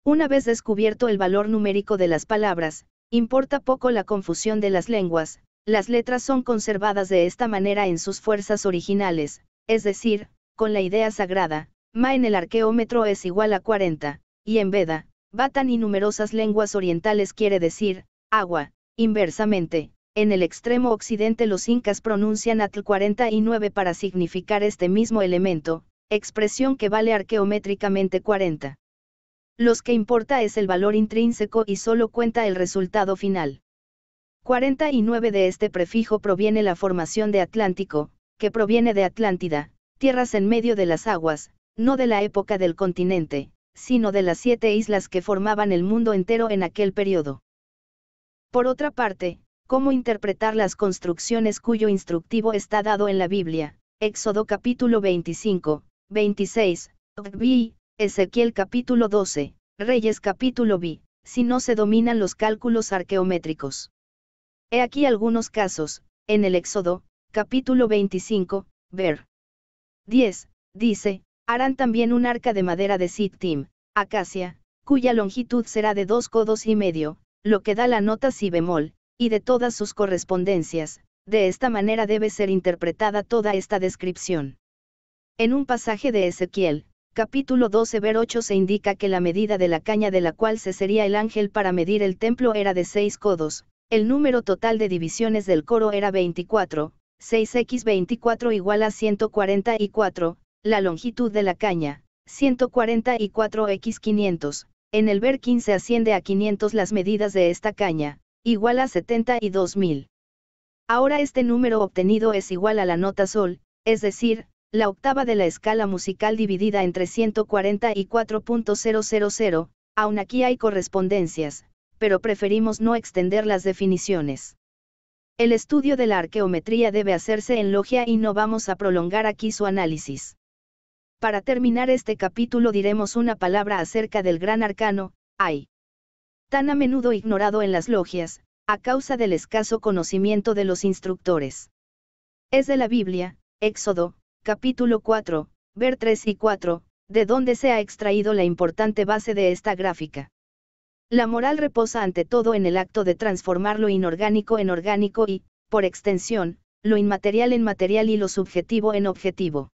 Una vez descubierto el valor numérico de las palabras, importa poco la confusión de las lenguas, las letras son conservadas de esta manera en sus fuerzas originales, es decir, con la idea sagrada, ma en el arqueómetro es igual a 40, y en Veda, Batan y numerosas lenguas orientales quiere decir, agua, inversamente, en el extremo occidente los incas pronuncian atl 49 para significar este mismo elemento, expresión que vale arqueométricamente 40. Los que importa es el valor intrínseco y solo cuenta el resultado final. 49 de este prefijo proviene la formación de Atlántico, que proviene de Atlántida, tierras en medio de las aguas, no de la época del continente, sino de las siete islas que formaban el mundo entero en aquel periodo. Por otra parte, cómo interpretar las construcciones cuyo instructivo está dado en la Biblia, Éxodo capítulo 25, 26, B, Ezequiel capítulo 12, Reyes capítulo B, si no se dominan los cálculos arqueométricos. He aquí algunos casos, en el Éxodo, capítulo 25, ver. 10, dice, harán también un arca de madera de sittim, acacia, cuya longitud será de dos codos y medio, lo que da la nota si bemol, y de todas sus correspondencias, de esta manera debe ser interpretada toda esta descripción. En un pasaje de Ezequiel, capítulo 12, ver 8 se indica que la medida de la caña de la cual se sería el ángel para medir el templo era de 6 codos, el número total de divisiones del coro era 24, 6x24 igual a 144, la longitud de la caña, 144x500, en el ver 15 asciende a 500 las medidas de esta caña, igual a 72.000. Ahora este número obtenido es igual a la nota sol, es decir, la octava de la escala musical dividida entre 4.000, aún aquí hay correspondencias, pero preferimos no extender las definiciones. El estudio de la arqueometría debe hacerse en logia y no vamos a prolongar aquí su análisis. Para terminar este capítulo diremos una palabra acerca del gran arcano, hay tan a menudo ignorado en las logias, a causa del escaso conocimiento de los instructores. Es de la Biblia, Éxodo, capítulo 4, ver 3 y 4, de donde se ha extraído la importante base de esta gráfica. La moral reposa ante todo en el acto de transformar lo inorgánico en orgánico y, por extensión, lo inmaterial en material y lo subjetivo en objetivo.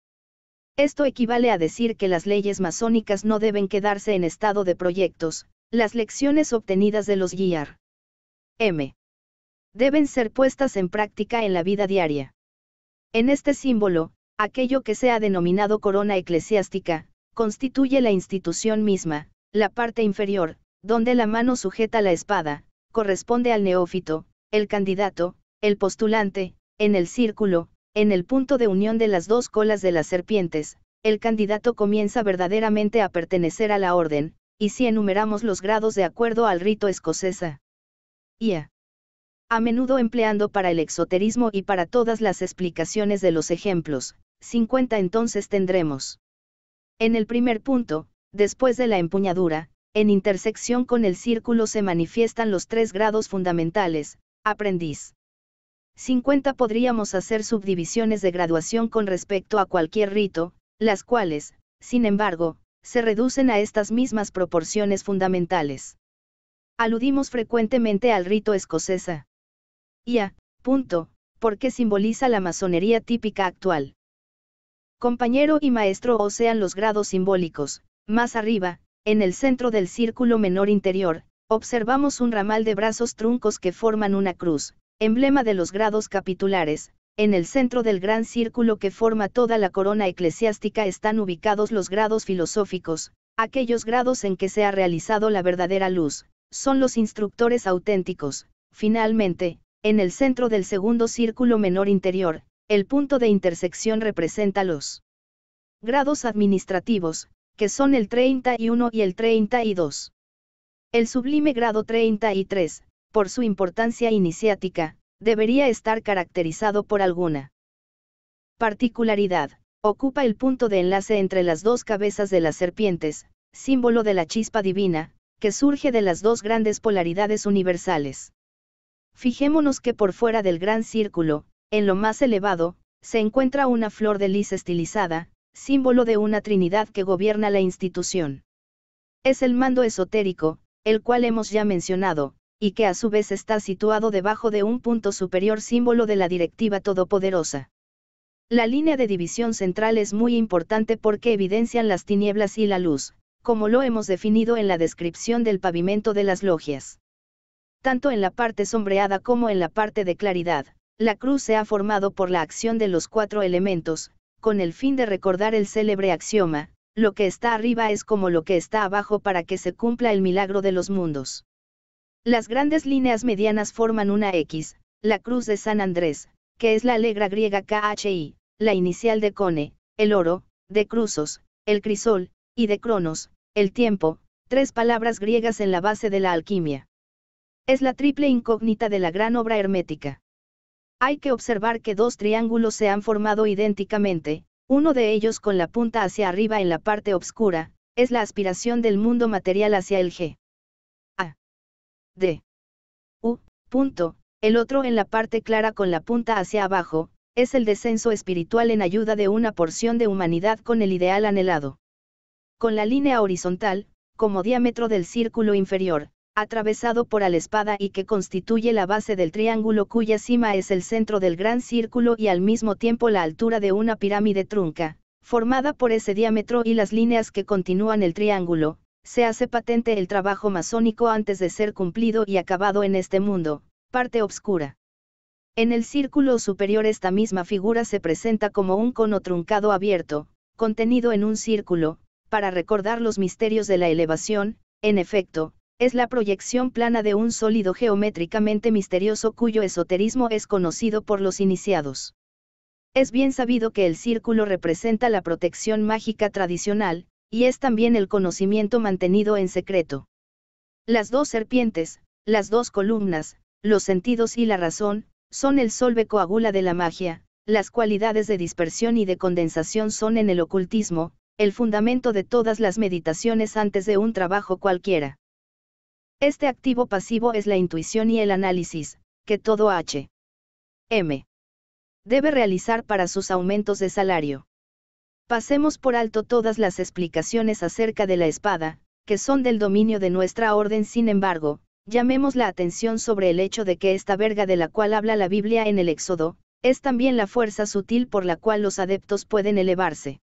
Esto equivale a decir que las leyes masónicas no deben quedarse en estado de proyectos, las lecciones obtenidas de los guiar. M. Deben ser puestas en práctica en la vida diaria. En este símbolo, aquello que se ha denominado corona eclesiástica, constituye la institución misma, la parte inferior, donde la mano sujeta la espada, corresponde al neófito, el candidato, el postulante, en el círculo, en el punto de unión de las dos colas de las serpientes, el candidato comienza verdaderamente a pertenecer a la orden, y si enumeramos los grados de acuerdo al rito escocesa. IA. A menudo empleando para el exoterismo y para todas las explicaciones de los ejemplos, 50 entonces tendremos. En el primer punto, después de la empuñadura, en intersección con el círculo se manifiestan los tres grados fundamentales, aprendiz. 50 podríamos hacer subdivisiones de graduación con respecto a cualquier rito, las cuales, sin embargo, se reducen a estas mismas proporciones fundamentales. Aludimos frecuentemente al rito escocesa. Y punto, porque simboliza la masonería típica actual. Compañero y maestro o sean los grados simbólicos, más arriba, en el centro del círculo menor interior, observamos un ramal de brazos truncos que forman una cruz, emblema de los grados capitulares, en el centro del gran círculo que forma toda la corona eclesiástica están ubicados los grados filosóficos, aquellos grados en que se ha realizado la verdadera luz, son los instructores auténticos. Finalmente, en el centro del segundo círculo menor interior, el punto de intersección representa los grados administrativos, que son el 31 y el 32. El sublime grado 33, por su importancia iniciática, debería estar caracterizado por alguna particularidad. Ocupa el punto de enlace entre las dos cabezas de las serpientes, símbolo de la chispa divina, que surge de las dos grandes polaridades universales. Fijémonos que por fuera del gran círculo, en lo más elevado, se encuentra una flor de lis estilizada, símbolo de una trinidad que gobierna la institución. Es el mando esotérico, el cual hemos ya mencionado, y que a su vez está situado debajo de un punto superior símbolo de la directiva todopoderosa. La línea de división central es muy importante porque evidencian las tinieblas y la luz, como lo hemos definido en la descripción del pavimento de las logias. Tanto en la parte sombreada como en la parte de claridad, la cruz se ha formado por la acción de los cuatro elementos, con el fin de recordar el célebre axioma, lo que está arriba es como lo que está abajo para que se cumpla el milagro de los mundos. Las grandes líneas medianas forman una X, la cruz de San Andrés, que es la alegra griega KHI, la inicial de Cone, el oro, de Cruzos, el crisol, y de Cronos, el tiempo, tres palabras griegas en la base de la alquimia. Es la triple incógnita de la gran obra hermética. Hay que observar que dos triángulos se han formado idénticamente, uno de ellos con la punta hacia arriba en la parte obscura, es la aspiración del mundo material hacia el G. D. U. Punto. El otro en la parte clara con la punta hacia abajo, es el descenso espiritual en ayuda de una porción de humanidad con el ideal anhelado. Con la línea horizontal, como diámetro del círculo inferior, atravesado por la espada y que constituye la base del triángulo cuya cima es el centro del gran círculo y al mismo tiempo la altura de una pirámide trunca, formada por ese diámetro y las líneas que continúan el triángulo, se hace patente el trabajo masónico antes de ser cumplido y acabado en este mundo, parte obscura. En el círculo superior esta misma figura se presenta como un cono truncado abierto, contenido en un círculo, para recordar los misterios de la elevación, en efecto, es la proyección plana de un sólido geométricamente misterioso cuyo esoterismo es conocido por los iniciados. Es bien sabido que el círculo representa la protección mágica tradicional, y es también el conocimiento mantenido en secreto. Las dos serpientes, las dos columnas, los sentidos y la razón, son el solve coagula de la magia, las cualidades de dispersión y de condensación son en el ocultismo, el fundamento de todas las meditaciones antes de un trabajo cualquiera. Este activo pasivo es la intuición y el análisis, que todo H. M. debe realizar para sus aumentos de salario. Pasemos por alto todas las explicaciones acerca de la espada, que son del dominio de nuestra orden, sin embargo, llamemos la atención sobre el hecho de que esta verga de la cual habla la Biblia en el Éxodo, es también la fuerza sutil por la cual los adeptos pueden elevarse.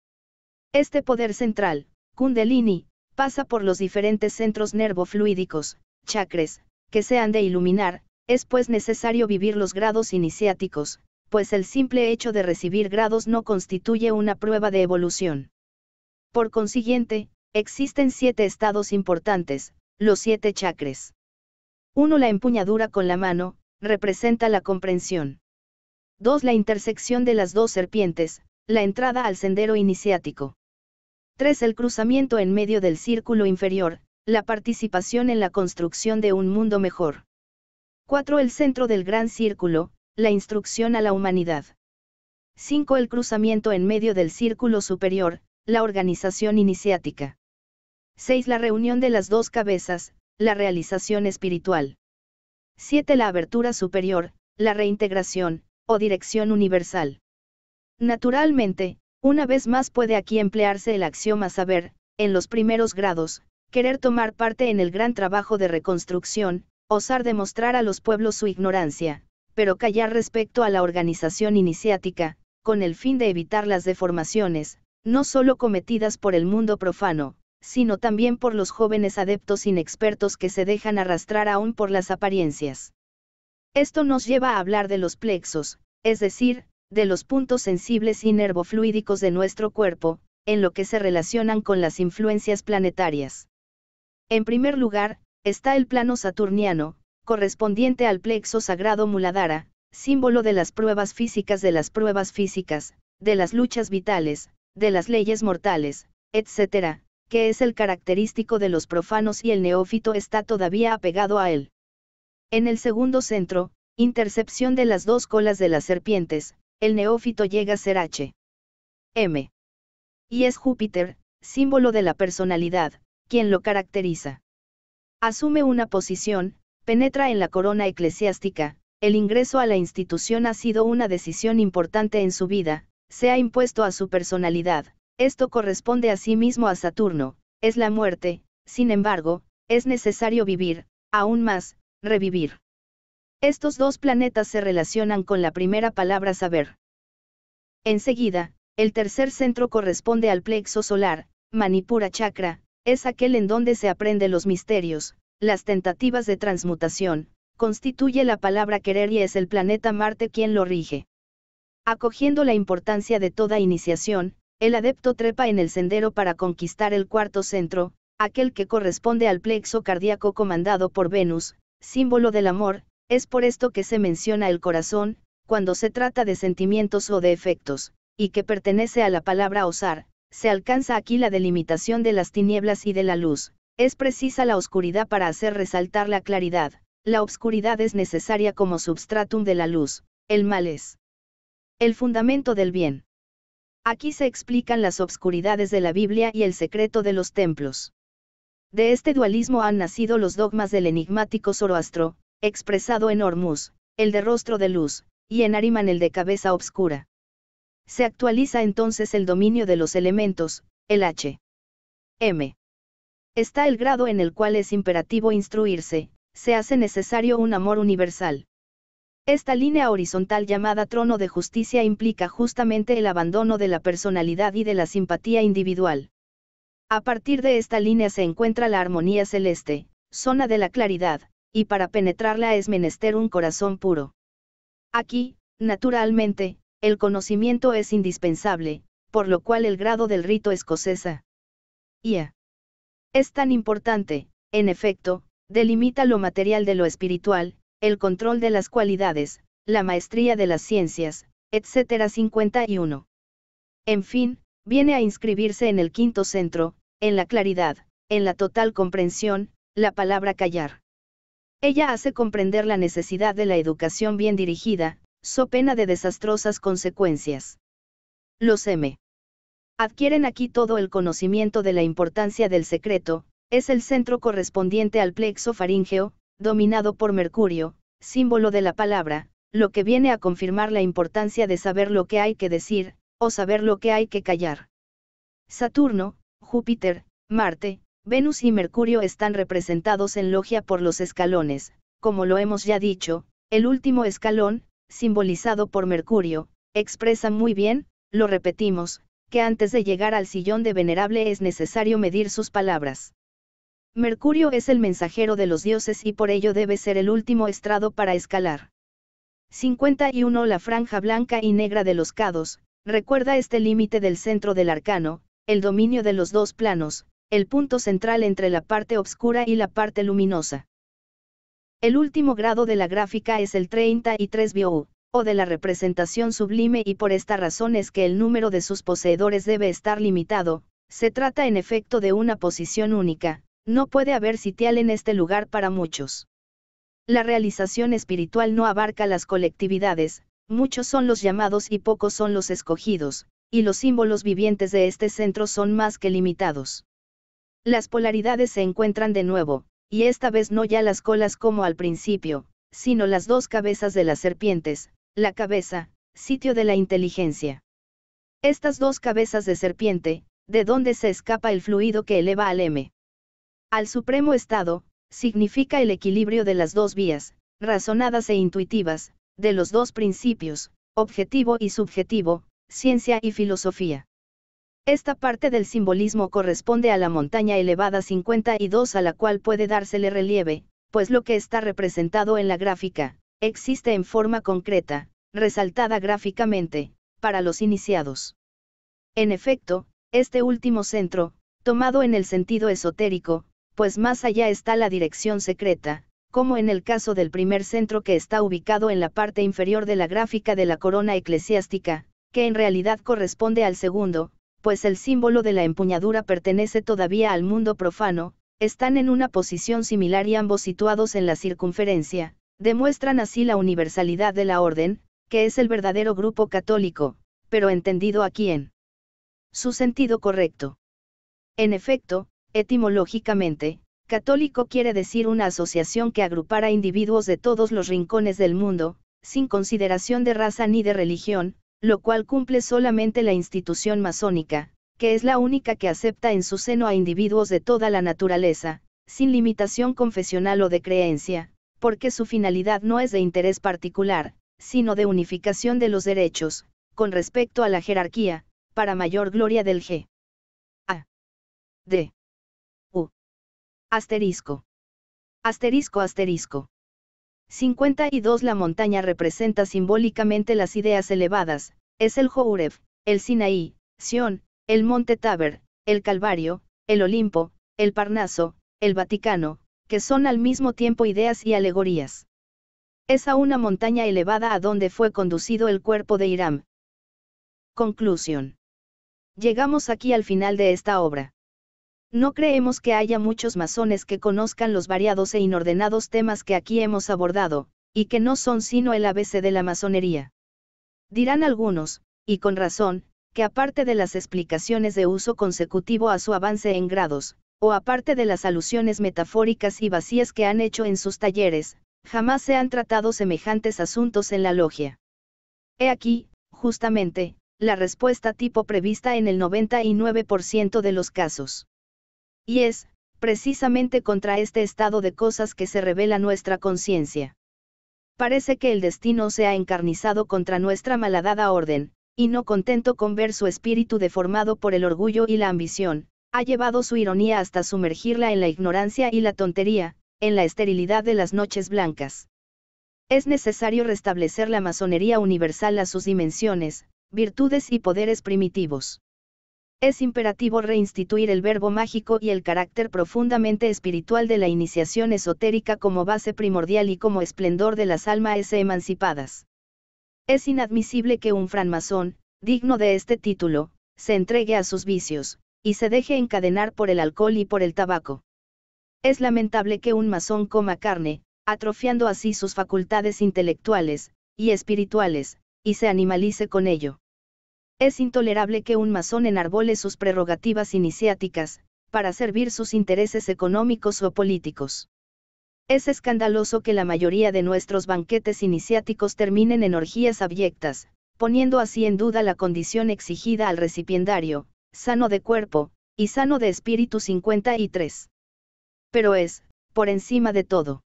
Este poder central, Kundalini, pasa por los diferentes centros nervofluídicos, chakras, que se han de iluminar, es pues necesario vivir los grados iniciáticos, pues el simple hecho de recibir grados no constituye una prueba de evolución. Por consiguiente, existen siete estados importantes, los siete chakres. 1. La empuñadura con la mano, representa la comprensión. 2. La intersección de las dos serpientes, la entrada al sendero iniciático. 3. El cruzamiento en medio del círculo inferior, la participación en la construcción de un mundo mejor. 4. El centro del gran círculo, la instrucción a la humanidad. 5. El cruzamiento en medio del círculo superior, la organización iniciática. 6. La reunión de las dos cabezas, la realización espiritual. 7. La abertura superior, la reintegración, o dirección universal. Naturalmente, una vez más puede aquí emplearse el axioma saber, en los primeros grados, querer tomar parte en el gran trabajo de reconstrucción, osar demostrar a los pueblos su ignorancia, pero callar respecto a la organización iniciática, con el fin de evitar las deformaciones, no solo cometidas por el mundo profano, sino también por los jóvenes adeptos inexpertos que se dejan arrastrar aún por las apariencias. Esto nos lleva a hablar de los plexos, es decir, de los puntos sensibles y nervofluídicos de nuestro cuerpo, en lo que se relacionan con las influencias planetarias. En primer lugar, está el plano saturniano, correspondiente al plexo sagrado Muladara, símbolo de las pruebas físicas de las pruebas físicas, de las luchas vitales, de las leyes mortales, etc., que es el característico de los profanos y el neófito está todavía apegado a él. En el segundo centro, intercepción de las dos colas de las serpientes, el neófito llega a ser H. M. Y es Júpiter, símbolo de la personalidad, quien lo caracteriza. Asume una posición, penetra en la corona eclesiástica, el ingreso a la institución ha sido una decisión importante en su vida, se ha impuesto a su personalidad, esto corresponde a sí mismo a Saturno, es la muerte, sin embargo, es necesario vivir, aún más, revivir. Estos dos planetas se relacionan con la primera palabra saber. Enseguida, el tercer centro corresponde al plexo solar, Manipura Chakra, es aquel en donde se aprende los misterios, las tentativas de transmutación, constituye la palabra querer y es el planeta Marte quien lo rige. Acogiendo la importancia de toda iniciación, el adepto trepa en el sendero para conquistar el cuarto centro, aquel que corresponde al plexo cardíaco comandado por Venus, símbolo del amor, es por esto que se menciona el corazón, cuando se trata de sentimientos o de efectos, y que pertenece a la palabra osar, se alcanza aquí la delimitación de las tinieblas y de la luz, es precisa la oscuridad para hacer resaltar la claridad, la obscuridad es necesaria como substratum de la luz, el mal es el fundamento del bien. Aquí se explican las obscuridades de la Biblia y el secreto de los templos. De este dualismo han nacido los dogmas del enigmático Zoroastro, expresado en Hormuz, el de rostro de luz, y en Ariman el de cabeza obscura. Se actualiza entonces el dominio de los elementos, el H. M está el grado en el cual es imperativo instruirse, se hace necesario un amor universal. Esta línea horizontal llamada trono de justicia implica justamente el abandono de la personalidad y de la simpatía individual. A partir de esta línea se encuentra la armonía celeste, zona de la claridad, y para penetrarla es menester un corazón puro. Aquí, naturalmente, el conocimiento es indispensable, por lo cual el grado del rito escocesa. IA. Es tan importante, en efecto, delimita lo material de lo espiritual, el control de las cualidades, la maestría de las ciencias, etc. 51. En fin, viene a inscribirse en el quinto centro, en la claridad, en la total comprensión, la palabra callar. Ella hace comprender la necesidad de la educación bien dirigida, so pena de desastrosas consecuencias. Los M. Adquieren aquí todo el conocimiento de la importancia del secreto, es el centro correspondiente al plexo faríngeo, dominado por Mercurio, símbolo de la palabra, lo que viene a confirmar la importancia de saber lo que hay que decir, o saber lo que hay que callar. Saturno, Júpiter, Marte, Venus y Mercurio están representados en logia por los escalones, como lo hemos ya dicho, el último escalón, simbolizado por Mercurio, expresa muy bien, lo repetimos, que antes de llegar al sillón de venerable es necesario medir sus palabras. Mercurio es el mensajero de los dioses y por ello debe ser el último estrado para escalar. 51. La franja blanca y negra de los cados, recuerda este límite del centro del arcano, el dominio de los dos planos, el punto central entre la parte obscura y la parte luminosa. El último grado de la gráfica es el 33 BOU, o de la representación sublime y por esta razón es que el número de sus poseedores debe estar limitado, se trata en efecto de una posición única, no puede haber sitial en este lugar para muchos. La realización espiritual no abarca las colectividades, muchos son los llamados y pocos son los escogidos, y los símbolos vivientes de este centro son más que limitados. Las polaridades se encuentran de nuevo, y esta vez no ya las colas como al principio, sino las dos cabezas de las serpientes, la cabeza, sitio de la inteligencia. Estas dos cabezas de serpiente, de donde se escapa el fluido que eleva al M. Al supremo estado, significa el equilibrio de las dos vías, razonadas e intuitivas, de los dos principios, objetivo y subjetivo, ciencia y filosofía. Esta parte del simbolismo corresponde a la montaña elevada 52 a la cual puede dársele relieve, pues lo que está representado en la gráfica, existe en forma concreta, resaltada gráficamente, para los iniciados. En efecto, este último centro, tomado en el sentido esotérico, pues más allá está la dirección secreta, como en el caso del primer centro que está ubicado en la parte inferior de la gráfica de la corona eclesiástica, que en realidad corresponde al segundo, pues el símbolo de la empuñadura pertenece todavía al mundo profano, están en una posición similar y ambos situados en la circunferencia, Demuestran así la universalidad de la orden, que es el verdadero grupo católico, pero entendido aquí en su sentido correcto. En efecto, etimológicamente, católico quiere decir una asociación que agrupara individuos de todos los rincones del mundo, sin consideración de raza ni de religión, lo cual cumple solamente la institución masónica, que es la única que acepta en su seno a individuos de toda la naturaleza, sin limitación confesional o de creencia, porque su finalidad no es de interés particular, sino de unificación de los derechos, con respecto a la jerarquía, para mayor gloria del G. A. D. U. Asterisco. Asterisco asterisco. 52 La montaña representa simbólicamente las ideas elevadas, es el Jouref, el Sinaí, Sión, el monte Taber, el Calvario, el Olimpo, el Parnaso, el Vaticano, que son al mismo tiempo ideas y alegorías. Es a una montaña elevada a donde fue conducido el cuerpo de Hiram. Conclusión. Llegamos aquí al final de esta obra. No creemos que haya muchos masones que conozcan los variados e inordenados temas que aquí hemos abordado, y que no son sino el ABC de la masonería. Dirán algunos, y con razón, que aparte de las explicaciones de uso consecutivo a su avance en grados, o aparte de las alusiones metafóricas y vacías que han hecho en sus talleres, jamás se han tratado semejantes asuntos en la logia. He aquí, justamente, la respuesta tipo prevista en el 99% de los casos. Y es, precisamente contra este estado de cosas que se revela nuestra conciencia. Parece que el destino se ha encarnizado contra nuestra malhadada orden, y no contento con ver su espíritu deformado por el orgullo y la ambición, ha llevado su ironía hasta sumergirla en la ignorancia y la tontería, en la esterilidad de las noches blancas. Es necesario restablecer la masonería universal a sus dimensiones, virtudes y poderes primitivos. Es imperativo reinstituir el verbo mágico y el carácter profundamente espiritual de la iniciación esotérica como base primordial y como esplendor de las almas emancipadas. Es inadmisible que un francmasón, digno de este título, se entregue a sus vicios, y se deje encadenar por el alcohol y por el tabaco. Es lamentable que un masón coma carne, atrofiando así sus facultades intelectuales y espirituales, y se animalice con ello. Es intolerable que un masón enarbole sus prerrogativas iniciáticas, para servir sus intereses económicos o políticos. Es escandaloso que la mayoría de nuestros banquetes iniciáticos terminen en orgías abyectas, poniendo así en duda la condición exigida al recipiendario, sano de cuerpo, y sano de espíritu 53. Pero es, por encima de todo.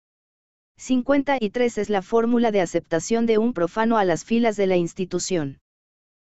53 es la fórmula de aceptación de un profano a las filas de la institución.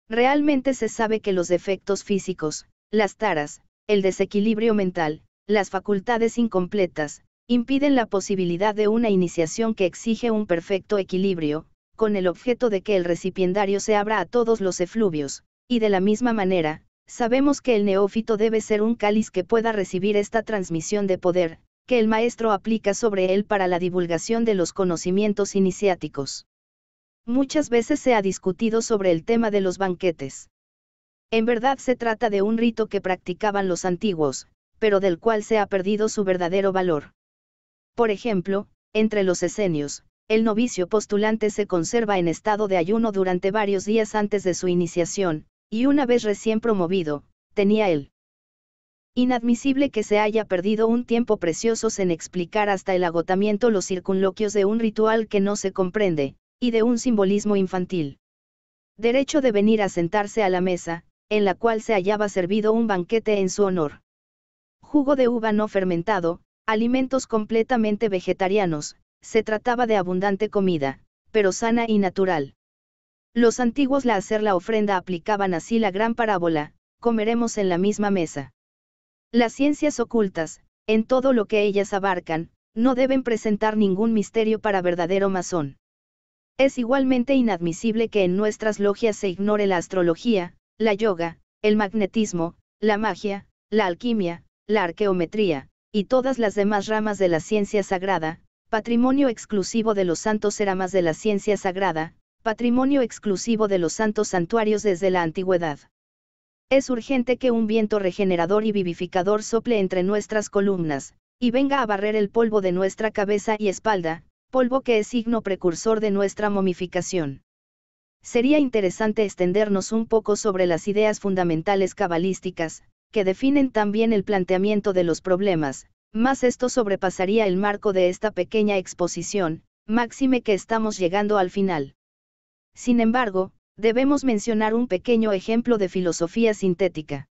Realmente se sabe que los defectos físicos, las taras, el desequilibrio mental, las facultades incompletas, impiden la posibilidad de una iniciación que exige un perfecto equilibrio, con el objeto de que el recipiendario se abra a todos los efluvios, y de la misma manera, Sabemos que el neófito debe ser un cáliz que pueda recibir esta transmisión de poder, que el maestro aplica sobre él para la divulgación de los conocimientos iniciáticos. Muchas veces se ha discutido sobre el tema de los banquetes. En verdad se trata de un rito que practicaban los antiguos, pero del cual se ha perdido su verdadero valor. Por ejemplo, entre los esenios, el novicio postulante se conserva en estado de ayuno durante varios días antes de su iniciación, y una vez recién promovido, tenía él. Inadmisible que se haya perdido un tiempo precioso en explicar hasta el agotamiento los circunloquios de un ritual que no se comprende, y de un simbolismo infantil. Derecho de venir a sentarse a la mesa, en la cual se hallaba servido un banquete en su honor. Jugo de uva no fermentado, alimentos completamente vegetarianos, se trataba de abundante comida, pero sana y natural. Los antiguos la hacer la ofrenda aplicaban así la gran parábola, comeremos en la misma mesa. Las ciencias ocultas, en todo lo que ellas abarcan, no deben presentar ningún misterio para verdadero masón. Es igualmente inadmisible que en nuestras logias se ignore la astrología, la yoga, el magnetismo, la magia, la alquimia, la arqueometría, y todas las demás ramas de la ciencia sagrada, patrimonio exclusivo de los santos seramas de la ciencia sagrada, patrimonio exclusivo de los santos santuarios desde la antigüedad. Es urgente que un viento regenerador y vivificador sople entre nuestras columnas, y venga a barrer el polvo de nuestra cabeza y espalda, polvo que es signo precursor de nuestra momificación. Sería interesante extendernos un poco sobre las ideas fundamentales cabalísticas, que definen también el planteamiento de los problemas, más esto sobrepasaría el marco de esta pequeña exposición, máxime que estamos llegando al final. Sin embargo, debemos mencionar un pequeño ejemplo de filosofía sintética.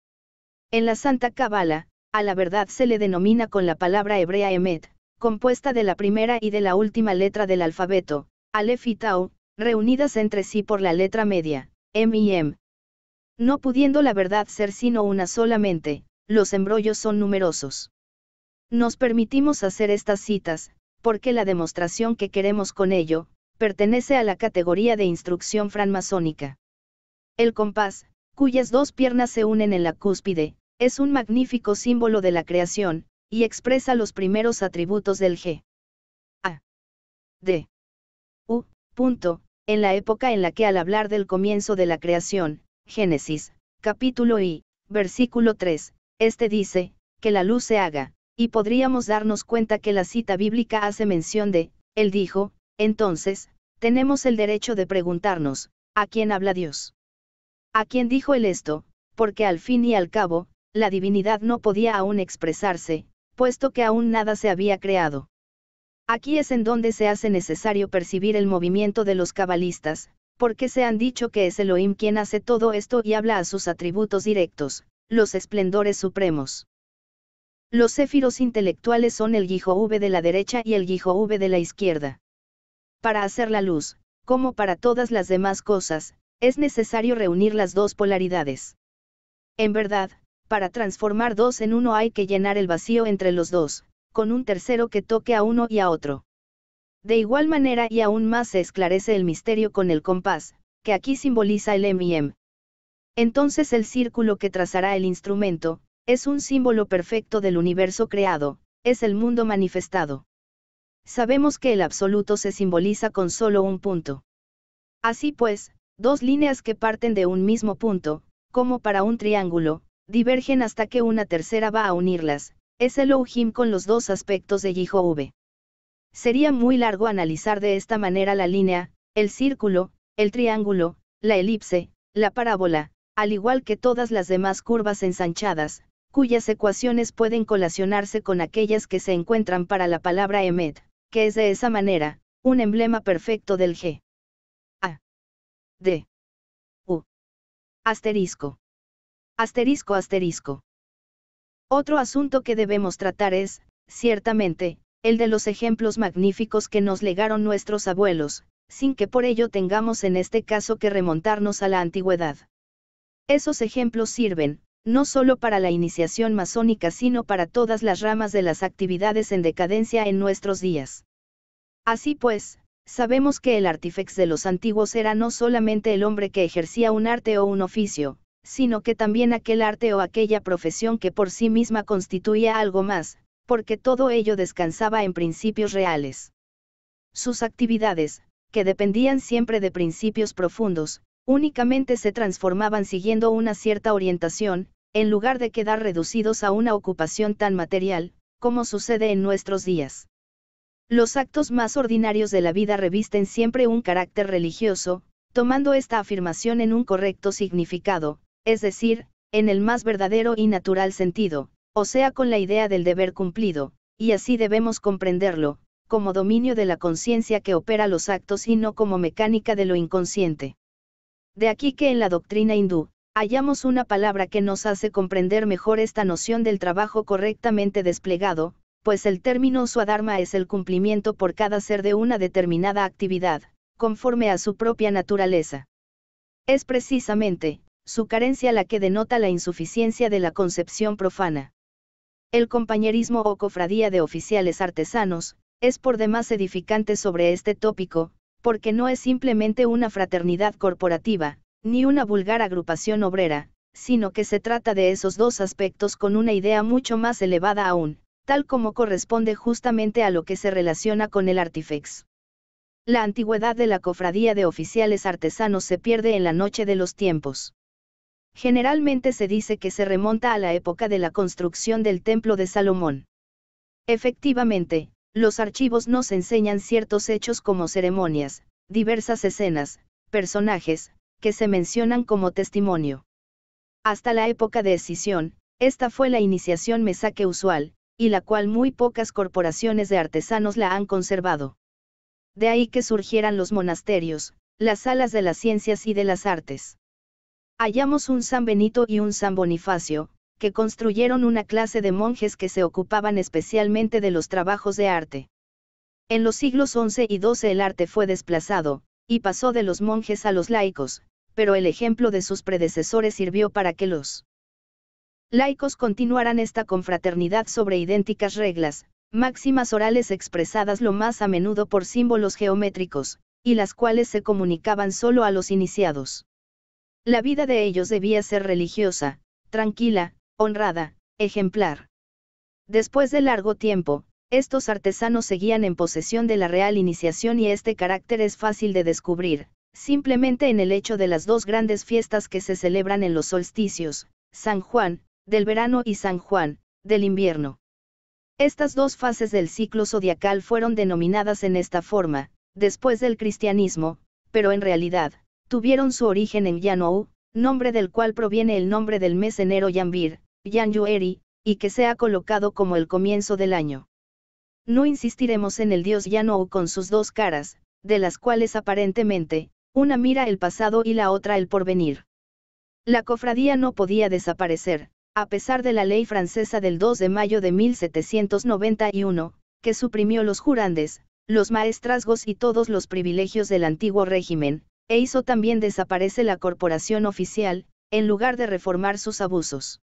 En la Santa Cábala, a la verdad se le denomina con la palabra hebrea Emet, compuesta de la primera y de la última letra del alfabeto, Aleph y Tau, reunidas entre sí por la letra media, M y M. No pudiendo la verdad ser sino una solamente, los embrollos son numerosos. Nos permitimos hacer estas citas, porque la demostración que queremos con ello, pertenece a la categoría de instrucción francmasónica. El compás, cuyas dos piernas se unen en la cúspide, es un magnífico símbolo de la creación, y expresa los primeros atributos del G. A. D. U. Punto, en la época en la que al hablar del comienzo de la creación, Génesis, capítulo I, versículo 3, este dice, que la luz se haga, y podríamos darnos cuenta que la cita bíblica hace mención de, él dijo, entonces, tenemos el derecho de preguntarnos, ¿a quién habla Dios? ¿A quién dijo él esto? Porque al fin y al cabo, la divinidad no podía aún expresarse, puesto que aún nada se había creado. Aquí es en donde se hace necesario percibir el movimiento de los cabalistas, porque se han dicho que es Elohim quien hace todo esto y habla a sus atributos directos, los esplendores supremos. Los céfiros intelectuales son el Guijo V de la derecha y el guijo V de la izquierda. Para hacer la luz, como para todas las demás cosas, es necesario reunir las dos polaridades. En verdad, para transformar dos en uno hay que llenar el vacío entre los dos, con un tercero que toque a uno y a otro. De igual manera y aún más se esclarece el misterio con el compás, que aquí simboliza el M y M. Entonces el círculo que trazará el instrumento, es un símbolo perfecto del universo creado, es el mundo manifestado. Sabemos que el absoluto se simboliza con solo un punto. Así pues, dos líneas que parten de un mismo punto, como para un triángulo, divergen hasta que una tercera va a unirlas, es el Ohim con los dos aspectos de V. Sería muy largo analizar de esta manera la línea, el círculo, el triángulo, la elipse, la parábola, al igual que todas las demás curvas ensanchadas, cuyas ecuaciones pueden colacionarse con aquellas que se encuentran para la palabra Emet que es de esa manera, un emblema perfecto del G. A. D. U. Asterisco. Asterisco asterisco. Otro asunto que debemos tratar es, ciertamente, el de los ejemplos magníficos que nos legaron nuestros abuelos, sin que por ello tengamos en este caso que remontarnos a la antigüedad. Esos ejemplos sirven, no solo para la iniciación masónica sino para todas las ramas de las actividades en decadencia en nuestros días. Así pues, sabemos que el artífex de los antiguos era no solamente el hombre que ejercía un arte o un oficio, sino que también aquel arte o aquella profesión que por sí misma constituía algo más, porque todo ello descansaba en principios reales. Sus actividades, que dependían siempre de principios profundos, únicamente se transformaban siguiendo una cierta orientación, en lugar de quedar reducidos a una ocupación tan material, como sucede en nuestros días. Los actos más ordinarios de la vida revisten siempre un carácter religioso, tomando esta afirmación en un correcto significado, es decir, en el más verdadero y natural sentido, o sea con la idea del deber cumplido, y así debemos comprenderlo, como dominio de la conciencia que opera los actos y no como mecánica de lo inconsciente. De aquí que en la doctrina hindú, hallamos una palabra que nos hace comprender mejor esta noción del trabajo correctamente desplegado, pues el término suadharma es el cumplimiento por cada ser de una determinada actividad, conforme a su propia naturaleza. Es precisamente, su carencia la que denota la insuficiencia de la concepción profana. El compañerismo o cofradía de oficiales artesanos, es por demás edificante sobre este tópico, porque no es simplemente una fraternidad corporativa, ni una vulgar agrupación obrera, sino que se trata de esos dos aspectos con una idea mucho más elevada aún, tal como corresponde justamente a lo que se relaciona con el artifex. La antigüedad de la cofradía de oficiales artesanos se pierde en la noche de los tiempos. Generalmente se dice que se remonta a la época de la construcción del Templo de Salomón. Efectivamente, los archivos nos enseñan ciertos hechos como ceremonias, diversas escenas, personajes, que se mencionan como testimonio. Hasta la época de escisión, esta fue la iniciación mesaque usual, y la cual muy pocas corporaciones de artesanos la han conservado. De ahí que surgieran los monasterios, las salas de las ciencias y de las artes. Hallamos un San Benito y un San Bonifacio, que construyeron una clase de monjes que se ocupaban especialmente de los trabajos de arte. En los siglos XI y XII el arte fue desplazado, y pasó de los monjes a los laicos, pero el ejemplo de sus predecesores sirvió para que los laicos continuaran esta confraternidad sobre idénticas reglas, máximas orales expresadas lo más a menudo por símbolos geométricos, y las cuales se comunicaban solo a los iniciados. La vida de ellos debía ser religiosa, tranquila, honrada, ejemplar. Después de largo tiempo, estos artesanos seguían en posesión de la real iniciación y este carácter es fácil de descubrir, simplemente en el hecho de las dos grandes fiestas que se celebran en los solsticios, San Juan, del verano y San Juan, del invierno. Estas dos fases del ciclo zodiacal fueron denominadas en esta forma, después del cristianismo, pero en realidad, tuvieron su origen en Yanou, nombre del cual proviene el nombre del mes enero Yanvir, Yueri, y que se ha colocado como el comienzo del año. No insistiremos en el dios Yanou con sus dos caras, de las cuales aparentemente, una mira el pasado y la otra el porvenir. La cofradía no podía desaparecer, a pesar de la ley francesa del 2 de mayo de 1791, que suprimió los jurandes, los maestrazgos y todos los privilegios del antiguo régimen, e hizo también desaparecer la corporación oficial, en lugar de reformar sus abusos.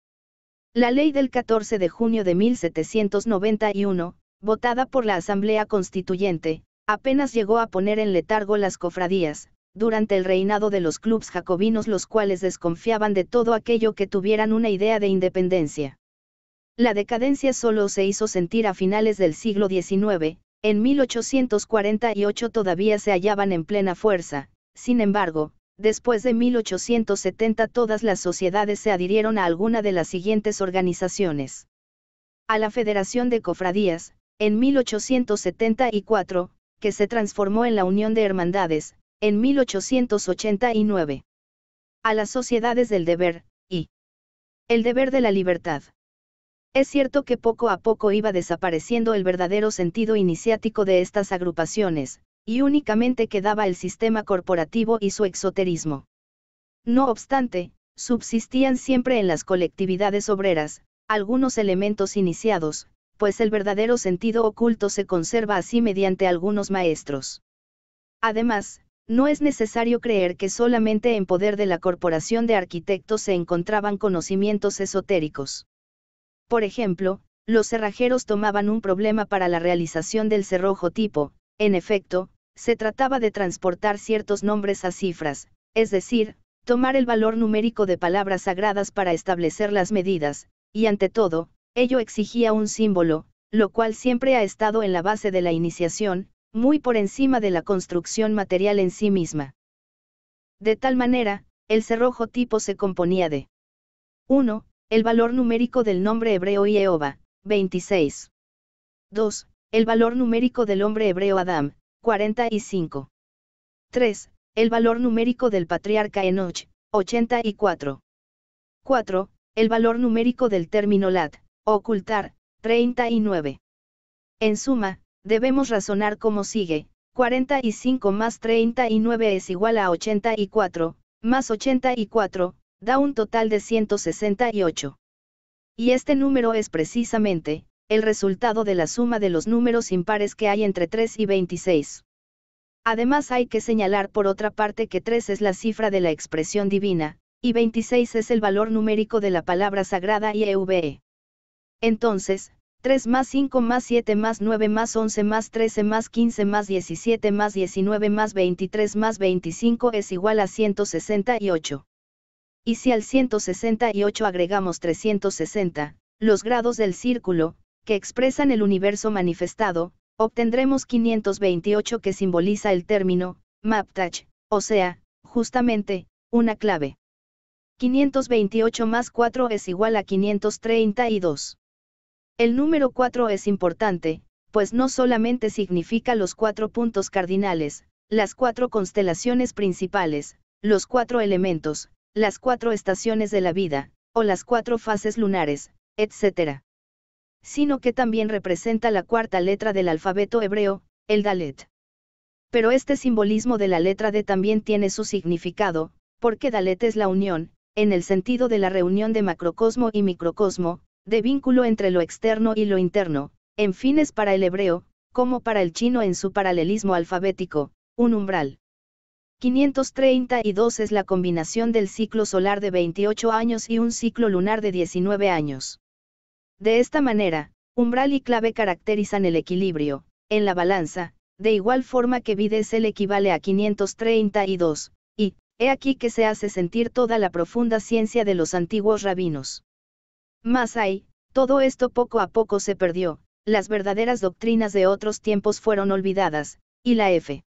La ley del 14 de junio de 1791, votada por la Asamblea Constituyente, apenas llegó a poner en letargo las cofradías, durante el reinado de los clubs jacobinos los cuales desconfiaban de todo aquello que tuvieran una idea de independencia. La decadencia solo se hizo sentir a finales del siglo XIX, en 1848 todavía se hallaban en plena fuerza, sin embargo, Después de 1870 todas las sociedades se adhirieron a alguna de las siguientes organizaciones. A la Federación de Cofradías, en 1874, que se transformó en la Unión de Hermandades, en 1889. A las sociedades del deber, y el deber de la libertad. Es cierto que poco a poco iba desapareciendo el verdadero sentido iniciático de estas agrupaciones, y únicamente quedaba el sistema corporativo y su exoterismo. No obstante, subsistían siempre en las colectividades obreras, algunos elementos iniciados, pues el verdadero sentido oculto se conserva así mediante algunos maestros. Además, no es necesario creer que solamente en poder de la Corporación de Arquitectos se encontraban conocimientos esotéricos. Por ejemplo, los cerrajeros tomaban un problema para la realización del cerrojo tipo, en efecto, se trataba de transportar ciertos nombres a cifras, es decir, tomar el valor numérico de palabras sagradas para establecer las medidas, y ante todo, ello exigía un símbolo, lo cual siempre ha estado en la base de la iniciación, muy por encima de la construcción material en sí misma. De tal manera, el cerrojo tipo se componía de 1. El valor numérico del nombre hebreo Yehova, 26. 2. El valor numérico del hombre hebreo Adam, 45. 3. El valor numérico del patriarca Enoch, 84. 4. El valor numérico del término lat, ocultar, 39. En suma, debemos razonar como sigue, 45 más 39 es igual a 84, más 84, da un total de 168. Y este número es precisamente, el resultado de la suma de los números impares que hay entre 3 y 26. Además hay que señalar por otra parte que 3 es la cifra de la expresión divina, y 26 es el valor numérico de la palabra sagrada IEVE. E. Entonces, 3 más 5 más 7 más 9 más 11 más 13 más 15 más 17 más 19 más 23 más 25 es igual a 168. Y si al 168 agregamos 360, los grados del círculo, que expresan el universo manifestado, obtendremos 528 que simboliza el término, MapTach, o sea, justamente, una clave. 528 más 4 es igual a 532. El número 4 es importante, pues no solamente significa los cuatro puntos cardinales, las cuatro constelaciones principales, los cuatro elementos, las cuatro estaciones de la vida, o las cuatro fases lunares, etc sino que también representa la cuarta letra del alfabeto hebreo, el Dalet. Pero este simbolismo de la letra D también tiene su significado, porque Dalet es la unión, en el sentido de la reunión de macrocosmo y microcosmo, de vínculo entre lo externo y lo interno, en fines para el hebreo, como para el chino en su paralelismo alfabético, un umbral. 532 es la combinación del ciclo solar de 28 años y un ciclo lunar de 19 años. De esta manera, umbral y clave caracterizan el equilibrio, en la balanza, de igual forma que el equivale a 532, y, he aquí que se hace sentir toda la profunda ciencia de los antiguos rabinos. Más hay, todo esto poco a poco se perdió, las verdaderas doctrinas de otros tiempos fueron olvidadas, y la F.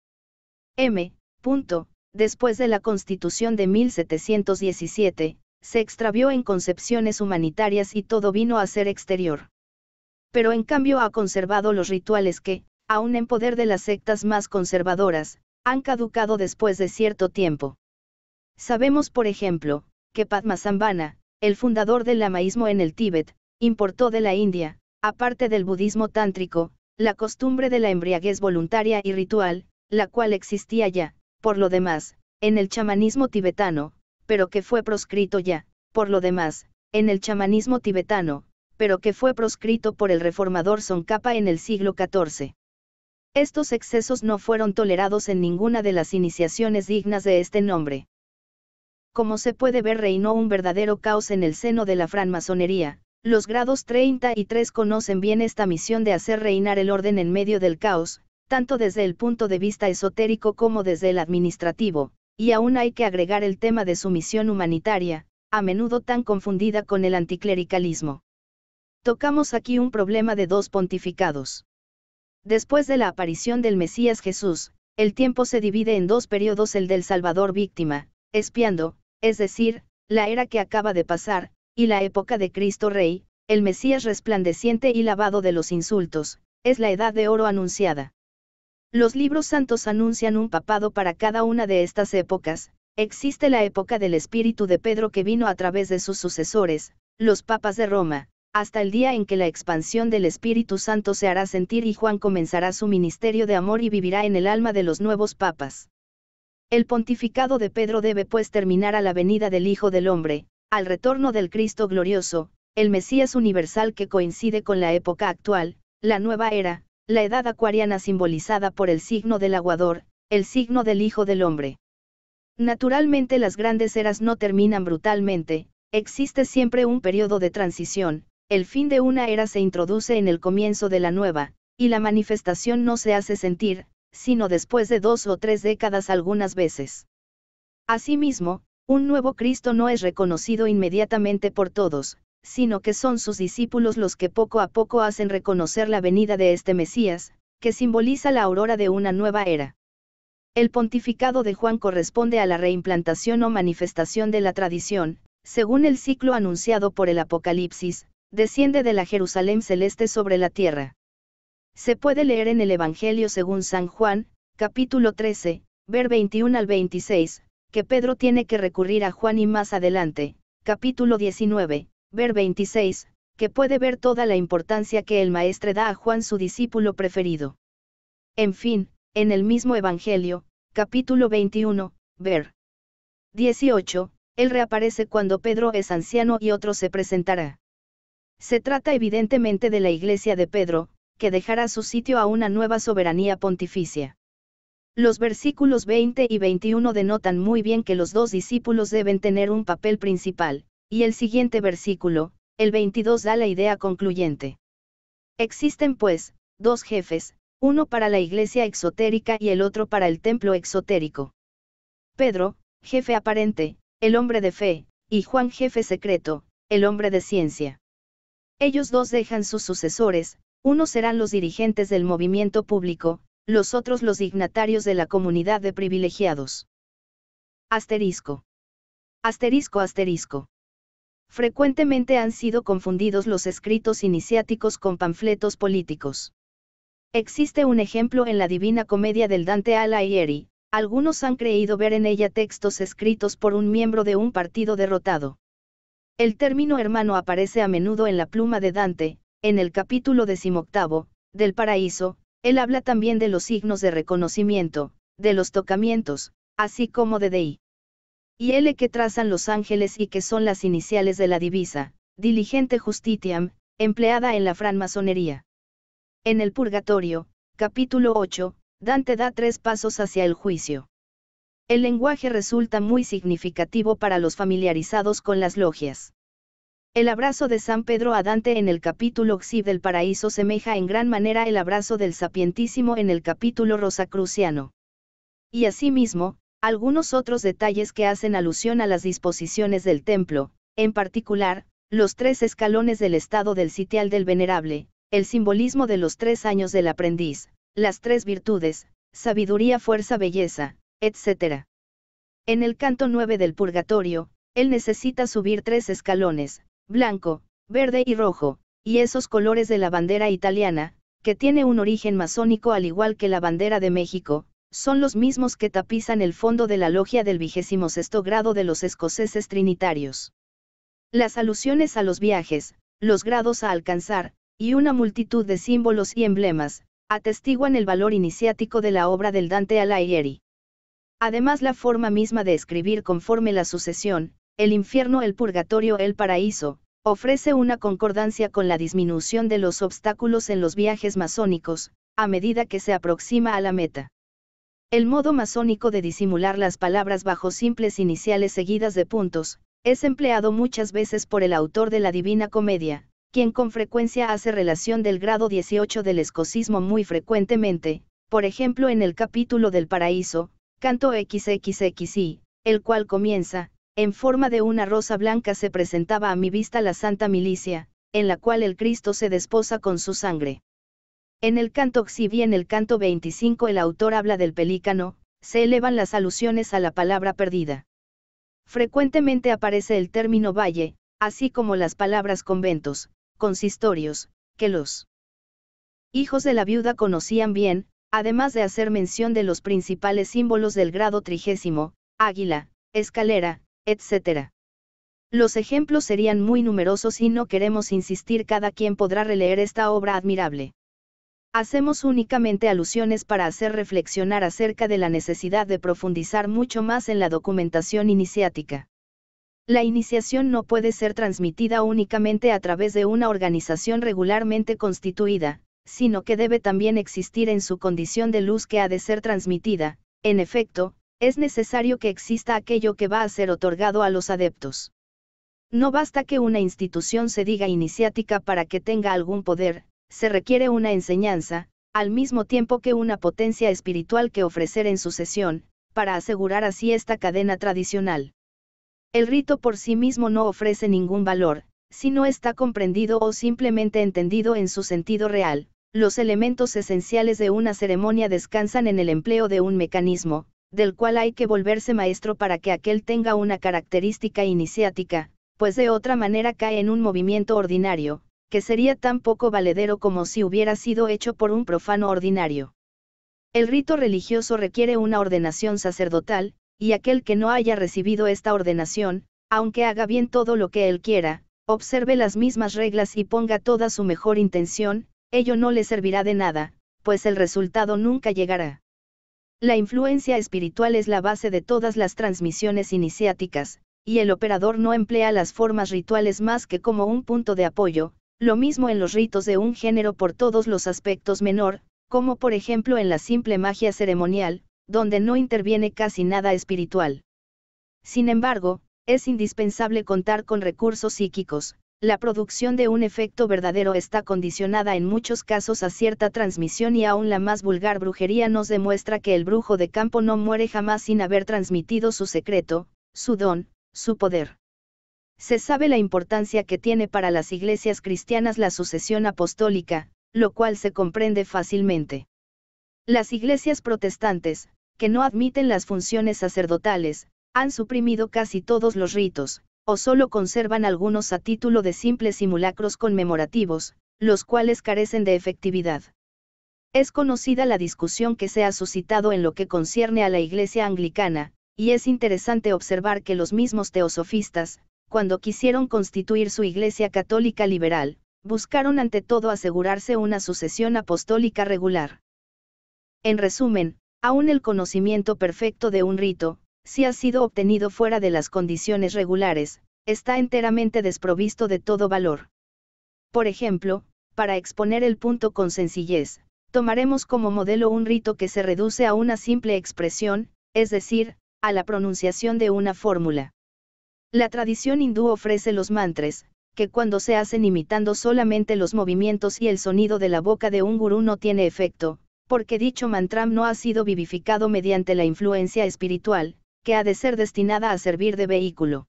M. Punto, después de la Constitución de 1717, se extravió en concepciones humanitarias y todo vino a ser exterior. Pero en cambio ha conservado los rituales que, aun en poder de las sectas más conservadoras, han caducado después de cierto tiempo. Sabemos, por ejemplo, que Padmasambhana, el fundador del lamaísmo en el Tíbet, importó de la India, aparte del budismo tántrico, la costumbre de la embriaguez voluntaria y ritual, la cual existía ya, por lo demás, en el chamanismo tibetano, pero que fue proscrito ya, por lo demás, en el chamanismo tibetano, pero que fue proscrito por el reformador Tsongkhapa en el siglo XIV. Estos excesos no fueron tolerados en ninguna de las iniciaciones dignas de este nombre. Como se puede ver reinó un verdadero caos en el seno de la franmasonería, los grados 33 conocen bien esta misión de hacer reinar el orden en medio del caos, tanto desde el punto de vista esotérico como desde el administrativo, y aún hay que agregar el tema de su misión humanitaria, a menudo tan confundida con el anticlericalismo. Tocamos aquí un problema de dos pontificados. Después de la aparición del Mesías Jesús, el tiempo se divide en dos periodos, el del Salvador víctima, espiando, es decir, la era que acaba de pasar, y la época de Cristo Rey, el Mesías resplandeciente y lavado de los insultos, es la edad de oro anunciada. Los libros santos anuncian un papado para cada una de estas épocas, existe la época del espíritu de Pedro que vino a través de sus sucesores, los papas de Roma, hasta el día en que la expansión del Espíritu Santo se hará sentir y Juan comenzará su ministerio de amor y vivirá en el alma de los nuevos papas. El pontificado de Pedro debe pues terminar a la venida del Hijo del Hombre, al retorno del Cristo glorioso, el Mesías universal que coincide con la época actual, la nueva era, la edad acuariana simbolizada por el signo del aguador, el signo del Hijo del Hombre. Naturalmente las grandes eras no terminan brutalmente, existe siempre un periodo de transición, el fin de una era se introduce en el comienzo de la nueva, y la manifestación no se hace sentir, sino después de dos o tres décadas algunas veces. Asimismo, un nuevo Cristo no es reconocido inmediatamente por todos, sino que son sus discípulos los que poco a poco hacen reconocer la venida de este Mesías, que simboliza la aurora de una nueva era. El pontificado de Juan corresponde a la reimplantación o manifestación de la tradición, según el ciclo anunciado por el Apocalipsis, desciende de la Jerusalén celeste sobre la tierra. Se puede leer en el Evangelio según San Juan, capítulo 13, ver 21 al 26, que Pedro tiene que recurrir a Juan y más adelante, capítulo 19, Ver 26, que puede ver toda la importancia que el maestre da a Juan su discípulo preferido. En fin, en el mismo Evangelio, capítulo 21, ver 18, él reaparece cuando Pedro es anciano y otro se presentará. Se trata evidentemente de la iglesia de Pedro, que dejará su sitio a una nueva soberanía pontificia. Los versículos 20 y 21 denotan muy bien que los dos discípulos deben tener un papel principal, y el siguiente versículo, el 22 da la idea concluyente. Existen pues, dos jefes, uno para la iglesia exotérica y el otro para el templo exotérico. Pedro, jefe aparente, el hombre de fe, y Juan jefe secreto, el hombre de ciencia. Ellos dos dejan sus sucesores, unos serán los dirigentes del movimiento público, los otros los dignatarios de la comunidad de privilegiados. Asterisco. Asterisco asterisco frecuentemente han sido confundidos los escritos iniciáticos con panfletos políticos. Existe un ejemplo en la Divina Comedia del Dante Alighieri, algunos han creído ver en ella textos escritos por un miembro de un partido derrotado. El término hermano aparece a menudo en la pluma de Dante, en el capítulo decimoctavo, del paraíso, él habla también de los signos de reconocimiento, de los tocamientos, así como de Dei y L que trazan los ángeles y que son las iniciales de la divisa, diligente justitiam, empleada en la franmasonería. En el Purgatorio, capítulo 8, Dante da tres pasos hacia el juicio. El lenguaje resulta muy significativo para los familiarizados con las logias. El abrazo de San Pedro a Dante en el capítulo xi del Paraíso semeja en gran manera el abrazo del Sapientísimo en el capítulo Rosacruciano. Y asimismo, algunos otros detalles que hacen alusión a las disposiciones del templo, en particular, los tres escalones del estado del sitial del venerable, el simbolismo de los tres años del aprendiz, las tres virtudes, sabiduría, fuerza, belleza, etc. En el canto 9 del purgatorio, él necesita subir tres escalones, blanco, verde y rojo, y esos colores de la bandera italiana, que tiene un origen masónico al igual que la bandera de México, son los mismos que tapizan el fondo de la logia del vigésimo sexto grado de los escoceses trinitarios. Las alusiones a los viajes, los grados a alcanzar, y una multitud de símbolos y emblemas, atestiguan el valor iniciático de la obra del Dante Alighieri. Además la forma misma de escribir conforme la sucesión, el infierno, el purgatorio, el paraíso, ofrece una concordancia con la disminución de los obstáculos en los viajes masónicos, a medida que se aproxima a la meta. El modo masónico de disimular las palabras bajo simples iniciales seguidas de puntos, es empleado muchas veces por el autor de la Divina Comedia, quien con frecuencia hace relación del grado 18 del escocismo muy frecuentemente, por ejemplo en el capítulo del paraíso, canto XXXI, el cual comienza, en forma de una rosa blanca se presentaba a mi vista la Santa Milicia, en la cual el Cristo se desposa con su sangre. En el canto y en el canto 25 el autor habla del pelícano, se elevan las alusiones a la palabra perdida. Frecuentemente aparece el término valle, así como las palabras conventos, consistorios, que los hijos de la viuda conocían bien, además de hacer mención de los principales símbolos del grado trigésimo, águila, escalera, etc. Los ejemplos serían muy numerosos y no queremos insistir cada quien podrá releer esta obra admirable. Hacemos únicamente alusiones para hacer reflexionar acerca de la necesidad de profundizar mucho más en la documentación iniciática. La iniciación no puede ser transmitida únicamente a través de una organización regularmente constituida, sino que debe también existir en su condición de luz que ha de ser transmitida. En efecto, es necesario que exista aquello que va a ser otorgado a los adeptos. No basta que una institución se diga iniciática para que tenga algún poder, se requiere una enseñanza, al mismo tiempo que una potencia espiritual que ofrecer en sucesión, para asegurar así esta cadena tradicional. El rito por sí mismo no ofrece ningún valor, si no está comprendido o simplemente entendido en su sentido real, los elementos esenciales de una ceremonia descansan en el empleo de un mecanismo, del cual hay que volverse maestro para que aquel tenga una característica iniciática, pues de otra manera cae en un movimiento ordinario, que sería tan poco valedero como si hubiera sido hecho por un profano ordinario. El rito religioso requiere una ordenación sacerdotal, y aquel que no haya recibido esta ordenación, aunque haga bien todo lo que él quiera, observe las mismas reglas y ponga toda su mejor intención, ello no le servirá de nada, pues el resultado nunca llegará. La influencia espiritual es la base de todas las transmisiones iniciáticas, y el operador no emplea las formas rituales más que como un punto de apoyo, lo mismo en los ritos de un género por todos los aspectos menor, como por ejemplo en la simple magia ceremonial, donde no interviene casi nada espiritual. Sin embargo, es indispensable contar con recursos psíquicos, la producción de un efecto verdadero está condicionada en muchos casos a cierta transmisión y aún la más vulgar brujería nos demuestra que el brujo de campo no muere jamás sin haber transmitido su secreto, su don, su poder se sabe la importancia que tiene para las iglesias cristianas la sucesión apostólica, lo cual se comprende fácilmente. Las iglesias protestantes, que no admiten las funciones sacerdotales, han suprimido casi todos los ritos, o solo conservan algunos a título de simples simulacros conmemorativos, los cuales carecen de efectividad. Es conocida la discusión que se ha suscitado en lo que concierne a la Iglesia anglicana, y es interesante observar que los mismos teosofistas, cuando quisieron constituir su Iglesia Católica Liberal, buscaron ante todo asegurarse una sucesión apostólica regular. En resumen, aún el conocimiento perfecto de un rito, si ha sido obtenido fuera de las condiciones regulares, está enteramente desprovisto de todo valor. Por ejemplo, para exponer el punto con sencillez, tomaremos como modelo un rito que se reduce a una simple expresión, es decir, a la pronunciación de una fórmula. La tradición hindú ofrece los mantres, que cuando se hacen imitando solamente los movimientos y el sonido de la boca de un gurú no tiene efecto, porque dicho mantram no ha sido vivificado mediante la influencia espiritual, que ha de ser destinada a servir de vehículo.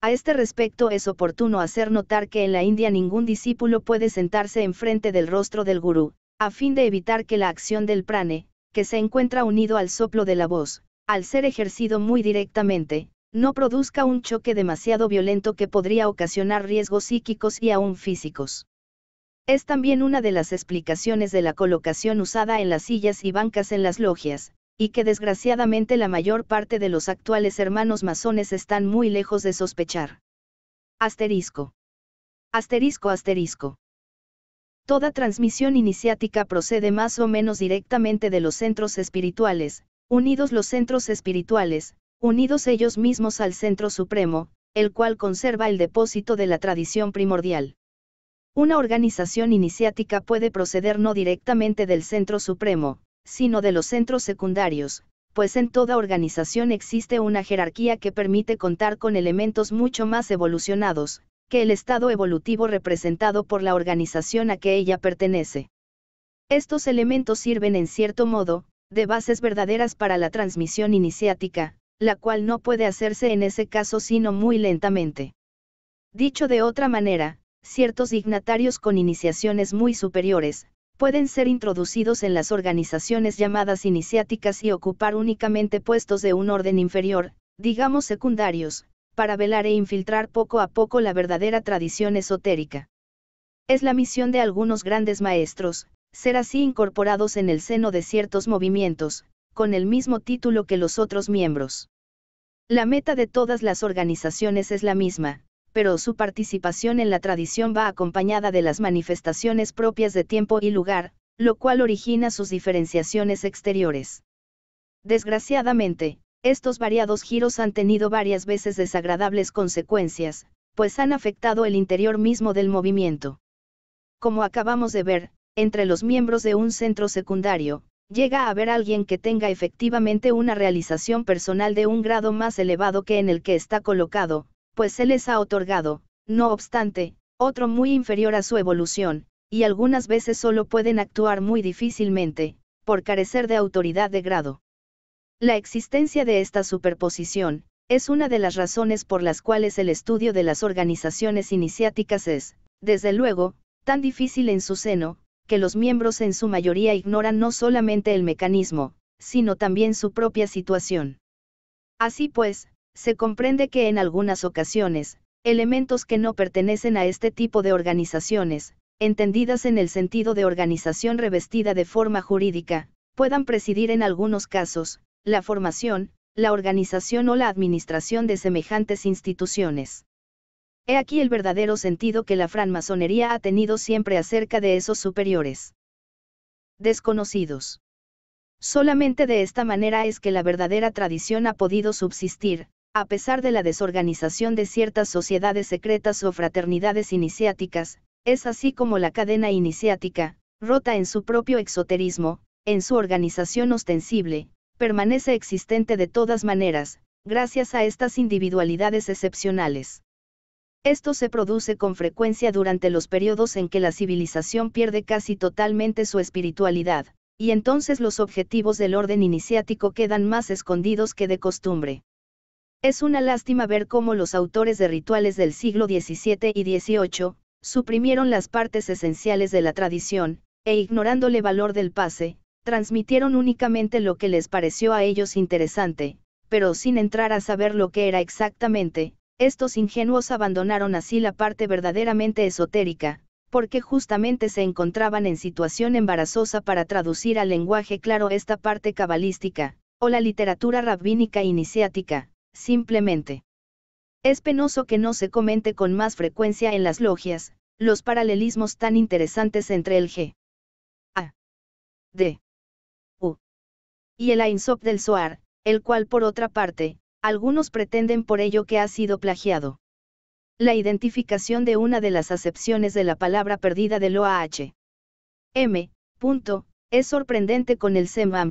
A este respecto es oportuno hacer notar que en la India ningún discípulo puede sentarse enfrente del rostro del gurú, a fin de evitar que la acción del prane, que se encuentra unido al soplo de la voz, al ser ejercido muy directamente, no produzca un choque demasiado violento que podría ocasionar riesgos psíquicos y aún físicos. Es también una de las explicaciones de la colocación usada en las sillas y bancas en las logias, y que desgraciadamente la mayor parte de los actuales hermanos masones están muy lejos de sospechar. Asterisco. Asterisco asterisco. Toda transmisión iniciática procede más o menos directamente de los centros espirituales, unidos los centros espirituales, unidos ellos mismos al Centro Supremo, el cual conserva el depósito de la tradición primordial. Una organización iniciática puede proceder no directamente del Centro Supremo, sino de los centros secundarios, pues en toda organización existe una jerarquía que permite contar con elementos mucho más evolucionados, que el estado evolutivo representado por la organización a que ella pertenece. Estos elementos sirven en cierto modo, de bases verdaderas para la transmisión iniciática, la cual no puede hacerse en ese caso sino muy lentamente. Dicho de otra manera, ciertos dignatarios con iniciaciones muy superiores, pueden ser introducidos en las organizaciones llamadas iniciáticas y ocupar únicamente puestos de un orden inferior, digamos secundarios, para velar e infiltrar poco a poco la verdadera tradición esotérica. Es la misión de algunos grandes maestros, ser así incorporados en el seno de ciertos movimientos, con el mismo título que los otros miembros. La meta de todas las organizaciones es la misma, pero su participación en la tradición va acompañada de las manifestaciones propias de tiempo y lugar, lo cual origina sus diferenciaciones exteriores. Desgraciadamente, estos variados giros han tenido varias veces desagradables consecuencias, pues han afectado el interior mismo del movimiento. Como acabamos de ver, entre los miembros de un centro secundario, llega a haber alguien que tenga efectivamente una realización personal de un grado más elevado que en el que está colocado, pues se les ha otorgado, no obstante, otro muy inferior a su evolución, y algunas veces solo pueden actuar muy difícilmente, por carecer de autoridad de grado. La existencia de esta superposición, es una de las razones por las cuales el estudio de las organizaciones iniciáticas es, desde luego, tan difícil en su seno, que los miembros en su mayoría ignoran no solamente el mecanismo, sino también su propia situación. Así pues, se comprende que en algunas ocasiones, elementos que no pertenecen a este tipo de organizaciones, entendidas en el sentido de organización revestida de forma jurídica, puedan presidir en algunos casos, la formación, la organización o la administración de semejantes instituciones. He aquí el verdadero sentido que la franmasonería ha tenido siempre acerca de esos superiores. Desconocidos. Solamente de esta manera es que la verdadera tradición ha podido subsistir, a pesar de la desorganización de ciertas sociedades secretas o fraternidades iniciáticas, es así como la cadena iniciática, rota en su propio exoterismo, en su organización ostensible, permanece existente de todas maneras, gracias a estas individualidades excepcionales. Esto se produce con frecuencia durante los periodos en que la civilización pierde casi totalmente su espiritualidad, y entonces los objetivos del orden iniciático quedan más escondidos que de costumbre. Es una lástima ver cómo los autores de rituales del siglo XVII y XVIII, suprimieron las partes esenciales de la tradición, e ignorándole valor del pase, transmitieron únicamente lo que les pareció a ellos interesante, pero sin entrar a saber lo que era exactamente, estos ingenuos abandonaron así la parte verdaderamente esotérica, porque justamente se encontraban en situación embarazosa para traducir al lenguaje claro esta parte cabalística, o la literatura rabínica iniciática, simplemente. Es penoso que no se comente con más frecuencia en las logias, los paralelismos tan interesantes entre el G. A. D. U. Y el Ainsop del Soar, el cual por otra parte, algunos pretenden por ello que ha sido plagiado. La identificación de una de las acepciones de la palabra perdida del OAH. M. Punto, es sorprendente con el Sema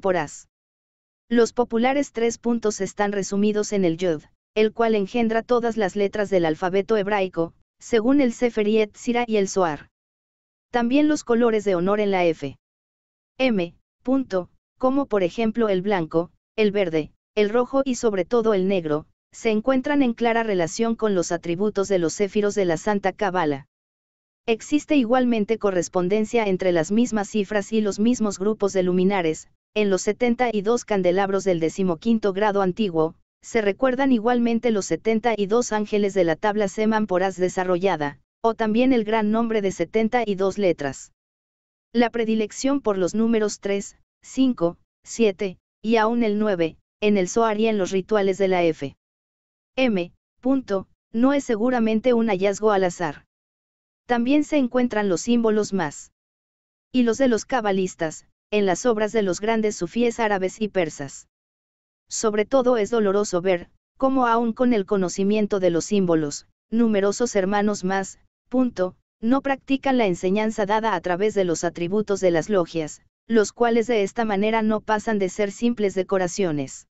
Los populares tres puntos están resumidos en el yod, el cual engendra todas las letras del alfabeto hebraico, según el Sefer Yetzirah y el Soar. También los colores de honor en la F. M. Punto, como por ejemplo el blanco, el verde, el rojo y sobre todo el negro, se encuentran en clara relación con los atributos de los céfiros de la Santa Cábala. Existe igualmente correspondencia entre las mismas cifras y los mismos grupos de luminares, en los 72 candelabros del decimoquinto grado antiguo, se recuerdan igualmente los 72 ángeles de la tabla semanporas desarrollada, o también el gran nombre de 72 letras. La predilección por los números 3, 5, 7, y aún el 9, en el Zohar y en los rituales de la F. M. Punto, no es seguramente un hallazgo al azar. También se encuentran los símbolos más. Y los de los cabalistas, en las obras de los grandes sufíes árabes y persas. Sobre todo es doloroso ver, cómo aún con el conocimiento de los símbolos, numerosos hermanos más, punto, no practican la enseñanza dada a través de los atributos de las logias, los cuales de esta manera no pasan de ser simples decoraciones.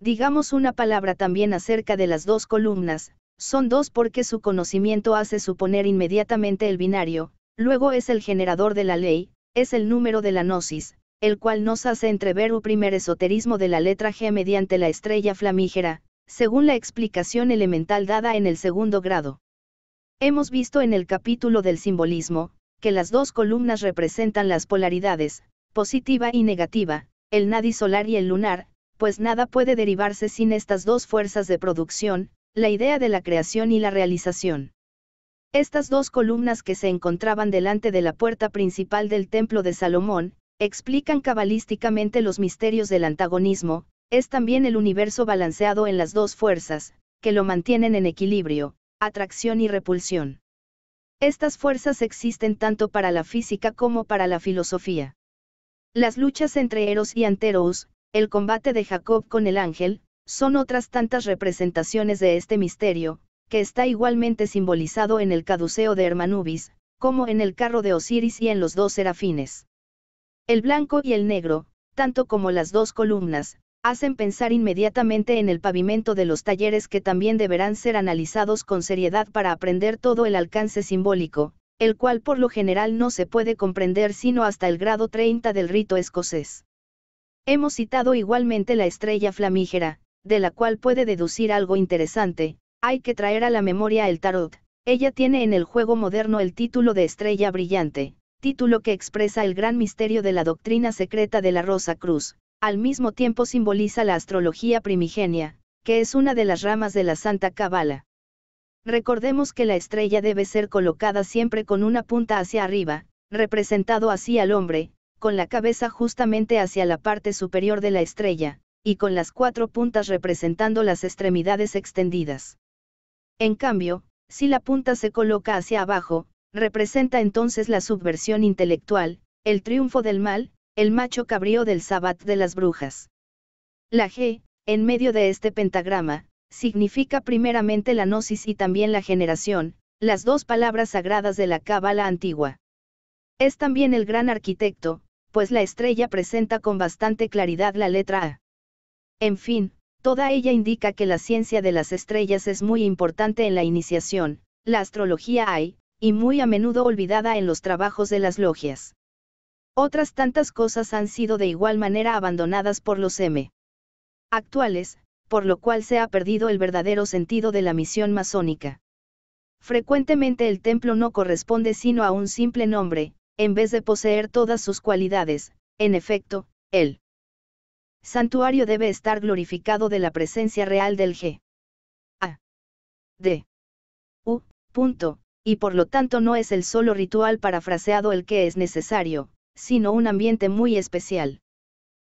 Digamos una palabra también acerca de las dos columnas, son dos porque su conocimiento hace suponer inmediatamente el binario, luego es el generador de la ley, es el número de la gnosis, el cual nos hace entrever un primer esoterismo de la letra G mediante la estrella flamígera, según la explicación elemental dada en el segundo grado. Hemos visto en el capítulo del simbolismo, que las dos columnas representan las polaridades, positiva y negativa, el nadi solar y el lunar, pues nada puede derivarse sin estas dos fuerzas de producción, la idea de la creación y la realización. Estas dos columnas que se encontraban delante de la puerta principal del templo de Salomón, explican cabalísticamente los misterios del antagonismo, es también el universo balanceado en las dos fuerzas, que lo mantienen en equilibrio, atracción y repulsión. Estas fuerzas existen tanto para la física como para la filosofía. Las luchas entre Eros y Anteros, el combate de Jacob con el ángel, son otras tantas representaciones de este misterio, que está igualmente simbolizado en el caduceo de Hermanubis, como en el carro de Osiris y en los dos serafines. El blanco y el negro, tanto como las dos columnas, hacen pensar inmediatamente en el pavimento de los talleres que también deberán ser analizados con seriedad para aprender todo el alcance simbólico, el cual por lo general no se puede comprender sino hasta el grado 30 del rito escocés. Hemos citado igualmente la estrella flamígera, de la cual puede deducir algo interesante, hay que traer a la memoria el tarot. Ella tiene en el juego moderno el título de estrella brillante, título que expresa el gran misterio de la doctrina secreta de la Rosa Cruz, al mismo tiempo simboliza la astrología primigenia, que es una de las ramas de la Santa Cabala. Recordemos que la estrella debe ser colocada siempre con una punta hacia arriba, representado así al hombre, con la cabeza justamente hacia la parte superior de la estrella, y con las cuatro puntas representando las extremidades extendidas. En cambio, si la punta se coloca hacia abajo, representa entonces la subversión intelectual, el triunfo del mal, el macho cabrío del sabbat de las brujas. La G, en medio de este pentagrama, significa primeramente la gnosis y también la generación, las dos palabras sagradas de la cábala antigua. Es también el gran arquitecto, pues la estrella presenta con bastante claridad la letra A. En fin, toda ella indica que la ciencia de las estrellas es muy importante en la iniciación, la astrología hay, y muy a menudo olvidada en los trabajos de las logias. Otras tantas cosas han sido de igual manera abandonadas por los M. actuales, por lo cual se ha perdido el verdadero sentido de la misión masónica. Frecuentemente el templo no corresponde sino a un simple nombre, en vez de poseer todas sus cualidades, en efecto, el santuario debe estar glorificado de la presencia real del G. A. D. U. Punto, y por lo tanto no es el solo ritual parafraseado el que es necesario, sino un ambiente muy especial.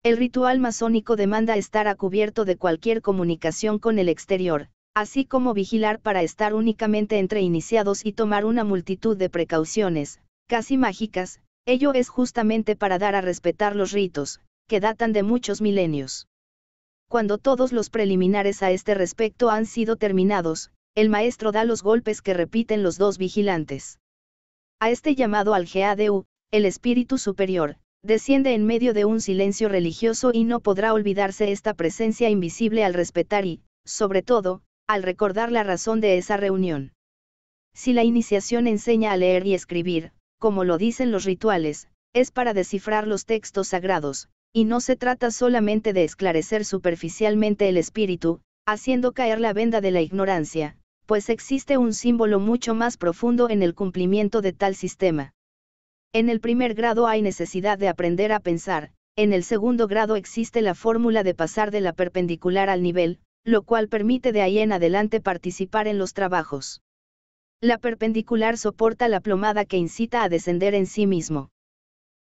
El ritual masónico demanda estar a cubierto de cualquier comunicación con el exterior, así como vigilar para estar únicamente entre iniciados y tomar una multitud de precauciones, casi mágicas, ello es justamente para dar a respetar los ritos, que datan de muchos milenios. Cuando todos los preliminares a este respecto han sido terminados, el maestro da los golpes que repiten los dos vigilantes. A este llamado al GADU, el espíritu superior, desciende en medio de un silencio religioso y no podrá olvidarse esta presencia invisible al respetar y, sobre todo, al recordar la razón de esa reunión. Si la iniciación enseña a leer y escribir, como lo dicen los rituales, es para descifrar los textos sagrados, y no se trata solamente de esclarecer superficialmente el espíritu, haciendo caer la venda de la ignorancia, pues existe un símbolo mucho más profundo en el cumplimiento de tal sistema. En el primer grado hay necesidad de aprender a pensar, en el segundo grado existe la fórmula de pasar de la perpendicular al nivel, lo cual permite de ahí en adelante participar en los trabajos. La perpendicular soporta la plomada que incita a descender en sí mismo.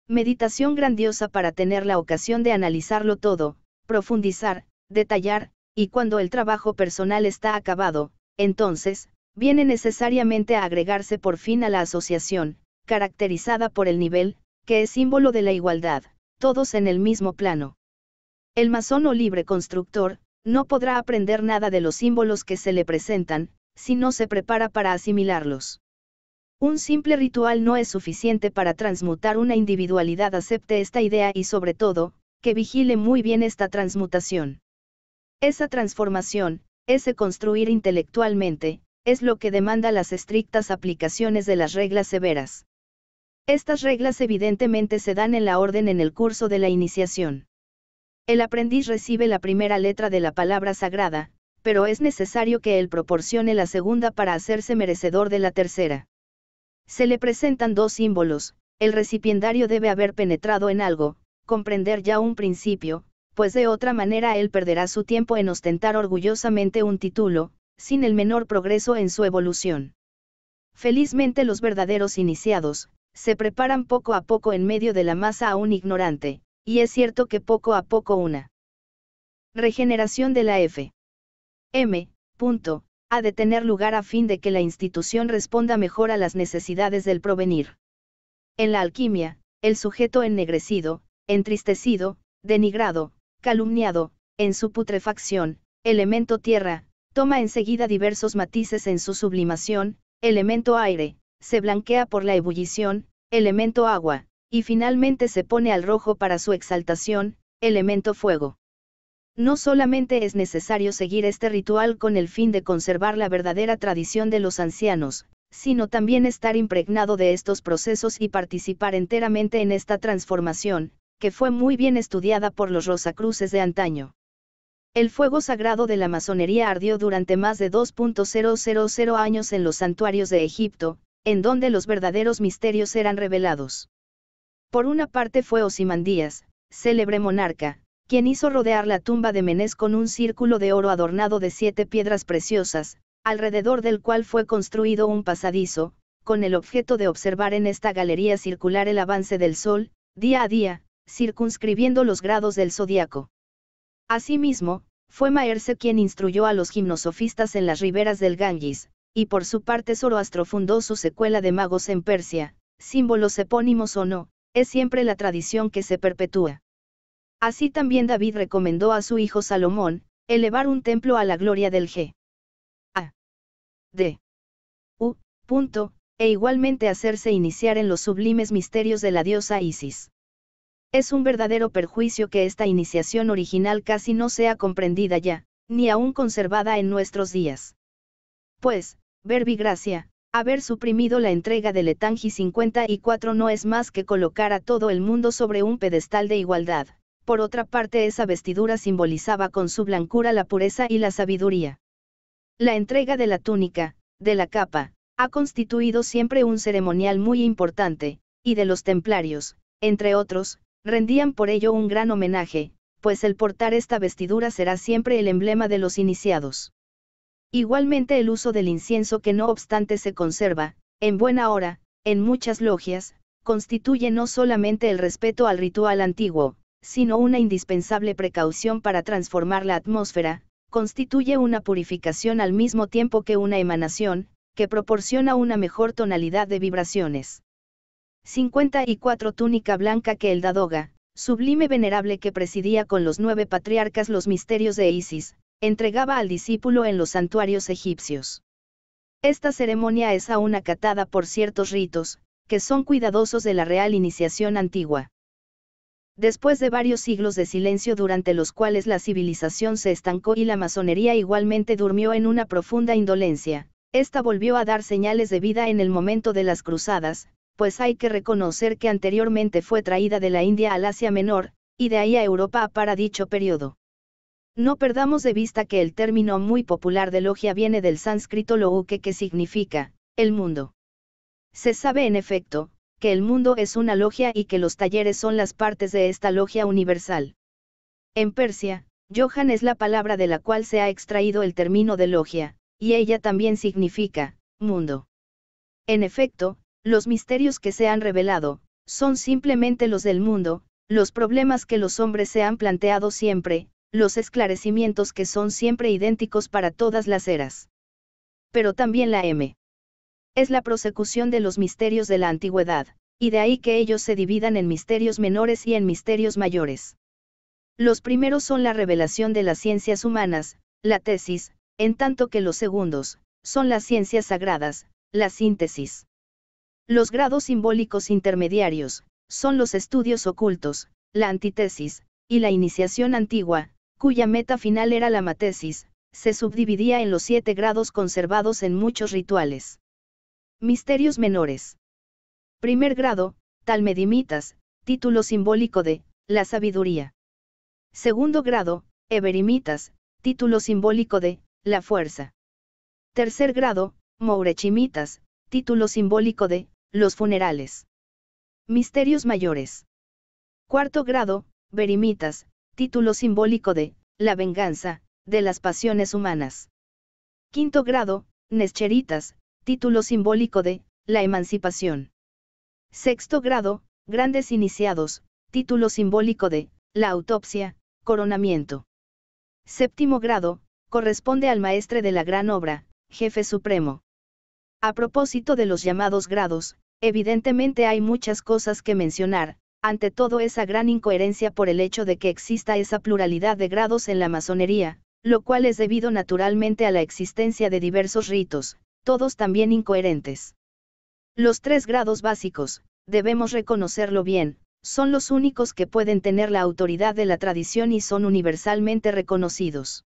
Meditación grandiosa para tener la ocasión de analizarlo todo, profundizar, detallar, y cuando el trabajo personal está acabado, entonces, viene necesariamente a agregarse por fin a la asociación, caracterizada por el nivel, que es símbolo de la igualdad, todos en el mismo plano. El masón o libre constructor, no podrá aprender nada de los símbolos que se le presentan, si no se prepara para asimilarlos. Un simple ritual no es suficiente para transmutar una individualidad. Acepte esta idea y sobre todo, que vigile muy bien esta transmutación. Esa transformación, ese construir intelectualmente, es lo que demanda las estrictas aplicaciones de las reglas severas. Estas reglas evidentemente se dan en la orden en el curso de la iniciación. El aprendiz recibe la primera letra de la palabra sagrada, pero es necesario que él proporcione la segunda para hacerse merecedor de la tercera. Se le presentan dos símbolos, el recipiendario debe haber penetrado en algo, comprender ya un principio, pues de otra manera él perderá su tiempo en ostentar orgullosamente un título, sin el menor progreso en su evolución. Felizmente los verdaderos iniciados, se preparan poco a poco en medio de la masa un ignorante, y es cierto que poco a poco una regeneración de la F. M. Punto, ha de tener lugar a fin de que la institución responda mejor a las necesidades del provenir. En la alquimia, el sujeto ennegrecido, entristecido, denigrado, calumniado, en su putrefacción, elemento tierra, toma enseguida diversos matices en su sublimación, elemento aire, se blanquea por la ebullición, elemento agua, y finalmente se pone al rojo para su exaltación, elemento fuego. No solamente es necesario seguir este ritual con el fin de conservar la verdadera tradición de los ancianos, sino también estar impregnado de estos procesos y participar enteramente en esta transformación, que fue muy bien estudiada por los Rosacruces de antaño. El fuego sagrado de la masonería ardió durante más de 2.000 años en los santuarios de Egipto, en donde los verdaderos misterios eran revelados. Por una parte fue Osimandías, célebre monarca, quien hizo rodear la tumba de Menes con un círculo de oro adornado de siete piedras preciosas, alrededor del cual fue construido un pasadizo, con el objeto de observar en esta galería circular el avance del sol, día a día, circunscribiendo los grados del zodiaco. Asimismo, fue Maerse quien instruyó a los gimnosofistas en las riberas del Ganges, y por su parte Zoroastro fundó su secuela de magos en Persia, símbolos epónimos o no, es siempre la tradición que se perpetúa. Así también David recomendó a su hijo Salomón, elevar un templo a la gloria del G. A. D. U. Punto, e igualmente hacerse iniciar en los sublimes misterios de la diosa Isis. Es un verdadero perjuicio que esta iniciación original casi no sea comprendida ya, ni aún conservada en nuestros días. Pues, gracia, haber suprimido la entrega del Etangi 54 no es más que colocar a todo el mundo sobre un pedestal de igualdad. Por otra parte, esa vestidura simbolizaba con su blancura la pureza y la sabiduría. La entrega de la túnica, de la capa, ha constituido siempre un ceremonial muy importante, y de los templarios, entre otros, rendían por ello un gran homenaje, pues el portar esta vestidura será siempre el emblema de los iniciados. Igualmente el uso del incienso que no obstante se conserva, en buena hora, en muchas logias, constituye no solamente el respeto al ritual antiguo, sino una indispensable precaución para transformar la atmósfera, constituye una purificación al mismo tiempo que una emanación, que proporciona una mejor tonalidad de vibraciones. 54 Túnica blanca que el Dadoga, sublime venerable que presidía con los nueve patriarcas los misterios de Isis, entregaba al discípulo en los santuarios egipcios. Esta ceremonia es aún acatada por ciertos ritos, que son cuidadosos de la real iniciación antigua. Después de varios siglos de silencio durante los cuales la civilización se estancó y la masonería igualmente durmió en una profunda indolencia, esta volvió a dar señales de vida en el momento de las cruzadas, pues hay que reconocer que anteriormente fue traída de la India al Asia Menor, y de ahí a Europa para dicho periodo. No perdamos de vista que el término muy popular de logia viene del sánscrito louke que significa, el mundo. Se sabe en efecto, que el mundo es una logia y que los talleres son las partes de esta logia universal. En Persia, Johan es la palabra de la cual se ha extraído el término de logia, y ella también significa, mundo. En efecto, los misterios que se han revelado, son simplemente los del mundo, los problemas que los hombres se han planteado siempre, los esclarecimientos que son siempre idénticos para todas las eras. Pero también la M es la prosecución de los misterios de la antigüedad, y de ahí que ellos se dividan en misterios menores y en misterios mayores. Los primeros son la revelación de las ciencias humanas, la tesis, en tanto que los segundos, son las ciencias sagradas, la síntesis. Los grados simbólicos intermediarios, son los estudios ocultos, la antítesis, y la iniciación antigua, cuya meta final era la matesis, se subdividía en los siete grados conservados en muchos rituales. Misterios menores. Primer grado, Talmedimitas, título simbólico de, la sabiduría. Segundo grado, Eberimitas, título simbólico de, la fuerza. Tercer grado, Mourechimitas, título simbólico de, los funerales. Misterios mayores. Cuarto grado, Berimitas, título simbólico de, la venganza, de las pasiones humanas. Quinto grado, Nescheritas, título simbólico de, la emancipación. Sexto grado, grandes iniciados, título simbólico de, la autopsia, coronamiento. Séptimo grado, corresponde al maestre de la gran obra, jefe supremo. A propósito de los llamados grados, evidentemente hay muchas cosas que mencionar, ante todo esa gran incoherencia por el hecho de que exista esa pluralidad de grados en la masonería, lo cual es debido naturalmente a la existencia de diversos ritos, todos también incoherentes. Los tres grados básicos, debemos reconocerlo bien, son los únicos que pueden tener la autoridad de la tradición y son universalmente reconocidos.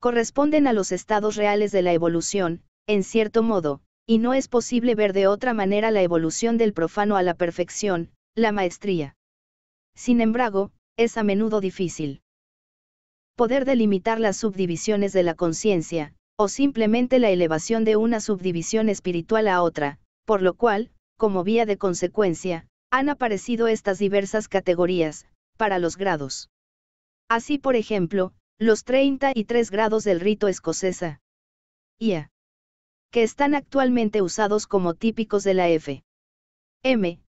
Corresponden a los estados reales de la evolución, en cierto modo, y no es posible ver de otra manera la evolución del profano a la perfección, la maestría. Sin embargo, es a menudo difícil. Poder delimitar las subdivisiones de la conciencia, o simplemente la elevación de una subdivisión espiritual a otra, por lo cual, como vía de consecuencia, han aparecido estas diversas categorías, para los grados. Así por ejemplo, los 33 grados del rito escocesa. IA. Que están actualmente usados como típicos de la F. M.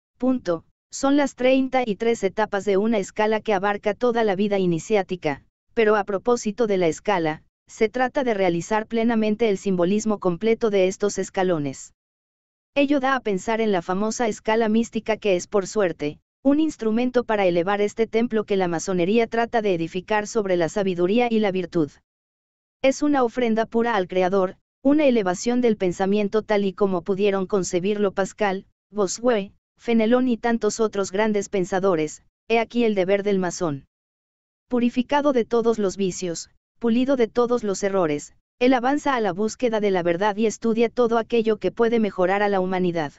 son las 33 etapas de una escala que abarca toda la vida iniciática, pero a propósito de la escala, se trata de realizar plenamente el simbolismo completo de estos escalones. Ello da a pensar en la famosa escala mística que es, por suerte, un instrumento para elevar este templo que la masonería trata de edificar sobre la sabiduría y la virtud. Es una ofrenda pura al Creador, una elevación del pensamiento tal y como pudieron concebirlo Pascal, Bossuet, Fenelón y tantos otros grandes pensadores, he aquí el deber del masón. Purificado de todos los vicios, pulido de todos los errores, él avanza a la búsqueda de la verdad y estudia todo aquello que puede mejorar a la humanidad.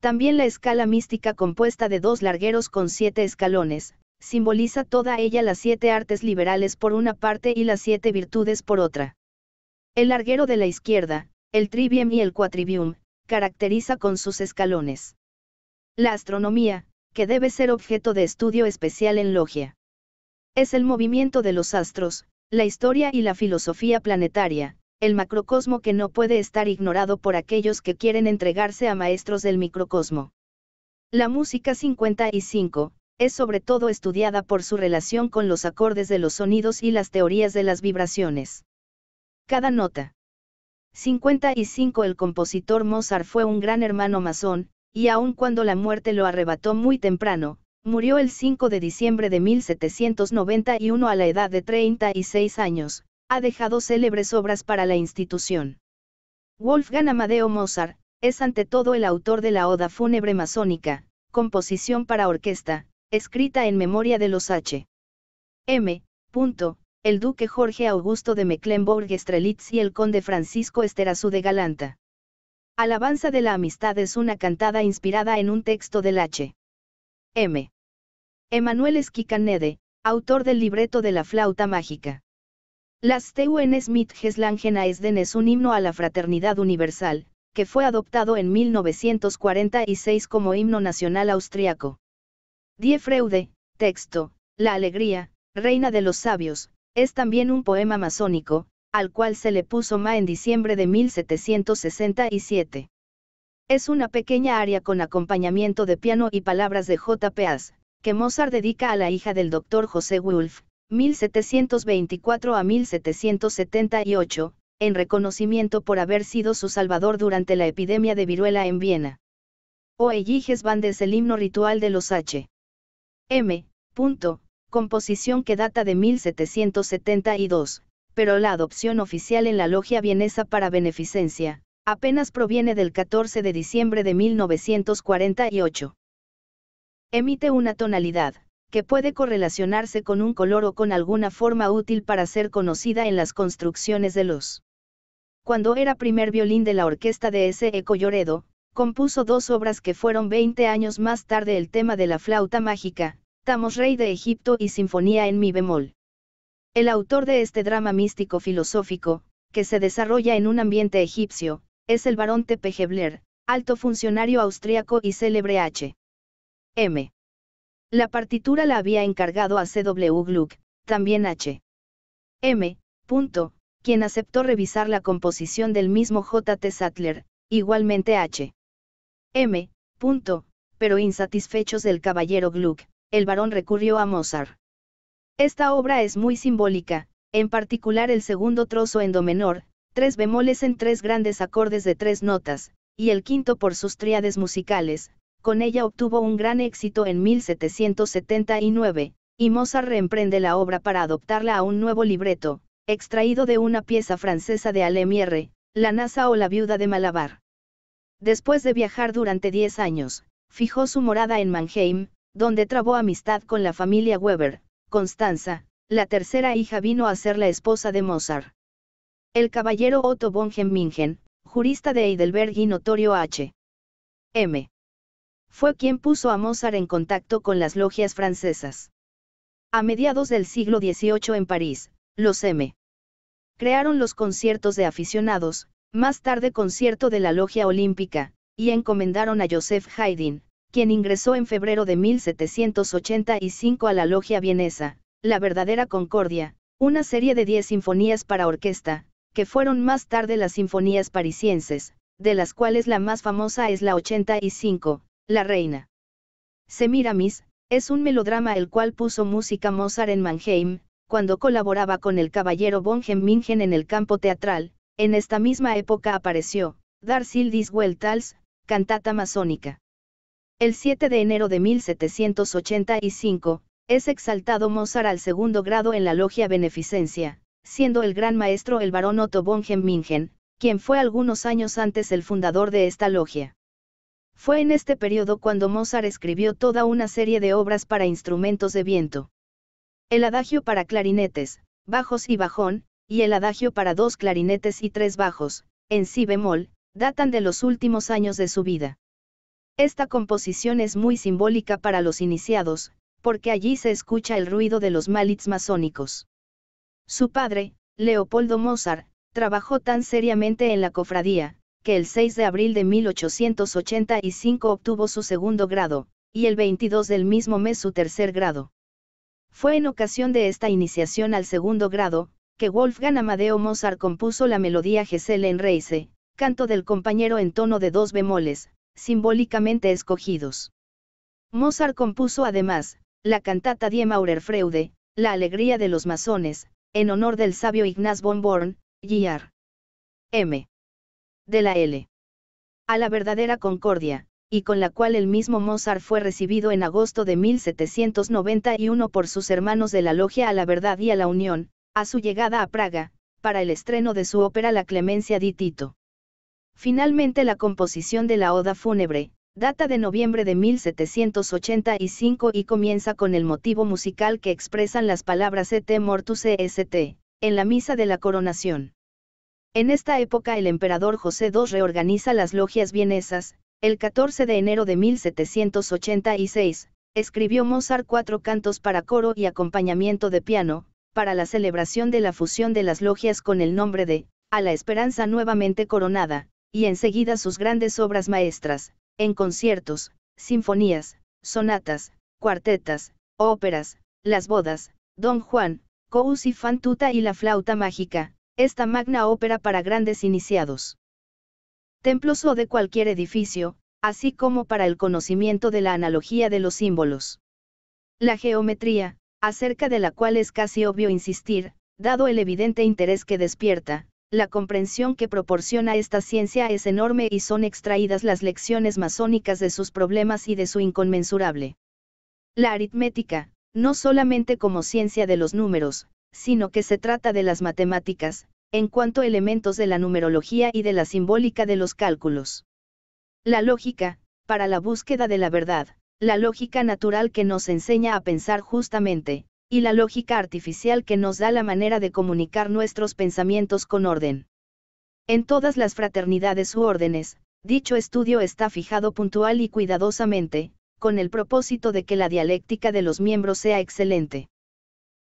También la escala mística compuesta de dos largueros con siete escalones, simboliza toda ella las siete artes liberales por una parte y las siete virtudes por otra. El larguero de la izquierda, el trivium y el quadrivium, caracteriza con sus escalones. La astronomía, que debe ser objeto de estudio especial en logia. Es el movimiento de los astros, la historia y la filosofía planetaria, el macrocosmo que no puede estar ignorado por aquellos que quieren entregarse a maestros del microcosmo. La música 55, es sobre todo estudiada por su relación con los acordes de los sonidos y las teorías de las vibraciones. Cada nota. 55 El compositor Mozart fue un gran hermano masón, y aun cuando la muerte lo arrebató muy temprano, Murió el 5 de diciembre de 1791 a la edad de 36 años, ha dejado célebres obras para la institución. Wolfgang Amadeo Mozart, es ante todo el autor de la Oda Fúnebre Masónica, composición para orquesta, escrita en memoria de los H. M. el duque Jorge Augusto de Mecklenburg-Strelitz y el conde Francisco Esterazú de Galanta. Alabanza de la amistad es una cantada inspirada en un texto del H. M. Emanuel Skikanede, autor del libreto de la flauta mágica. Las TUN Smith Esden es un himno a la fraternidad universal, que fue adoptado en 1946 como himno nacional austriaco. Die Freude, texto, La Alegría, Reina de los Sabios, es también un poema masónico, al cual se le puso Ma en diciembre de 1767. Es una pequeña área con acompañamiento de piano y palabras de J. que Mozart dedica a la hija del doctor José Wolff 1724 a 1778, en reconocimiento por haber sido su salvador durante la epidemia de viruela en Viena. O Eliges van es el himno ritual de los H. M. Punto, composición que data de 1772, pero la adopción oficial en la logia vienesa para beneficencia, apenas proviene del 14 de diciembre de 1948. Emite una tonalidad, que puede correlacionarse con un color o con alguna forma útil para ser conocida en las construcciones de luz. Cuando era primer violín de la orquesta de S. eco lloredo, compuso dos obras que fueron 20 años más tarde el tema de la flauta mágica, Tamos Rey de Egipto y Sinfonía en mi bemol. El autor de este drama místico filosófico, que se desarrolla en un ambiente egipcio, es el barón T. Hebler, alto funcionario austriaco y célebre H. M. La partitura la había encargado a C. Gluck, también H. M. quien aceptó revisar la composición del mismo J. T. Sattler, igualmente H. M. pero insatisfechos del caballero Gluck, el barón recurrió a Mozart. Esta obra es muy simbólica, en particular el segundo trozo en do menor, tres bemoles en tres grandes acordes de tres notas, y el quinto por sus tríades musicales, con ella obtuvo un gran éxito en 1779, y Mozart reemprende la obra para adoptarla a un nuevo libreto, extraído de una pieza francesa de Alemierre, La NASA o la Viuda de Malabar. Después de viajar durante 10 años, fijó su morada en Mannheim, donde trabó amistad con la familia Weber, Constanza, la tercera hija vino a ser la esposa de Mozart. El caballero Otto von Gemmingen, jurista de Heidelberg y notorio H. M. Fue quien puso a Mozart en contacto con las logias francesas. A mediados del siglo XVIII en París, los M. Crearon los conciertos de aficionados, más tarde concierto de la Logia Olímpica, y encomendaron a Joseph Haydn, quien ingresó en febrero de 1785 a la Logia Vienesa, La Verdadera Concordia, una serie de 10 sinfonías para orquesta, que fueron más tarde las sinfonías parisienses, de las cuales la más famosa es la 85, La Reina. Semiramis, es un melodrama el cual puso música Mozart en Mannheim, cuando colaboraba con el caballero von en el campo teatral, en esta misma época apareció, Dar Sildis Weltals, cantata masónica. El 7 de enero de 1785, es exaltado Mozart al segundo grado en la Logia Beneficencia, siendo el gran maestro el barón Otto von Gemmingen, quien fue algunos años antes el fundador de esta logia. Fue en este periodo cuando Mozart escribió toda una serie de obras para instrumentos de viento. El adagio para clarinetes, bajos y bajón, y el adagio para dos clarinetes y tres bajos, en si bemol, datan de los últimos años de su vida. Esta composición es muy simbólica para los iniciados, porque allí se escucha el ruido de los malits masónicos. Su padre, Leopoldo Mozart, trabajó tan seriamente en la cofradía, que el 6 de abril de 1885 obtuvo su segundo grado, y el 22 del mismo mes su tercer grado. Fue en ocasión de esta iniciación al segundo grado, que Wolfgang Amadeo Mozart compuso la melodía Geselle en Reise, canto del compañero en tono de dos bemoles, simbólicamente escogidos. Mozart compuso además, la cantata Die Maurer Freude, La alegría de los masones, en honor del sabio Ignaz von Born, G.R. M. de la L. a la verdadera concordia, y con la cual el mismo Mozart fue recibido en agosto de 1791 por sus hermanos de la Logia a la Verdad y a la Unión, a su llegada a Praga, para el estreno de su ópera La Clemencia di Tito. Finalmente la composición de la Oda Fúnebre, Data de noviembre de 1785 y comienza con el motivo musical que expresan las palabras et mortus est, en la misa de la coronación. En esta época el emperador José II reorganiza las logias vienesas, el 14 de enero de 1786, escribió Mozart cuatro cantos para coro y acompañamiento de piano, para la celebración de la fusión de las logias con el nombre de, A la Esperanza nuevamente coronada, y enseguida sus grandes obras maestras, en conciertos, sinfonías, sonatas, cuartetas, óperas, las bodas, Don Juan, Cous y Fantuta y la flauta mágica, esta magna ópera para grandes iniciados. Templos o de cualquier edificio, así como para el conocimiento de la analogía de los símbolos. La geometría, acerca de la cual es casi obvio insistir, dado el evidente interés que despierta, la comprensión que proporciona esta ciencia es enorme y son extraídas las lecciones masónicas de sus problemas y de su inconmensurable. La aritmética, no solamente como ciencia de los números, sino que se trata de las matemáticas, en cuanto elementos de la numerología y de la simbólica de los cálculos. La lógica, para la búsqueda de la verdad, la lógica natural que nos enseña a pensar justamente, y la lógica artificial que nos da la manera de comunicar nuestros pensamientos con orden. En todas las fraternidades u órdenes, dicho estudio está fijado puntual y cuidadosamente, con el propósito de que la dialéctica de los miembros sea excelente.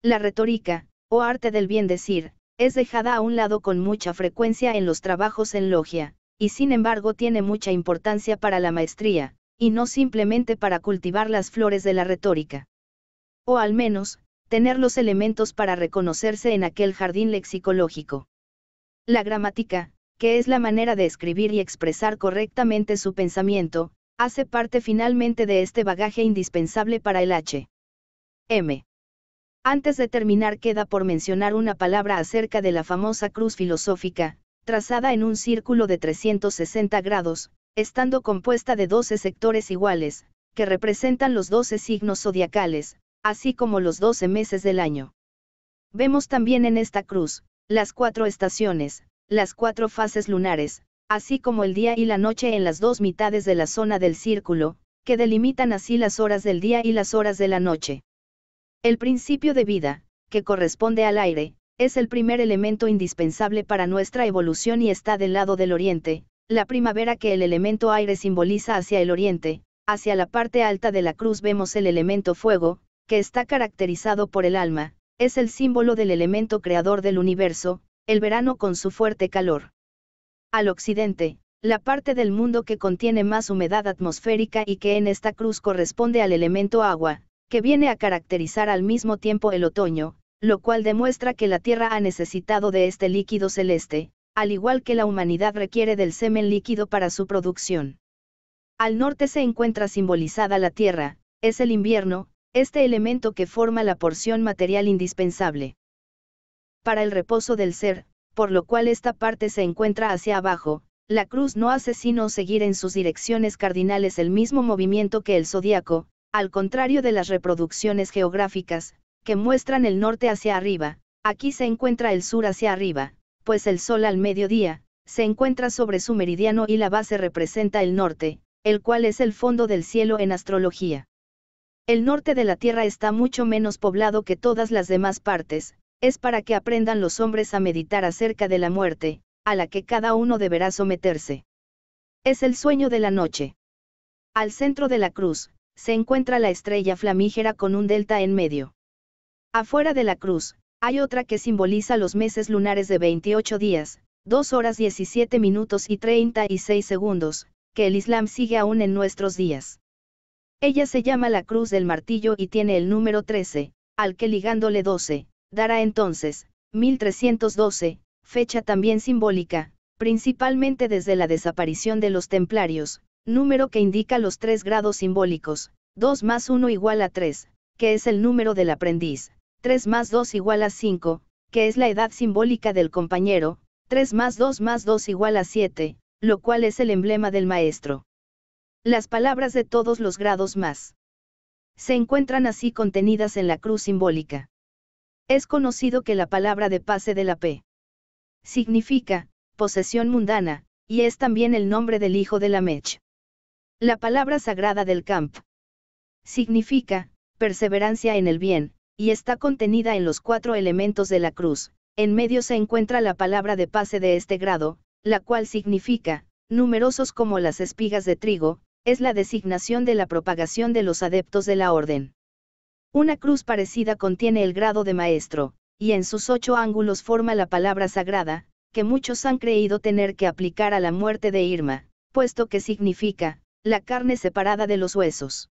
La retórica, o arte del bien decir, es dejada a un lado con mucha frecuencia en los trabajos en logia, y sin embargo tiene mucha importancia para la maestría, y no simplemente para cultivar las flores de la retórica. O al menos, tener los elementos para reconocerse en aquel jardín lexicológico. La gramática, que es la manera de escribir y expresar correctamente su pensamiento, hace parte finalmente de este bagaje indispensable para el H. M. Antes de terminar queda por mencionar una palabra acerca de la famosa cruz filosófica, trazada en un círculo de 360 grados, estando compuesta de 12 sectores iguales, que representan los 12 signos zodiacales, así como los 12 meses del año. Vemos también en esta cruz, las cuatro estaciones, las cuatro fases lunares, así como el día y la noche en las dos mitades de la zona del círculo, que delimitan así las horas del día y las horas de la noche. El principio de vida, que corresponde al aire, es el primer elemento indispensable para nuestra evolución y está del lado del oriente, la primavera que el elemento aire simboliza hacia el oriente, hacia la parte alta de la cruz vemos el elemento fuego, que está caracterizado por el alma, es el símbolo del elemento creador del universo, el verano con su fuerte calor. Al occidente, la parte del mundo que contiene más humedad atmosférica y que en esta cruz corresponde al elemento agua, que viene a caracterizar al mismo tiempo el otoño, lo cual demuestra que la Tierra ha necesitado de este líquido celeste, al igual que la humanidad requiere del semen líquido para su producción. Al norte se encuentra simbolizada la Tierra, es el invierno, este elemento que forma la porción material indispensable para el reposo del ser, por lo cual esta parte se encuentra hacia abajo, la cruz no hace sino seguir en sus direcciones cardinales el mismo movimiento que el zodiaco, al contrario de las reproducciones geográficas, que muestran el norte hacia arriba, aquí se encuentra el sur hacia arriba, pues el sol al mediodía, se encuentra sobre su meridiano y la base representa el norte, el cual es el fondo del cielo en astrología. El norte de la Tierra está mucho menos poblado que todas las demás partes, es para que aprendan los hombres a meditar acerca de la muerte, a la que cada uno deberá someterse. Es el sueño de la noche. Al centro de la cruz, se encuentra la estrella flamígera con un delta en medio. Afuera de la cruz, hay otra que simboliza los meses lunares de 28 días, 2 horas 17 minutos y 36 segundos, que el Islam sigue aún en nuestros días. Ella se llama la Cruz del Martillo y tiene el número 13, al que ligándole 12, dará entonces, 1312, fecha también simbólica, principalmente desde la desaparición de los templarios, número que indica los tres grados simbólicos, 2 más 1 igual a 3, que es el número del aprendiz, 3 más 2 igual a 5, que es la edad simbólica del compañero, 3 más 2 más 2 igual a 7, lo cual es el emblema del maestro. Las palabras de todos los grados más. Se encuentran así contenidas en la cruz simbólica. Es conocido que la palabra de pase de la P. Significa, posesión mundana, y es también el nombre del hijo de la Mech. La palabra sagrada del camp. Significa, perseverancia en el bien, y está contenida en los cuatro elementos de la cruz. En medio se encuentra la palabra de pase de este grado, la cual significa, numerosos como las espigas de trigo, es la designación de la propagación de los adeptos de la orden. Una cruz parecida contiene el grado de maestro, y en sus ocho ángulos forma la palabra sagrada, que muchos han creído tener que aplicar a la muerte de Irma, puesto que significa, la carne separada de los huesos.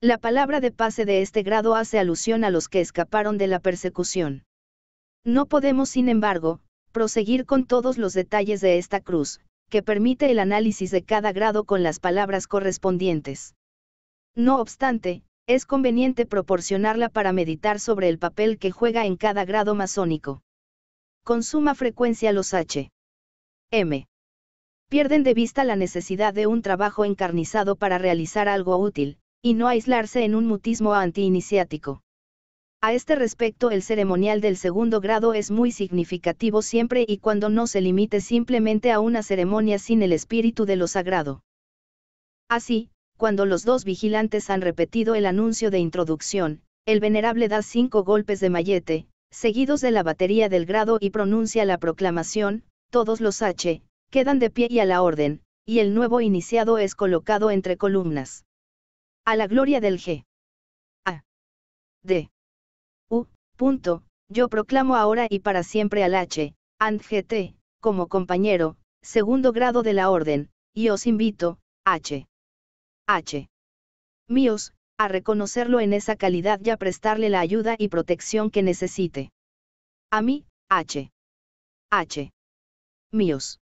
La palabra de pase de este grado hace alusión a los que escaparon de la persecución. No podemos, sin embargo, proseguir con todos los detalles de esta cruz, que permite el análisis de cada grado con las palabras correspondientes. No obstante, es conveniente proporcionarla para meditar sobre el papel que juega en cada grado masónico. Con suma frecuencia los H. M. Pierden de vista la necesidad de un trabajo encarnizado para realizar algo útil, y no aislarse en un mutismo antiiniciático. A este respecto el ceremonial del segundo grado es muy significativo siempre y cuando no se limite simplemente a una ceremonia sin el espíritu de lo sagrado. Así, cuando los dos vigilantes han repetido el anuncio de introducción, el venerable da cinco golpes de mallete, seguidos de la batería del grado y pronuncia la proclamación, todos los H, quedan de pie y a la orden, y el nuevo iniciado es colocado entre columnas. A la gloria del G. A. D. Punto, yo proclamo ahora y para siempre al H. and GT, como compañero, segundo grado de la orden, y os invito, H. H. Míos, a reconocerlo en esa calidad y a prestarle la ayuda y protección que necesite. A mí, H. H. Míos.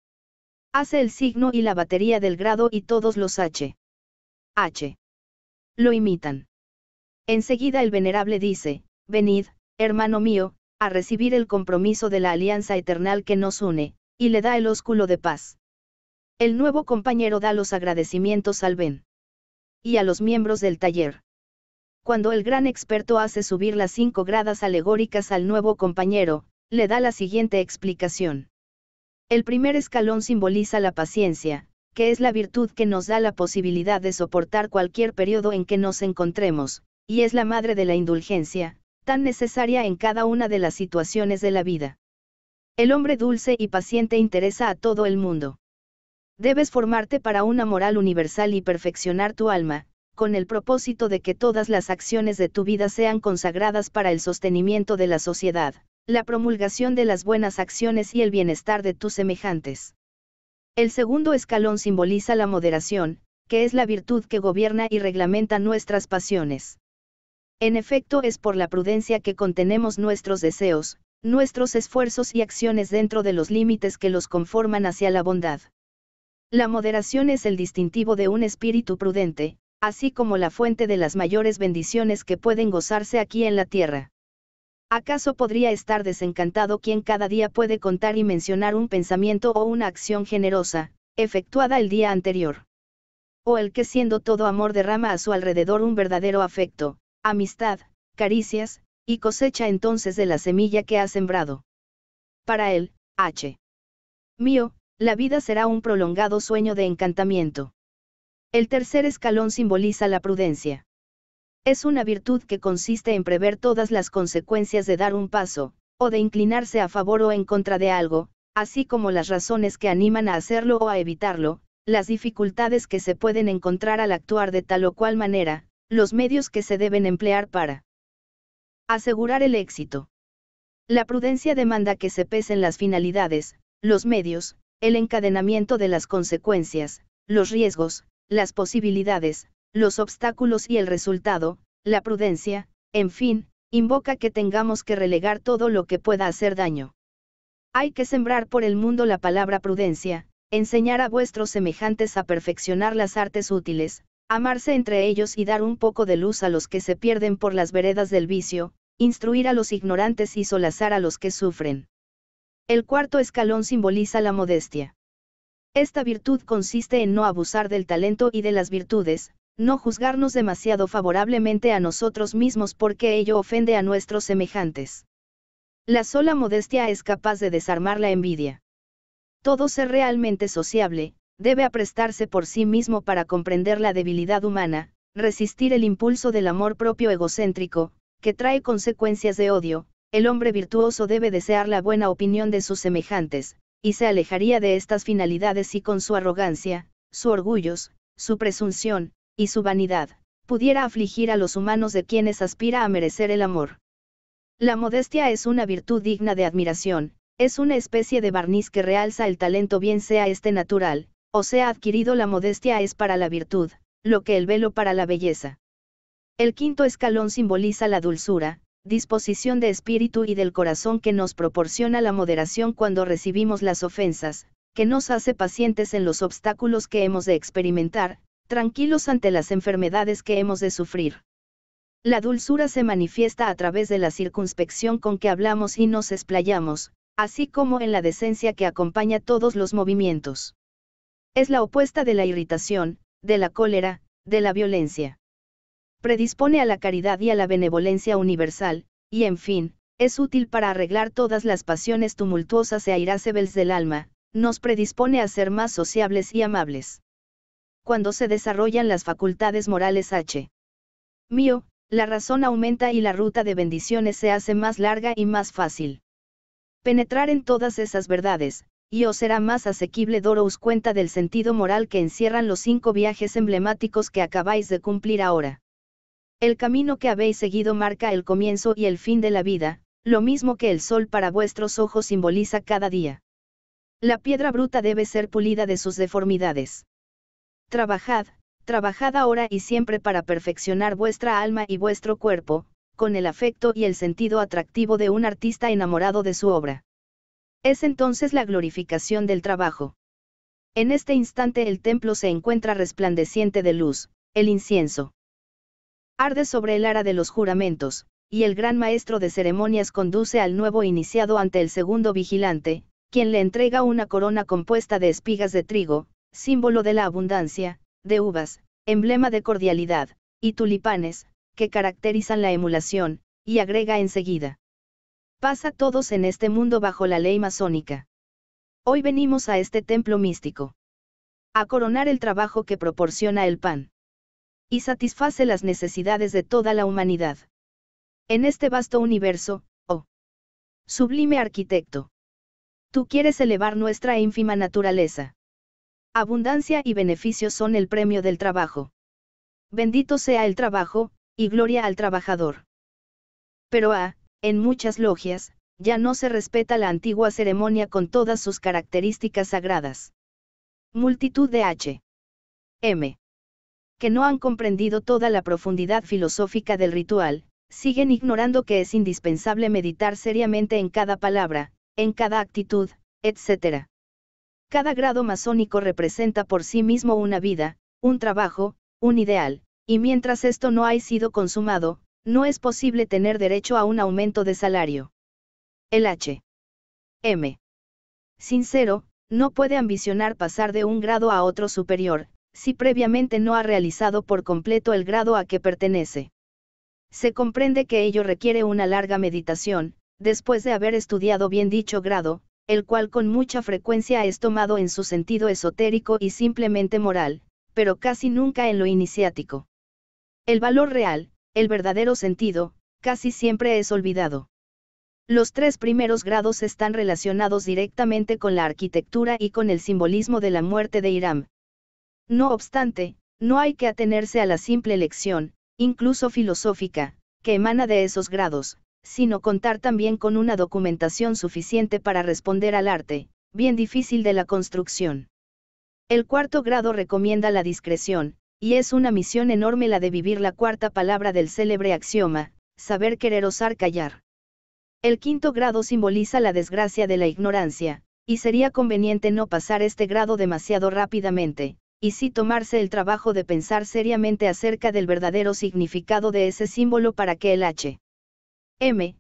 Hace el signo y la batería del grado y todos los H. H. Lo imitan. Enseguida el venerable dice, venid, hermano mío, a recibir el compromiso de la alianza eternal que nos une, y le da el ósculo de paz. El nuevo compañero da los agradecimientos al Ben. Y a los miembros del taller. Cuando el gran experto hace subir las cinco gradas alegóricas al nuevo compañero, le da la siguiente explicación. El primer escalón simboliza la paciencia, que es la virtud que nos da la posibilidad de soportar cualquier periodo en que nos encontremos, y es la madre de la indulgencia, tan necesaria en cada una de las situaciones de la vida. El hombre dulce y paciente interesa a todo el mundo. Debes formarte para una moral universal y perfeccionar tu alma, con el propósito de que todas las acciones de tu vida sean consagradas para el sostenimiento de la sociedad, la promulgación de las buenas acciones y el bienestar de tus semejantes. El segundo escalón simboliza la moderación, que es la virtud que gobierna y reglamenta nuestras pasiones. En efecto, es por la prudencia que contenemos nuestros deseos, nuestros esfuerzos y acciones dentro de los límites que los conforman hacia la bondad. La moderación es el distintivo de un espíritu prudente, así como la fuente de las mayores bendiciones que pueden gozarse aquí en la tierra. ¿Acaso podría estar desencantado quien cada día puede contar y mencionar un pensamiento o una acción generosa, efectuada el día anterior? O el que siendo todo amor derrama a su alrededor un verdadero afecto, amistad, caricias, y cosecha entonces de la semilla que ha sembrado. Para él, H. Mío, la vida será un prolongado sueño de encantamiento. El tercer escalón simboliza la prudencia. Es una virtud que consiste en prever todas las consecuencias de dar un paso, o de inclinarse a favor o en contra de algo, así como las razones que animan a hacerlo o a evitarlo, las dificultades que se pueden encontrar al actuar de tal o cual manera, los medios que se deben emplear para asegurar el éxito. La prudencia demanda que se pesen las finalidades, los medios, el encadenamiento de las consecuencias, los riesgos, las posibilidades, los obstáculos y el resultado, la prudencia, en fin, invoca que tengamos que relegar todo lo que pueda hacer daño. Hay que sembrar por el mundo la palabra prudencia, enseñar a vuestros semejantes a perfeccionar las artes útiles, amarse entre ellos y dar un poco de luz a los que se pierden por las veredas del vicio, instruir a los ignorantes y solazar a los que sufren. El cuarto escalón simboliza la modestia. Esta virtud consiste en no abusar del talento y de las virtudes, no juzgarnos demasiado favorablemente a nosotros mismos porque ello ofende a nuestros semejantes. La sola modestia es capaz de desarmar la envidia. Todo ser realmente sociable, debe aprestarse por sí mismo para comprender la debilidad humana, resistir el impulso del amor propio egocéntrico, que trae consecuencias de odio, el hombre virtuoso debe desear la buena opinión de sus semejantes, y se alejaría de estas finalidades si con su arrogancia, su orgullos, su presunción, y su vanidad, pudiera afligir a los humanos de quienes aspira a merecer el amor. La modestia es una virtud digna de admiración, es una especie de barniz que realza el talento bien sea este natural, o sea adquirido la modestia es para la virtud, lo que el velo para la belleza. El quinto escalón simboliza la dulzura, disposición de espíritu y del corazón que nos proporciona la moderación cuando recibimos las ofensas, que nos hace pacientes en los obstáculos que hemos de experimentar, tranquilos ante las enfermedades que hemos de sufrir. La dulzura se manifiesta a través de la circunspección con que hablamos y nos explayamos, así como en la decencia que acompaña todos los movimientos. Es la opuesta de la irritación, de la cólera, de la violencia. Predispone a la caridad y a la benevolencia universal, y en fin, es útil para arreglar todas las pasiones tumultuosas e irascibles del alma, nos predispone a ser más sociables y amables. Cuando se desarrollan las facultades morales H. Mío, la razón aumenta y la ruta de bendiciones se hace más larga y más fácil. Penetrar en todas esas verdades, y os será más asequible daros cuenta del sentido moral que encierran los cinco viajes emblemáticos que acabáis de cumplir ahora. El camino que habéis seguido marca el comienzo y el fin de la vida, lo mismo que el sol para vuestros ojos simboliza cada día. La piedra bruta debe ser pulida de sus deformidades. Trabajad, trabajad ahora y siempre para perfeccionar vuestra alma y vuestro cuerpo, con el afecto y el sentido atractivo de un artista enamorado de su obra. Es entonces la glorificación del trabajo. En este instante el templo se encuentra resplandeciente de luz, el incienso. Arde sobre el ara de los juramentos, y el gran maestro de ceremonias conduce al nuevo iniciado ante el segundo vigilante, quien le entrega una corona compuesta de espigas de trigo, símbolo de la abundancia, de uvas, emblema de cordialidad, y tulipanes, que caracterizan la emulación, y agrega enseguida pasa todos en este mundo bajo la ley masónica. Hoy venimos a este templo místico. A coronar el trabajo que proporciona el pan. Y satisface las necesidades de toda la humanidad. En este vasto universo, oh. Sublime arquitecto. Tú quieres elevar nuestra ínfima naturaleza. Abundancia y beneficio son el premio del trabajo. Bendito sea el trabajo, y gloria al trabajador. Pero ah, en muchas logias, ya no se respeta la antigua ceremonia con todas sus características sagradas. Multitud de H. M. Que no han comprendido toda la profundidad filosófica del ritual, siguen ignorando que es indispensable meditar seriamente en cada palabra, en cada actitud, etc. Cada grado masónico representa por sí mismo una vida, un trabajo, un ideal, y mientras esto no ha sido consumado, no es posible tener derecho a un aumento de salario. El H. M. Sincero, no puede ambicionar pasar de un grado a otro superior, si previamente no ha realizado por completo el grado a que pertenece. Se comprende que ello requiere una larga meditación, después de haber estudiado bien dicho grado, el cual con mucha frecuencia es tomado en su sentido esotérico y simplemente moral, pero casi nunca en lo iniciático. El valor real, el verdadero sentido, casi siempre es olvidado. Los tres primeros grados están relacionados directamente con la arquitectura y con el simbolismo de la muerte de Iram. No obstante, no hay que atenerse a la simple lección, incluso filosófica, que emana de esos grados, sino contar también con una documentación suficiente para responder al arte, bien difícil de la construcción. El cuarto grado recomienda la discreción, y es una misión enorme la de vivir la cuarta palabra del célebre axioma, saber querer osar callar. El quinto grado simboliza la desgracia de la ignorancia, y sería conveniente no pasar este grado demasiado rápidamente, y sí tomarse el trabajo de pensar seriamente acerca del verdadero significado de ese símbolo para que el H. M.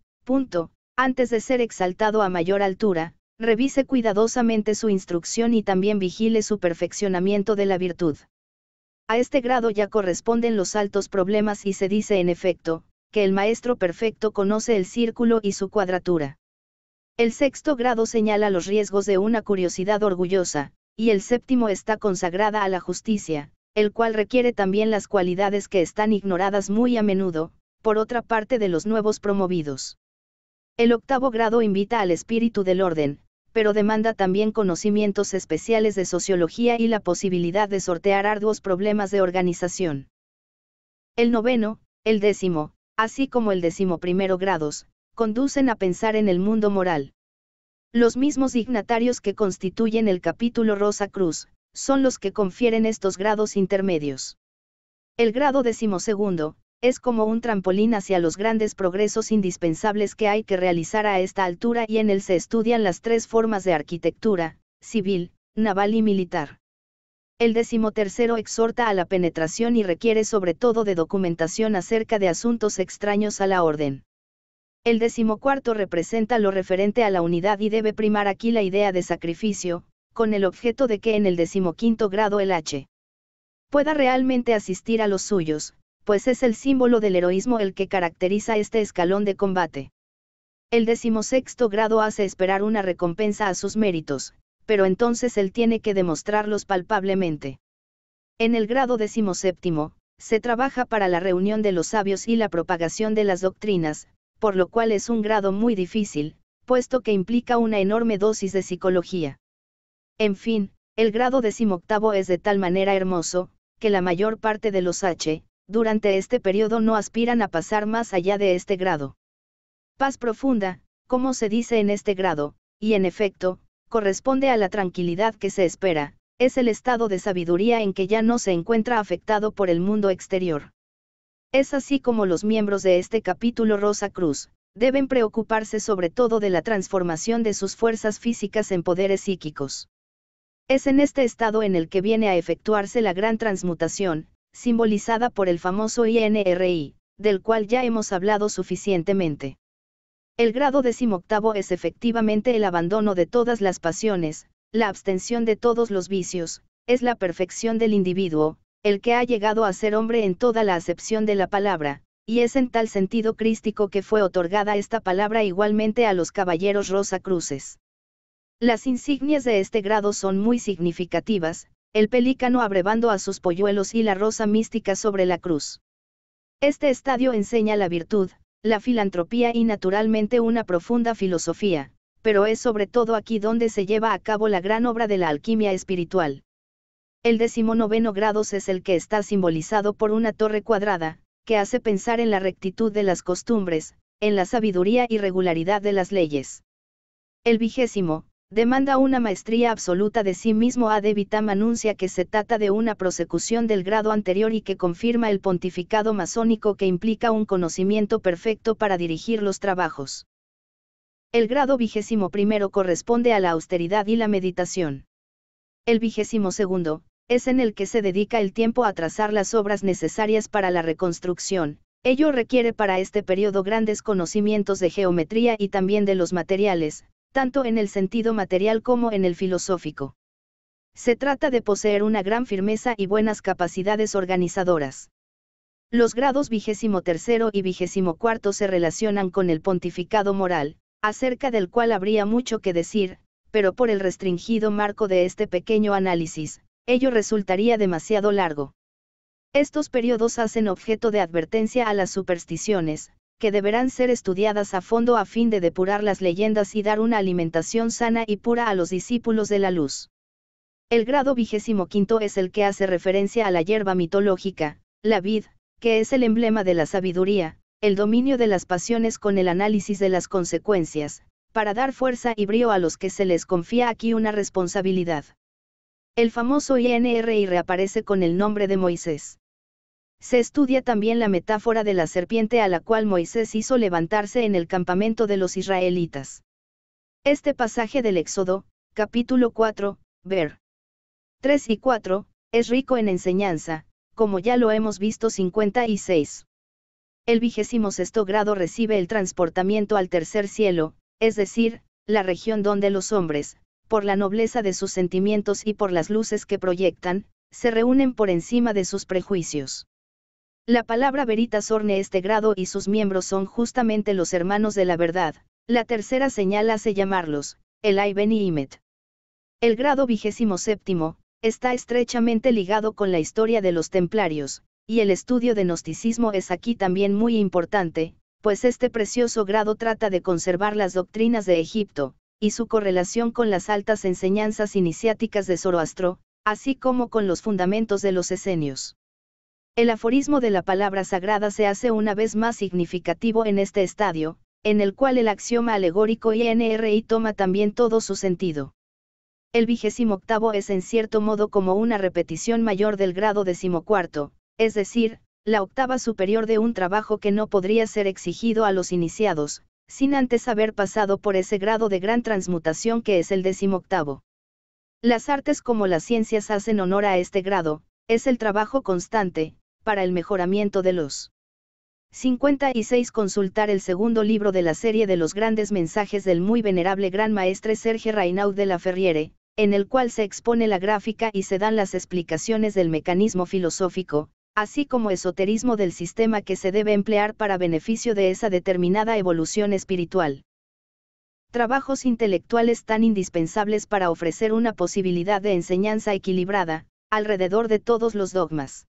antes de ser exaltado a mayor altura, revise cuidadosamente su instrucción y también vigile su perfeccionamiento de la virtud. A este grado ya corresponden los altos problemas y se dice en efecto, que el maestro perfecto conoce el círculo y su cuadratura. El sexto grado señala los riesgos de una curiosidad orgullosa, y el séptimo está consagrada a la justicia, el cual requiere también las cualidades que están ignoradas muy a menudo, por otra parte de los nuevos promovidos. El octavo grado invita al espíritu del orden, pero demanda también conocimientos especiales de sociología y la posibilidad de sortear arduos problemas de organización. El noveno, el décimo, así como el décimo grados, conducen a pensar en el mundo moral. Los mismos dignatarios que constituyen el capítulo Rosa Cruz, son los que confieren estos grados intermedios. El grado decimosegundo, es como un trampolín hacia los grandes progresos indispensables que hay que realizar a esta altura y en él se estudian las tres formas de arquitectura, civil, naval y militar. El decimotercero exhorta a la penetración y requiere sobre todo de documentación acerca de asuntos extraños a la orden. El decimocuarto representa lo referente a la unidad y debe primar aquí la idea de sacrificio, con el objeto de que en el decimoquinto grado el H pueda realmente asistir a los suyos, pues es el símbolo del heroísmo el que caracteriza este escalón de combate. El decimosexto grado hace esperar una recompensa a sus méritos, pero entonces él tiene que demostrarlos palpablemente. En el grado decimoséptimo, se trabaja para la reunión de los sabios y la propagación de las doctrinas, por lo cual es un grado muy difícil, puesto que implica una enorme dosis de psicología. En fin, el grado decimoctavo es de tal manera hermoso, que la mayor parte de los H, durante este periodo no aspiran a pasar más allá de este grado. Paz profunda, como se dice en este grado, y en efecto, corresponde a la tranquilidad que se espera, es el estado de sabiduría en que ya no se encuentra afectado por el mundo exterior. Es así como los miembros de este capítulo Rosa Cruz, deben preocuparse sobre todo de la transformación de sus fuerzas físicas en poderes psíquicos. Es en este estado en el que viene a efectuarse la gran transmutación, simbolizada por el famoso INRI, del cual ya hemos hablado suficientemente. El grado decimoctavo es efectivamente el abandono de todas las pasiones, la abstención de todos los vicios, es la perfección del individuo, el que ha llegado a ser hombre en toda la acepción de la palabra, y es en tal sentido crístico que fue otorgada esta palabra igualmente a los caballeros Rosa Cruces. Las insignias de este grado son muy significativas, el pelícano abrevando a sus polluelos y la rosa mística sobre la cruz. Este estadio enseña la virtud, la filantropía y naturalmente una profunda filosofía, pero es sobre todo aquí donde se lleva a cabo la gran obra de la alquimia espiritual. El noveno grados es el que está simbolizado por una torre cuadrada, que hace pensar en la rectitud de las costumbres, en la sabiduría y regularidad de las leyes. El vigésimo, demanda una maestría absoluta de sí mismo. a anuncia que se trata de una prosecución del grado anterior y que confirma el pontificado masónico que implica un conocimiento perfecto para dirigir los trabajos. El grado vigésimo primero corresponde a la austeridad y la meditación. El vigésimo segundo, es en el que se dedica el tiempo a trazar las obras necesarias para la reconstrucción, Ello requiere para este periodo grandes conocimientos de geometría y también de los materiales, tanto en el sentido material como en el filosófico. Se trata de poseer una gran firmeza y buenas capacidades organizadoras. Los grados vigésimo y vigésimo se relacionan con el pontificado moral, acerca del cual habría mucho que decir, pero por el restringido marco de este pequeño análisis, ello resultaría demasiado largo. Estos periodos hacen objeto de advertencia a las supersticiones, que deberán ser estudiadas a fondo a fin de depurar las leyendas y dar una alimentación sana y pura a los discípulos de la luz. El grado vigésimo quinto es el que hace referencia a la hierba mitológica, la vid, que es el emblema de la sabiduría, el dominio de las pasiones con el análisis de las consecuencias, para dar fuerza y brío a los que se les confía aquí una responsabilidad. El famoso INRI reaparece con el nombre de Moisés. Se estudia también la metáfora de la serpiente a la cual Moisés hizo levantarse en el campamento de los israelitas. Este pasaje del Éxodo, capítulo 4, ver 3 y 4, es rico en enseñanza, como ya lo hemos visto 56. El vigésimo sexto grado recibe el transportamiento al tercer cielo, es decir, la región donde los hombres, por la nobleza de sus sentimientos y por las luces que proyectan, se reúnen por encima de sus prejuicios. La palabra veritas orne este grado y sus miembros son justamente los hermanos de la verdad, la tercera señal hace llamarlos, el Iben y Imet. El grado vigésimo séptimo, está estrechamente ligado con la historia de los templarios, y el estudio de gnosticismo es aquí también muy importante, pues este precioso grado trata de conservar las doctrinas de Egipto, y su correlación con las altas enseñanzas iniciáticas de Zoroastro, así como con los fundamentos de los esenios. El aforismo de la palabra sagrada se hace una vez más significativo en este estadio, en el cual el axioma alegórico INRI toma también todo su sentido. El vigésimo octavo es en cierto modo como una repetición mayor del grado decimocuarto, es decir, la octava superior de un trabajo que no podría ser exigido a los iniciados, sin antes haber pasado por ese grado de gran transmutación que es el decimoctavo. Las artes como las ciencias hacen honor a este grado, es el trabajo constante, para el mejoramiento de los 56. Consultar el segundo libro de la serie de los grandes mensajes del muy venerable gran maestre Serge Reinaud de la Ferriere, en el cual se expone la gráfica y se dan las explicaciones del mecanismo filosófico, así como esoterismo del sistema que se debe emplear para beneficio de esa determinada evolución espiritual. Trabajos intelectuales tan indispensables para ofrecer una posibilidad de enseñanza equilibrada, alrededor de todos los dogmas.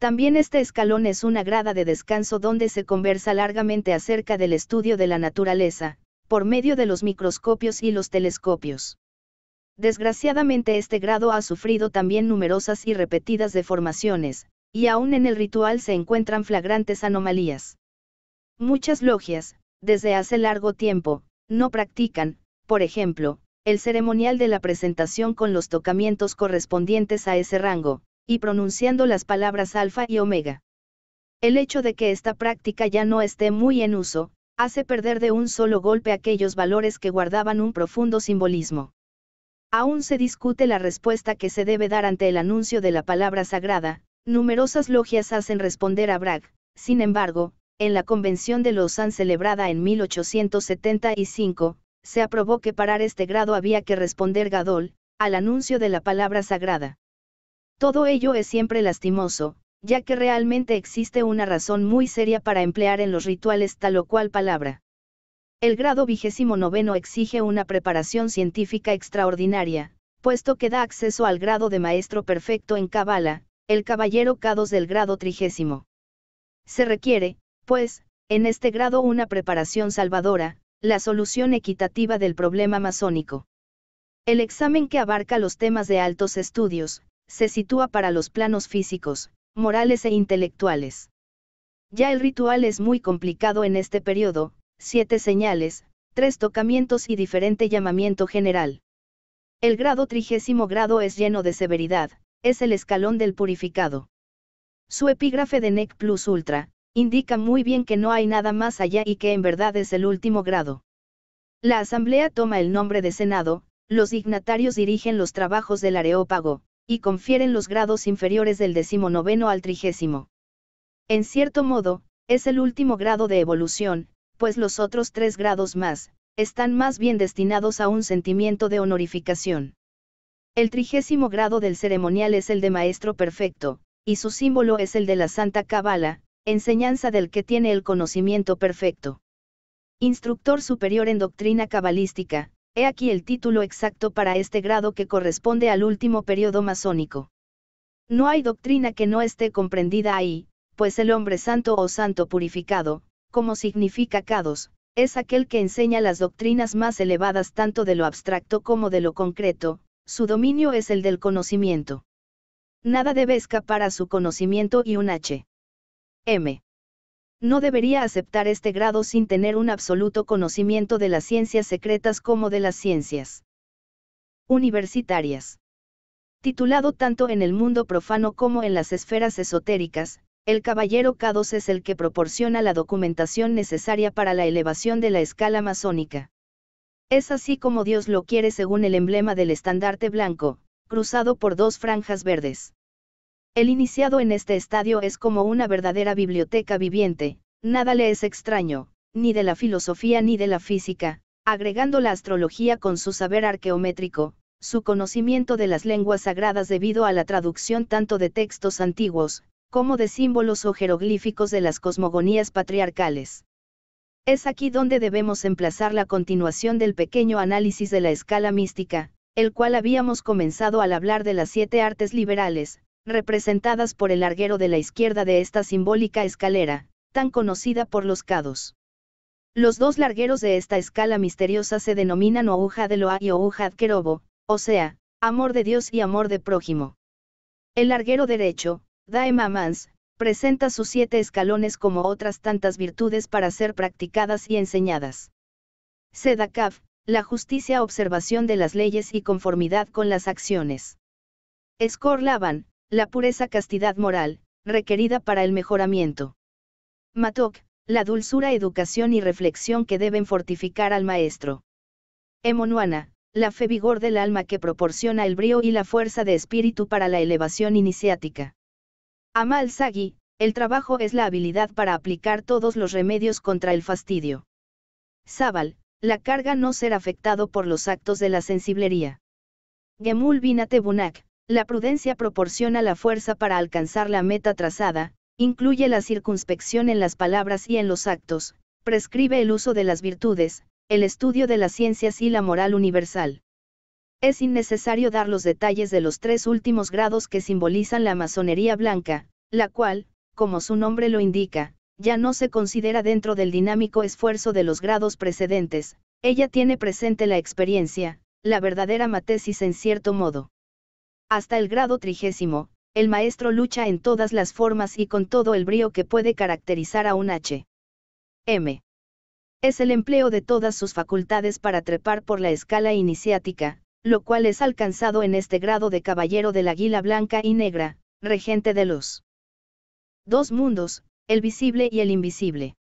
También este escalón es una grada de descanso donde se conversa largamente acerca del estudio de la naturaleza, por medio de los microscopios y los telescopios. Desgraciadamente este grado ha sufrido también numerosas y repetidas deformaciones, y aún en el ritual se encuentran flagrantes anomalías. Muchas logias, desde hace largo tiempo, no practican, por ejemplo, el ceremonial de la presentación con los tocamientos correspondientes a ese rango, y pronunciando las palabras alfa y omega. El hecho de que esta práctica ya no esté muy en uso, hace perder de un solo golpe aquellos valores que guardaban un profundo simbolismo. Aún se discute la respuesta que se debe dar ante el anuncio de la palabra sagrada, numerosas logias hacen responder a Bragg, sin embargo, en la Convención de Lausanne celebrada en 1875, se aprobó que parar este grado había que responder Gadol, al anuncio de la palabra sagrada. Todo ello es siempre lastimoso, ya que realmente existe una razón muy seria para emplear en los rituales tal o cual palabra. El grado vigésimo noveno exige una preparación científica extraordinaria, puesto que da acceso al grado de maestro perfecto en Kabbalah, el caballero Cados del grado trigésimo. Se requiere, pues, en este grado una preparación salvadora, la solución equitativa del problema masónico. El examen que abarca los temas de altos estudios, se sitúa para los planos físicos, morales e intelectuales. Ya el ritual es muy complicado en este periodo, siete señales, tres tocamientos y diferente llamamiento general. El grado trigésimo grado es lleno de severidad, es el escalón del purificado. Su epígrafe de NEC Plus Ultra, indica muy bien que no hay nada más allá y que en verdad es el último grado. La Asamblea toma el nombre de Senado, los dignatarios dirigen los trabajos del Areópago, y confieren los grados inferiores del decimonoveno al trigésimo. En cierto modo, es el último grado de evolución, pues los otros tres grados más, están más bien destinados a un sentimiento de honorificación. El trigésimo grado del ceremonial es el de Maestro Perfecto, y su símbolo es el de la Santa Cabala, enseñanza del que tiene el conocimiento perfecto. Instructor superior en doctrina cabalística, He aquí el título exacto para este grado que corresponde al último periodo masónico. No hay doctrina que no esté comprendida ahí, pues el hombre santo o santo purificado, como significa Kados, es aquel que enseña las doctrinas más elevadas tanto de lo abstracto como de lo concreto, su dominio es el del conocimiento. Nada debe escapar a su conocimiento y un H. M. No debería aceptar este grado sin tener un absoluto conocimiento de las ciencias secretas como de las ciencias universitarias. Titulado tanto en el mundo profano como en las esferas esotéricas, el caballero Cados es el que proporciona la documentación necesaria para la elevación de la escala masónica. Es así como Dios lo quiere según el emblema del estandarte blanco, cruzado por dos franjas verdes. El iniciado en este estadio es como una verdadera biblioteca viviente, nada le es extraño, ni de la filosofía ni de la física, agregando la astrología con su saber arqueométrico, su conocimiento de las lenguas sagradas debido a la traducción tanto de textos antiguos, como de símbolos o jeroglíficos de las cosmogonías patriarcales. Es aquí donde debemos emplazar la continuación del pequeño análisis de la escala mística, el cual habíamos comenzado al hablar de las siete artes liberales, representadas por el larguero de la izquierda de esta simbólica escalera, tan conocida por los cados. Los dos largueros de esta escala misteriosa se denominan de Loa y de Kerobo, o sea, amor de Dios y amor de prójimo. El larguero derecho, Daem presenta sus siete escalones como otras tantas virtudes para ser practicadas y enseñadas. Sedakaf, la justicia observación de las leyes y conformidad con las acciones la pureza castidad moral, requerida para el mejoramiento. Matok, la dulzura educación y reflexión que deben fortificar al maestro. Emonuana, la fe vigor del alma que proporciona el brío y la fuerza de espíritu para la elevación iniciática. Amal Sagi, el trabajo es la habilidad para aplicar todos los remedios contra el fastidio. Zabal, la carga no ser afectado por los actos de la sensiblería. Gemul Binate la prudencia proporciona la fuerza para alcanzar la meta trazada, incluye la circunspección en las palabras y en los actos, prescribe el uso de las virtudes, el estudio de las ciencias y la moral universal. Es innecesario dar los detalles de los tres últimos grados que simbolizan la masonería blanca, la cual, como su nombre lo indica, ya no se considera dentro del dinámico esfuerzo de los grados precedentes, ella tiene presente la experiencia, la verdadera matesis en cierto modo. Hasta el grado trigésimo, el maestro lucha en todas las formas y con todo el brío que puede caracterizar a un H. M. Es el empleo de todas sus facultades para trepar por la escala iniciática, lo cual es alcanzado en este grado de caballero del águila blanca y negra, regente de los dos mundos, el visible y el invisible.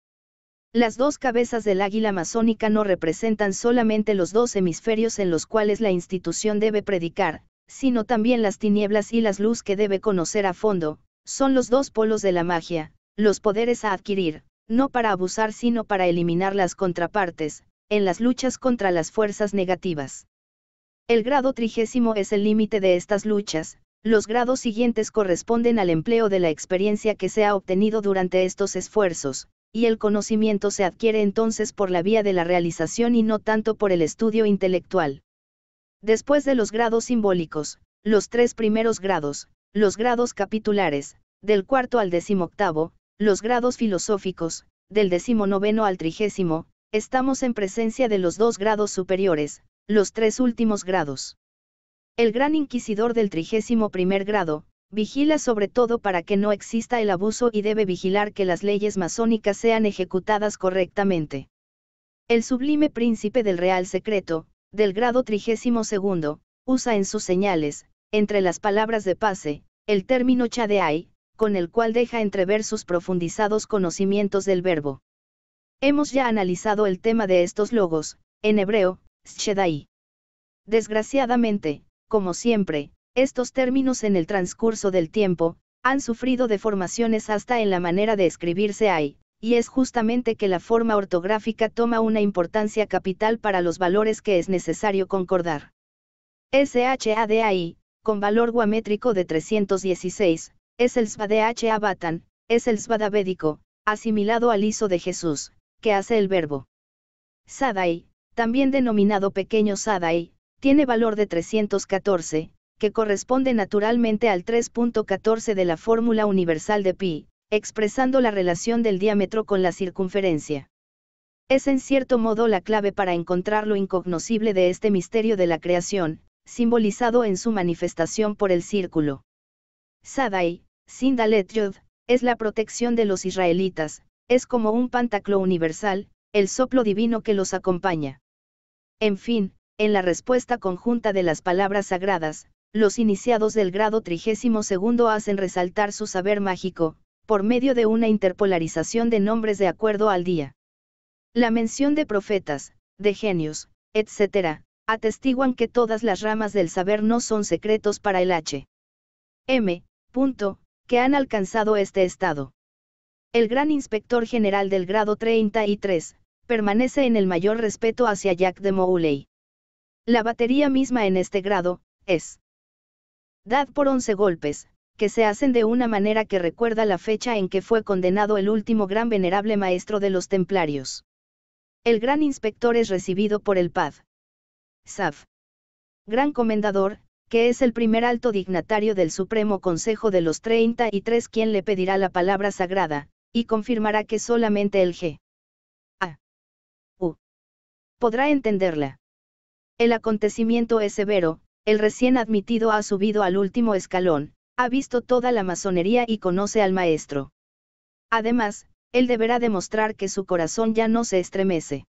Las dos cabezas del águila masónica no representan solamente los dos hemisferios en los cuales la institución debe predicar, sino también las tinieblas y las luz que debe conocer a fondo, son los dos polos de la magia, los poderes a adquirir, no para abusar sino para eliminar las contrapartes, en las luchas contra las fuerzas negativas. El grado trigésimo es el límite de estas luchas, los grados siguientes corresponden al empleo de la experiencia que se ha obtenido durante estos esfuerzos, y el conocimiento se adquiere entonces por la vía de la realización y no tanto por el estudio intelectual. Después de los grados simbólicos, los tres primeros grados, los grados capitulares, del cuarto al octavo, los grados filosóficos, del noveno al trigésimo, estamos en presencia de los dos grados superiores, los tres últimos grados. El gran inquisidor del trigésimo primer grado, vigila sobre todo para que no exista el abuso y debe vigilar que las leyes masónicas sean ejecutadas correctamente. El sublime príncipe del real secreto, del grado trigésimo segundo, usa en sus señales, entre las palabras de pase, el término chadeai, con el cual deja entrever sus profundizados conocimientos del verbo. Hemos ya analizado el tema de estos logos, en hebreo, shedai. Desgraciadamente, como siempre, estos términos en el transcurso del tiempo, han sufrido deformaciones hasta en la manera de escribirse hay, y es justamente que la forma ortográfica toma una importancia capital para los valores que es necesario concordar. SHADAI, con valor guamétrico de 316, es el SVADHA es el svadavedico, asimilado al ISO de Jesús, que hace el verbo. Sadai, también denominado pequeño Sadai, tiene valor de 314, que corresponde naturalmente al 3.14 de la fórmula universal de pi, expresando la relación del diámetro con la circunferencia. Es en cierto modo la clave para encontrar lo incognoscible de este misterio de la creación, simbolizado en su manifestación por el círculo. Sadai, Sindalet yud es la protección de los israelitas, es como un pantaclo universal, el soplo divino que los acompaña. En fin, en la respuesta conjunta de las palabras sagradas, los iniciados del grado trigésimo segundo hacen resaltar su saber mágico, por medio de una interpolarización de nombres de acuerdo al día. La mención de profetas, de genios, etc., atestiguan que todas las ramas del saber no son secretos para el H. M. que han alcanzado este estado. El gran inspector general del grado 33, permanece en el mayor respeto hacia Jack de Mouley. La batería misma en este grado, es. Dad por 11 golpes, que se hacen de una manera que recuerda la fecha en que fue condenado el último gran venerable maestro de los templarios. El gran inspector es recibido por el PAD. SAF. Gran comendador, que es el primer alto dignatario del Supremo Consejo de los 33 quien le pedirá la palabra sagrada, y confirmará que solamente el G. A. U. Podrá entenderla. El acontecimiento es severo, el recién admitido ha subido al último escalón, ha visto toda la masonería y conoce al maestro. Además, él deberá demostrar que su corazón ya no se estremece.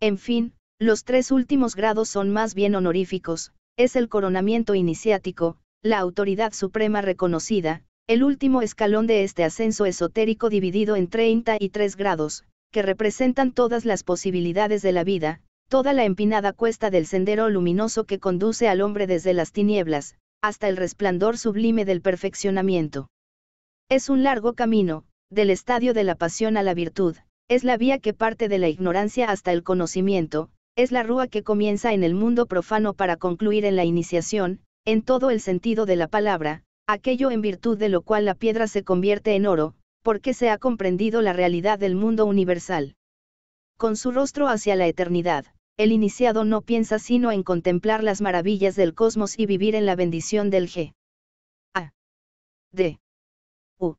En fin, los tres últimos grados son más bien honoríficos, es el coronamiento iniciático, la autoridad suprema reconocida, el último escalón de este ascenso esotérico dividido en 33 grados, que representan todas las posibilidades de la vida, toda la empinada cuesta del sendero luminoso que conduce al hombre desde las tinieblas, hasta el resplandor sublime del perfeccionamiento. Es un largo camino, del estadio de la pasión a la virtud, es la vía que parte de la ignorancia hasta el conocimiento, es la rúa que comienza en el mundo profano para concluir en la iniciación, en todo el sentido de la palabra, aquello en virtud de lo cual la piedra se convierte en oro, porque se ha comprendido la realidad del mundo universal. Con su rostro hacia la eternidad, el iniciado no piensa sino en contemplar las maravillas del cosmos y vivir en la bendición del G. A. D. U.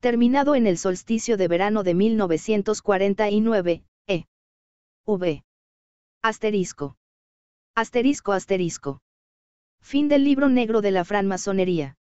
Terminado en el solsticio de verano de 1949, E. V. Asterisco. Asterisco asterisco. Fin del libro negro de la franmasonería.